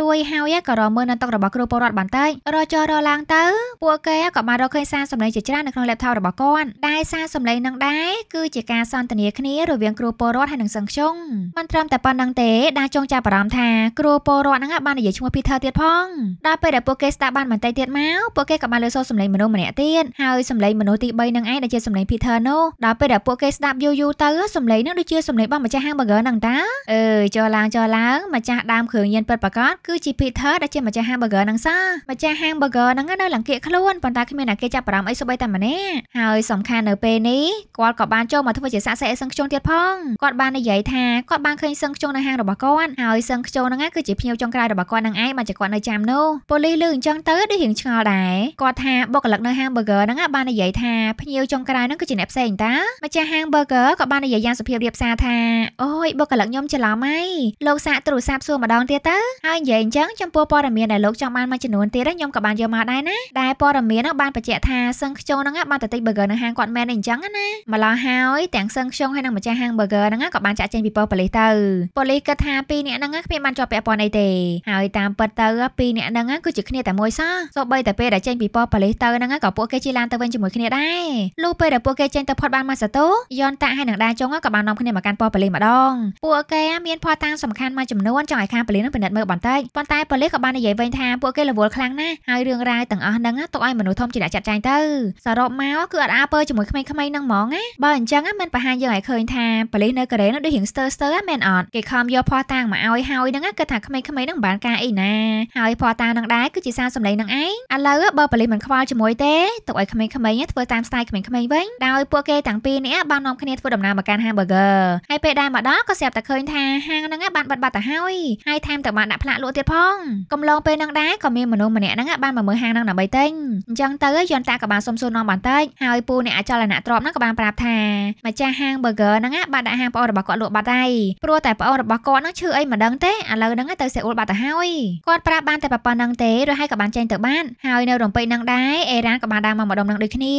រួយហើយក៏រមើលនៅតុរបស់គ្រូពលរដ្ឋបន្តិចរចរឡើងទៅពួកគេក៏បានរកឃើញសារសម្លេងជាច្រើននៅក្នុង laptop របស់គាត់ដែលសារសម្លេងនឹងដែរគឺជាការសន្ទនាគ្នារវាងគ្រូពលរដ្ឋហើយនិងសឹងខ្ជុងមិនត្រឹមតែប៉ុណ្្នឹងទេដែលចុងចាប់អារម្មណ៍ថាគ្រូពលរដ្ឋហ្នឹងបាននិយាយឈ្មោះ Peter ទៀតផងដល់ពេលដែលពួកគេស្ដាប់បានបន្តិចទៀតមកពួកគេក៏បានលើសូរសម្លេងលេងមនុស្សម្នាក់ទៀតហើយសំឡេងមនុស្សទី3នឹងឯងដែលជាសំឡេង Peter នោះដល់ពេលដែលពួកគេស្ដាប់យូរយូរទៅសំឡេងនឹងដូចជាសំឡេងរបស់ម្ចាស់ហាង Burger ហ្នឹងតាអើយចុះឡើងចុះឡើងម្ចាស់ដើមគ្រឿងញៀនពិតប្រាកដគឺជា Peter ដែលជាម្ចាស់ហាង Burger ហ្នឹងសាម្ចាស់ហាង Burger ហ្នឹងនៅលង្កៀកខ្លួនប៉ុន្តែគ្មានអ្នកគេចាប់អារម្មណ៍អីសូម្បីតែម្នាក់ហើយសំខាន់នៅពេលនេះគាត់ក៏បានចូលមកធ្វើជាសាក់សែអីសឹងខ្ជុងទៀតផងគាត់បាននិយាយថាគាត់បានឃើញសឹងខ្ជុងនៅហាងរបស់គាត់ហើយសឹងខ្ជុងហ្នឹងគឺជាភ្ញៀវចុងក្រោយរបស់គាត់ហ្នឹងឯងបានជាគាត់នៅចាំនោះប៉ូលីសលឺអញ្ចឹងទៅដូចរៀងឆ្ងល់ដែរគាត់ថាបុគ្គលិកនៅហាង Burger ហ្នឹងបាននិយាយថាភ្ញៀវចុងក្រោយហ្នឹងគឺជាអ្នកផ្សេងតាម្ចាស់ហាង Burger ក៏បាននិយាយយ៉ាងសុភាពរាបសារថាអូយបុគ្គលិកខ្ញុំច្រឡំហើយលោកសាកទូរស័ព្ទសួរម្ដងទៀតទៅហើយនិយាយអញ្ចឹងចំពោះព័ត៌មានដែលលោកចង់បានមួយចំនួនទៀតខ្ញុំក៏បានយកមកដែរណាដែលព័ត៌មានហ្នឹងបានបញ្ជាក់ថាសឹងខ្ជុងហ្នឹងបានទៅទិញ Burger នៅហាងគាត់មែនអញ្ចឹងណាម្ល៉េះហើយទាំងសឹងខ្ជុងហើយនឹងម្ចាស់ហាង Burger ហ្នឹងក៏បានចាក់ចេញពីប៉ូលីសទៅប៉ូលីសគិតថាពីរនាក់ហ្នឹងគ្មានបានជាប់ពាក់ព័ន្ធអីទេហើយតាមពិតទៅពីរនាក់ហ្នឹងគឺជាគ្នាតែមួយសោះសូម្បីតែពេលដែលចេញពីប៉ូលីសទៅហ្នឹងក៏ពួកគេជិះឡានទៅវិញជាមួយគ្នាដែរលុះពេលដែលពួកគេចេញទៅផុតបានមួយសាតូយ៉នតាក់ហើយនឹងដាចុងក៏បាននាំគ្នាមកកាន់ប៉ប៉ូលីសម្ដងពួកគេមានផតតាំងសំខាន់មួយចំនួនចង់ឲ្យខាងប៉ូលីនឹងពិនិត្យមើលបន្តិចប៉ុន្តែប៉ូលីក៏បាននិយាយវិញថាពួកគេរវល់ខ្លាំងណាស់ហើយរឿងរ៉ាវទាំងអស់ហ្នឹងទុកឲ្យមនុស្សធំជាអ្នកចាត់ចែងទៅសរុបមកគឺអត់អើពើជាមួយក្មេងៗហ្នឹងហ្មងណាបើអញ្ចឹងមិនប្រហែលយើងឲ្យឃើញថាប៉ូលីសនៅកូរ៉េនឹងដូចរៀងស្ទើស្ទើមែនអត់គេខំយកផតតាំងមកឲ្យហើយហ្នឹងគឺថាក្មេងៗហ្នឹងបានការអីណាហើយផតតាំងហ្នឹងដែរគឺជាសារសម្លេងហ្នឹងឯងឥឡូវបើប៉ូលីសមិនខ្វល់ជាមួយទេទុកឲ្យក្មេងៗធ្វើតាមស្ទាយក្មេងៗវិញដោយពួកគេទាំងពីរនាក់បាននាំគ្នាធ្វើដំណើរមកកាន់ hamburger ហើយពេលដែលមកដល់ក៏ស្រាប់តែឃើញថាហាងហ្នឹងបានបាត់បាត់ទៅហើយហើយថែមទាំងបានដាក់ផ្លាកលក់ទៀតផង កំឡុងពេលហ្នឹងដែរក៏មានមនុស្សម្នាក់ហ្នឹងបានមកមើលហាងហ្នឹងដើម្បីទិញអញ្ចឹងទៅយន្តតាក៏បានសុំសួរនាំបន្តិចហើយពូអ្នកអចលនៈទ្របហ្នឹងក៏បានប្រាប់ថាម្ចាស់ហាង burger ហ្នឹងបានដាក់ហាងប្អូនរបស់គាត់លក់បាត់ហើយព្រោះតែប្អូនរបស់គាត់ហ្នឹងឈឺអីមិនដឹងទេឥឡូវហ្នឹងទៅសេអ៊ូលបាត់ទៅហើយគាត់ប្រាប់បានតែប៉ុណ្្នឹងទេឬហើយក៏បានចេញទៅបានហើយនៅរំពេចហ្នឹងដែរអេរ៉ានក៏បានដើរមកម្ដងនឹងដូចគ្នា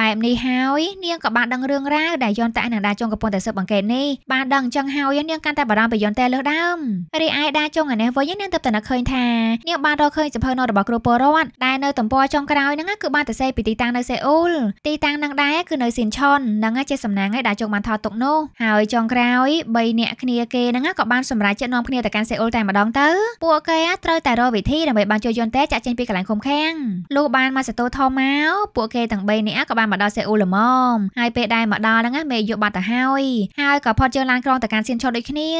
បែបនេះហើយនាងក៏បានដឹងរឿងរ៉ាវដែលយន្តតាអនន្តាចុងកំពុងតែស៊ើបអង្កេតនេះបានដឹងអញ្ចឹងហើយនាងកាន់តែបារម្ភពីយន្តតាលើសដើមរីឯដាចុងអានេះវិញនាងទៅតែនឹកឃើញថានាងបានរកឃើញសភៅនោះរបស់គ្រូពលរដ្ឋដែលនៅទំព័រចុងក្រោយហ្នឹងគឺបានទៅសេពីទីតាំងនៅសេអ៊ូលទីតាំងនឹងដែរគឺនៅស៊ីនឆុនហ្នឹងជាសំណាងឯដាចុងបានថតទុកនោះហើយចុងក្រោយ3នាក់គ្នាគេហ្នឹងក៏បានសម្រេចចិត្តនាំគ្នាទៅកាន់សេអ៊ូលតែម្ដងទៅពួកគេត្រូវតែរកវិធីដើម្បីបានជួយយន្តតាចាក់ចេញពីកន្លែងឃុំឃាំងលុះបានមកសតសូធមកពួកគេទាំង3នាក់ក៏បានមកដល់សេអ៊ូលល្មមហើយពេលដែលមកដល់ហ្នឹងមេយុបាត់ទៅហើយហើយក៏ផុតជើងឡានក្រុងទៅកាន់សៀនឈុតដូចគ្នា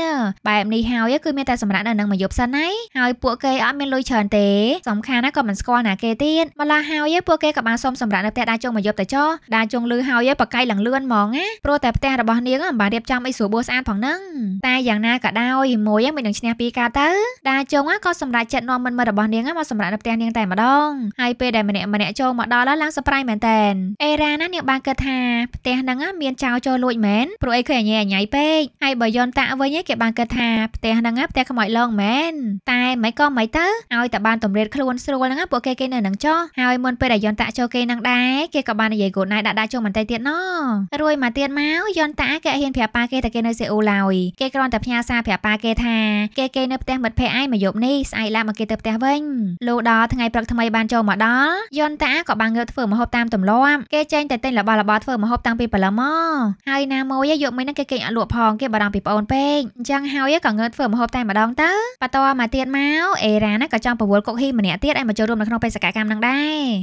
បែបនេះហើយគឺមានតែសម្រាប់នៅនឹងមួយយប់សិនហើយហើយពួកគេអត់មានលុយច្រើនទេសំខាន់ណាក៏មិនស្គាល់ណាគេទៀតម្ល៉េះហើយពួកគេក៏បានសុំសម្រាប់នៅផ្ទះដាជុងមួយយប់ទៅចោះដាជុងលឺហើយបកាយឡើងលឿនហ្មងណាព្រោះតែផ្ទះរបស់នាងមិនបានរៀបចំអីស្រួលបួស្អាតផងហ្នឹងតែយ៉ាងណាក៏ដោយមួយមិននឹងឈ្នះពីការទៅដាជុងក៏សម្រាប់ចិត្តនាំមិនមើលរបស់នាងមកសម្រាប់នៅផ្ទះនាងតែម្ដងហើយពេលដែលម្នាក់ម្នាក់ចូលមកដល់ឡើងសប្រៃមែនតែនអេរ៉ាណានាងបានគិតថាផ្ទះហ្នឹងមានចៅចូលលួចមែនព្រោះអីឃើញអញអញពេកហើយបើយនតាវិញគេបានគិតថាផ្ទះហ្នឹងផ្ទះខ្មោចឡងមែនតែមិនក៏មិនទៅឲ្យតែបានតម្រៀតខ្លួនស្រួលហ្នឹងពួកគេគេនៅនឹងចោះហើយមុនពេលដែលយនតាចូលគេហ្នឹងដែរគេក៏បាននិយាយគូណៃដាក់ដាក់ចូលមិនតែទៀតណោះរួយមកទៀតមកយនតាគេហ៊ានប្រាប់ប៉ាគេតែគេនៅសេអូឡើយគេគ្រាន់តែផ្ញើសារប្រាប់ប៉ាគេថាគេគេនៅផ្ទះមិត្តភ័ក្ដិឯងមកយប់នេះស្អែកឡាមកគេទៅផ្ទះវិញលូដល់ថ្ងៃព្រឹកថ្មីបានចូលមកដល់យនតាក៏បានងើបធ្វើម្ហូបតាមទម្លាប់គេចេញតែទិញរបស់របរធ្វើម្ហូបតាំងពីព្រលឹមមកហើយណាមួយយកមិញហ្នឹងគេគេងអត់លក់ផងគេបារម្ភពីប្អូនពេកអញ្ចឹងហើយក៏ងើបធ្វើម្ហូបតែម្ដងទៅបន្តមកទៀតមកអេរ៉ាណាក៏ចង់ពវល់គុកហ៊ីម្នាក់ទៀតឲ្យមកចូលរួមនៅក្នុងបេសកកម្មនឹងដែ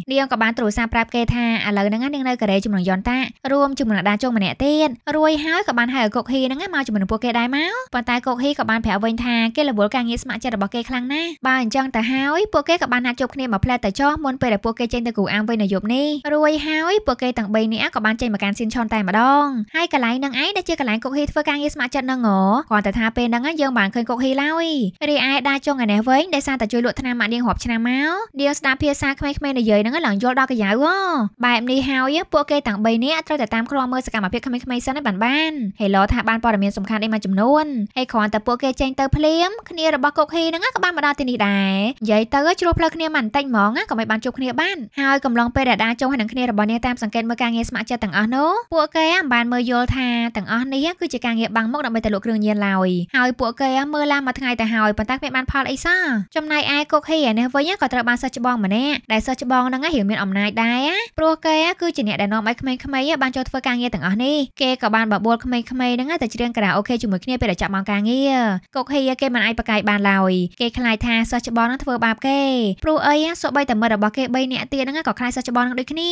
រនាងក៏បានទូរស័ព្ទប្រាប់គេថាឥឡូវហ្នឹងនាងនៅកូរ៉េជាមួយនឹងយ៉នតារួមជាមួយនឹងដាជុងម្នាក់ទៀតរួយហើយក៏បានហៅឲ្យគុកហ៊ីហ្នឹងមកជាមួយនឹងពួកគេដែរមកប៉ុន្តែគុកហ៊ីក៏បានប្រាប់វិញថាគេរវល់ការងារស្ម័គ្រចិត្តរបស់គេខ្លាំងណាស់បើអញ្ចឹងទៅហើយពួកគេក៏បានណាត់ជួបគ្នាមកផ្លែតចោះមុនពេលដែលពួកគេចេញញទៅគ្រូអាំវិញនៅយប់នេះរួយហើយពួកគេទាំង3នាក់ក៏បានចេញមកកាន់ស៊ីនឆុនតែម្ដងហើយកន្លែងនឹងឯងដែលជាកន្លែងគុកហ៊ីធ្វើការងារស្ម័គ្រចិត្តនឹងហ៎គាត់តែថាពេលហ្នឹងយើងបានឃើញគុកហ៊ីឡើយរីឯដាចុងឯនេះវិញដែលសារតែជួយលក់ថ្នាំមកនាងរាប់ឆ្នាំមកនាងស្ដាប់ភាសាខ្មែរៗនិយាយហ្នឹងឡើងយល់ដល់កាយៅហ៎បែបនេះហើយពួកគេទាំង3នាក់ត្រូវតែតាមឃ្លាំមើលសកម្មភាពខ្មែរៗសិនឲ្យបានបានហេឡូថាបានព័ត៌មានសំខាន់អីមួយចំនួនហើយគ្រាន់តែពួកគេចេញទៅភ្លាមគ្នារបស់គុកហ៊ីហ្នឹងក៏បានមកដល់ទីនេះដែរនិយាយទៅជ្រោះផ្លូវគ្នាមិនបន្តិចហ្មងក៏មិនបានជួបគ្នាបានហើយកំឡុងពេលដែលដាចូលហើយនឹងគ្នារបស់អ្នកតាមសង្កេតមើលការងារស្ម័គ្រចិត្តទាំងអស់នោះពួកគេមិនបានមើលយល់ថាទាំងអស់នេះគឺជាការងារបាំងមុខដើម្បីទៅលក់គ្រឿងញៀនឡើយហើយពួកគេមើលឡានមួយថ្ងៃទៅហើយប៉ុន្តែគ្មានបានផលអីសោះចំណែកឯកុកហ៊ីនេះវិញក៏ត្រូវបានសិស្សច្បងម្នាក់ដែលសិស្សច្បងហ្នឹងរៀងមានអំណាចដែរព្រោះគេ គឺជាអ្នកដែលនាំឲ្យក្មេងៗបានចូលធ្វើការងារទាំងអស់នេះគេក៏បានបបួលក្មេងៗហ្នឹងទៅច្រៀងការ៉ាអូខេជាមួយគ្នាពេលដែលចាប់ម៉ោងការងារកុកហ៊ីគេមិនអាចប្រកែកបានឡើយគេខ្លាចថាសិស្សច្បងហ្នឹងធ្វើបាបគេព្រោះអីសូម្បីតែមិត្តរបស់គេ3នាក់ទៀតហ្នឹងក៏ខ្លាចសិស្សច្បងនឹងដូចគ្នា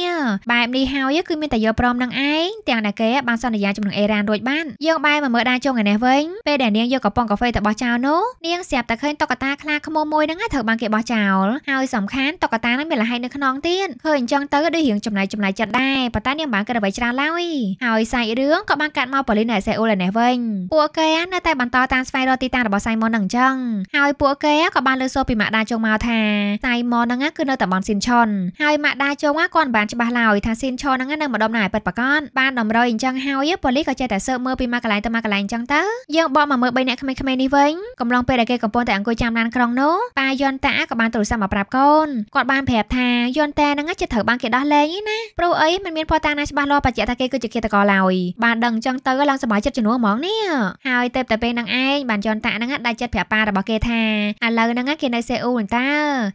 បែបនេះហើយគឺមាន តែយកព្រមនឹងឯងទាំងដែលគេបានសន្យាជាមួយនឹងអេរ៉ានរួចបានយើងបែរមកមើលដាចុងឯនេះវិញពេលដែលនាងយកកំប៉ុងកាហ្វេទៅបោះចោលនោះនាងស្រាប់តែឃើញតុក្កតាខ្លាខ្មោមួយហ្នឹងត្រូវបានគេបោះចោលហើយសំខាន់តុក្កតាហ្នឹងមានលហែកនៅក្នុងទៀតឃើញអញ្ចឹងទៅដូចរៀងចំណាយចំណាយចិត្តដែរប៉ុន្តែនាងបានគិតអ្វីច្រើនឡើយហើយសាច់រឿងក៏បានកាត់មកប៉ូលីសនៅសេអ៊ូលឯនេះវិញពួកគេនៅតែបន្តតាមស្វែងរកទីតាំងរបស់សៃម៉ុនហ្នឹងអញ្ចឹងហើយពួកគេក៏បានលើសូពីម៉ាក់ដាចុងមកថាសៃម៉ុនហ្នឹងគឺនៅតំបន់ស៊ីនឆុនហើយម៉ាក់ដាជុងណាគាត់មិនបានច្បាស់ឡើយថាស៊ីនឆហ្នឹងនៅម្ដុំណាឲ្យពិតប្រាកដបានតម្រូវអញ្ចឹងហើយប៉ូលីសក៏ចេះតែស៊ើបមើលពីមួយកន្លែងទៅមួយកន្លែងអញ្ចឹងទៅយើងបកមកមើល3អ្នកក្មេងៗនេះវិញកំឡុងពេលដែលគេកំពុងតែអង្គុយចាំឡានក្រុងនោះប៉ាយន់តាក៏បានទូរស័ព្ទមកប្រាប់កូនគាត់បានប្រាប់ថាយន់តាហ្នឹងជិតត្រូវបានគេដោះលែងឯណាព្រោះអីមិនមានភស្តុតាងណាច្បាស់លាស់បញ្ជាក់ថាគេគឺជាឃាតករឡើយបានដឹងអញ្ចឹងទៅឡើងសบายចិត្តជំនួសហ្មងនេះហើយទៅតែពេលហ្នឹងឯងបានយន់តាហ្នឹងដាច់ចិត្តប្រាប់ប៉ារបស់គេថាឥឡូវហ្នឹងគេនៅសេអ៊ូលតើ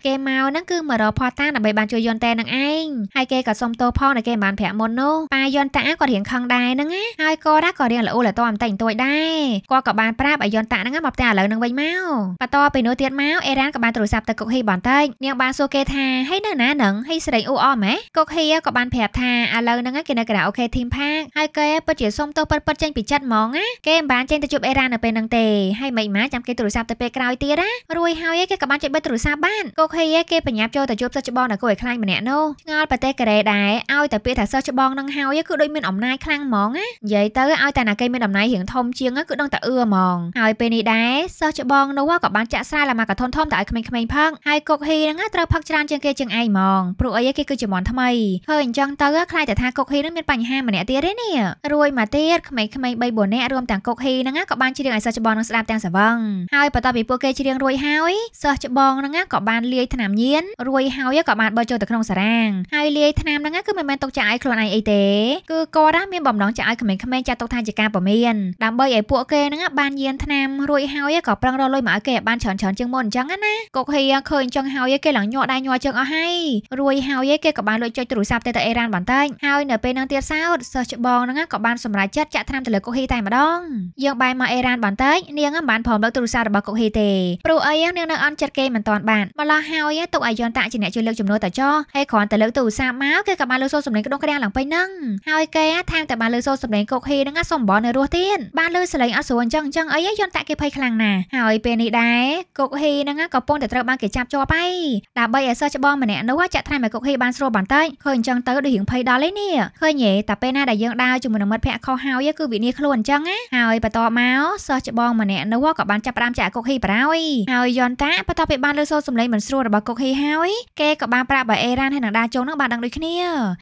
គេមកហ្នឹងគឺមករកភស្តុតាងដើម្បីបានជួយយនតែនឹងឯងហើយគេក៏សុំទោសផងដែលគេមិនបានប្រាក់មុននោះប៉ាយន់តាក៏រៀងខឹងដែរហ្នឹងណាហើយក៏ដែរក៏រៀងល្អល្អតអំតែងទួយដែរគាត់ក៏បានប្រាប់ឲ្យយន់តាហ្នឹងមកផ្ទះឥឡូវនឹងវិញមកបន្តពីនោះទៀតមកអេរ៉ានក៏បានទូរស័ព្ទទៅកុកហ៊ីបន្តិចនាងបានសួរគេថាហេនៅណានឹងហេស្រីអ៊ូអមហ៎កុកហ៊ីក៏បានប្រាប់ថាឥឡូវហ្នឹងគេនៅក្រៅអូខេធីមផាកហើយគេពិតជាសុំទោសពិតពិតចេញពីចិត្តហ្មងណាគេមិនបានចេញទៅជួបអេរ៉ាននៅពេលហ្នឹងទេហើយមិនម៉ាចាំគេទូរស័ព្ទទៅពេលក្រោយទៀតណារួយហើយគេក៏បានចេញបិទទូរស័ព្ទបានកុកហ៊ីគេបញ្ញាប់ចូលទៅជួបសិស្សច្បងនៅគួរឲ្យខ្លាញ់ម្នាក់នោះឆ្ងល់ប្រទេសកូរ៉េដែរឲ្យតែពាក្យថាសិស្សច្បងនឹងហើយគឺដូចមានអំណាចខ្លាំងហ្មងណានិយាយទៅឲ្យតែណាគេមានអំណាចរៀងធំជាងគឺដឹងតែអឺហ្មងហើយពេលនេះដែរសិស្សច្បងនោះក៏បានចាក់សាយឡាមកធនធំទៅឲ្យក្មេងៗផឹកហើយកុកហ៊ីហ្នឹងត្រូវផឹកច្រើនជាងគេជាងឯងហ្មងព្រោះអីគេគឺជាមន់ថ្មីហើយអញ្ចឹងទៅខ្លាចតែថាកុកហ៊ីហ្នឹងមានបញ្ហាម្នាក់ទៀតទេនេះរួយមកទៀតក្មេងៗ3 4នាក់រួមទាំងកុកហ៊ីហ្នឹងក៏បានច្រៀងឲ្យសិស្សច្បងនឹងស្ដាប់ទាំងសវឹងហើយបន្ទាប់ពីពួកគេច្រៀងរួយហើយសិស្សច្បងហ្នឹងក៏បានលាយថ្នាំញៀនរួយហើយក៏បានបើចូលទៅក្នុងសារាងហើយលាយថ្នាំហ្នឹងគឺមិនមែនទុកចាក់ឲ្យខ្លួនឯងអីទេគឺគាត់ហ្នឹងមានបំណងចាក់ឲ្យក្មេងៗចាក់ទុកថាជាការពមៀនដើម្បីឲ្យពួកគេហ្នឹងបានយានថ្នាំរួចហើយក៏ប្រឹងរកលុយមកឲ្យគេបានច្រើនច្រើនជាងមុនអញ្ចឹងណាកុកហៀឃើញអញ្ចឹងហើយគេឡើងញ័រដៃញ័រជើងអស់ហើយរួយហើយគេក៏បានលុយចុចទូរស័ព្ទទៅទៅអេរ៉ានបន្តិចហើយនៅពេលហ្នឹងទៀតសោតសិស្សច្បងហ្នឹងក៏បានសម្រេចចិត្តចាក់ថ្នាំទៅលើកុកហៀតែម្ដងយើងបែរមកអេរ៉ានបន្តិចនាងមិនបានព្រមលើកទូរស័ព្ទរបស់កុកហៀទេព្រោះអីនាងនៅអន់ចិត្តគេមិនតាន់បានម្ល៉េះហើយទុកឲ្យយនតាជាអ្នកជួយលើកចំនួនតចោះហើយគ្រាន់តែលើកទូរស័ព្ទមកគេក៏បានលើកសូរសំឡេងក្តុងក្តាងឡើងពេញហ្នឹងហើយគេថែមតែបានលើកសូរសំឡេងកុកហ៊ីហ្នឹងសំបងនៅរស់ទៀតបានលើសំឡេងអត់ស្រួលអញ្ចឹងអញ្ចឹងអីយន្តតែគេភ័យខ្លាំងណាស់ហើយពេលនេះដែរកុកហ៊ីហ្នឹងក៏ប៉ុន្តែត្រូវបានគេចាប់ជាប់ហើយដើម្បីឲ្យសិស្សច្បងម្នាក់នោះចាក់ថ្នាំឲ្យកុកហ៊ីបានស្រួលបន្តិចឃើញអញ្ចឹងទៅដូចរៀងភ័យដល់ឯនេះឃើញហេតែពេលណាដែលយើងដើរជាមួយនឹងមិត្តភ័ក្តិខុសហើយគឺវិនាសខ្លួនអញ្ចឹងណាហើយបន្តមកសិស្សច្បងម្នាក់នោះក៏បានចាប់ផ្ដើមចាក់កុកហ៊ីបារោយហើយយន្តតាបន្តពេលបានលើសូរសំឡេងមិនស្រួលរបស់កុកហ៊ីហើយគេក៏បានប្រាប់បើអេរ៉ានហើយនឹងដាជុងនឹងបានដឹងដូចគ្នា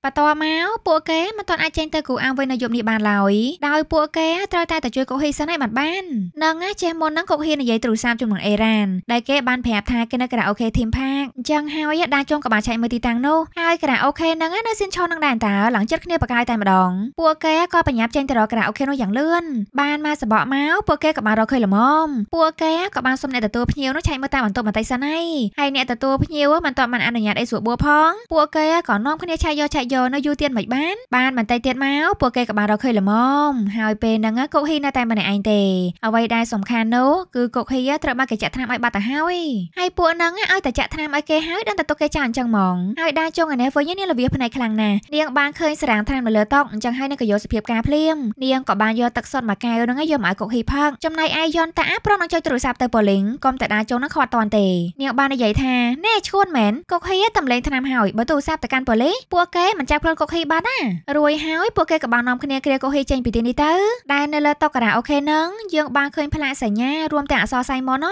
បន្ទាប់មកពួកគេមិនទាន់អាចចេញទៅគូអាវវិញនៅយប់នេះបានឡើយដោយពួកគេត្រូវតែទៅជួយកុកហ៊ីសិនឲ្យបានបាននឹងចេះមុននឹងកុកហ៊ីនិយាយទូរស័ព្ទជាមួយនឹងអេរ៉ានដែលគេបានប្រាប់ថាគេនៅខារ៉ាអូខេធីមផាកអញ្ចឹងហើយដាជុងក៏បានឆែកមើលទីតាំងនោះហើយខារ៉ាអូខេហ្នឹងនៅសៀនឆុននឹងដែរតើឡើងចិត្តគ្នាបកាយតែម្ដងពួកគេក៏បញ្ញាប់ចេញទៅរកខារ៉ាអូខេនោះយ៉ាងលឿនបានមកសបកមកពួកគេក៏បានរកឃើញល្មមពួកគេក៏បានសុំអ្នកទទួលភ្ញៀវនោះឆែកមើលតាមបន្ទប់បន្តិចសិនហើយហើយអ្នកទទួលភ្ញៀវមិនទាន់បានអនុញ្ញាតអីស្រួលបួផងពួកគេក៏នាំគ្នាឆែកយកឆែកយកនៅយូរទៀតមិនបានបានបន្តិចទៀតមកពួកគេក៏បានរកឃើញល្មមហើយពេលហ្នឹងកុកហ៊ីនៅតែម្នាក់ឯងទេអ្វីដែលសំខាន់នោះគឺកុកហ៊ីត្រូវបានគេចាក់ថ្នាំឲ្យបាត់ទៅហើយហើយពួកហ្នឹងឲ្យតែចាក់ថ្នាំឲ្យគេហើយដឹងតែទុកគេចាក់អញ្ចឹងហ្មងហើយដែរចុងឯនេះវិញនាងល្បៀសភ្នែកខ្លាំងណាស់នាងបានឃើញស្រាងថ្នាំនៅលើតុអញ្ចឹងហើយនឹងក៏យកសភាពការភ្លាមនាងក៏បានយកទឹកសុទ្ធមួយកែវនឹងយកមកឲ្យកុកហ៊ីផឹកចំណែកឯយន់តាប្រមនឹងចុចទូរស័ព្ទទៅប៉ូលីងកុំតែដាចូលនឹងខាត់តាន់ទេនាងបាននិយាយថាណែឈួនមែនកុកហ៊ីតំលែងថ្នាំហើយបើទូរស័ព្ទទៅកាន់ប៉ូលីសពួកគេមិនចាប់ខ្លួនកុកហ៊ីបានណារួយហើយពួកគេក៏បាននាំគ្នាគ្រាកុកហ៊ីចេញពីទីនេះទៅដែលនៅលើតុការ៉ាអូខេនឹងយើងបានឃើញផ្លាកសញ្ញារួមទាំងអក្សរសៃម៉ុន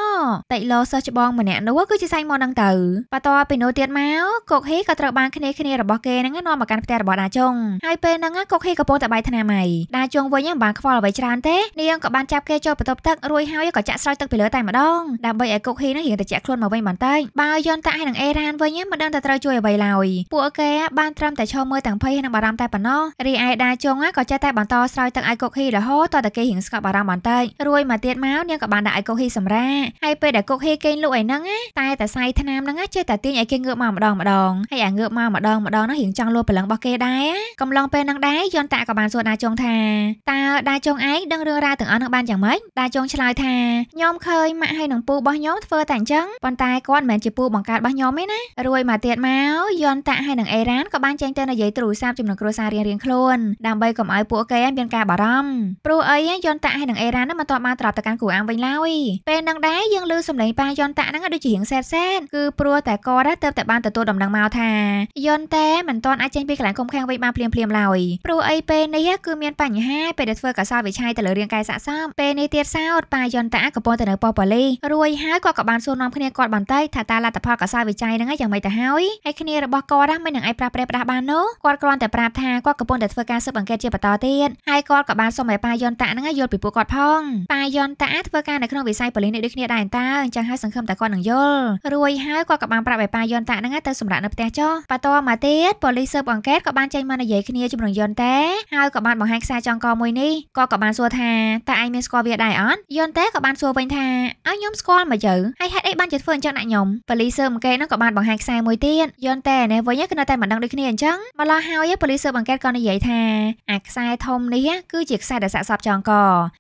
តិឡូសិស្សច្បងម្នាក់នោះគឺជាសៃម៉ុននឹងទៅបន្ទាប់ពីនោះទៀតមកកុកហ៊ីក៏ត្រូវបានគ្នាគ្នារបស់គេហ្នឹងនាំមកកាន់ផ្ទះរបស់ដាចុងហើយពេលហ្នឹងកុកហ៊ីកំពុងតែបាយថ្នាមៃដាចុងវិញមិនបានខ្វល់អ្វីច្រើនទេនាងក៏បានចាប់គេចូលបន្ទប់ទឹករួចហើយក៏ចាក់ស្រោចទឹកពីលើតែម្ដងដើម្បីឲ្យកុកហ៊ីហ្នឹងរៀងតែជាក់ខ្លួនមកវិញបន្តិចបើយន់តាហើយនឹងអេរ៉ានវិញមិនដឹងតែត្រូវជួយអ្វីឡើយពួកគេបានត្រឹមតែឈរមើលទាំងភ័យហើយនឹងបារម្ភតែប៉ុណ្ណោះរីឯដាចុងក៏ចេះតែបន្តស្រោចទឹកឲ្យកុកហ៊ីរហូតតតែគេរៀងស្កប់បារម្ភបន្តិចរួចមកទៀតមកនាងក៏បានដាក់ឲ្យកុកហ៊ីសម្រាហើយពេលដែលកុកហ៊ីគេងលក់ឯហ្នឹងតែតែសៃថ្នាំហ្នឹងចេះតែទាញឲ្យគេងើបមកម្ដងម្ដងហើយអាងើបមកម្ដងម្ដងនោះរៀងចង់លោព្រលឹងរបស់គេដែរកំឡុងពេលនឹងដែរយន្តតាក៏បានសួរដាចុងថាតើដាចុងឯងដឹងរឿងរ៉ាវទាំងអស់នោះបានយ៉ាងម៉េចដាចុងឆ្លើយថាខ្ញុំឃើញម៉ាក់ហើយនឹងពូរបស់ខ្ញុំធ្វើតែអញ្ចឹងប៉ុន្តែគាត់មិនមែនជាពូបង្កើតរបស់ខ្ញុំទេណារួយមកទៀតមកយន្តតាហើយនឹងអេរ៉ានក៏បានចេញទៅនិយាយទូរស័ព្ទជាមួយគ្រួសាររៀងរៀងខ្លួនដើម្បីកុំឲ្យពួកគេមានការបារម្ភព្រោះអីយន្តតាហើយនឹងអេរ៉ានមិនទាន់បានត្រឡប់ទៅកាន់គ្រូអាំវិញឡើយពេលនឹងដែរយើងឮសំឡេងប៉ាយន្តតាហ្នឹងដូចជារៀងសែតសែតគឺព្រោះតែគាត់ទៅតែបានទទួលដំណឹងមកថាយន្តតែមិនទាន់អាចចេញពីកន្លែងគុំខាំងវិញបានភ្លាមៗឡើយព្រោះអីពេលនេះគឺមានបញ្ហាពេលដែលធ្វើកសោវិឆ័យទៅលើរាងកាយស័កសមពេលនេះទៀតសោតប៉ាយន្តតាកំពុងទៅនៅប៉ុស្តិ៍ប៉ូលីសរួចហើយគាត់ក៏បានសួរនាំគ្នាគាត់បន្តិចថាតើលទ្ធផលកសោវិឆ័យហ្នឹងយ៉ាងម៉េចទៅហើយហើយគ្នារបស់គាត់ហ្នឹងមិននឹងអាចប្រាស្រ័យប្រាស់បាននោះគាត់គ្រាន់តែប្រាប់ថាគាត់កំពុងតែធ្វើការស៊ើបអង្កេតជាបន្តទៀតហើយគាត់ក៏បានសុំឲ្យប៉ាយន្តតាហ្នឹងយល់ពីពួកគាត់ផងប៉ាយន្តតាធ្វើការនៅក្នុងវិស័យប៉ូលីសនេះដូចគ្នាដែរតើអញ្ចឹងហើយសង្ឃឹមតែគាត់នឹងយល់រួចហើយគាត់ក៏បានប្រាប់ឲ្យប៉ាយន្តតាហ្នឹងទៅសម្រាប់នៅផ្ទះចុះតមកទៀតប៉ូលីសស៊ើបអង្កេតក៏បានចេញមកនិយាយគ្នាជំរំយន្តតែហើយក៏បានបង្ហាញខ្សែចងកមួយនេះក៏ក៏បានសួរថាតើឯងមានស្គាល់វាដែរអត់យន្តតែក៏បានសួរវិញថាឲ្យខ្ញុំស្គាល់មកយើហើយហេតុអីបានជាធ្វើអញ្ចឹងដាក់ខ្ញុំប៉ូលីសស៊ើបអង្កេតនោះក៏បានបង្ហាញខ្សែមួយទៀតយន្តតែនេះវិញគឺនៅតែមិនដឹងដូចគ្នាអញ្ចឹងមកឡោះហើយប៉ូលីសស៊ើបអង្កេតក៏និយាយថាអាខ្សែធំនេះគឺជាខ្សែដែលសាកសពចងក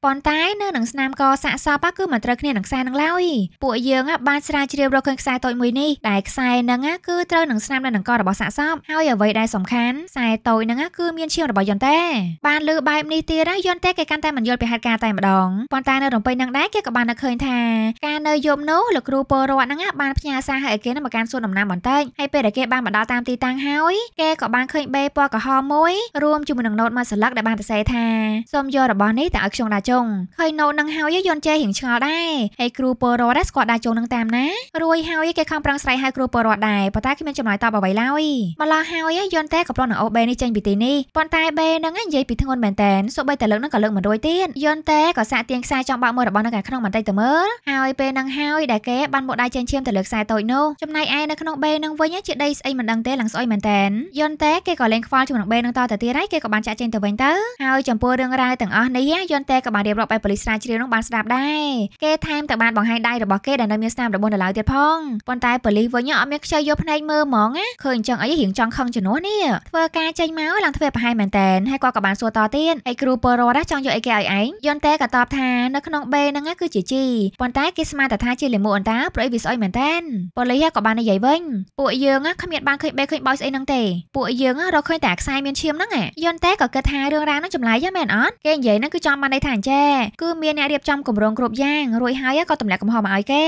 ប៉ុន្តែនៅនឹងស្នាមកសាកសពគឺមិនត្រូវគ្នានឹងខ្សែនឹងឡើយពួកយើងបានស្រាវជ្រាវរកឃើញខ្សែតូចមួយនេះដែលខ្សែនឹងគឺត្រូវនឹងស្នាមនៅនឹងករបស់របស់សាកសពហើយអ្វីដែលសំខាន់ខ្សែតូចហ្នឹងគឺមានឈាមរបស់យន្តេបានលើបែបនេះទៀតណាយន្តេគេកាន់តែមិនយល់ពីហេតុការណ៍តែម្ដងប៉ុន្តែនៅរំពេញនឹងដែរគេក៏បានតែឃើញថាការនៅយប់នោះលោកគ្រូពលរដ្ឋហ្នឹងបានផ្ញើសារឲ្យគេមកកាន់សួនដំណាំបន្តិចហើយពេលដែលគេបានមកដល់តាមទីតាំងហើយគេក៏បានឃើញបេពណ៌ក្រហមមួយរួមជាមួយនឹងណូតមួយសន្លឹកដែលបានសរសេរថាសូមយករបស់នេះទៅឲ្យខ្ញុំដាជុងឃើញណូតនឹងហើយយន្តចេះរៀងឆ្ងល់ដែរហើយគ្រូពលរដ្ឋស្គាល់ដាជុងនឹងតាមណារួយហើយគេខំប្រឹងស្រ័យហៅគ្រូពលរដ្ឋដែរប៉ុន្តែគ្មានចំលើយតបអ្វីឡើយយម្ល៉េះហើយយន្តតែក៏ប្រងនឹងអូបេនេះចេញពីទីនេះប៉ុន្តែបេនឹងនិយាយពីធ្ងន់មែនតែនសូម្បីតែលើកនឹងក៏លើកមិនរួចទៀតយន្តតែក៏សាកទៀងខ្សែចង់បើកមួយរបស់នៅខាងក្នុងបន្តិចទៅមើលហើយពេលនឹងហើយដែលគេបានមកដៃចេញឈាមទៅលើខ្សែតូចនោះចំណែកឯនៅក្នុងបេនឹងវិញជាដីស្អីមិនដឹងទេឡើងស្អុយមែនតែនយន្តតែគេក៏លេងខ្វល់ជាមួយនឹងបេនឹងតទៅទៀតហើយគេក៏បានចាក់ចេញទៅវិញទៅហើយចំពោះរឿងរ៉ាវទាំងអស់នេះយន្តតែក៏បានរៀបរាប់ឲ្យប៉ូលីសស្រាវជ្រាវនោះបានស្ដាប់ដែរគេថែមទាំងបានបង្ហាញដៃរបស់គេដែលនៅមានស្នាមរបស់នៅឡើយទៀតផងប៉ុន្តែប៉ូលីសវិញអត់មានខ្ចីយកភ្នែកមើលហ្មងណាឃើញចឹងអីរៀងចង់ខឹងជំនួសនេះធ្វើការចេញមកឡើងធ្វើប្រហែលមែនតែនហើយគាត់ក៏បានសួរតទៀតអីគ្រូពលរដ្ឋចង់យកអីគេឲ្យឯងយន្តតែក៏តបថានៅក្នុងបេហ្នឹងគឺជាជីប៉ុន្តែគេស្មានតែថាជាលាមកអន្តាព្រោះអីវាស្អុយមែនតែនប៉ូលីសក៏បាននិយាយវិញពួកយើងគ្មានបានឃើញបេឃើញបោយស្អីហ្នឹងទេពួកយើងរកឃើញតែខ្សែមានឈាមហ្នឹងយន្តតែក៏គិតថារឿងរ៉ាវហ្នឹងចម្លែកហ្នឹងមែនអត់គេនិយាយហ្នឹងគឺចង់បានន័យថាអញ្ចេះគឺមានអ្នករៀបចំគម្រោងគ្រប់យ៉ាងរួចហើយក៏ទម្លាក់កំហុសមកឲ្យគេ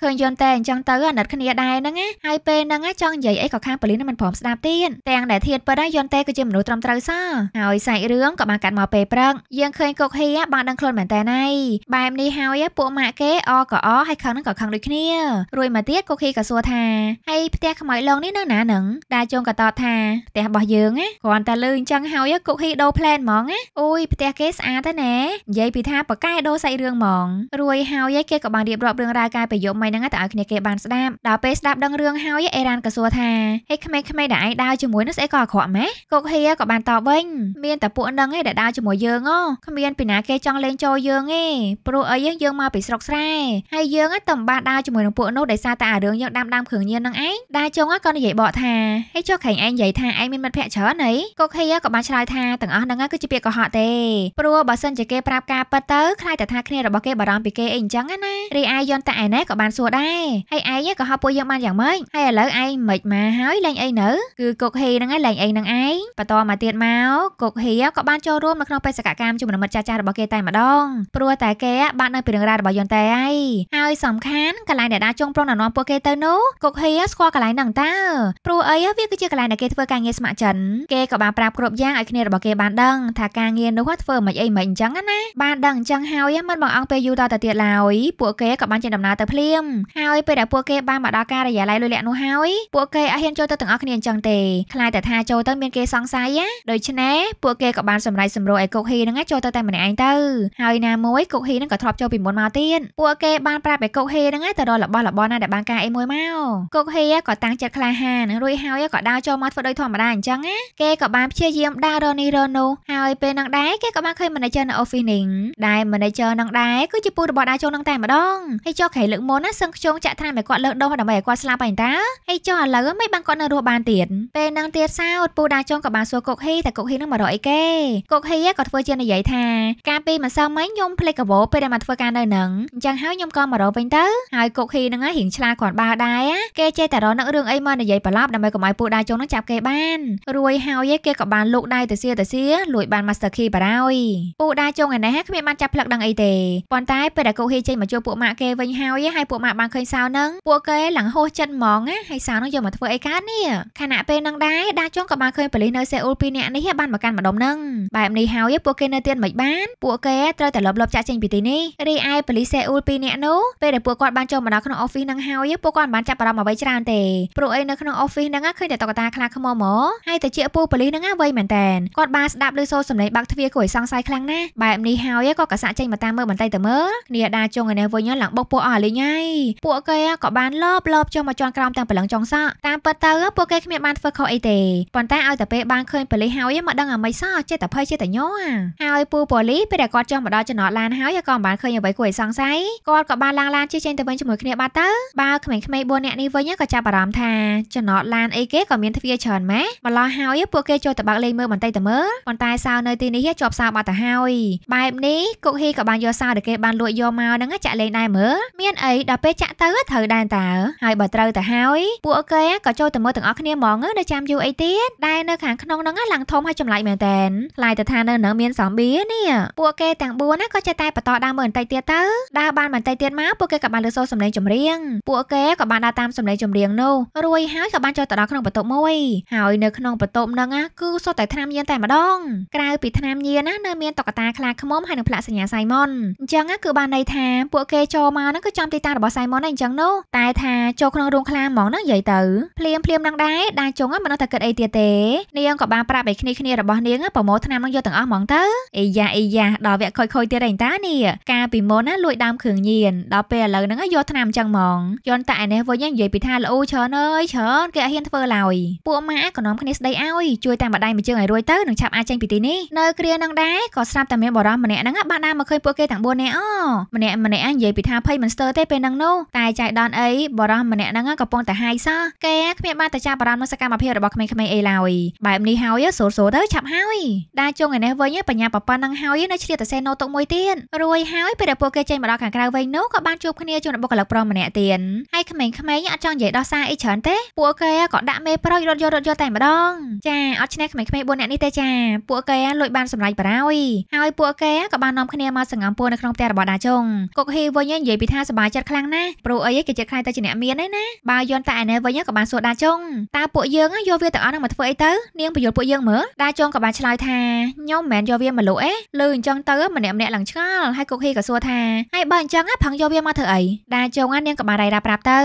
ឃើញយន្តតែអញ្ចឹងទៅអាណិតគ្នាដែរហ្នឹងហើយពេលហ្នឹងចង់និយាយអីក៏ខាងប៉ូលីសនឹងមិនព្រមស្ដាប់ទៀតទាំងដែលធៀនពិតហើយយន់តេគឺជាមនុស្សត្រឹមត្រូវសោះហើយសាច់រឿងក៏បានកាត់មកពេលព្រឹកយើងឃើញកុកហៀបានដឹងខ្លួនមែនតើណៃបែបនេះហើយពួកម៉ាក់គេអក៏អហើយខឹងនឹងក៏ខឹងដូចគ្នារួយមកទៀតកុកហៀក៏សួរថាហើយផ្ទះខ្មោចឡងនេះនៅណានឹងដាជងក៏តបថាផ្ទះរបស់យើងណាគ្រាន់តែលឺអញ្ចឹងហើយកុកហៀដូរផ្លែនហ្មងណាអូយផ្ទះគេស្អាតហើយណែនិយាយពីថាប៉កែដូរសាច់រឿងហ្មងរួយហើយគេក៏បានរៀបរាប់រឿងរ៉ាវកាយប្រយោគមិនហ្នឹងតែឲ្យគ្នាគេបានស្ដាប់ដល់ពេលស្ដាប់ដឹងរឿងហើយអេរ៉ានក៏សួរថាហេខ្មក្មេងៗដែលឯងដើរជាមួយនោះស្អីក៏អាក្រក់ម៉េះគុកហៀក៏បានតបវិញមានតែពួកនឹងឯងដែលដើរជាមួយយើងហ៎គ្មានពីណាគេចង់លេងចូលយើងឯងព្រោះអីយើងយើងមកពីស្រុកស្រែហើយយើងតែមិនបានដើរជាមួយនឹងពួកនោះដោយសារតែអារឿងយើងដាំដាំគ្រឿងញៀននឹងឯងដើរចុងក៏និយាយបកថាហេចុះខេងឯងនិយាយថាឯងមានមិត្តភក្តិច្រើនអីគុកហៀក៏បានឆ្លើយថាទាំងអស់ហ្នឹងគឺជាពាក្យកុហកទេព្រោះបើសិនជាគេប្រាប់ការពិតទៅខ្លាចតែថាគ្នារបស់គេបារម្ភពីគេអីអញ្ចឹងណារីឯយន្តតែឯណេះក៏បានសួរដែរហើយឯងក៏ហៅពួកយើងបានយ៉ាងម៉េចហើយឥឡូវឯងមិនមកហើយលេងអីអីនៅគឺកុកហ៊ីហ្នឹងឯងលេងអីហ្នឹងឯងបន្តមកទៀតមកកុកហ៊ីក៏បានចូលរួមនៅក្នុងបេសកកម្មជាមួយនឹងមិត្តចាស់ចាស់របស់គេតែម្ដងព្រោះតែគេ បានដឹងពីរឿងរ៉ាវរបស់យន្តតែឯងហើយ សំខាន់កន្លែងដែលដាចុងប្រុងណែនាំពួកគេទៅនោះកុកហ៊ីស្គាល់កន្លែងហ្នឹងតើព្រោះអីវាគឺជាកន្លែងដែលគេធ្វើការងារស្ម័គ្រចិត្តគេក៏បានប្រាប់គ្រប់យ៉ាងឲ្យគ្នារបស់គេបានដឹងថាការងារនោះធ្វើមិនអីមិនអញ្ចឹងណាបានដឹងអញ្ចឹងហើយមិនបងអង្គពេលយូរតទៅទៀតឡើយពួកគេក៏បានចេញដំណើរទៅភ្លាមហើយពេលដែលពួកគេបានមកដល់ការិយាល័យលុយលាក់នោះហើយពួកគេអត់ហ៊ានចូលទៅទាំងអស់គ្នាអញ្ចឹងទេខ្លាចតែថាចូលទៅមានគេសង្ស័យណាដូច្នេះពួកគេក៏បានសម្រេចសម្រួលឲ្យកុកហ៊ីហ្នឹងចូលទៅតែម្នាក់ឯងទៅហើយណាមួយកុកហ៊ីហ្នឹងក៏ធ្លាប់ចូលពីមុនមកទៀតពួកគេបានប្រាប់ឲ្យកុកហ៊ីហ្នឹងទៅរករបស់របរណាដែលបានការអីមួយមកកុកហ៊ីក៏តាំងចិត្តក្លាហានរួចហើយក៏ដើរចូលមកធ្វើដោយធម្មតាអញ្ចឹងណាគេក៏បានព្យាយាមដើររនេះរនោះហើយពេលនឹងដែរគេក៏បានឃើញ manager នៅ office នេះដែល manager នឹងដែរគឺជាពូរបស់ដើរចូលនឹងតែម្ដងហើយចុះក្រៃលើកមុនណាសឹងខ្ជងចាក់ថ្នាំឲ្យគាត់លើកដោះដើម្បីឲ្យគាត់ស្លាប់ហើយតាហើយចុះឥឡូវមិនបានគាត់នៅរស់បានទៀតពេលនឹងទៀតសោតពូដាចុងក៏បានសួរកុកហ៊ីតែកុកហ៊ីនឹងមករកអីគេកុកហ៊ីក៏ធ្វើជានិយាយថាការពីម្សិលមិញខ្ញុំភ្លេចកាវោពេលដែលមកធ្វើការនៅនឹងអញ្ចឹងហើយខ្ញុំក៏មករកវិញទៅហើយកុកហ៊ីនឹងរៀងឆ្លាតគ្រាន់បើដែរគេចេះតែរកនឹករឿងអីមកនិយាយប្រឡប់ដើម្បីកុំឲ្យពូដាចុងនឹងចាប់គេបានរួយហើយគេក៏បានលោកដៃទៅសៀទៅសៀលួចបាន Master Key បារហើយពូដាចុងឯណេះគ្មានបានចាប់ផ្លឹកដឹងអីទេប៉ុន្តែពេលដែលកុកហ៊ីចេញមកជួបពួកម៉ាក់គេវិញហើយហើយពួកម៉ាក់បានឃើញសៅនឹងពួកគេឡើងហោះចិត្តហ្មងណាហើយសៅនឹងយកមកធ្វើអីកើតនេះខណៈពេលនឹងដែរដាចុងក៏បានឃើញប៉ូលីសនៅសេអ៊ូលពីរនាក់នេះបានមកកាន់ម្ដុំនឹងបែបនេះហើយពួកគេនៅទៀតមិនបានពួកគេត្រូវតែលបលបចាក់ចេញពីទីនេះរីឯប៉ូលីសសេអ៊ូលពីរនាក់នោះពេលដែលពួកគាត់បានចូលមកដល់ក្នុង office នឹងហើយពួកគាត់មិនបានចាប់អារម្មណ៍អ្វីច្រើនទេព្រោះអីនៅក្នុង office នឹងឃើញតែតុកតាខ្លាខ្មោមហើយតែជាពូប៉ូលីសនឹងវិញមែនតែនគាត់បានស្ដាប់ឮសូរសម្លេងបាក់ទ្វារគួរឲ្យសង្ស័យខ្លាំងណាស់បែបនេះហើយក៏កសាក់ចេញមកតាមមើលបន្តិចទៅមើលនេះដាចុងឯនេះវិញឡើងបុកពួកអស់លីងហើយពួកគេក៏បានលបលបចុះមកជន់ក្រោមទាំងព្រលឹងចុងសក់តាមពិតទៅពួកគេគ្មានបានធ្វើខុសអីទេប៉ុន្តែឲ្យតែពេលបានឃើញប៉ូលីសហើយមកដឹងអ្វីសោះចេះតែភ័យចេះតែញ័រហើយពូប៉ូលីសពេលដែលគាត់ចុះមកដល់ចំណតឡានហើយក៏មិនបានឃើញអ្វីគួរឲ្យសង្ស័យគាត់ក៏បានឡើងឡានជិះចេញទៅវិញជាមួយគ្នាបាត់ទៅបើក្មេងៗ4នាក់នេះវិញក៏ចាប់អារម្មណ៍ថាចំណតឡានអីគេក៏មានទ្វារច្រើនម៉េចម្ល៉ោះហើយពួកគេចូលទៅបើកលេងមើលបន្តិចទៅមើលប៉ុន្តែសៅនៅទីនេះជាប់សៅបាត់ទៅហើយបែបនេះគុកហ៊ីក៏បានយកសៅដែលគេបានលួចយកមកហ្នឹងចាក់លេងដែរមើលមានអីដល់ពេលចាក់ទៅត្រូវដែរតើហើយបើត្រូវទៅហើយពួកគេក៏ចូលទៅមើលទាំងទាំងអស់គ្នាមកនៅចាំយូរអីទៀតដែលនៅខាងក្នុងហ្នឹងឡើងធំហើយចម្លែកមែនតែនឡាយទៅថានៅនឹងមានសំបៀនេះពួកគេទាំង4ណាក៏ចេះតែបន្តដើរមើលបន្តិចទៀតទៅដើរបានបន្តិចទៀតមកពួកគេក៏បានលើសូរសំឡេងចម្រៀងពួកគេក៏បានដើរតាមសំឡេងចម្រៀងនោះរួយហើយក៏បានចូលទៅដល់ក្នុងបន្ទប់មួយហើយនៅក្នុងបន្ទប់ហ្នឹងគឺសុទ្ធតែថ្នាំញៀនតែម្ដងក្រៅពីថ្នាំញៀនណានៅមានតុក្កតាខ្លាឃ្មុំហើយនិងផ្លាកសញ្ញាសៃម៉ុនអញ្ចឹងគឺបានន័យថាពួកគេចូលមកហ្នឹងគឺចំទីតាំងរបស់សៃម៉ុនហើយអញ្ចឹងនោះតែថាចូលក្នុងរូងខ្លាហ្មងហ្នឹងនិយាយទៅភ្លាមភ្លាមនឹងនឹងដែរដាចុងមិននៅតែគិតអីទៀតទេនាងក៏បានប្រាប់ឲ្យគ្នាគ្នារបស់នាង ប្រមូលថ្នាំនឹងយកទាំងអស់ហ្មងទៅអីយ៉ាអីយ៉ាដល់វគ្គខូចខូចទៀតឯងតានេះកាលពីមុនណាលួចដើមគ្រឿងញៀនដល់ពេលឥឡូវហ្នឹងយកថ្នាំចឹងហ្មងយន់តែឯនេះវិញនិយាយពីថាល្អច្រើនអើយច្រើនគេអត់ហ៊ានធ្វើឡើយពួកម៉ាក៏នាំគ្នាស្ដីឲ្យជួយតែម្ដាយមួយជើងឲ្យរួចទៅនឹងឆាប់អាចចេញពីទីនេះនៅគ្រានឹងដែរក៏ស្រាប់តែមានបរិមម្នាក់ហ្នឹងបានដើរមកឃើញពួកគេទាំង4នាក់អូម្នាក់ម្នាក់និយាយពីថាភ័យមិនស្ទើរទេពេលហ្នឹងនោះតែចៃដនអីបរិមម្នាក់ហ្នឹងកំពុងតែហាយសោះគេគ្មានបានតែចាប់អារម្មណ៍នឹងសកម្មភាពរបស់ក្មេងៗអីឡើយបែបនេះហើយសូរសូរទៅឆាប់ហើយ ដាជុងឯនេះវិញបញ្ញាប្រប៉ុណ្ណឹងហើយនៅឆ្លៀតតែសេណូទុកមួយទៀតរួយហើយពេលដែលពួកគេចេញមកដល់ខាងក្រៅវិញនោះក៏បានជួបគ្នាជុំបុគ្គលិកប្រុសម្នាក់ទៀតហើយក្មេងៗអត់ចង់និយាយដោះសារអីច្រើនទេ ពួកគេក៏ដាក់មេប្រុសរត់យករត់យកតែម្ដងចាអត់ឆ្នះក្មេងៗ4នាក់នេះទេចាពួកគេលួចបានសម្លាញ់បារោយហើយពួកគេក៏បាននាំគ្នាមកសង្ងំពួរនៅក្នុងផ្ទះរបស់ដាជុងគុកហ៊ីវិញនិយាយពីថាសប្បាយចិត្តខ្លាំងណាស់ព្រោះអីគេចិត្តខ្លាំងតែជាអ្នកមានឯណាបើយន់តែឯនេះវិញក៏បានសួរដាជុងតើពួកយើងយកវាទាំងអស់ហ្នឹងមកធ្វើអីទៅនាងបញ្យល់ពួកយើងមើលដាចងក៏បានឆ្លើយថាខ្ញុំមិនមែនយកវាមកលក់អេលឺអញ្ចឹងទៅម្នាក់ម្នាក់ឡើងឆ្ងល់ហើយគុកហ៊ីក៏សួរថាហើយបើអញ្ចឹងផឹងយកវាមកធ្វើអីដាចងនាងក៏បានរៃរ៉ាប្រាប់ទៅ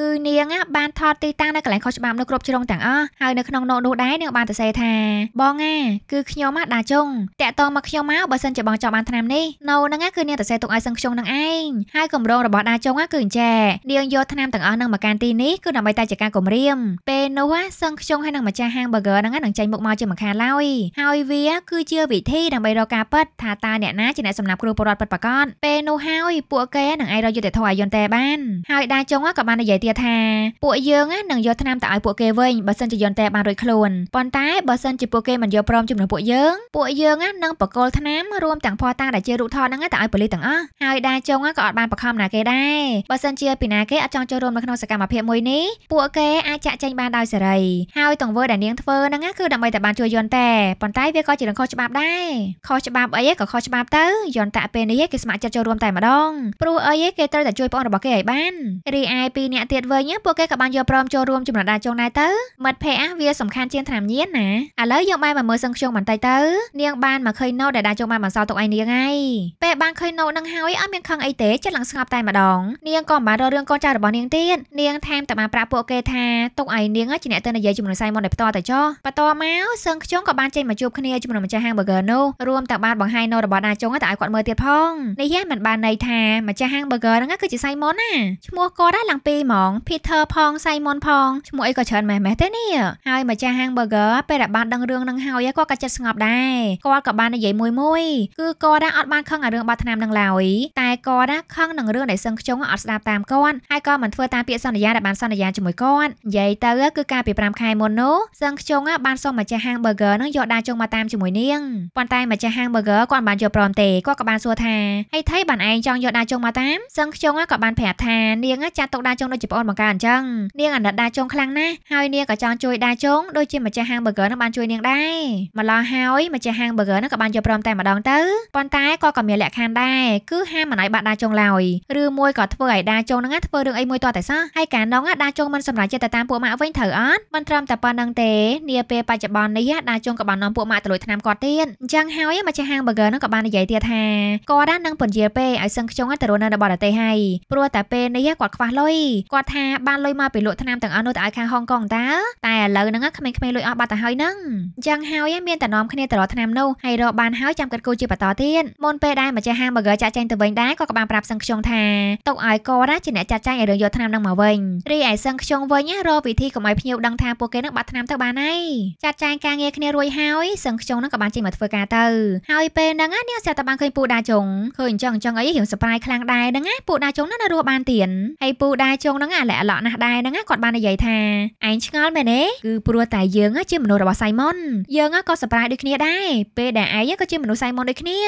គឺនាងបានថតទីតាំងនៅកន្លែងខុសច្បាប់នៅគ្រប់ជ្រុងទាំងអស់ហើយនៅក្នុងណូតនោះដែរនាងបានទៅសេថាបងអាគឺខ្ញុំដាចងតាក់តងមកខ្ញុំមកបើសិនជាបងចង់បានឆ្នាំនេះណូហ្នឹងគឺនាងទៅសេទុកឲ្យសឹងខ្ញុំនឹងឯងហើយកម្រងរបស់ដាចងគឺអញ្ចេះនាងយកឆ្នាំទាំងអស់នឹងមកកាន់ទីនេះគឺដើម្បីតែជាការគម្រាមពេលនោះសឹងខ្ញុំហើយនឹងម្ចាស់ហាង burger ហ្នឹងនឹងចេញមុខមកជាមិនខានឡើយហើយវាគឺជាវិធីដើម្បីរកការពិតថាតើអ្នកណាជាអ្នកសម្លាប់គ្រូពលរដ្ឋពិតប្រាកដពេលនោះហើយពួកគេនឹងអាចរកយុត្តិធម៌ឲ្យយន្តតែបានហើយដាចុងក៏បាននិយាយទៀតថាពួកយើងនឹងយកឆ្នាំទៅឲ្យពួកគេវិញបើសិនជាយន្តតែបានរួចខ្លួនប៉ុន្តែបើសិនជាពួកគេមិនយកព្រមជាមួយនឹងពួកយើងពួកយើងនឹងបកលឆ្នាំរួមទាំងភ័ស្តុតាងដែលជារូបថតហ្នឹងទៅឲ្យប៉ូលីសទាំងអស់ហើយដាចុងក៏អត់បានបខំណាគេដែរបើសិនជាពីណាគេអត់ចង់ចូលរួមនៅក្នុងសកម្មភាពមួយនេះពួកគេអាចចាក់ចែងញបានដោយសេរីហើយទង្វើដែលនាងធ្វើហ្នឹងគឺដើម្បីតែបានជួយយន្តតែប៉ុន្តែវាក៏ជារឿងខុសច្បាប់ដែរខុសច្បាប់អីក៏ខុសច្បាប់ទៅ យន្តតាពេលនេះគេស្ម័គ្រចិត្តចូលរួមតែម្ដងព្រោះអីគេត្រូវតែជួយប្អូនរបស់គេឲ្យបានរីឯពីរអ្នកទៀតវិញពួកគេក៏បានយកព្រមចូលរួមចំណែកដែរចុងដែរទៅ មិត្តភ័ក្តិអះវាសំខាន់ជាងធម្មញាណណាឥឡូវយើងបែរមកមើលសឹងខ្ជុងបន្តិចទៅ នាងបានមកឃើញណូតដែលដាចុងបានបន្សល់ទុកឲ្យនាងហើយពេលបានឃើញណូតនឹងហើយអត់មានខឹងអីទេចិត្តឡើងស្ងប់តែម្ដងនាងក៏មិនបានរករឿងកូនចៅរបស់នាងទៀតនាងថែមតែបានប្រាប់ពួកគេថាទុកឲ្យហើយនាងជាអ្នកទៅនិយាយជាមួយនឹងសៃមុនដែលផ្ទាល់តែចោះបន្ទាប់មកសឹងខ្ជុងក៏បានចេញមកជួបគ្នាជាមួយនឹងម្ចាស់ហាង burger នោះរួមទាំងបានបង្ហាញនៅរបស់ដាចុងទៅឲ្យគាត់មើលទៀតផងនេះហ៎มันបានន័យថាម្ចាស់ហាង burger ហ្នឹងគឺជាសៃមុនណាឈ្មោះគាត់ដែរឡើងពីហ្មង Peter ផងសៃមុនផងឈ្មោះអីក៏ច្រើនម៉េះម៉េះទេនេះហើយម្ចាស់ហាង burger ពេលដែលបានដឹងរឿងនឹងហើយគាត់ក៏ចិត្តស្ងប់ដែរគាត់ក៏បាននិយាយមួយមួយគឺគាត់ដែរអត់បានខឹងអារឿងបាត់ឆ្នាំនឹងឡើយតែគាត់ដែរខឹងនឹងរឿងដែលសឹងខ្ជុងអត់ស្ដាប់តាមគាត់ហើយក៏មិនធ្វើតាមពាក្យសន្យាដែលបានសន្យាជាមួយគាត់និយាយទៅទៅគឺកាលពី5ខែមុននោះសឹងខ្ជុងបានសុំម្ចាស់ហាង burger នឹងយកដាចុងមកតាមជាមួយនាងប៉ុន្តែម្ចាស់ហាង burger គាត់បានយកព្រមទេគាត់ក៏បានសួរថាហេថៃបានឯងចង់យកដាចុងមកតាមសឹងខ្ជុងក៏បានប្រាប់ថានាងចាត់ទុកដាចុងដូចជាប្អូនបង្ការអញ្ចឹងនាងអាណិតដាចុងខ្លាំងណាស់ហើយនាងក៏ចង់ជួយដាចុងដូចជាម្ចាស់ហាង burger នឹងបានជួយនាងដែរម្ល៉េះហើយម្ចាស់ហាង burger នឹងក៏បានយកព្រមតែម្ដងទៅប៉ុន្តែក៏ក៏មានលក្ខខណ្ឌដែរគឺហាមមិនឲ្យបាក់ដាចុងឡើយឬមួយក៏ធ្វើឲ្យដាចុងនឹងធ្វើរឿងអីមួយតតែសោះហើយកាលនោះដាចុងមិនសម្រេចចិត្តទៅតាមពួកម៉ាក់វិញត្រូវអត់មិនត្រឹមតែប៉ុណ្្នឹងទេនាពេលបច្ចុប្បន្ននេះដាជុងក៏បាននាំពួកម៉ាក់ទៅលួចថ្នាំគាត់ទៀតអញ្ចឹងហើយម្ចាស់ហាង burger ហ្នឹងក៏បាននិយាយទៀតថាគាត់នឹងពន្យាពេឲ្យសឹងខ្ជុងទៅរស់នៅនៅបរទេសហើយព្រោះតែពេលនេះគាត់ខ្វះលុយគាត់ថាបានលុយមកពីលក់ថ្នាំទាំងអស់នោះទៅឲ្យខាងហុងកងតើតែឥឡូវហ្នឹងក្មេងៗលួចអស់បាត់ទៅហើយហ្នឹងអញ្ចឹងហើយមានតែនាំគ្នាទៅរកថ្នាំនោះហើយរកបានហើយចាំគិតគូរជាបន្តទៀតមុនពេលដែលម្ចាស់ហាង burger ចាក់ចែងទៅវិញដែរគាត់ក៏បានប្រាប់សឹងខ្ជុងថាទុកឲ្យគាត់ជាអ្នកចាត់ចែងឲ្យរឿងយកថ្នាំហ្នឹងមកវិញរីឯសឹងខ្ជុងវិញរកវិធីកុំឲ្យភ្ញៀវដឹងថាពួកគេនឹងបាត់ឆ្នាំទៅបានហើយចាត់ចែងការងារគ្នារួចហើយសឹងខ្ជុងនឹងក៏បានចេញមកធ្វើការទៅហើយពេលហ្នឹងនាងស្រាប់តែបានឃើញពូដាជុងឃើញអញ្ចឹងអញ្ចឹងអីរៀងសប្រាយខ្លាំងដែរហ្នឹងណាពូដាជុងនឹងនៅរស់បានទៀតហើយពូដាជុងហ្នឹងអាឡែអឡក់ណាស់ដែរហ្នឹងគាត់បាននិយាយថាឯងឆ្ងល់មែនទេគឺព្រោះតែយើងជាមនុស្សរបស់សៃម៉ុនយើងក៏សប្រាយដូចគ្នាដែរពេលដែលឯងក៏ជាមនុស្សសៃម៉ុនដូចគ្នា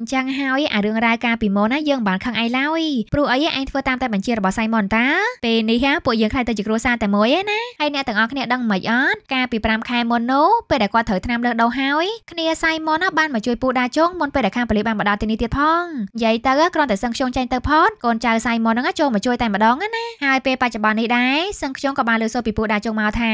អញ្ចឹងហើយអារឿងរ៉ាវកាលពីមុនណាយើងមិនបានខឹងឯងឡើយព្រោះអីឯងធ្វើតាមតែបញ្ជារបស់សៃម៉ុនតាពេលនេះហ่าពួកយើងខ្លាចទៅជាគ្រួសារតែមួយឯណាហើយអ្នកទាំងអស់គ្នាដឹងមិនអត់កាលពី5ខែមុននោះពេលដែលគាត់ត្រូវថ្នាំលើសដូសហើយគ្នាសៃមុនបានមកជួយពូដាជងមុនពេលដែលខាងប៉ូលីសបានមកដល់ទីនេះទៀតផងនិយាយទៅគ្រាន់តែសឹងខ្ជុងចាញ់ទៅផតកូនចៅសៃមុនហ្នឹងចូលមកជួយតែម្ដងណាហើយពេលបច្ចុប្បន្ននេះដែរសឹងខ្ជុងក៏បានលើសូរពីពូដាជងមកថា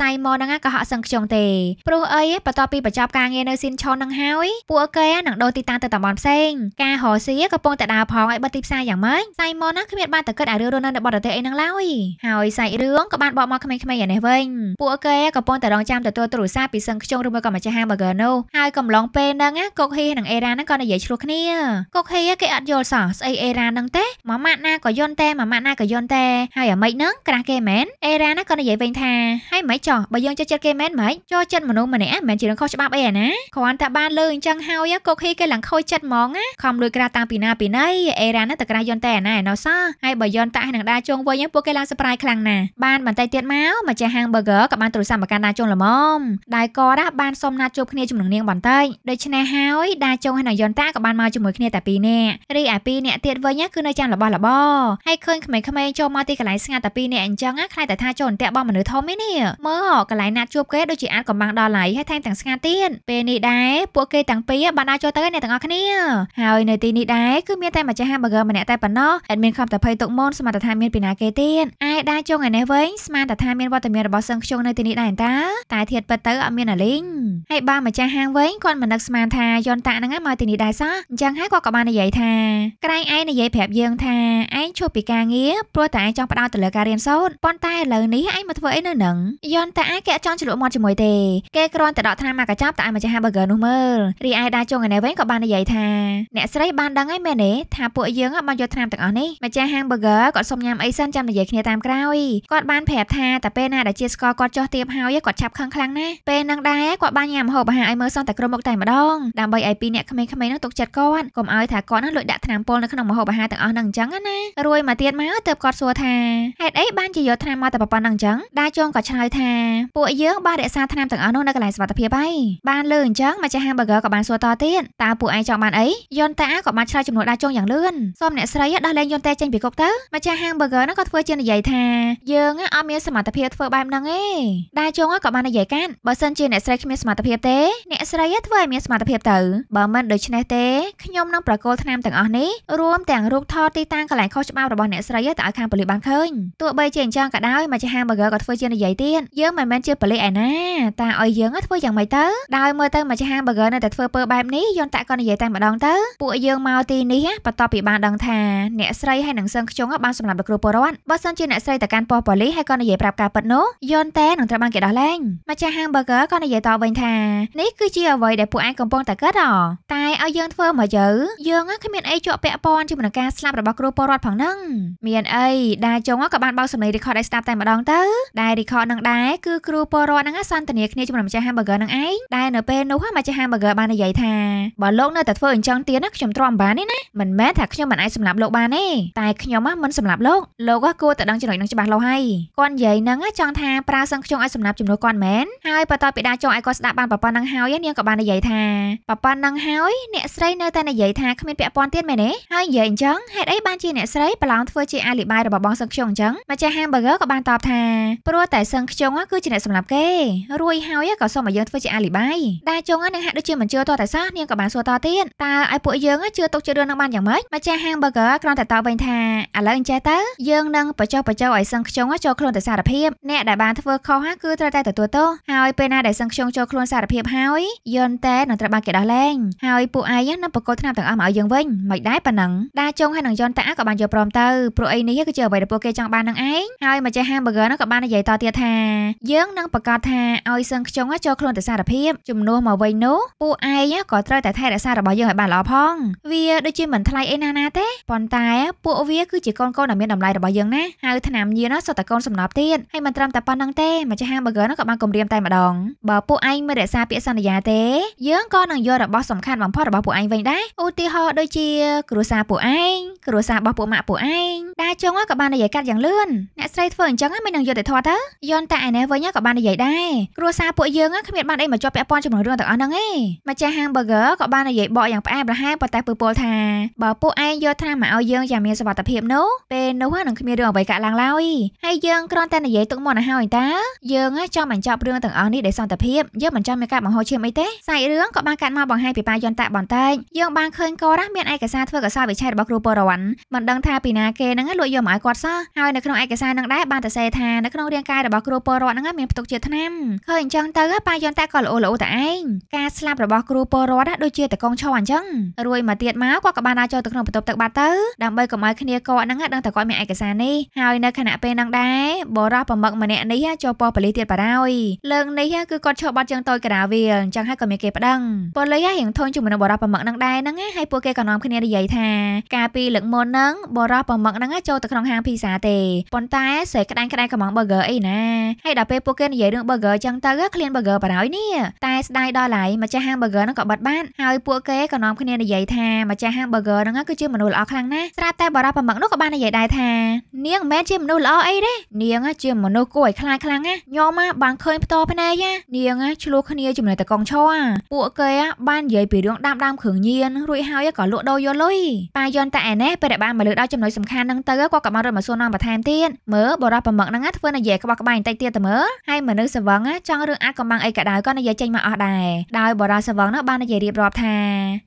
សៃមុនហ្នឹងក៏ហក់សឹងខ្ជុងទេព្រោះអីបន្ទាប់ពីបញ្ចប់ការងារនៅស៊ីនឆុនហ្នឹងហើយពួកគេនឹងដូរទីតាំងទៅតំបន់ផ្សេងការរស់ស៊ីកំពុងតែដើរផងឲ្យបិទទីផ្សារយ៉ាងម៉េចសៃមុនហ្នឹងគ្មានបានតែគិតអារឿងរស់នៅនៅបរទេសអីហ្នឹងឡើយហើយសាច់រឿងក៏បានបកមកក្មេងក្មេងៗឯនេះវិញពួកគេកំពុងតែរងចាំទទួលទូរស័ព្ទពីសឹងខ្ជុងឬមួយក៏ម្ចាស់ហាង burger នោះហើយកំឡុងពេលហ្នឹងកុកហ៊ីនិងអេរ៉ាហ្នឹងក៏និយាយឆ្លោះគ្នាកុកហ៊ីគេអត់យល់សោះស្អីអេរ៉ាហ្នឹងទេម៉ាម៉ាក់ណាក៏យន់តែម៉ាម៉ាក់ណាក៏យន់តែហើយអាម៉េចហ្នឹងក្រាស់គេមែនអេរ៉ាហ្នឹងក៏និយាយវិញថាហើយម៉េចចោះបើយើងចូលចិត្តគេមែនម៉េចចូលចិត្តមនុស្សម្នាក់មិនជារឿងខុសច្បាប់អីអាណាគ្រាន់តែបានលើអញ្ចឹងហើយកុកហ៊ីគេឡើងខូចចិត្តហ្មងណាខំលួចក្រាស់តាមពីណាពីណីអេរ៉ាហ្នឹងតែក្រាស់យន់តែអាណាឯណោះសោះហើយបើយន់តាក់នឹងដើរជុងវិញពួកគេឡើងសប្រាយខ្លាំងណាស់បានបន្តិចទៀតមកមកម្ចាស់ហាង burger ក៏បានទូរស័ព្ទមកកាន់ដាចុងល្មមដែលក៏ដាបានសុំណាត់ជួបគ្នាជំនុំនាងបន្តិចដូច្នេះហើយដាចុងហើយនឹងយន្តតាក៏បានមកជាមួយគ្នាតែពីរនាក់រីឯពីរនាក់ទៀតវិញគឺនៅចាំរបស់របរហើយឃើញក្មេងៗចូលមកទីកន្លែងស្ងាត់តែពីរនាក់អញ្ចឹងខ្លាចតែថាចូលអន្ទាក់បងមនុស្សធំឯនេះមើលកន្លែងណាត់ជួបគេដូចជាអាចកំបាំងដល់ឡើយហើយថែមទាំងស្ងាត់ទៀតពេលនេះដែរពួកគេទាំងពីរបានដើរចូលទៅអ្នកទាំងអស់គ្នា ហើយនៅទីនេះដែរគឺមានតែម្ចាស់ហាង burger ម្នាក់តែប៉ុណ្ណោះអេដមីនខំតែភ័យទុកមុនស្មានតែថាមានពីណាគេទៀតឯដាចុងឯនេះវិញស្មានតែថាថាមានវត្តមានរបស់សឹងខ្ជុងនៅទីនេះដែរតាតែធៀបពិតទៅអត់មានអាលីងហើយបើម្ចាស់ហាងវិញគាត់មិននឹកស្មានថាយន្តតាហ្នឹងមកទីនេះដែរសោះអញ្ចឹងហើយគាត់ក៏បាននិយាយថាក្រែងឯងនិយាយប្រាប់យើងថាឯងឈប់ពីការងារព្រោះតែឯងចង់ផ្ដោតទៅលើការរៀនសូត្រប៉ុន្តែឥឡូវនេះឯងមកធ្វើអីនៅនឹងយន្តតាឯងគេអត់ចង់ជ្រលក់មាត់ជាមួយទេគេគ្រាន់តែដកថ្នាំមកកញ្ចប់តែឯងម្ចាស់ហាង burger នោះមើលរីឯដាចុងឯនេះវិញក៏បាននិយាយថាអ្នកស្រីបានដឹងហើយមែនទេថាពួកយើងបានយកថ្នាំទាំងអស់នេះម្ចាស់ហាង burger គាត់សុំញ៉ាំអីសិនចាំនិយាយគ្នាតាមក្រោយគាត់បានប្រាប់ថាតែពេលណាដែលជាតិស្ករគាត់ចុះទៀបហើយគាត់ឆាប់ខឹងខ្លាំងណាស់ពេលហ្នឹងដែរគាត់បានញ៉ាំម្ហូបអាហារឲ្យមើលសោះតែក្រុមមុខតែម្ដងដើម្បីឲ្យពីរអ្នកក្មេងៗហ្នឹងទុកចិត្តគាត់កុំឲ្យថាគាត់ហ្នឹងលួចដាក់ថ្នាំពុលនៅក្នុងម្ហូបអាហារទាំងអស់ហ្នឹងអញ្ចឹងណារួយមកទៀតមកទើបគាត់សួរថាហេតុអីបានជាយកថ្នាំមកតែប្រប៉ុណ្្នឹងអញ្ចឹងដាជងក៏ឆ្លើយថាពួកយើងបានរក្សាថ្នាំទាំងអស់នោះនៅកន្លែងសុវត្ថិភាពហើយបានលើអញ្ចឹងម្ចាស់ហាង burger ក៏បានសួរតទៀតតើពួកឯងចង់បានអីយន្តតាក៏បានឆ្លើយជំនួសដាជងយ៉ាងលឿនសូមអ្នកស្រីដោះលែងយន្តតាចេញពីគុកទៅម្ចាស់ហាង burger ហ្នឹងក៏ធ្វើជានិយាយថាយើងអត់មានសមត្ថត្ថភាពធ្វើបែបហ្នឹងទេដាជុងក៏បាននិយាយកាត់បើសិនជាអ្នកស្រីគ្មានសមត្ថភាពទេអ្នកស្រីធ្វើឲ្យមានសមត្ថភាពទៅបើមិនដូច្នេះទេខ្ញុំនឹងប្រកល់ឆ្នាំទាំងអស់នេះរួមទាំងរូបថតទីតាំងកន្លែងខុសច្បាប់របស់អ្នកស្រីទៅឲ្យខាងប៉ូលីសបានឃើញទោះបីជាអញ្ចឹងក៏ដោយមកចាហាម burger ក៏ធ្វើជានិយាយទៀតយើងមិនមែនជាប៉ូលីសឯណាតែឲ្យយើងធ្វើយ៉ាងម៉េចទៅដោយមើលទៅមកចាហាម burger នៅតែធ្វើពើបែបនេះយន្តតក៏និយាយតែម្ដងទៅពួកយើងមកទីនេះបន្ទាប់ពីបានដឹងថាអ្នកស្រីហើយនឹងសឹងខ្ជុងបានសម្លាប់លោកគ្រូពលរដ្ឋបើសិនជាអ្នកស្រីទៅកាន់ប៉ុស្តិ៍ប៉ូលីសហើយក៏និយាយប្រាប់ការពិតនោះយនតែនឹងត្រូវបានគេដោះលែងម្ចាស់ហាង burger ក៏និយាយតវិញថានេះគឺជាអ្វីដែលពួកឯងកំពុងតែកើតអតែឲ្យយើងធ្វើមកយើយើងគ្មានអីជាប់ពាក់ព័ន្ធជាមួយនឹងការស្លាប់របស់គ្រូពលរដ្ឋផងនឹងមានអីដែលចុងក៏បានបោកសម្លេង record ឲ្យស្ដាប់តែម្ដងទៅដែល record នឹងដែរគឺគ្រូពលរដ្ឋនឹងសន្ទនាគ្នាជាមួយនឹងម្ចាស់ហាង burger នឹងឯងដែលនៅពេលនោះម្ចាស់ហាង burger បាននិយាយថាបើលោកនៅតែធ្វើអញ្ចឹងទៀតខ្ញុំទ្រាំបានទេណាមិនមែនថាខ្ញុំមិនអាចសម្លាប់លោកបានទេតែខ្ញុំមិនសម្លាប់លោកលោកគួរតែដឹងចំណុចនឹងច្បាស់លាស់ហើយគាត់និយាយនឹងចង់ថាប្រើសឹងខ្ជុងឲ្យសំណាប់ជំនួសគាត់មែនហើយបន្ទាប់ពីដាចង់ឲ្យគាត់ស្ដាប់បានប្រព័ន្ធនឹងហើយ នាងក៏បាននិយាយថាប្រព័ន្ធនឹងហើយអ្នកស្រីនៅតែនិយាយថាគ្មានពាក់ព័ន្ធទៀតមែនទេហើយនិយាយអញ្ចឹងហេតុអីបានជាអ្នកស្រីប្រឡងធ្វើជាអាលីបាយរបស់បងសឹងខ្ជុងអញ្ចឹងម្ចាស់ហាង burger ក៏បានតប ថាព្រោះតែសឹងខ្ជុងគឺជាអ្នកសម្លាប់គេរួយហើយក៏សូមឲ្យយើងធ្វើជាអាលីបាយដាចង់នឹងហាក់ដូចជាមិនជឿតតែសោះនាងក៏បានសួរតទៀតតើឲ្យពួកយើងជឿទុកជារឿងនឹងបានយ៉ាងម៉េចម្ចាស់ហាង burger គ្រាន់តែតបវិញថាឥឡូវអញ្ចេះទៅយើងនឹងបច្ចោបច្ចោឲ្យសឹងខ្ជុងចូលខ្លួនទៅសារភាពធៀបអ្នកដែលបានធ្វើខុសហ្នឹងគឺត្រូវតែទទួលទោសហើយពេលណាដែលសឹងខ្ជុំចូលខ្លួនសារភាពហើយយន្តតែនឹងត្រូវបានគេដោះលែងហើយពួកឯងនឹងបកគោឆ្នាំទាំងអស់មកឲ្យយើងវិញមិនដែរប៉ុណ្ណឹងដាចុងហើយនឹងយន្តតាក៏បានយល់ព្រមទៅព្រោះអីនេះគឺជាអ្វីដែលពួកគេចង់បាននឹងឯងហើយម្ចាស់ hamburger ហ្នឹងក៏បាននិយាយតទៀតថាយើងនឹងប្រកាសថាឲ្យសឹងខ្ជុំចូលខ្លួនទៅសារភាព ជំនួសមកវិញនោះពួកឯងក៏ត្រូវតែថែរក្សារបស់យើងឲ្យបានល្អផងវាដូចជាមិនថ្លៃអីណាណាទេប៉ុន្តែពួកវាគឺជាកូនកូនដែលមានតម្លៃរបស់យើងណាហើយថ្នាំញៀនសុទ្ធតែកូនសំណប់ទៀតហើយមិនត្រឹមតែប៉ុណ្្នឹងទេម្ចាស់ហាង burger នោះក៏បានគម្រាមតែម្ដងបើពួកឯងមិនរក្សាពាក្យសន្យាទេយើងក៏នឹងយករបស់សំខាន់បំផុតរបស់ពួកឯងវិញដែរឧទាហរណ៍ដូចជាគ្រួសារពួកឯងគ្រួសាររបស់ពួកម៉ាក់ពួកឯងតាចុងក៏បាននិយាយកាត់យ៉ាងលឿនអ្នកស្រីធ្វើអញ្ចឹងមិននឹងយុត្តិធម៌ទៅយន់តែឯនេះវិញក៏បាននិយាយដែរគ្រួសារពួកយើងគ្មានបានអីមកជាប់ពាក់ព័ន្ធជាមួយរឿងទាំងអស់ហ្នឹងទេម្ចាស់ហាង burger ក៏បាននិយាយបកយ៉ាងផ្អែមល្ហែមប៉ុន្តែពើពលថាបើពួកឯងយកថ្នាំមកឲ្យយើងយ៉ាងមានសុវត្ថិភាពនោះពេលនោះនឹងគ្មានរឿងអ្វីកើតឡើងឡើយហើយយើងគ្រាន់តែនិយាយយាយទុកមុនឲ្យហើយតាយើងចង់បញ្ចប់រឿងទាំងអស់នេះដោយសន្តិភាពយើងមិនចង់មានការបង្ហូរឈាមអីទេសាច់រឿងក៏បានកាត់មកបង្ហាញពីបាយន្តៈបន្តិចយើងបានឃើញកោរ៉ាមានឯកសារធ្វើកសោវិឆ័យរបស់គ្រូពរវ័នមិនដឹងថាពីណាគេហ្នឹងលួចយកមកឲ្យគាត់សោះហើយនៅក្នុងឯកសារហ្នឹងដែរបានទៅសេថានៅក្នុងរាងកាយរបស់គ្រូពរវ័នហ្នឹងមានផ្ទុកជាថ្នាំឃើញអញ្ចឹងទៅបាយន្តៈក៏ល្អល្អតែឯងការស្លាប់របស់គ្រូពរវ័នដូចជាតកងឈរអញ្ចឹងរួយមកទៀតមកគាត់ក៏បានដើរចូលទៅក្នុងបន្ទប់ទឹកបាត់ទៅដើម្បីកុំឲ្យគ្នាគាត់ហ្នឹងដឹងថាគាត់មានឯកសារនេះហើយនៅខណៈពេលហ្នឹងដែរបររោះប្រមឹកម្នាក់នេះចូលប៉ោះប៉ូលីសទៀតបារោយលើងនេះគឺគាត់ឈប់បាត់ជើងតូចការាវាលអញ្ចឹងហើយក៏មានគេប្តឹងប៉ូលីសហើយរៀងធន់ជាមួយនឹងបរោះប្រមឹកនឹងដែរហ្នឹងហើយពួកគេក៏នាំគ្នានិយាយថាកាលពីលើកមុនហ្នឹងបរោះប្រមឹកហ្នឹងចូលទៅក្នុងហាងភីសាទេប៉ុន្តែស្រីក្តែងក្តែងកំង burger អីណាហើយដល់ពេលពួកគេនិយាយរឿង burger អញ្ចឹងទៅឃ្លាន burger បារោយនេះតែស្ដាយដល់ឡៃម្ចាស់ហាង burger ហ្នឹងក៏បាត់បានហើយពួកគេក៏នាំគ្នានិយាយថាម្ចាស់ហាង burger ហ្នឹងគឺជាមនុស្សល្អខ្លាំងណាស់ស្រាប់តែបរោះប្រមឹកនោះក៏បាននិយាយដែរថានាងមិនមែនជាមនុស្សល្អអីទេនាងជាជាមនុស្សគួរឲ្យខ្លាចខ្លាំងណាញោមណាបានឃើញផ្ទាល់ភ្នែកណានាងណាឆ្លោះគ្នាជាមួយតែកងឈរណាពួកគេណាបាននិយាយពីរឿងដាំដាំគ្រឿងញៀនរួចហើយក៏លក់ដូរយកលុយប៉ាយន់តែឯណេះពេលដែលបានមកលើកដល់ចំណុចសំខាន់ហ្នឹងទៅគាត់ក៏បានរត់មកសួរនាំបន្ថែមទៀតមើលបរិបប្រមឹកហ្នឹងណាធ្វើនយាយក្បោះក្បាយបន្តិចទៀតទៅមើលហើយមនុស្សសវងណាចង់រឿងអាចកំបាំងអីក៏ដោយក៏និយាយចេញមកអស់ដែរដោយបរិសវងហ្នឹងបាននិយាយរៀបរាប់ថា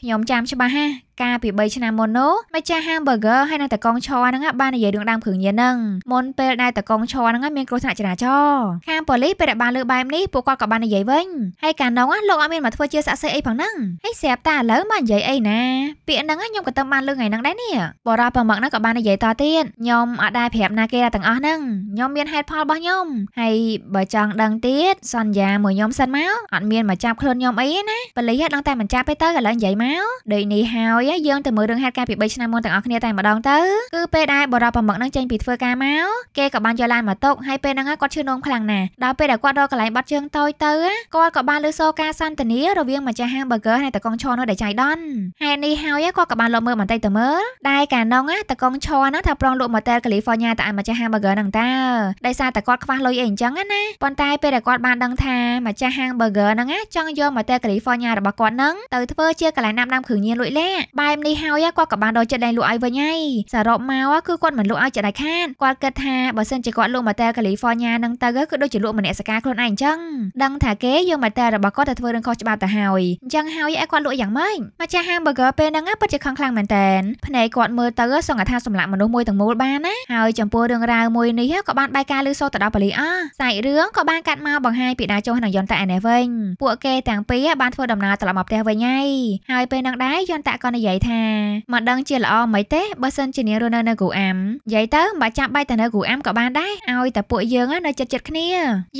ខ្ញុំចាំច្បាស់ណាកាលពី3ឆ្នាំមុននោះម្ចាស់ hamburger ហើយនៅតែកងឈរហ្នឹងបាននិយាយរឿងដើមគ្រឿងញៀនហ្នឹងមុនពេលដែលតែកងឈរហ្នឹងមានគ្រោះថ្នាក់ចរាចរណ៍ខាងប៉ូលីសពេលដែលបានលើបែបនេះពួកគាត់ក៏បាននិយាយវិញហើយកាលនោះលោកអត់មានមកធ្វើជាសាក់សីអីផងហ្នឹងហើយស្រាប់តែឥឡូវមកនិយាយអីណាពាក្យហ្នឹងខ្ញុំក៏ទៅបានលើថ្ងៃហ្នឹងដែរនេះបរិបប្រមឹកហ្នឹងក៏បាននិយាយតទៀតខ្ញុំអត់ដែរប្រាប់ណាគេទាំងអស់ហ្នឹងខ្ញុំមានហេតុផលរបស់ខ្ញុំហើយបើចង់ដឹងទៀតសន្យាមួយខ្ញុំសិនមកអត់មានមកចាប់ខ្លួនខ្ញុំអីណាប៉ូលីសហ្នឹងតែមិនចាប់ទេទៅឥឡូវនិយាយមកដូចនេះហើយយើងទៅមើលរឿងហេតុការណ៍ពី3ឆ្នាំមុនទាំងអស់គ្នាតែម្ដងទៅគឺពេលដែលបរិបប្រមឹកនឹងចេញពីធ្វើការមកគេក៏បានយកឡានមកទុកហើយពេលហ្នឹងគាត់ឈឺនោមខ្លាំងណាស់ដល់ពេលដែលគាត់ដល់កន្លែងបាត់ជើងតូចទៅគាត់ក៏បានលើសូការសន្ទនារវាងម្ចាស់ហាង burger ហើយតកងឈរនៅដែលចៃដន្យហើយនេះហើយគាត់ក៏បានលបមើលបន្តិចទៅមើលដែលកាណុងតកងឈរហ្នឹងថាប្រងលក់ motel California តឯម្ចាស់ហាង burger ហ្នឹងតើដោយសារតែគាត់ខ្វះលុយអីអញ្ចឹងណាប៉ុន្តែពេលដែលគាត់បានដឹងថាម្ចាស់ហាង burger ហ្នឹងចង់យក motel California របស់គាត់ហ្នឹងទៅធ្វើជាកន្លែងណាំដាំគ្រឿងញៀនលួចលាក់បែបនេះហើយគាត់ក៏បានដល់ចិត្តឡើងលក់ឲ្យវិញហើយសរុបមកគឺគាត់មិនលក់ឲ្យចិត្តដាច់ខាតគាត់គិតថាបើសិនជាគាត់លក់ម៉ូដែលកាលីហ្វ័រញ៉ានឹងទៅគឺដូចជាលក់មនសិការខ្លួនឯងអញ្ចឹងដឹងថាគេយកម៉ូដែលរបស់គាត់ទៅធ្វើរឿងខុសច្បាប់ទៅហើយអញ្ចឹងហើយឯគាត់លក់យ៉ាងម៉េចម្ចាស់ hamburger ពេលហ្នឹងពិតជាខឹងខ្លាំងមែនតើភ្នែកគាត់មើលទៅសង្កថាសម្លាប់មនុស្សមួយទាំងមូលបានណាហើយចំពោះរឿងរ៉ាវមួយនេះក៏បានបែកការលឺសូរទៅដល់ប៉ូលីសអស់សាច់រឿងក៏បានកាត់មកបង្ហាញពីដាចុះនឹងយន្តតាឯនេះវិញពួកគេទាំងពីរបានធ្វើដំណើរត្រឡប់មកផ្ទះវិញហើយហើយពេលហ្នឹងដែរយន្តតាក៏និនិយាយថាមកដឹងជាល្អមិនទេបើសិនជានាងរស់នៅនៅគ្រូអាំនិយាយទៅបើចាំបាច់តែនៅគ្រូអាំក៏បានដែរឲ្យតែពួកយើងនៅចិត្តចិត្តគ្នា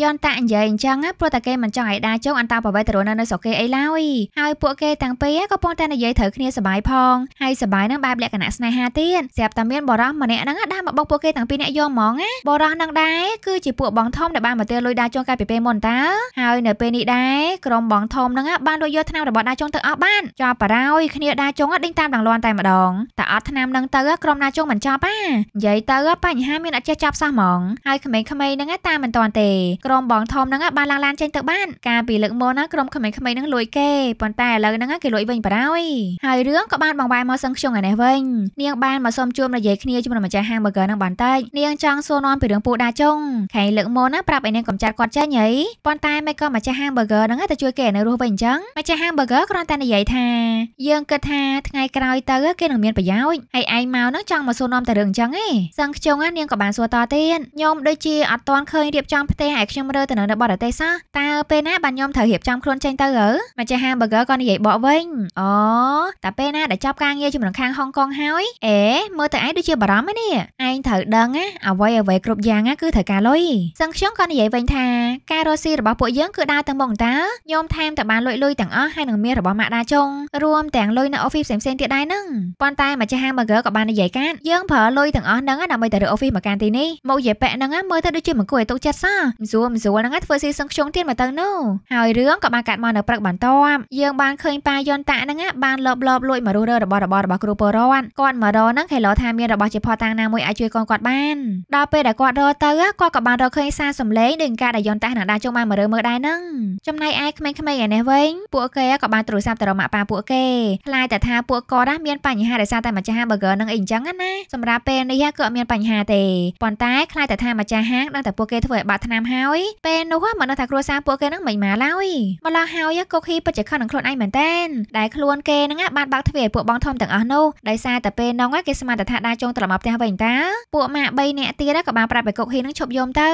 យន់តានិយាយអញ្ចឹងព្រោះតែគេមិនចង់ឲ្យដាជុងអន្តោប្រវេសន៍ទៅរស់នៅនៅស្រុកគេអីឡើយហើយពួកគេទាំងពីរក៏ប៉ុន្តែនិយាយត្រូវគ្នាសបាយផងហើយសបាយនឹងបែបលក្ខណៈស្នេហាទៀតស្រាប់តែមានបរោះម្នាក់ហ្នឹងដើរមកបុកពួកគេទាំងពីរនាក់យកហ្មងណាបរោះហ្នឹងដែរគឺជាពួកបងធំដែលបានមកទាលុយដាជុងកាលពីពេលមុនតើហើយនៅពេលនេះដែរក្រុមបងធំហ្នឹងបានលុយយកឆ្នាំរបស់ដាជុងទៅអស់បានចោលបារោយគ្នាដាជុងងដេញតាមដងលាន់តែម្ដងតែអត់ឆ្នាំនឹងទៅក្រុមណាជុងមិនចប់អានិយាយទៅបញ្ហាមានអត់ចេះចប់សោះហ្មងហើយក្មេងៗហ្នឹងតាមមិនតាន់ទេក្រុមបងធំហ្នឹងបានឡើងឡានចេញទៅបានកាលពីលើកមុនក្រុមក្មេងៗហ្នឹងលួចគេប៉ុន្តែឥឡូវហ្នឹងគេលួចវិញបារហើយហើយរឿងក៏បានបងវាយមកសឹងខ្ញុំឯនេះវិញនាងបានមកសុំជួបនិយាយគ្នាជាមួយម្ចាស់ហាង burger ហ្នឹងបានតិចនាងចង់សួរនាំពីរឿងពូដាជុងខែលើកមុនប្រាប់ឲ្យនាងកំចាត់គាត់ចេញហីប៉ុន្តែមិនក៏ម្ចាស់ហាង burger ហ្នឹងទៅជួយគេឲ្យនៅរស់វិញអញ្ចឹងម្ចាស់ហាង burger គ្រាន់តែនិយាយថាយើងគិតថាថ្ងៃក្រោយទៅគេនឹងមានប្រយោជន៍ហើយឯងមកនឹងចង់មកសួរនាំតែរឿងអញ្ចឹងទេសឹងខ្ជុងនាងក៏បានសួរតទៀតញោមដូចជាអត់ទាន់ឃើញរៀបចំផ្ទះឲ្យខ្ញុំរើទៅនៅបរទេសសោះតើពេលណាបានញោមត្រូវរៀបចំខ្លួនចេញទៅអើមកចាស់ hamburger ក៏និយាយបកវិញអូតើពេលណាដែលចប់ការងារជាមួយនឹងខាងហុងកុងហើយអេមើលទៅឯងដូចជាបារម្ភហ្នឹងឯងត្រូវដឹងណាអ្វីអ្វីគ្រប់យ៉ាងណាគឺត្រូវការលុយសឹងខ្ញុំក៏និយាយវិញថាការរស់ស៊ីរបស់ពួកយើងគឺដើរទៅមុខតើញោមថែមតើបានលុយលុយទាំងអស់ហើយនឹងមានរបស់ម៉ាក់ដាចុងរួមទាំងលុយនៅ office ផ្សេងៗទៀតដែរហ្នឹងប៉ុន្តែម្ចាស់ហាង burger ក៏បាននិយាយកាត់យើងប្រើលុយទាំងអស់ហ្នឹងដើម្បីទៅរើ office មកកានទីនេះមកយាយប៉ែហ្នឹងមើលទៅដូចជាមិនគួរឲ្យទុកចិត្តសោះមិនស្រួលមិនស្រួលហ្នឹងធ្វើស៊ីសឹងខ្ជុងទៀតមកទៅនោះហើយរឿងក៏បានកាត់មកនៅព្រឹកបន្ទាប់យើងបានឃើញប៉ាយន់តាក់ហ្នឹងបានលបលបលួចមករុះរើរបស់របររបស់គ្រូពររដ្ឋគាត់មករកហ្នឹងគេលោថាមានរបស់ជាផតាំងណាមួយអាចជួយកូនគាត់បានដល់ពេលដែលគាត់រកទៅគាត់ក៏បានរកឃើញសារសម្លេងដូចការដែលយន់តាក់ណាដាចូលបានមករើមើលដែរហ្នឹងចំណែកឯក្មេងៗឯនេះវិញពួកគេក៏បានទូរស័ព្ទទៅរកម៉ាក់ប៉ាពួកគេខ្លាចតែថាពួកគាត់មានបញ្ហាដោយសារតែម្ចាស់ហាង burger នឹងអីអញ្ចឹងណាសម្រាប់ពេលនេះគឺអត់មានបញ្ហាទេប៉ុន្តែខ្លាចតែថាម្ចាស់ហាងដឹងតែពួកគេធ្វើឲ្យបាក់ឆ្នាំហើយពេលនោះមិនដឹងថាគ្រួសារពួកគេនឹងមិនមកឡើយម្ល៉េះហើយកុកហ៊ីពិតជាខឹងនឹងខ្លួនឯងមែនតើដែលខ្លួនគេនឹងបានបាក់ទ្វារឲ្យពួកបងធំទាំងអស់នោះដោយសារតែពេលនោះគេស្មានតែថាដាចងត្រឡប់មកផ្ទះវិញតាពួកម៉ាក់3នាក់ទៀតក៏បានប្រាប់ឲ្យកុកហ៊ីនឹងឈប់យំទៅ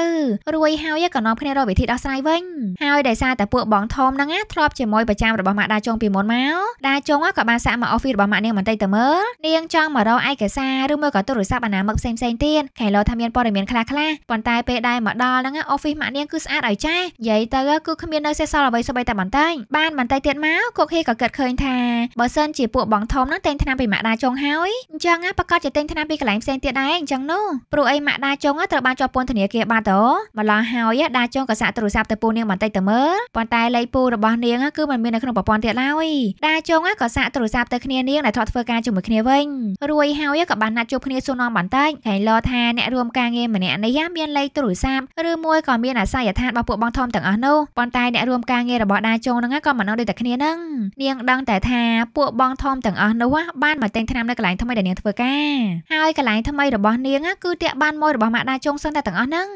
រួយហើយក៏នាំគ្នារកវិធីដោះស្រាយវិញហើយដោយសារតែពួកបងធំហ្នឹងធ្លាប់ជាមួយប្រចាំរបស់ម៉ាក់ដាចងពីមុនមកដាចងក៏បានសាក់មក Office របស់ម៉ាក់នាងបន្តិចទៅមើលនាងចង់មករកឯកសារឬមួយក៏ទូរស័ព្ទអាណាមឹកផ្សេងផ្សេងទៀតខែឡូថាមានព័ត៌មានខ្លះខ្លះប៉ុន្តែពេលដែលមកដល់ហ្នឹង Office ម៉ាក់នាងគឺស្អាតឲ្យចាស់និយាយទៅគឺគ្មាននៅសេសសល់អ្វីសម្បីតែបន្តិចបានបន្តិចទៀតមកគុកហ៊ីក៏គិតឃើញថាបើសិនជាពួកបងធំហ្នឹងតែងឆ្នាំពីម៉ាក់ដាចុងហើយអញ្ចឹងប្រកាសជាតែងឆ្នាំពីកន្លែងផ្សេងទៀតដែរអញ្ចឹងនោះព្រោះអីម៉ាក់ដាចុងត្រូវបានជាប់ពន្ធនាគារបាត់ទៅម្ល៉េះហើយដាចុងក៏សាកទូរស័ព្ទទៅពូនាងបន្តិចទៅមើលប៉ុន្តែលេខពូរបស់នាងគឺមិនមាននៅក្នុងប្រព័ន្ធទៀតឡើយដាចុងក៏សាកទូរស័ព្ទទៅគ្នានាងដែលធ្លាប់ធ្វើការជាមួយគ្នាវិញរួយហើយក៏បានណាត់ជួបគ្នាសួរនាំបន្តិចហើយលោថាអ្នករួមការងារម្នាក់នេះមានលេខទូរស័ព្ទឬមួយក៏មានអាស័យដ្ឋានរបស់ពួកបងធំទាំងអស់នោះប៉ុន្តែអ្នករួមការងាររបស់ដាចុងហ្នឹងក៏មិនដឹងដូចតែគ្នាហ្នឹងនាងដឹងតែថាពួកបងធំទាំងអស់នោះបានមកតែងឆ្នាំនៅកន្លែងថ្មីដែលនាងធ្វើការហើយកន្លែងថ្មីរបស់នាងគឺតាក់បានមួយរបស់ម៉ាក់ដាចុងសិនតែទាំងអស់ហ្នឹង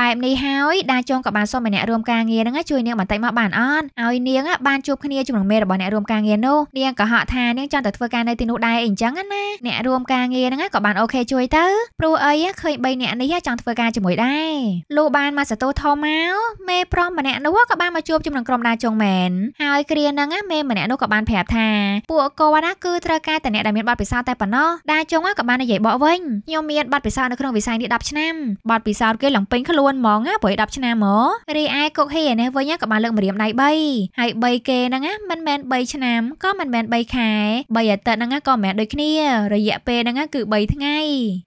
បែបនេះហើយដាចុងក៏បានសុំឲ្យអ្នករួមការងារហ្នឹងជួយនាងបន្តិចមកបានអត់ឲ្យនាងបានជួបគ្នាជាមួយមេរបស់អ្នករួមការងារនោះនាងក៏ហក់ថានាងចង់ចាំតែធ្វើការនៅទីនោះដែរអីអញ្ចឹងណាអ្នករួមការងារហ្នឹងក៏បានអូខេជួយទៅព្រោះអីឃើញ3អ្នកនេះចង់ធ្វើការជាមួយដែរលុះបានមកសតូធំមកមេប្រុសម្នាក់នោះក៏បានមកជួបជាមួយនឹងក្រុមដាជុងមែនហើយគ្រាហ្នឹងមេម្នាក់នោះក៏បានប្រាប់ថាពួកគាត់ណាគឺត្រូវការតែអ្នកដែលមានបទពិសោធន៍តែប៉ុណ្ណោះដាជុងក៏បាននិយាយបកវិញខ្ញុំមានបទពិសោធន៍នៅក្នុងវិស័យនេះ10ឆ្នាំបទពិសោធន៍គេឡើងពេញខ្លួនហ្មងណាព្រោះ10ឆ្នាំហ្មងរីឯគុកហ៊ីនេះវិញក៏បានលើកម្រាមដៃ3ហើយ3គេហ្នឹងណាមិនមែន3ឆ្នាំក៏មិនមែន3ខែ3អាទិត្យហ្នឹងក៏មិនដូចគ្នារយៈពេលហ្នឹងគឺ3ថ្ងៃ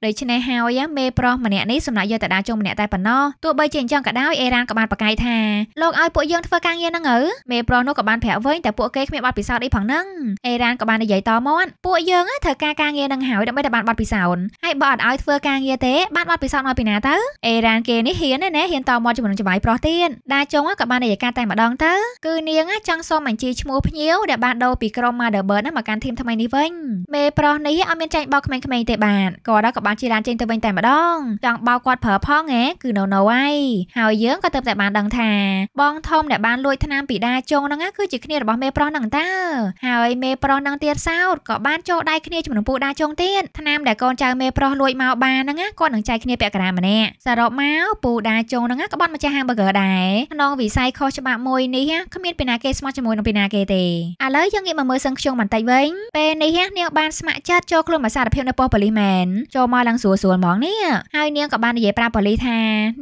ដូច្នេះហើយមេប្រុសម្នាក់នេះសម្រាប់យកតាដាជុំម្នាក់តែប៉ុណ្ណោះទោះបីជាអញ្ចឹងក៏ដោយអេរ៉ានក៏បានប្រកែកថាលោកឲ្យពួកយើងធ្វើការងារហ្នឹងអើមេប្រុសនោះក៏បានប្រាប់វិញតែពួកគេគ្មានបទពិសោធន៍អីផងហ្នឹងអេរ៉ានក៏បាននិយាយតមាត់ពួកយើងធ្វើការការងារហ្នឹងហើយដើម្បីតែបានបទពិសោធន៍ហើយបើអត់ឲ្យធ្វើការងារទេបានបទពិសោធន៍មកពីណាទៅអេរ៉ានគេនេះហ៊ានណាហ៊ានតមាត់ជាមួយនឹងចវាយប្រុសទៀតដាជុងក៏បាននិយាយការតែម្ដងទៅគឺនាងចង់សុំបញ្ជីឈ្មោះភ្ញៀវដែលបានដូរពីក្រុម Mother Bird មកកាន់ធីមថ្មីនេះវិញមេប្រុសនេះអត់មានចាញ់បោកក្មេងៗទេបាទគាត់ក៏បានជាឡានចេញទៅវិញតែម្ដងចង់បោកគាត់ប្រើផងហ៎គឺ no no ហើយហើយយើងក៏ទៅតែបានដឹងថាបងធំអ្នកបានលួចថ្នាំពីដាជងហ្នឹងគឺជាគ្នារបស់មេប្រុសហ្នឹងតើហើយមេប្រុសហ្នឹងទៀតសោតក៏បានចូលដៃគ្នាជាមួយនឹងពូដាជងទៀតថ្នាំដែលកូនចៅមេប្រុសលួចមកបានហ្នឹងគាត់នឹងចែកគ្នាពាក់កណ្ដាលម្នាក់សរុបមកពូដាជងហ្នឹងក៏បានម្ចាស់ហាង burger ដែរក្នុងវិស័យខុសច្បាប់មួយនេះគ្មានពីណាគេស្មោះជាមួយនឹងពីណាគេទេឥឡូវយើងងាកមកមើលសឹងខ្ជុងបន្តិចវិញពេលនេះនាង បានស្ម័គ្រចិត្តចូលខ្លួនមកសារភាពនៅប៉ុស្តិ៍ប៉ូលីសមែនចូលមកឡើងស្រួលស្រួលហ្មងនេះហើយនាងក៏បាននិយាយប្រាប់ប៉ូលីសថា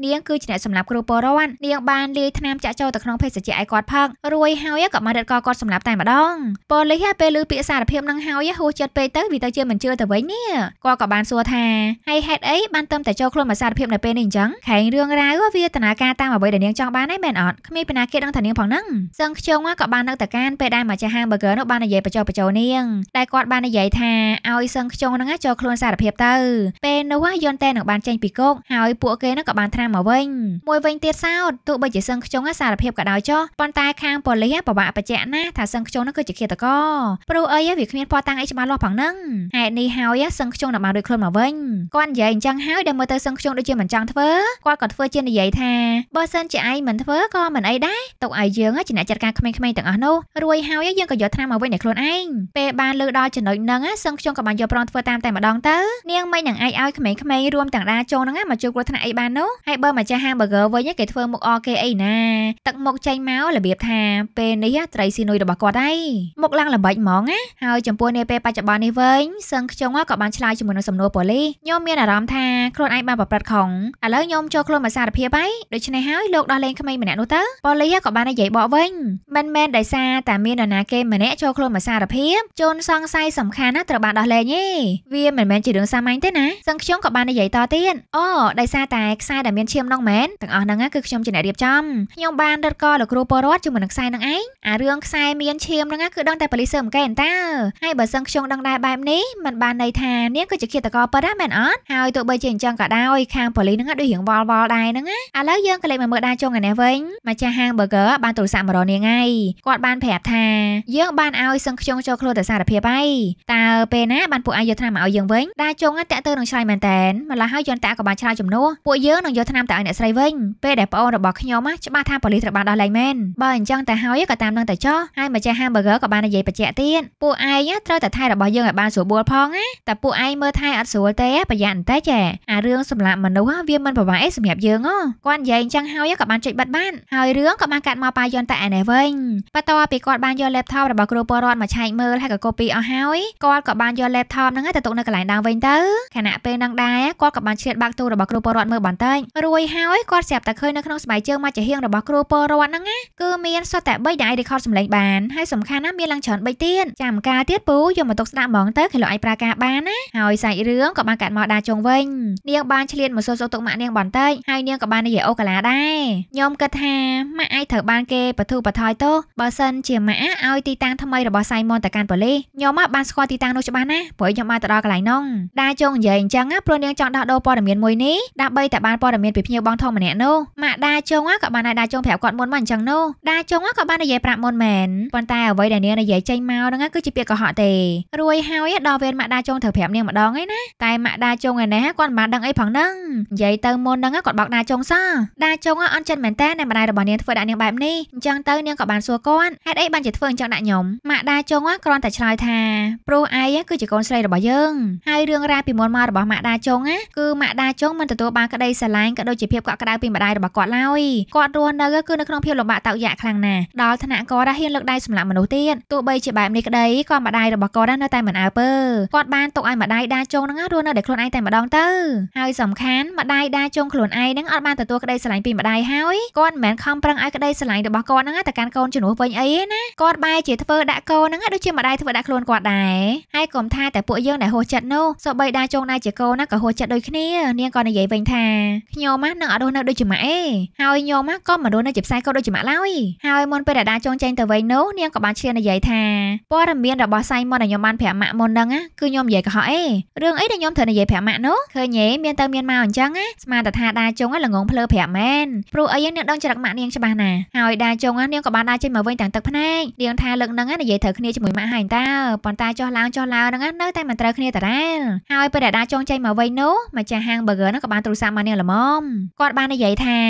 នាងគឺជាអ្នកសម្លាប់គ្រូពលរដ្ឋនាងបានលាយថ្នាំចាក់ចូលទៅក្នុងភេសជ្ជៈឲ្យគាត់ផឹករួយហើយក៏បានរត់កគាត់សម្លាប់តែម្ដងប៉ូលីសពេលឮពាក្យសារភាពនឹងហើយហួសចិត្តពេកទៅវាទៅជាមិនជឿទៅវិញនេះគាត់ក៏បានសួរថាហើយហេតុអីបានទៅតែចូលខ្លួនមកសារភាពនៅពេលនេះអញ្ចឹងខែងរឿងរ៉ាវវាតនាការតាមអ្វីដែលនាងចង់បានឯមែនអត់គ្មានពីណាគេដឹងថានាងផងហ្នឹងសឹងខ្ជុងក៏បាននៅតែកានពេលដែលម្ចាស់ហាង burger នោះបាននិយាយបញ្ចុះបញ្ចោនាងងដែលគាត់បាននិយាយថាឲ្យសឹងខ្ជងហ្នឹងចូលខ្លួនសារភាពទៅពេលនោះយន់តែនឹងបានចេញពីគុកហើយពួកគេហ្នឹងក៏បានត្រាំមកវិញមួយវិញទៀតសោតទោះបីជាសឹងខ្ជងសារភាពក៏ដោយចុះប៉ុន្តែខាងប៉ូលីសពិបាកបញ្ជាក់ណាស់ថាសឹងខ្ជងហ្នឹងគឺជាឃាតករព្រោះអីវាគ្មានភ័ស្តុតាងអីច្បាស់លាស់ផងហ្នឹងហេតុនេះហើយសឹងខ្ជងនឹងបានរួចខ្លួនមកវិញគាត់និយាយអញ្ចឹងហើយដែលមើលទៅសឹងខ្ជងដូចជាមិនចង់ធ្វើគាត់ក៏ធ្វើជានិយាយថាបើសិនជាឯងមិនធ្វើក៏មិនអីដែរទុកឲ្យយើងជាអ្នកចាត់ការក្មេងៗទាំងអស់នោះរួយហើយយើងក៏យកថ្នាំមកវិញដល់ខ្លួនឯងពេលបានលើដល់ចំណុចហ្នឹងសឹងខ្ញុំក៏បានយកប្រងធ្វើតាមតែម្ដងទៅនាងមិននឹងអាចឲ្យក្មេងៗរួមទាំងដាចូលហ្នឹងមកជួបគ្រោះថ្នាក់អីបាននោះហើយបើម្ចាស់ហាង burger វិញគេធ្វើមុខអគេអីណាទឹកមុខចេញមករបៀបថាពេលនេះត្រីស៊ីនុយរបស់គាត់ហើយមុខឡើងល្បិចហ្មងណាហើយចំពោះនាពេលបច្ចុប្បន្ននេះវិញសឹងខ្ញុំក៏បានឆ្លើយជាមួយនឹងសំណួរប៉ូលីសខ្ញុំមានអារម្មណ៍ថាខ្លួនឯងបានប្រព្រឹត្តខុសឥឡូវខ្ញុំចូលខ្លួនមកសារភាពហើយដូច្នេះហើយលោកដោះលែងក្មេងម្នាក់នោះទៅប៉ូលីសក៏បាននិយាយបកវិញមិនមែនដោយសារតែមាននរណាគេម្នាក់ចូលខ្លួនមកសារភាពជនសង្ស័យសំខាន់ណាត្រូវបានដោះលែងទេវាមិនមែនជារឿងសាមញ្ញទេណាសឹងខ្ញុំក៏បាននិយាយតទៀតអូដោយសារតែខ្សែដែលមានឈាមនោះមែនទាំងអស់ហ្នឹងគឺខ្ញុំជាអ្នករៀបចំខ្ញុំបានរត់កលោកគ្រូពលរដ្ឋជាមួយនឹងខ្សែនឹងឯងអារឿងខ្សែមានឈាមហ្នឹងគឺដឹងតែប៉ូលីសស៊ើបអង្កេតតើហើយបើសឹងខ្ញុំដឹងដែរបែបនេះមិនបានន័យថានាងគឺជាឃាតករពិតហ្នឹងមែនអត់ហើយទោះបីជាអញ្ចឹងក៏ដោយខាងប៉ូលីសហ្នឹងដូចរៀងវល់វល់ដែរហ្នឹងណាឥឡូវយើងក៏លេចមកមើលដែរចុងឯនេះវិញម្ចាស់ហាង burger បានទូរស័ព្ទមករនាងឯងគាត់បានប្រាប់ថាយើងបានឲ្យសឹងខ្ញុំចូលខ្លួនតែសារភាពហើយតើពេលណាបានពួកឯងយកថ្នាំមកឲ្យយើងវិញដាចុងតាក់ទើនឹងឆ្លើយមែនតែនម្ល៉េះហើយយន្តតាក៏បានឆ្លើយជំនួសពួកយើងនឹងយកថ្នាំទៅឲ្យអ្នកស្រីវិញពេលដែលប្អូនរបស់ខ្ញុំច្បាស់ថាប៉ូលីសត្រូវបានដោះលែងមែនបើអញ្ចឹងតែហើយក៏តាមនឹងតែចោះហើយម្ចាស់ hamburger ក៏បាននិយាយបញ្ជាក់ទៀតពួកឯងត្រូវតែថែរបស់យើងឲ្យបានស្រួលបួលផងណាតែពួកឯងមើលថែអត់ស្រួលទេប្រយ័ត្នបន្តិចអារឿងសម្លាប់មនុស្សវាមិនប្រហែលអីសម្រាប់យើងហ៎គាត់និយាយអញ្ចឹងហើយក៏បានចុចបិទបានហើយរឿងក៏បានកាត់មកប៉ាយន្តតាឯនេះវិញបន្ទាប់ពីគាត់បានយក laptop របស់គ្រូពលរដ្ឋមកឆែកមើលហើយក៏ copy អស់ហើយគាត់ក៏បានយក laptop ហ្នឹងទៅទុកនៅកន្លែងដើមវិញទៅខណៈពេលនឹងដែរគាត់ក៏បានឆ្លៀតបាក់ទូរបស់គ្រូពលរដ្ឋមើលបន្តិចរួយហើយគាត់ស្រាប់តែឃើញនៅក្នុងស្បែកជើងមកចាហៀងរបស់គ្រូពលរដ្ឋហ្នឹងណាគឺមានសុទ្ធតែ3ដែល record សម្លេងបានហើយសំខាន់ណាស់មានឡើងច្រើន3ទៀតចាំការទៀតពូយកមកទុកស្ដាប់ហ្មងទៅគេលោកអាចប្រើការបានណាហើយសាច់រឿងក៏បានកាត់មកដាចុងវិញនាងបានឆ្លៀតមកសួរសុខទុក្ខម៉ាក់នាងបន្តិចហើយនាងក៏បាននិយាយអូកាឡាដែរខ្ញុំគិតថាម៉ាក់អាចត្រូវបានគេបធូរបថយទោសបើសិនជាម៉ាក់ឲ្យទីតាំងថ្មីរបស់សៃមនទៅកាន់ប៉ូលីទេខ្ញុំមកបានស្គាល់ទីតាំងនោះច្បាស់ណាស់ព្រោះខ្ញុំបានទៅដល់កន្លែងនោះដាចងនិយាយអញ្ចឹងព្រោះនាងចង់ដោះដូរព័ត៌មានមួយនេះដើម្បីតែបានព័ត៌មានពីភ្ញៀវបងធំម្នាក់នោះម៉ាក់ដាចងក៏បានឲ្យដាចងប្រាប់គាត់មុនមកអញ្ចឹងនោះដាចងក៏បាននិយាយប្រាប់មុនមែនប៉ុន្តែអ្វីដែលនាងនិយាយចេញមកហ្នឹងគឺជាពាក្យកុហកទេរួយហើយដល់វេនម៉ាក់ដាចងត្រូវប្រាប់នាងម្ដងឯណាតែម៉ាក់ដាចងឯនេះគាត់មិនបានដឹងអីផងហ្នឹងនិយាយទៅមុនហ្នឹងគាត់បោកដាចងសោះដាចងអន់ចិត្តមែនតើដែលម្ដាយរបស់នាងធ្វើដាក់នាងបែបនេះអញ្ចឹងទៅនាងក៏បានសួរគាត់ហេតុអីបានជាធ្វើអញ្ចឹងដាក់ខ្ញុំម៉ាក់ដាចងគ្រាន់តែឆ្លើយថាព្រោះឯងគឺជាកូនស្រីរបស់យើងហើយរឿងរ៉ាវពីមុនមករបស់ម៉ាក់ដាចុងណាគឺម៉ាក់ដាចុងមិនទទួលបានក្តីស្រឡាញ់ក៏ដូចជាភាពកក់ក្ដៅពីម្ដាយរបស់គាត់ឡើយគាត់រស់នៅគឺនៅក្នុងភាពលំបាកតោកយ៉ាក់ខ្លាំងណាស់ដល់ថ្នាក់គាត់ហ៊ានលើកដៃសម្លាប់មនុស្សទៀតទោះបីជាបែបនេះក្តីក៏ម្ដាយរបស់គាត់នៅតែមិនអើពើគាត់បានទុកឲ្យម្ដាយដាចុងហ្នឹងរស់នៅតែខ្លួនឯងតែម្ដង ទៅហើយសំខាន់ម្ដាយដាចុងខ្លួនឯងហ្នឹងអត់បានទទួលក្តីស្រឡាញ់ពីម្ដាយហើយគាត់មិនមែនខំប្រឹងឲ្យក្តីស្រឡាញ់របស់គាត់ហ្នឹងទៅកាន់កូនជំនួសវិញអីទេណាគាត់បែរជាធ្វើដាក់កូនហ្នឹងដូចជាម្ដាយធ្វើដាក់ខ្លួនគាត់ដែរហើយកុំថាតែពួកយើងដែលហួសចិត្តនោះសូម្បីដាចុងណៃជាកូនណាក៏ហួសចិត្តដូចគ្នានាងក៏និយាយវិញថាខ្ញុំហ្នឹងនឹងអត់រស់នៅដូចជាម៉ាក់អេហើយខ្ញុំហ្នឹងក៏មិនរស់នៅជាផ្សែងក៏ដូចជាម៉ាក់ឡើយហើយមុនពេលដែលដាចុងចេញទៅវិញនោះនាងក៏បានឈាននិយាយថាព័ត៌មានរបស់សៃមុនដែលខ្ញុំបានប្រាប់ម៉ាក់មុនហ្នឹងគឺខ្ញុំនិយាយកុហកអេរឿងអីដែលខ្ញុំត្រូវនិយាយប្រាប់ម៉ាក់នោះឃើញទេមានទៅមានមកអញ្ចឹងណាស្មានតែថាដាចុងហ្នឹងល្ងងភ្លើប្រាប់មែនព្រោះអីហ្នឹងនាងដឹងច្រឹកម៉ាក់នាងច្បាស់ណាស់ហើយដាចុងហ្នឹងនាងក៏បានដាចេញមកវិញទាំងទឹកភ្នែកនាងថាលើកហ្នឹងនិយាយត្រូវគ្នាជាមួយម៉ាក់ហើយតាប៉ុន្តែចុះឡើងចុះឡើងហ្នឹងនៅតែមិនត្រូវគ្នាដដែលហើយពេលដែលដាចងចេញមកវិញនោះម្ចាស់ហាង burger ហ្នឹងក៏បានទូរស័ព្ទមកនាងល្មមគាត់បាននិយាយថា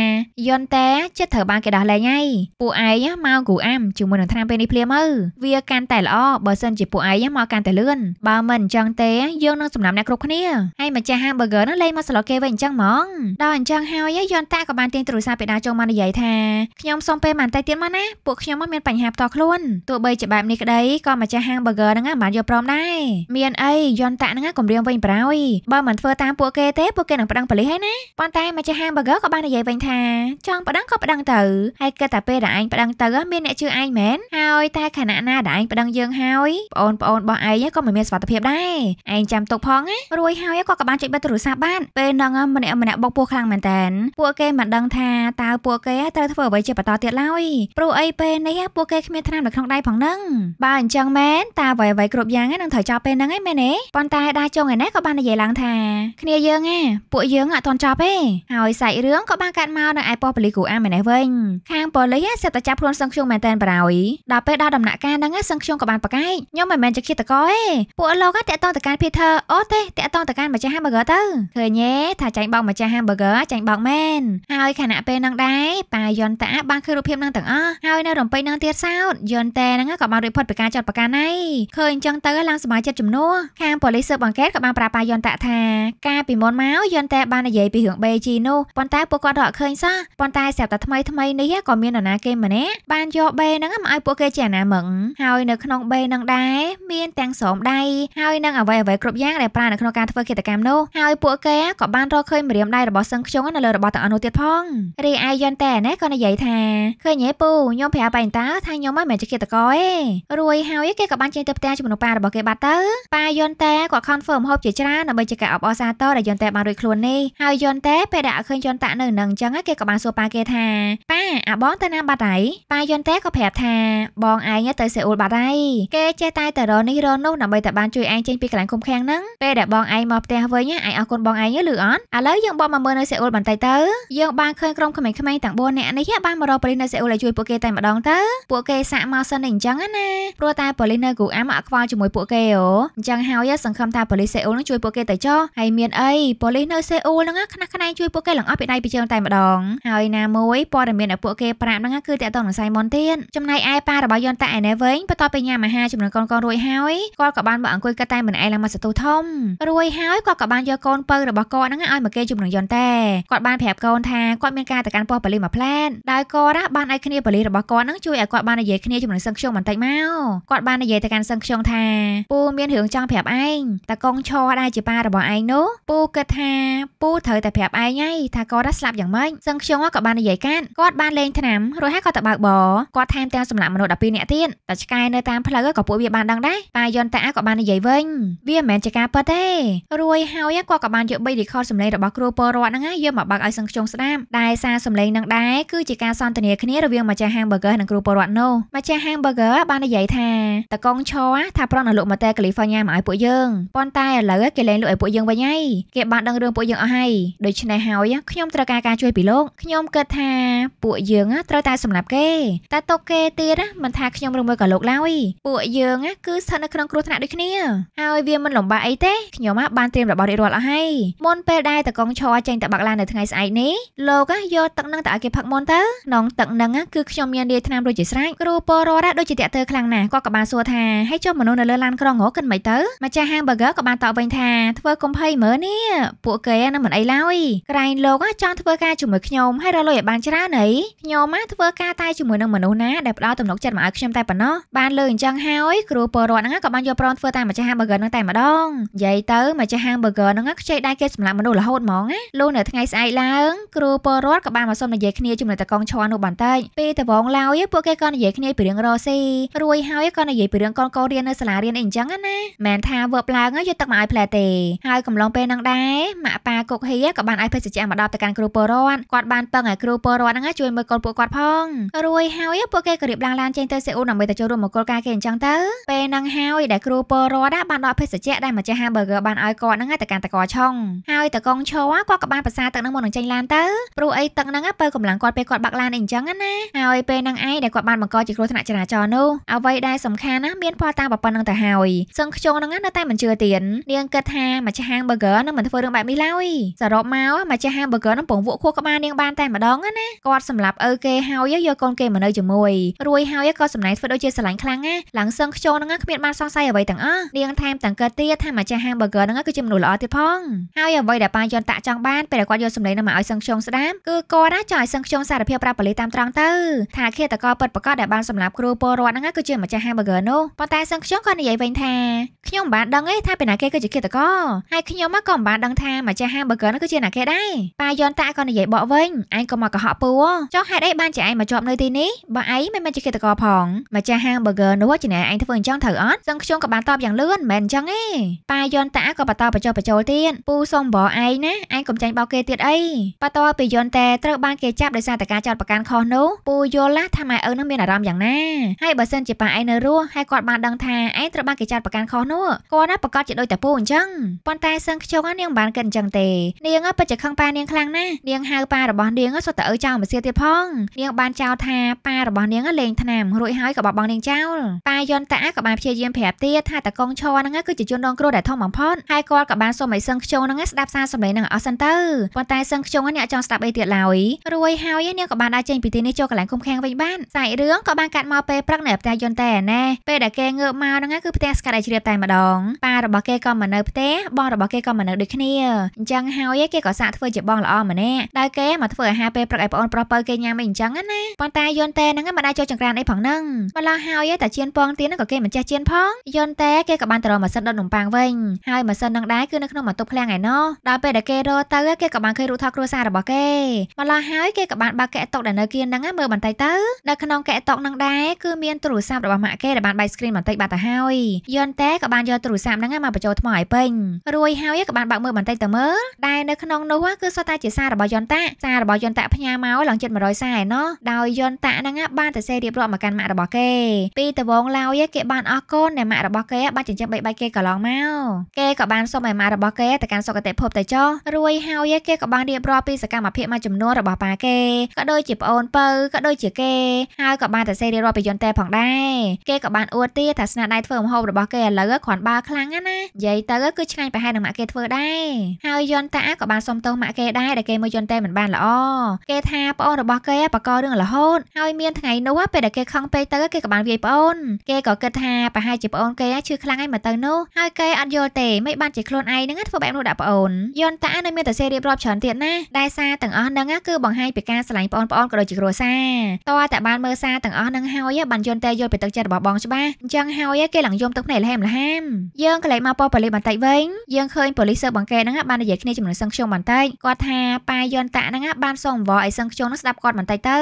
យន្តតែចិត្តត្រូវបានគេដោះលែងហើយពួកឯងមកគូអាំជាមួយនឹងឆ្នាំពេលនេះភ្លាមទៅវាកាន់តែល្អបើសិនជាពួកឯងមកកាន់តែលឿនបើមិនអញ្ចឹងទេយើងនឹងសម្រាប់អ្នកគ្រប់គ្នាហើយម្ចាស់ហាង burger ហ្នឹងលេងមកស្លុកគេវិញអញ្ចឹងហ្មងដល់អញ្ចឹងហើយយន្តតាក៏បានទាញទូរស័ព្ទពីដាចូលមកនិយាយថាខ្ញុំសុំពេលបន្តិចទៀតមកណាពួកខ្ញុំមានបញ្ហាផ្ទាល់ខ្លួនទោះបីជាបែបនេះក្តីក៏ម្ចាស់ហាង burger ហ្នឹងមិនយកព្រមដែរមានអីយន្តតៈហ្នឹងគម្រាមវិញប្រោយបើមិនធ្វើតាមពួកគេទេពួកគេនឹងប្តឹងប៉ូលីសហើយណាប៉ុន្តែម្ចាស់ហាង burger ក៏បាននិយាយវិញថាចង់ប្តឹងក៏ប្តឹងទៅហើយគិតតែពេលដែលឯងប្តឹងទៅមានអ្នកជឿឯងមែនហើយតែខណៈណាដែលឯងប្តឹងយើងហើយបងប្អូនរបស់ឯងក៏មិនមានសុខភាពដែរឯងចាំទុកផងណារួយហើយក៏ក៏បានចុចបិទទូរស័ព្ទបានពេលហ្នឹងម្នាក់ម្នាក់បុកពោះខ្លាំងមែនតើពួកគេមិនដឹងថាតើពួកគេត្រូវធ្វើអ្វីជាបន្តទៀតឡើយព្រោះអីពេលនេះពួកគេគ្មានថ្នាំនៅក្នុងដៃផងហ្នឹងបើអញ្ចឹងមែននតាអ្វីអ្វីគ្រប់យ៉ាងហ្នឹងត្រូវចប់ពេលហ្នឹងឯងមែនទេប៉ុន្តែដាចុងឯណេះក៏បាននិយាយឡើងថាគ្នាយើងឯងពួកយើងអត់ទាន់ចប់ទេហើយសាច់រឿងក៏បានកាត់មកនៅឯប៉ុស្តិ៍ប៉ូលីសគូអាមឯណេះវិញ ខាងប៉ូលីសសិតតែចាប់ខ្លួនសឹងខ្ញុំមែនតែនបរោយដល់ពេលដល់ដំណាក់កាលហ្នឹងសឹងខ្ញុំក៏បានប្រកែកខ្ញុំមិនមែនជាឃាតករទេពួកលោកតែកតងទៅការ Peter អូទេតាក់តងទៅការម្ចាស់ hamburger ទៅឃើញទេថាចាញ់បោកម្ចាស់ hamburger ចាញ់បោកមែនហើយខណៈពេលហ្នឹងដែរប៉ាយន់តាបានឃើញរូបភាពហ្នឹងទាំងអស់ហើយនៅរំពេចហ្នឹងទៀតសោតយន់តែហ្នឹងក៏បានរៀបផុតពីការចាត់ប្រកានដែរឃើញអញ្ចឹងទៅឡើងសមាជិកជំនួសខាងប៉ូលីសស៊ើបអង្កេតក៏បានប្រាប់ប៉ាយន្តៈថាកាលពីមុនមកយន្តៈបាននិយាយពីរឿងបេជីនោះប៉ុន្តែពួកគាត់រកឃើញសោះប៉ុន្តែស្រាប់តែថ្មីថ្មីនេះក៏មាននរណាគេម្នាក់បានយកបេហ្នឹងមកឲ្យពួកគេជាអនាមឹងហើយនៅក្នុងបេហ្នឹងដែរមានទាំងស្រោមដៃហើយនឹងអ្វីអ្វីគ្រប់យ៉ាងដែលប្រើនៅក្នុងការធ្វើកិច្ចកម្មនោះហើយពួកគេក៏បានរកឃើញម្រាមដៃរបស់សឹងខ្ជុងនៅលើរបស់ទាំងអស់នោះទៀតផងរីឯយន្តៈណែក៏និយាយថាឃើញហេពូខ្ញុំប្រាប់បៃតាថាខ្ញុំមិនមែនជាឃាតករទេរួយហើយគេក៏បានចេញទៅផ្ទះជាមួយនឹងប៉ារបស់គេបាត់ទៅប៉ាយន់តែគាត់ confirm ហូបជាច្រើនដើម្បីជាការអបអរសាទរដែលយន់តែបានរួចខ្លួននេះហើយយន់តែពេលដែលឃើញយន់តាក់នៅនឹងអញ្ចឹងគេក៏បានសួរប៉ាគេថាប៉ាអាបងទៅណាបាត់ហើយប៉ាយន់តែក៏ប្រាប់ថាបងឯងទៅសេអ៊ូលបាត់ហើយគេចេះតែតរនេះរនោះដើម្បីតែបានជួយឯងចេញពីកន្លែងឃុំឃាំងហ្នឹងពេលដែលបងឯងមកផ្ទះវិញឯងអរគុណបងឯងឮអត់ឥឡូវយើងបកមកមើលនៅសេអ៊ូលបន្តិចទៅយើងបានឃើញក្រុមក្មេងៗទាំង4នាក់នេះបានមករកប៉ូលីសនៅសេអ៊ូលឲ្យជួយពួកគេតែម្ដងទៅពួកគេសាក់មកសិនអីអញ្ចឹងណាព្រោះតែប៉ូលីសនៅគ្រូអាមអត់ខ្វល់ជាមួយពួកគេអូអញ្ចឹងហើយសង្ឃឹមថាប៉ូលីសសេអ៊ូលនឹងជួយពួកគេទៅចោះហើយមានអីប៉ូលីសនៅសេអ៊ូលហ្នឹងខ្នះខ្នែងជួយពួកគេឡើងអស់ពីដៃពីជើងតែម្ដងហើយណាមួយព័ត៌មានដែលពួកគេប្រាប់ហ្នឹងគឺតាក់ទងនឹងសៃមុនទៀតចំណែកឯប៉ារបស់យនតាឯណេវិញបន្ទាប់ពីញ៉ាំអាហារជាមួយកូនកូនរួចហើយគាត់ក៏បានមកអង្គុយកាត់តែម្នាក់ឯងឡើងមកសតូធំរួចហើយគាត់ក៏បានយកកូនពៅរបស់គាត់ហ្នឹងឲ្យមកគេជាមួយនឹងយនតាគាត់បានប្រាប់កូនថាគាត់មានការទៅកាន់ប៉ុស្តិ៍ប៉ូលីសមួយផ្លែតដោយគាត់បានឲ្យគ្នាប៉ូលីសរបស់គាត់ហ្នឹងជួយឲ្យគាត់បាននិយាយគ្នាជាមួយនឹងសឹងខ្ជុំបន្តិចមកគាត់បាននិយាយយាយទៅកាន់សឹងខ្ញុំថាពូមានរឿងចង់ប្រាប់ឯងតាកងឈរដែលជាប៉ារបស់ឯងនោះពូគិតថាពូត្រូវតែប្រាប់ឯងហើយថាគាត់ស្លាប់យ៉ាងម៉េចសឹងខ្ញុំក៏បាននិយាយកាត់គាត់បានលេងថ្នាំរួចហើយក៏ទៅបើកបរគាត់ថែមទាំងសម្លាប់មនុស្ស12នាក់ទៀតតែឆ្កែនៅតាមផ្លូវក៏ពួកវាបានដឹងដែរប៉ាយន្តតាក៏បាននិយាយវិញវាមិនមែនជាការពិតទេរួយហើយគាត់ក៏បានយក3 record សម្លេងរបស់គ្រូពលរដ្ឋហ្នឹងយកមកបើកឲ្យសឹងខ្ញុំស្ដាប់ដែលសារសម្លេងនឹងដែរគឺជាការសន្ទនាគ្នារវាងម្ចាស់ហាង burger និងគ្រូពលរដ្ឋនោះម្ចាស់ហាង burger បាននិយាយថាតកងឈថាប្រុសនៅលក់ម៉ូតែកាលីហ្វ័រញ៉ាមកឲ្យពួកយើងប៉ុន្តែឥឡូវគេលែងលក់ឲ្យពួកយើងវិញហើយគេបានដឹងរឿងពួកយើងអស់ហើយដូច្នេះហើយខ្ញុំត្រូវការការជួយពីលោកខ្ញុំគិតថាពួកយើងត្រូវតែសម្លាប់គេតែតុកគេទៀតមិនថាខ្ញុំឬមួយក៏លោកឡើយពួកយើងគឺស្ថិតនៅក្នុងគ្រោះថ្នាក់ដូចគ្នាហើយវាមិនលំបាកអីទេខ្ញុំបានត្រៀមរបស់រៀបរាល់អស់ហើយមុនពេលដែលតកងឈចេញតបាក់ឡាននៅថ្ងៃស្អែកនេះលោកយកទឹកនឹងតឲ្យគេផឹកមុនទៅនងទឹកនឹងគឺខ្ញុំមានរាយថ្នាំរួចជាស្រេចគ្រូពលរដ្ឋដូចជាតាក់ទើខ្លាំងណាស់គាត់ក៏បានសួរថាថាហើយចុះមនុស្សនៅលើឡានក្រុងហ៎គិនមិនទៅម្ចាស់ហាង burger ក៏បានតបវិញថាធ្វើកុំភ័យមើលនេះពួកគេនឹងមិនអីឡើយក្រែងលោកចង់ធ្វើការជាមួយខ្ញុំហើយរកលុយឲ្យបានច្រើនអីខ្ញុំធ្វើការតែជាមួយនឹងមនុស្សណាដែលផ្ដល់ទំនុកចិត្តមកឲ្យខ្ញុំតែប៉ុណ្ណោះបានលើអញ្ចឹងហើយគ្រូពលរដ្ឋហ្នឹងក៏បានយកប្រនធ្វើតាមម្ចាស់ហាង burger ហ្នឹងតែម្ដងនិយាយទៅម្ចាស់ហាង burger ហ្នឹងខ្ចីដៃគេសម្លាប់មនុស្សរហូតហ្មងណាលោកនៅថ្ងៃស្អែកឡើងគ្រូពលរដ្ឋក៏បានមកសុំនិយាយគ្នាជាមួយតកងឈွာនោះបន្តិចពេលតវងឡើយពួកគេក៏និយាយគ្នាពីរឿងរ៉ូស៊ីរួយហើយក៏និយាយពីរឿងកូនកូនរៀននៅសាលារៀនអីអញ្ចឹងណាមិនថាវើបឡើងយកទឹកមកឲ្យផ្លែទេហើយកំឡុងពេលហ្នឹងដែរម៉ាក់ប៉ាគុកហៀក៏បានឲ្យភេសជ្ជៈមកដល់ទៅកាន់គ្រូពលរដ្ឋគាត់បានពឹងឲ្យគ្រូពលរដ្ឋហ្នឹងជួយមើលកូនពួកគាត់ផងរួយហើយពួកគេក៏រៀបឡើងឡានចេញទៅសេអ៊ូលដើម្បីទៅចូលរួមមកគល់ការគេអញ្ចឹងទៅ ពេលហ្នឹងហើយដែលគ្រូពលរដ្ឋបានដកភេសជ្ជៈដែលម្ចាស់ hamburger បានឲ្យគាត់ហ្នឹងទៅកាន់តកឆុងហើយតកងឈោគាត់ក៏បានប្រសាទឹកហ្នឹងមកនឹងចេញឡានទៅព្រោះអីទឹកហ្នឹងពេលកម្លាំងគាត់ពេលគាត់បាក់ឡានអីអញ្ចឹងណាហើយពេលហ្នឹងឯងដែលគាត់បានបង្កជាគ្រោះថ្នាក់ចរាចរណ៍នោះអ្វីដែលសំខាន់ណាមានផលតាំងប៉ុណ្្នឹងទៅហើយសឹងខ្ជងហ្នឹងនៅតែមិនជឿទៀតនាងគិតថាម្ចាស់ហាង burger ហ្នឹងមិនធ្វើរឿងបែបនេះឡើយសរុបមកម្ចាស់ហាង burger ហ្នឹងពងវក់ខួរក្បាលនាងបានតែម្ដងណាគាត់សម្លាប់ឪគេហើយយកកូនគេមកនៅជាមួយរួយហើយក៏សម្ដែងធ្វើដូចជាស្រឡាញ់ខ្លាំងណាឡើងសឹងខ្ជងហ្នឹងគ្មានបានសង្ស័យអ្វីទាំងអស់នាងថែមទាំងគិតទៀតថាម្ចាស់ហាង burger ហ្នឹងគឺជាមនុស្សល្អទៀតផង ហើយអ្វីដែលប៉ាយន្តៈចង់បានពេលដែលគាត់យកសម្លេងហ្នឹងមកឲ្យសឹងខ្ជងស្ដាប់គឺគាត់ណាចង់ឲ្យសឹងខ្ជងសារភាពប្រាប់ប៉ូលីសតាមត្រង់ទៅថាឃាតករពិតប្រាកដដែលបានសម្លាប់គ្រូពលរដ្ឋហ្នឹងគឺជាម្ចាស់ហាង burger នោះប៉ុន្តែសឹងខ្ញុំក៏និយាយវិញថាខ្ញុំមិនបានដឹងទេថាពីណាគេគឺជាឃាតករហើយខ្ញុំក៏មិនបានដឹងថាម្ចាស់ហាង burger នោះគឺជាណាគេដែរប៉ាយនតាក៏និយាយបកវិញឯងក៏មកកុហកពូចុះហេតុអីបានជាឯងមកជាប់នៅទីនេះបើឯងមិនមែនជាឃាតករផងម្ចាស់ហាង burger នោះជាអ្នកឯងធ្វើអញ្ចឹងត្រូវអត់សឹងខ្ញុំក៏បានតបយ៉ាងលឿនមិនមែនអញ្ចឹងទេប៉ាយនតាក៏បន្តបញ្ចុះបញ្ចូលទៀតពូសុំបងឯងណាឯងកុំចាញ់បោកគេទៀតអីបន្ទាប់ពីយនតែត្រូវបានគេចាប់ដោយសារតែការចោតប្រកាន់ខុសនោះពូយល់ឡាស់ថាម៉ែឪនឹងមានអារម្មណ៍យ៉ាងណាហើយបើសិនជាប៉ាឯងនៅរស់ហើយគាត់បានដឹងថាឯងត្រូវបានគេចាត់ប្រកាន់ខុសនោះគាត់ណាប្រកាសជាដូចតែពូអញ្ចឹងប៉ុន្តែសឹងខ្ជុងនាងបានគិតអញ្ចឹងទេនាងពិតជាខឹងប៉ានាងខ្លាំងណាស់នាងហៅប៉ារបស់នាងសុទ្ធតែអើចោលម្សៀទៀតផងនាងបានចោលថាប៉ារបស់នាងលេងថ្នាំរួចហើយក៏បបងនាងចោលប៉ាយន់តាក៏បានព្យាយាមប្រាប់ទៀតថាតកងឈរហ្នឹងគឺជាជនរងគ្រោះដែលធំបំផុតហើយគាត់ក៏បានសុំឲ្យសឹងខ្ជុងហ្នឹងស្ដាប់សារសម្លេងហ្នឹងអស់សិនទៅប៉ុន្តែសឹងខ្ជុងអ្នកចង់ស្ដាប់អីទៀតឡើយរួចហើយនាងក៏បានដើរចេញពីទីនេះចូលកន្លែងគុំខាំងវិញបានសាច់រឿងក៏បានកាត់មកពេលព្រឹកនៅផ្ទះយន់តាណែពេលដែលគេងើបមកហ្នឹងគឺផ្ទះស្កាត់ឲ្យជ្រាបតែម្ដងប៉ារបស់គេក៏មកនៅផ្ទះបងរបស់គេក៏មកនៅដូចគ្នាអញ្ចឹងហើយគេក៏សាកធ្វើជាបងល្អម្នាក់ដែលគេមកធ្វើអាហារពេលព្រឹកឲ្យប្អូនប្រុសពៅគេញ៉ាំអីអញ្ចឹងណាប៉ុន្តែយន្តតែហ្នឹងមិនដែរចូលចង្ក្រានអីផងហ្នឹងម្ល៉េះហើយតែជៀនពងទៀនហ្នឹងក៏គេមិនចេះជៀនផងយន្តតែគេក៏បានទៅរកម៉ាស៊ីនដុតនំប៉័ងវិញហើយម៉ាស៊ីនហ្នឹងដែរគឺនៅក្នុងបន្ទប់ឃ្លាំងឯណោះដល់ពេលដែលគេរកទៅ គេក៏បានឃើញរូបថតគ្រួសាររបស់គេម្ល៉េះហើយគេក៏បានបើកកែតុកដែលនៅគៀនហ្នឹងមើលបន្តិចទៅនៅក្នុងកែតុកហ្នឹងដែរគឺមានទូរស័ព្ទរបស់ម៉ាក់គេដែលបានបាយ screen បន្តិចបាត់ទៅហើយយន់តែក៏បានយកទូរស័ព្ទហ្នឹងមកបញ្ចូលថ្មឲ្យពេញរួយហើយក៏បានបើកមើលបន្តិចទៅមើលដែលនៅក្នុងនោះគឺសុទ្ធតែជាសាររបស់យន់តាសាររបស់យន់តាផ្ញើមកឡើងចិត្ត100សារឯណោះដោយយន់តាហ្នឹងបានទៅសេរៀបរាប់មកកាន់ម៉ាក់របស់គេពីដវងឡើយគេបានអស់កូននៃម៉ាក់របស់គេបានចិញ្ចឹមបីបាច់គេកន្លងមកគេក៏បានសុំឲ្យម៉ាក់របស់គេទៅកាន់សុគតិភពទៅចុះរួយហើយគេក៏បានរៀបរាប់ពីសកម្មភាពមួយចំនួនរបស់ប៉ាគេក៏ដូចជាប្អូនពៅក៏ដូចជាគេហើយក៏បានទៅសេរៀបរាប់ពីយន់តែផងដែរគេក៏បានអួតទេថាស្នាដៃធ្វើម្ហូបរបស់គេឥឡូវគ្រាន់បើខ្លាំងណាស់ណានិយាយទៅគឺឆ្ងាញ់ប្រហែលនឹងម៉ាក់គេធ្វើដែរហើយយន់តាក៏បានសុំទោសម៉ាក់គេដែរដែលគេមើលយន់តែមិនបានល្អគេថាប្អូនរបស់គេបកករឿងរហូតហើយមានថ្ងៃនោះពេលដែលគេខឹងពេកទៅគេក៏បានវាយប្អូនគេក៏គិតថាប្រហែលជាប្អូនគេឈឺខ្លាំងឯងមកទៅនោះហើយគេអត់យល់ទេមិនបានជាខ្លួនឯងហ្នឹងធ្វើបែបនោះដាក់ប្អូនយន់តានៅមានតែសេរៀបរាប់ច្រើនទៀតណាដែលសារទាំងអស់ហ្នឹងគឺបង្ហាញពីការស្រឡាញ់ប្អូនប្អូនក៏ដូចជាគ្រួសារតើតែបានមើលសារទាំងអស់ហ្នឹងហើយបានយន់តែយល់ពីទឹកចិត្តរបស់បងច្បាស់អញ្ចឹងហើយគេឡើងយំទឹកភ្នែកលហែមលហាមយើងក៏លេចមកប៉ប៉ូលីសបន្តិចវិញយើងឃើញប៉ូលីសសើបង្កេហ្នឹងបាននិយាយគ្នាជាមួយសឹងខ្ជុំបន្តិចគាត់ថាប៉ាយនតាហ្នឹងបានសូមអង្វរឲ្យសឹងខ្ជុំហ្នឹងស្ដាប់គាត់បន្តិចទៅ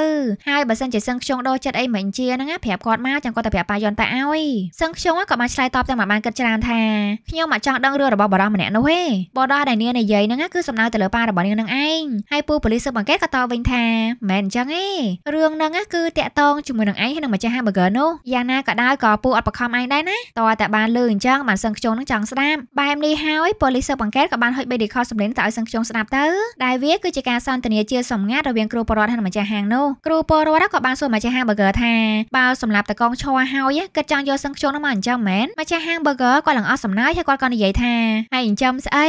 ហើយបើសិនជាសឹងខ្ជុំដោចិត្តអីមិនជាហ្នឹងប្រាប់គាត់មកចាំគាត់ទៅប្រាប់ប៉ាយនតាឲ្យសឹងខ្ជុំក៏បានឆ្លើយតបតែមួយបានគិតច្រើនថាខ្ញុំមកចង់ដឹងរឿងរបស់បរោះម្នាក់នោះទេបរោះដែលនាងនិយាយហ្នឹងគឺសំដៅទៅលើប៉ារបស់នាងហ្នឹងឯងហើយពូប៉ូលីសសើបង្កេក៏តបវិញថាមិនអញ្ចឹងទេរឿងហ្នឹងគឺតាក់តងជាមួយនឹងឯងហើយនឹងម្ចាស់ hamburger នោះយ៉ាងណាក៏ដោយក៏ពូអត់បខំឯងដែរណាតើតែបានលើអញ្ចឹងបានសឹងខ្ជុងនឹងចង់ស្ដាប់បែបនេះហើយប៉ូលីសស៊ើបអង្កេតក៏បានហុចបេដេខលសម្លេងទៅឲ្យសឹងខ្ជុងស្ដាប់ទៅដែលវាគឺជាការសន្ទនាជាសម្ងាត់រវាងគ្រូពលរដ្ឋនិងម្ចាស់ហាងនោះគ្រូពលរដ្ឋក៏បានសួរម្ចាស់ហាង burger ថាបើសម្រាប់តកងឈរហើយគិតចង់យកសឹងខ្ជុងនោះមកអញ្ចឹងមែនម្ចាស់ហាង burger គាត់ឡើងអស់សំណើចហើយគាត់ក៏និយាយថាហើយអញ្ចឹងស្អី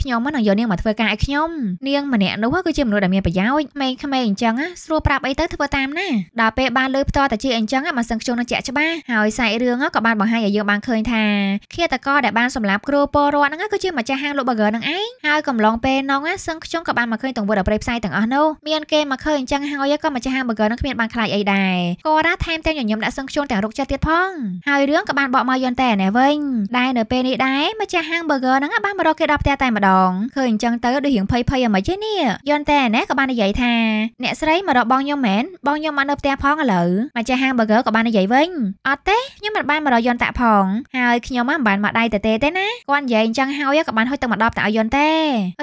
ខ្ញុំមិននឹងយកនាងមកធ្វើការឲ្យខ្ញុំនាងម្នាក់នោះគឺជាមនុស្សដែលមានប្រយោជន៍ម៉េចក្មេងអញ្ចឹងស្រួលប្រាប់អីទៅធ្វើតាមណាដល់ពេលបានលើផ្ទាល់តែជាអញ្ចឹងមិនសឹងខ្ជុងនឹងជាក់ច្បាស់ហើយសាច់រឿងក៏បានបង្ហាញឲ្យយើងបានឃើញថាឃាតករដែលបានសម្លាប់គ្រូពលរដ្ឋហ្នឹងគឺជាម្ចាស់ហាងលក់ burger ហ្នឹងឯងហើយកំឡុងពេលនោះសឹងខ្ជុំក៏បានមកឃើញទង្វើដល់ប្រេផ្សាយទាំងអស់នោះមានគេមកឃើញអញ្ចឹងហើយក៏ម្ចាស់ហាង burger ហ្នឹងគ្មានបានខ្លាចអីដែរក៏រ៉ាថែមទាំងញញឹមដាក់សឹងខ្ជុំទាំងរុកចិត្តទៀតផងហើយរឿងក៏បានបកមកយន្តតែណែវិញដែរនៅពេលនេះដែរម្ចាស់ហាង burger ហ្នឹងបានមករកគេដល់ផ្ទះតែម្ដងឃើញអញ្ចឹងទៅដូចរៀងភ័យភ័យអ្ហ្មិចទេនេះយន្តតែណែក៏បាននិយាយថាអ្នកស្រីមករកបងខ្ញុំមែនបងខ្ញុំមកនៅផ្ទះផងឥឡូវម្ចាស់ហាង burger ក៏បាននិយាយវិញអត់ទេខ្ញុំមិនបានមករកយន្តតាក់ផងហើយខ្ញុំមិនបានមកដៃតេទេទេណាគាត់និយាយអញ្ចឹងហើយក៏បានហុចទឹកមកដបតាឲ្យយន្តទេ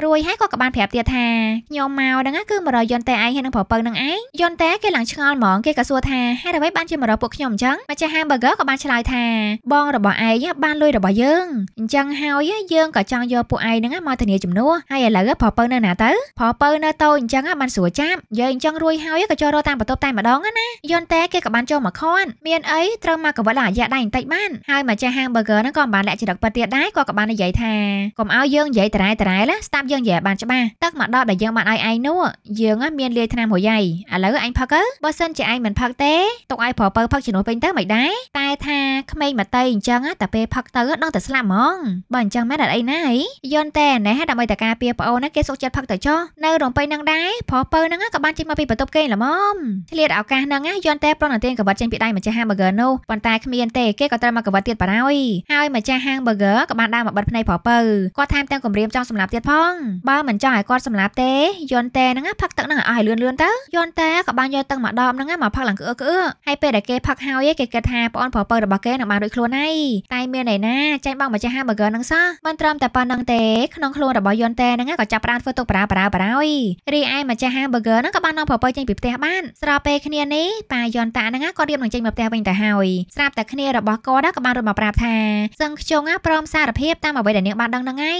រួយហើយគាត់ក៏បានប្រាប់ទៀតថាខ្ញុំមកហ្នឹងគឺមករកយន្តតែឯងហើយនឹងប្រពៅនឹងឯងយន្តតែគេឡើងឆ្ងល់ហ្មងគេក៏សួរថាហេតុអ្វីបានជាមករកពួកខ្ញុំអញ្ចឹងម្ចាស់ហាមបឺហ្គឺក៏បានឆ្លើយថាបងរបស់ឯងបានលុយរបស់យើងអញ្ចឹងហើយយើងក៏ចង់យកពួកឯងហ្នឹងមកធានាជំនួសហើយឥឡូវប្រពៅនៅណាទៅប្រពៅនៅតូចអញ្ចឹងបានស្រួលចាប់យើងអញ្ចឹងរួយហើយក៏ចូលរកតាមបន្ទប់តែម្ដងណាយន្តតែគេក៏បានចូលមកខន់មានអីត្រូវមកកវិគាត់ឡើងអាយ៉ាដៃបន្តិចបានហើយម្ចាស់ហាង burger ហ្នឹងក៏មិនបានលាក់ចរិតពិតទៀតដែរគាត់ក៏បាននិយាយថាកុំឲ្យយើងនិយាយតរ៉ែតរ៉ែណាស្ដាប់យើងនិយាយបានច្បាស់ទឹកមកដល់ដែលយើងបានឲ្យឯងនោះយើងមានលាយថ្នាំរួយហើយឥឡូវឯងផឹកបើសិនជាឯងមិនផឹកទេទុកឲ្យប្រពៅផឹកជំនួសពេញទៅមិនដែរតែថាក្មេងមកតៃអញ្ចឹងតែពេលផឹកទៅដឹងតែស្លាប់ហ្មងបើអញ្ចឹងមែនអត់អីណាហីយន់តែណែដើម្បីតែការពារប្អូនណាគេសុខចិត្តផឹកទៅចុះនៅរំពេញនឹងដែរប្រពៅហ្នឹងក៏បានចេញមកពីបន្ទប់គេល្មមឆ្លៀតឱកាសហ្នឹងយន់តែប្រន់តែទៀងកបាត់ចេញពីដៃម្ចាស់ហាមប៊ឺហ្គឺនោះប៉ុន្តែគ្មានទេគេក៏ត្រូវមកកវិតទៀតបារោយហើយម្ចាស់ហាង burger ក៏បានដើរមកបិទភ្នែកប្រពៅគាត់ថែមទាំងគំរាមចង់សម្លាប់ទៀតផងបើមិនចង់ឲ្យគាត់សម្លាប់ទេយន់តេហ្នឹងផឹកទឹកហ្នឹងឲ្យលឿនលឿនទៅយន់តេក៏បានយកទឹកមួយដបហ្នឹងមកផឹកឡើងក្អឺក្អឺហើយពេលដែលគេផឹកហើយគេគិតថាប្អូនប្រពៅរបស់គេនឹងបានរួចខ្លួនហើយតែមានឯណាចាញ់បងម្ចាស់ហាង burger ហ្នឹងសោះមិនត្រឹមតែប៉ុណ្្នឹងទេក្នុងខ្លួនរបស់យន់តេហ្នឹងក៏ចាប់ផ្ដើមធ្វើទុកបារោបារោបារោយរីឯម្ចាស់ហាង burger ហ្នឹងក៏បាននាំប្រពៅចេញពីផ្ទះបានស្របពេលគ្នានេះប៉ាយន់តាហ្នឹងក៏រៀបនឹងចេញមកផ្ទះវិញទៅហើយស្រាប់ប់តែគ្នារបស់គាត់ក៏បានរត់មកប្រាប់ថាសឹងខ្ជុងព្រមសារភាពតាមអ្វីដែលនាងបានដឹងហ្នឹងឯង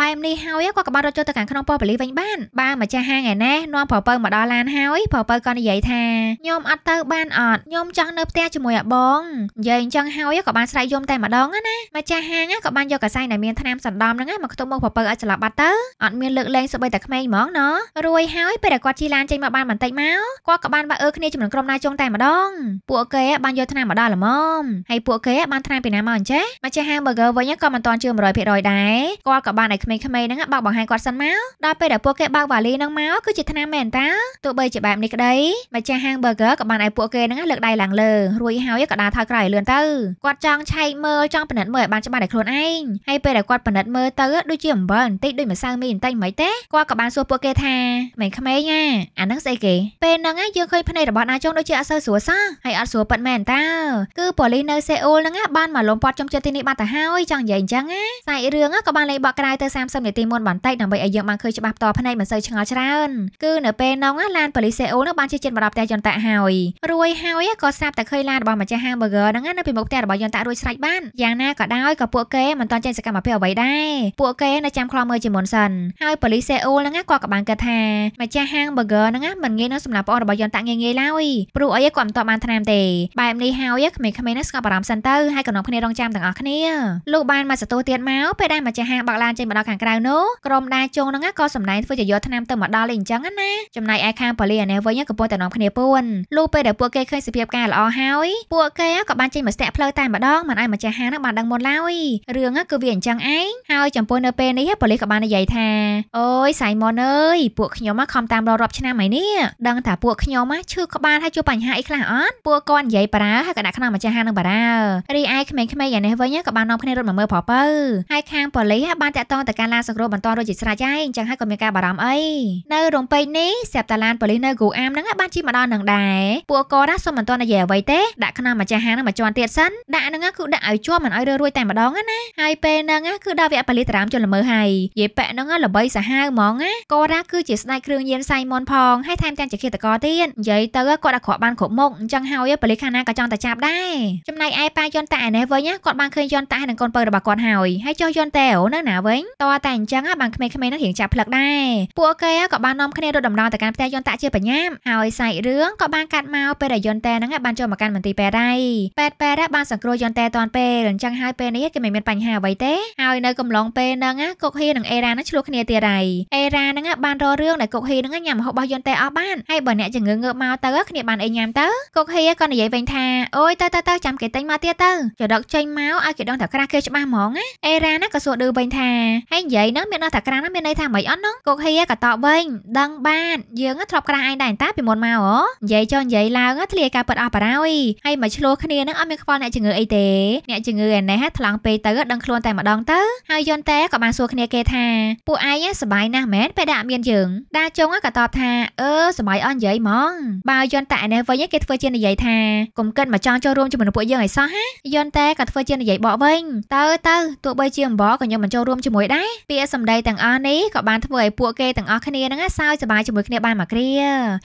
បែបនេះហើយគាត់ក៏បានរត់ចូលទៅខាងក្នុងប៉ុស្តិ៍ប៉ូលីសវិញបានបើម្ចាស់ហាងឯណេះនាំប្រពៅមកដល់ឡានហើយប្រពៅក៏និយាយថាខ្ញុំអត់ទៅបានអត់ខ្ញុំចង់នៅផ្ទះជាមួយអាបងនិយាយអញ្ចឹងហើយក៏បានស្រែកយំតែម្ដងណាម្ចាស់ហាងក៏បានយកកសែងដែលមានថ្នាំសណ្ដំហ្នឹងមកខ្ទប់មកប្រពៅឲ្យច្រឡប់បាត់ទៅអត់មានលើកលែងសូម្បីតែក្មេងហ្មងណរួយហើយពេលដែលគាត់ជិះឡានចេញមកបានបន្តិចមកគាត់ក៏បានបាក់អើគ្នាចំនួនក្រុមណាជុងតែម្ដងពួកគេបានយកថ្នាំមកដល់ល្មមមហើយពួកគេបានថ្នាំពីណាមកអញ្ចេះមកចេះហាង burger វិញក៏មិនតាន់ជា100%ដែរគាត់ក៏បានឲ្យក្មេងៗហ្នឹងបើកបង្ហាញគាត់សិនមកដល់ពេលដែលពួកគេបើកវ៉ាលីហ្នឹងមកគឺជាថ្នាំមែនតាទោះបីជាបែបនេះក្តីម្ចាស់ហាង burger ក៏បានឲ្យពួកគេហ្នឹងលើកដៃឡើងលើរួចហើយក៏ដើរថយក្រោយលឿនទៅគាត់ចង់ឆែកមើលចង់ពិនិត្យមើលឲ្យបានច្បាស់ដល់ខ្លួនឯងហើយពេលដែលគាត់ពិនិត្យមើលទៅដូចជាអំបិលបន្តិចដូចម្សៅមីបន្តិចមិនទេគាត់ក៏បានសួរពួកគេថាមិនក្មេងណាអាហ្នឹងស្អីគេពេលហ្នឹងយើងឃើញភ្នែករបស់ណាចុងដូចជាអត់សូវស្រួលសោះហើយអត់ស្រួលប៉ិតមែនតាគឺប៉ូលីសនៅសេអ៊ូលហ្នឹងបានមកលំព័ទ្ធចំចិត្តទីនេះបាត់ទៅហើយចង់និយាយអញ្ចឹងណាសាច់រឿងក៏បានលេងបកក្រៅទៅ30នាទីមុនបន្តិចដើម្បីឲ្យយើងបានឃើញច្បាស់ផ្ទាល់ភ្នែកមិនសូវឆ្ងល់ច្រើនគឺនៅពេលនោះឡានប៉ូលីសសេអ៊ូលហ្នឹងបានជិះចិត្តមកដល់ផ្ទះយន្តៈហើយរួយហើយក៏ស្រាប់តែឃើញឡានរបស់ម្ចាស់ hamburger ហ្នឹងនៅពីមុខផ្ទះរបស់យន្តៈរួចស្រេចបានយ៉ាងណាក៏ដោយក៏ពួកគេមិនតន់ចេញសកម្មភាពអ្វីដែរពួកគេនៅចាំខ្លោមើលជាមុនសិនហើយប៉ូលីសសេអ៊ូលហ្នឹងក៏ក៏បានគិតថាម្ចាស់ hamburger ហ្នឹងមិនងាយនឹងសម្លាប់ប្អូនរបស់យន្តៈងាយងាយឡើយព្រោះអីគាត់មិនតបបានថ្នាំទេបែបនេះហើយក្មេងៗក្មេងនោះស្ងប់អារម្មណ៍សិនទៅហើយក៏នាំគ្នារងចាំទាំងអស់គ្នាលុះបានមកសតូទៀតមកពេលដែលម្ចាស់ហាងបាក់ឡានចេញមកដល់ខាងក្រៅនោះក្រុមដាជងហ្នឹងក៏សម្ដែងធ្វើជាយកឆ្នាំទៅមកដល់អីអញ្ចឹងណាចំណែកឯខាងប៉ូលីអានេះវិញក៏ពុំតែនាំគ្នាពួនលុះពេលដែលពួកគេឃើញសភាពការល្អហើយពួកគេក៏បានចេញមកស្ទាក់ផ្លូវតែម្ដងមិនឲ្យម្ចាស់ហាងហ្នឹងបានដឹងមុនឡើយរឿងគឺវាអញ្ចឹងឯងហើយចំពោះនៅពេលនេះប៉ូលីសក៏បាននិយាយថាអូយ Simon អើយពួកខ្ញុំខំតាមរករាប់ឆ្នាំហើយនេះដឹងថាពួកខ្ញុំឈឺក្បាលហើយជួបបញ្ហាអីខ្លះអត់ពួកគាត់និយាយបារាហើយក៏ដាក់ក្នុងម្ចាស់ហានឹងបារារីឯក្មេងៗយ៉ាងនេះវិញក៏បាននាំគ្នារត់មកមើលប្រពៅហើយខាងប៉ូលីសបានតាក់ទងទៅការឡាសង្គ្រោះបន្តរួចជាស្រេចហើយអញ្ចឹងហើយក៏មានការបារម្ភអីនៅរំពេចនេះស្រាប់តាឡានប៉ូលីសនៅគូអាមហ្នឹងបានជិះមកដល់នឹងដែរពួកគាត់ណាសុំមិនទាន់និយាយអ្វីទេដាក់ខ្នងម្ចាស់ហាងហ្នឹងមកជន់ទៀតសិនដាក់ហ្នឹងគឺដាក់ឲ្យជាប់មិនឲ្យរឿរួចតែម្ដងណាហើយពេលហ្នឹងគឺដល់វគ្គប៉ូលីសតារាមជន់ល្មើហើយយាយប៉ែហ្នឹងល្បីសាហាវហ្មងណាគាត់ណាគឺជាស្ដេចគ្រឿងញៀនសៃមុនផងហើយថែមទាំងជាឃាតករទៀតនិយាយទៅគាត់អាចក្រក់បានគ្រប់មុខអញ្ចឹងហើយប៉ូលីសខាងណាក៏ចង់តែចាប់ដែរចំណែកឯប៉ាយន់តាឯនេះវិញគាត់បានឃើញយន់តានិងកូនពៅរបស់គាត់ហើយហើយចុះយន់តានៅណាវិញតើតែអញ្ចឹងបានក្មេងៗនឹងរៀងចាប់ផ្លឹកដែរពួកគេក៏បាននាំគ្នារត់ដំណើរទៅកាន់ផ្ទះយន់តាជាបញ្ញាមហើយសាច់រឿងក៏បានកាត់មកពេលដែលយន់តាហ្នឹងបានចូលមកកាន់មន្ទីរពេទ្យដែរពេទ្យពេទ្យបានសង្គ្រោះយន់តាតាន់ពេលអញ្ចឹងហើយពេលនេះគេមិនមានបញ្ហាអ្វីទេហើយនៅកំឡុងពេលហ្នឹងកុកហ៊ីនិងអេរ៉ាហ្នឹងឆ្លោះគ្នាទៀតហើយអេរ៉ាហ្នឹងបានរករឿងដែលកុកហ៊ីហ្នឹងញ៉ាំម្ហូបរបស់យន់តាអស់បានហើយបើអ្នកជំងឺងើបមកទៅគ្នាបានអីញ៉ាំទៅកុកហ៊ីក៏និយាយវិញថាអូយទៅទៅទៅទៅចាំគេទិញមកទៀតទៅយកដកចេញមកឲ្យគេដឹងថាក្រាស់គេច្បាស់ហ្មងណាអេរ៉ាណាក៏សួរឌឺវិញថាហើយនិយាយនោះមានដល់ថាក្រាស់នោះមានន័យថាម៉េចអត់នោះគុកហៀក៏តបវិញដឹងបានយើងធ្លាប់ក្រាស់ឯងដែរតាពីមុនមកអូនិយាយចុះនិយាយឡើងធ្លាការពិតអស់បារោយហើយមកឆ្លោះគ្នានឹងអត់មានខ្វល់អ្នកជំងឺអីទេអ្នកជំងឺឯណេះថ្លង់ពេកទៅដឹងខ្លួនតែម្ដងទៅហើយយន្តតែក៏បានសួរគ្នាគេថាពួកឯងសบายណាស់មែនពេលដែលអត់មានយើងដាចុងក៏តបថាអឺសบายអត់និយាយហ្មងបើយន្តតែឯណេះវិញគេធ្វើជានិយាយថាកុំគិតមកចង់ចូលរួមជាមួយមនុស្សពួកយើងឲ្យសោះហាយន់តែក៏ធ្វើជានិយាយបកវិញទៅទៅទោះបីជាអំបក៏ខ្ញុំមិនចូលរួមជាមួយដែរពាក្យសម្ដីទាំងអស់នេះក៏បានធ្វើឲ្យពួកគេទាំងអស់គ្នាហ្នឹងសើចសប្បាយជាមួយគ្នាបានមួយគ្រា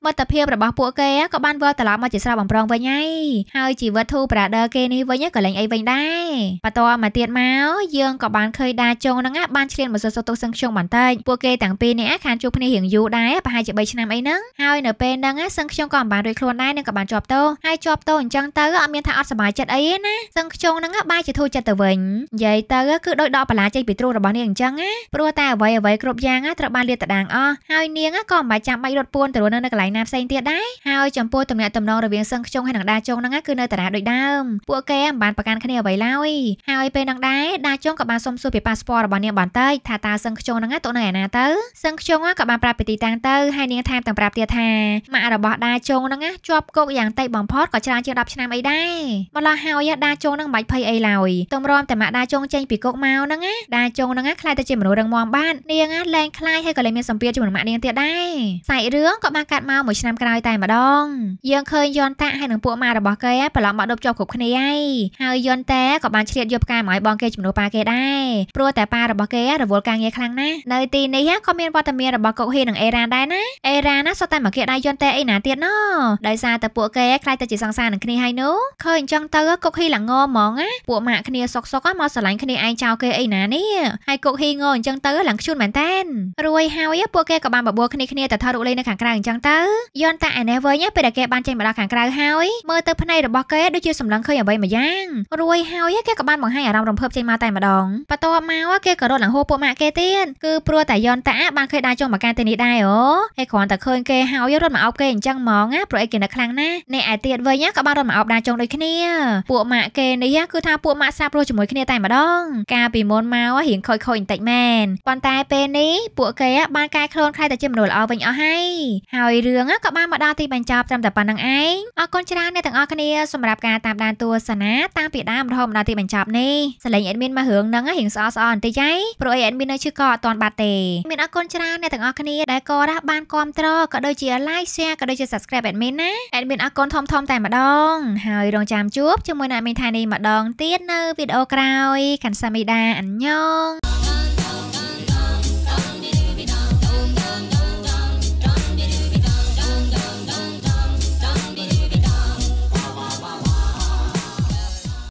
មិត្តភាពរបស់ពួកគេក៏បានវិលត្រឡប់មកជាស្រស់បំប្រងវិញហើយហើយជីវិតធូប្រាដឺគេនេះវិញក៏លែងអីវិញដែរបន្តមកទៀតមកយើងក៏បានឃើញដាចុងហ្នឹងបានឈ្លានមកសើសុទុសឹងខ្ជុងបន្តិចពួកគេទាំងពីរនេះខានជួបគ្នារៀងយូរដែរប្រហែលជា3ឆ្នាំអីហ្នឹងហើយនៅពេលហ្នឹងសឹងខ្ជុងក៏មិនបានរួចខ្លួនដែរនឹងក៏បានជាប់តោហើយជាប់តោអញ្ចឹងទៅអត់មានថាអត់សប្បាយចិត្តអីទេណាសឹងខ្ជុងហ្នឹងបាយជាធូរចិត្តទៅវិញនិយាយទៅគឺដោយដកបន្លាចេញពីទ្រូងរបស់នាងអញ្ចឹងណាព្រោះតែអ្វីអ្វីគ្រប់យ៉ាងត្រូវបានលាតត្រដាងអស់ហើយនាងក៏មិនបាច់ចាំបាច់រត់ពួនទៅនៅនៅកន្លែងណាផ្សេងទៀតដែរហើយចំពោះទំនាក់ទំនងរវាងសឹងខ្ជុងហើយនឹងដាចុងហ្នឹងគឺនៅតារាដូចដើមពួកគេមិនបានប្រកាន់គ្នាអ្វីឡើយហើយពេលនឹងដែរដាចុងក៏បានសុំសួរពី passport របស់នាងបន្តិចថាតើសឹងខ្ជុងហ្នឹងទៅនៅឯណាទៅសឹងខ្ជុងក៏បានប្រាប់ពីទីតាំងទៅហើយនាងថែមទាំងប្រាប់ទៀតថាម៉ាក់របស់ដាចុងហ្នឹងជាប់គុកយ៉ាងតិចបំផុតក៏ច្រើនជាង10ឆ្នាំអីដែរម្លោះហើយដាជុងនឹងមិនបាច់ភ័យអីឡើយទំរំតែម៉ាក់ដាជុងចេញពីគុកមកហ្នឹងណាដាជុងហ្នឹងណាខ្លាចតែជាមនុស្សរឹងមាំបាននាងណាលែងខ្លាចហើយក៏លែងមានសម្ពាធជាមួយម៉ាក់នាងទៀតដែរសាច់រឿងក៏បានកាត់មកមួយឆ្នាំក្រោយតែម្ដង យើងឃើញយន់តាហើយនឹងពួកម៉ារបស់គេប្រឡំបាក់ដប់ជាប់គ្រប់គ្នាហើយហើយយន់តាក៏បានឆ្លៀតយកផ្កាមកឲ្យបងគេជំនួសប៉ាគេដែរព្រោះតែប៉ារបស់គេរវល់ការងារខ្លាំងណាស់នៅទីនេះក៏មានវត្តមានរបស់កុកហ៊ីនិងអេរ៉ាដែរណាអេរ៉ាណាសុទ្ធតែមកគេដៃយន់តាអីណាទៀតណោះដោយសារតែពួកគេខ្លាចតែជាសង្សារនឹងគ្នាហើយនោះឃើញអញ្ចឹងទៅគុកហ៊ីល្ងហ្មងណាពួកម៉ាក់គ្នាសុកសុកមកស្រឡាញ់គ្នាឯងចោលគេអីណានេះហើយគុកហ៊ីងអញ្ចឹងទៅឡើងខ្ជូនមែនតែនរួយហើយពួកគេក៏បានបបួលគ្នាគ្នាទៅថតរូបលេងនៅខាងក្រៅអញ្ចឹងទៅយន់តាឯនេះវិញពេលដែលគេបានចេញមកដល់ខាងក្រៅហើយមើលទៅភ្នែករបស់គេដូចជាសម្លឹងឃើញអ្វីមួយយ៉ាងរួយហើយគេក៏បានបង្ហាញអារម្មណ៍រំភើបចេញមកតែម្ដងបន្ទាប់មកគេក៏រត់ឡើងហួរពួកម៉ាក់គេទៀតគឺព្រោះតែយន់តាបានឃើញដើរចុះមកកាន់ទីនេះដែរអូហើយគ្រាន់តែឃើញគេហើយរត់មកអោបគេអញ្ចឹងហ្មងណាព្រោះអីគេនៅខ្លាំងណាអ្នកឯទៀតវិញក៏បានរត់មកអោបដើរចុងដូចគ្នាគ្នាពួកម៉ាក់គេនេះគឺថាពួកម៉ាក់សាប់រស់ជាមួយគ្នាតែម្ដងកាលពីមុនមករៀងខូចខូចបន្តិចមែនប៉ុន្តែពេលនេះពួកគេបានកែខ្លួនខ្លះទៅជាមនុស្សល្អវិញអស់ហើយហើយរឿងក៏បានមកដល់ទីបញ្ចប់ត្រឹមតែប៉ុណ្្នឹងឯងអរគុណច្រើនអ្នកទាំងអស់គ្នាសម្រាប់ការតាមដានទស្សនាតាំងពីដើមរហូតដល់ទីបញ្ចប់នេះសលេងអេដមីនមករឿងហ្នឹងរៀងស្អល់ស្អល់បន្តិចឯងព្រោះអេដមីននៅឈឺក៏អត់ទាន់បាត់ទេ មានអរគុណច្រើនអ្នកទាំងអស់គ្នាដែលក៏រះបានគ្រប់ត្រក៏ដូចជា like share ក៏ដូចជា subscribe អេដមីនណាអេដមីនអរគុណធំធំតែម្ដងហើយរងចាំចាំជួបជាមួយអ្នកមីថានេះម្ដងទៀតនៅវីដេអូក្រោយកាន់សាមីដាអញ្ញង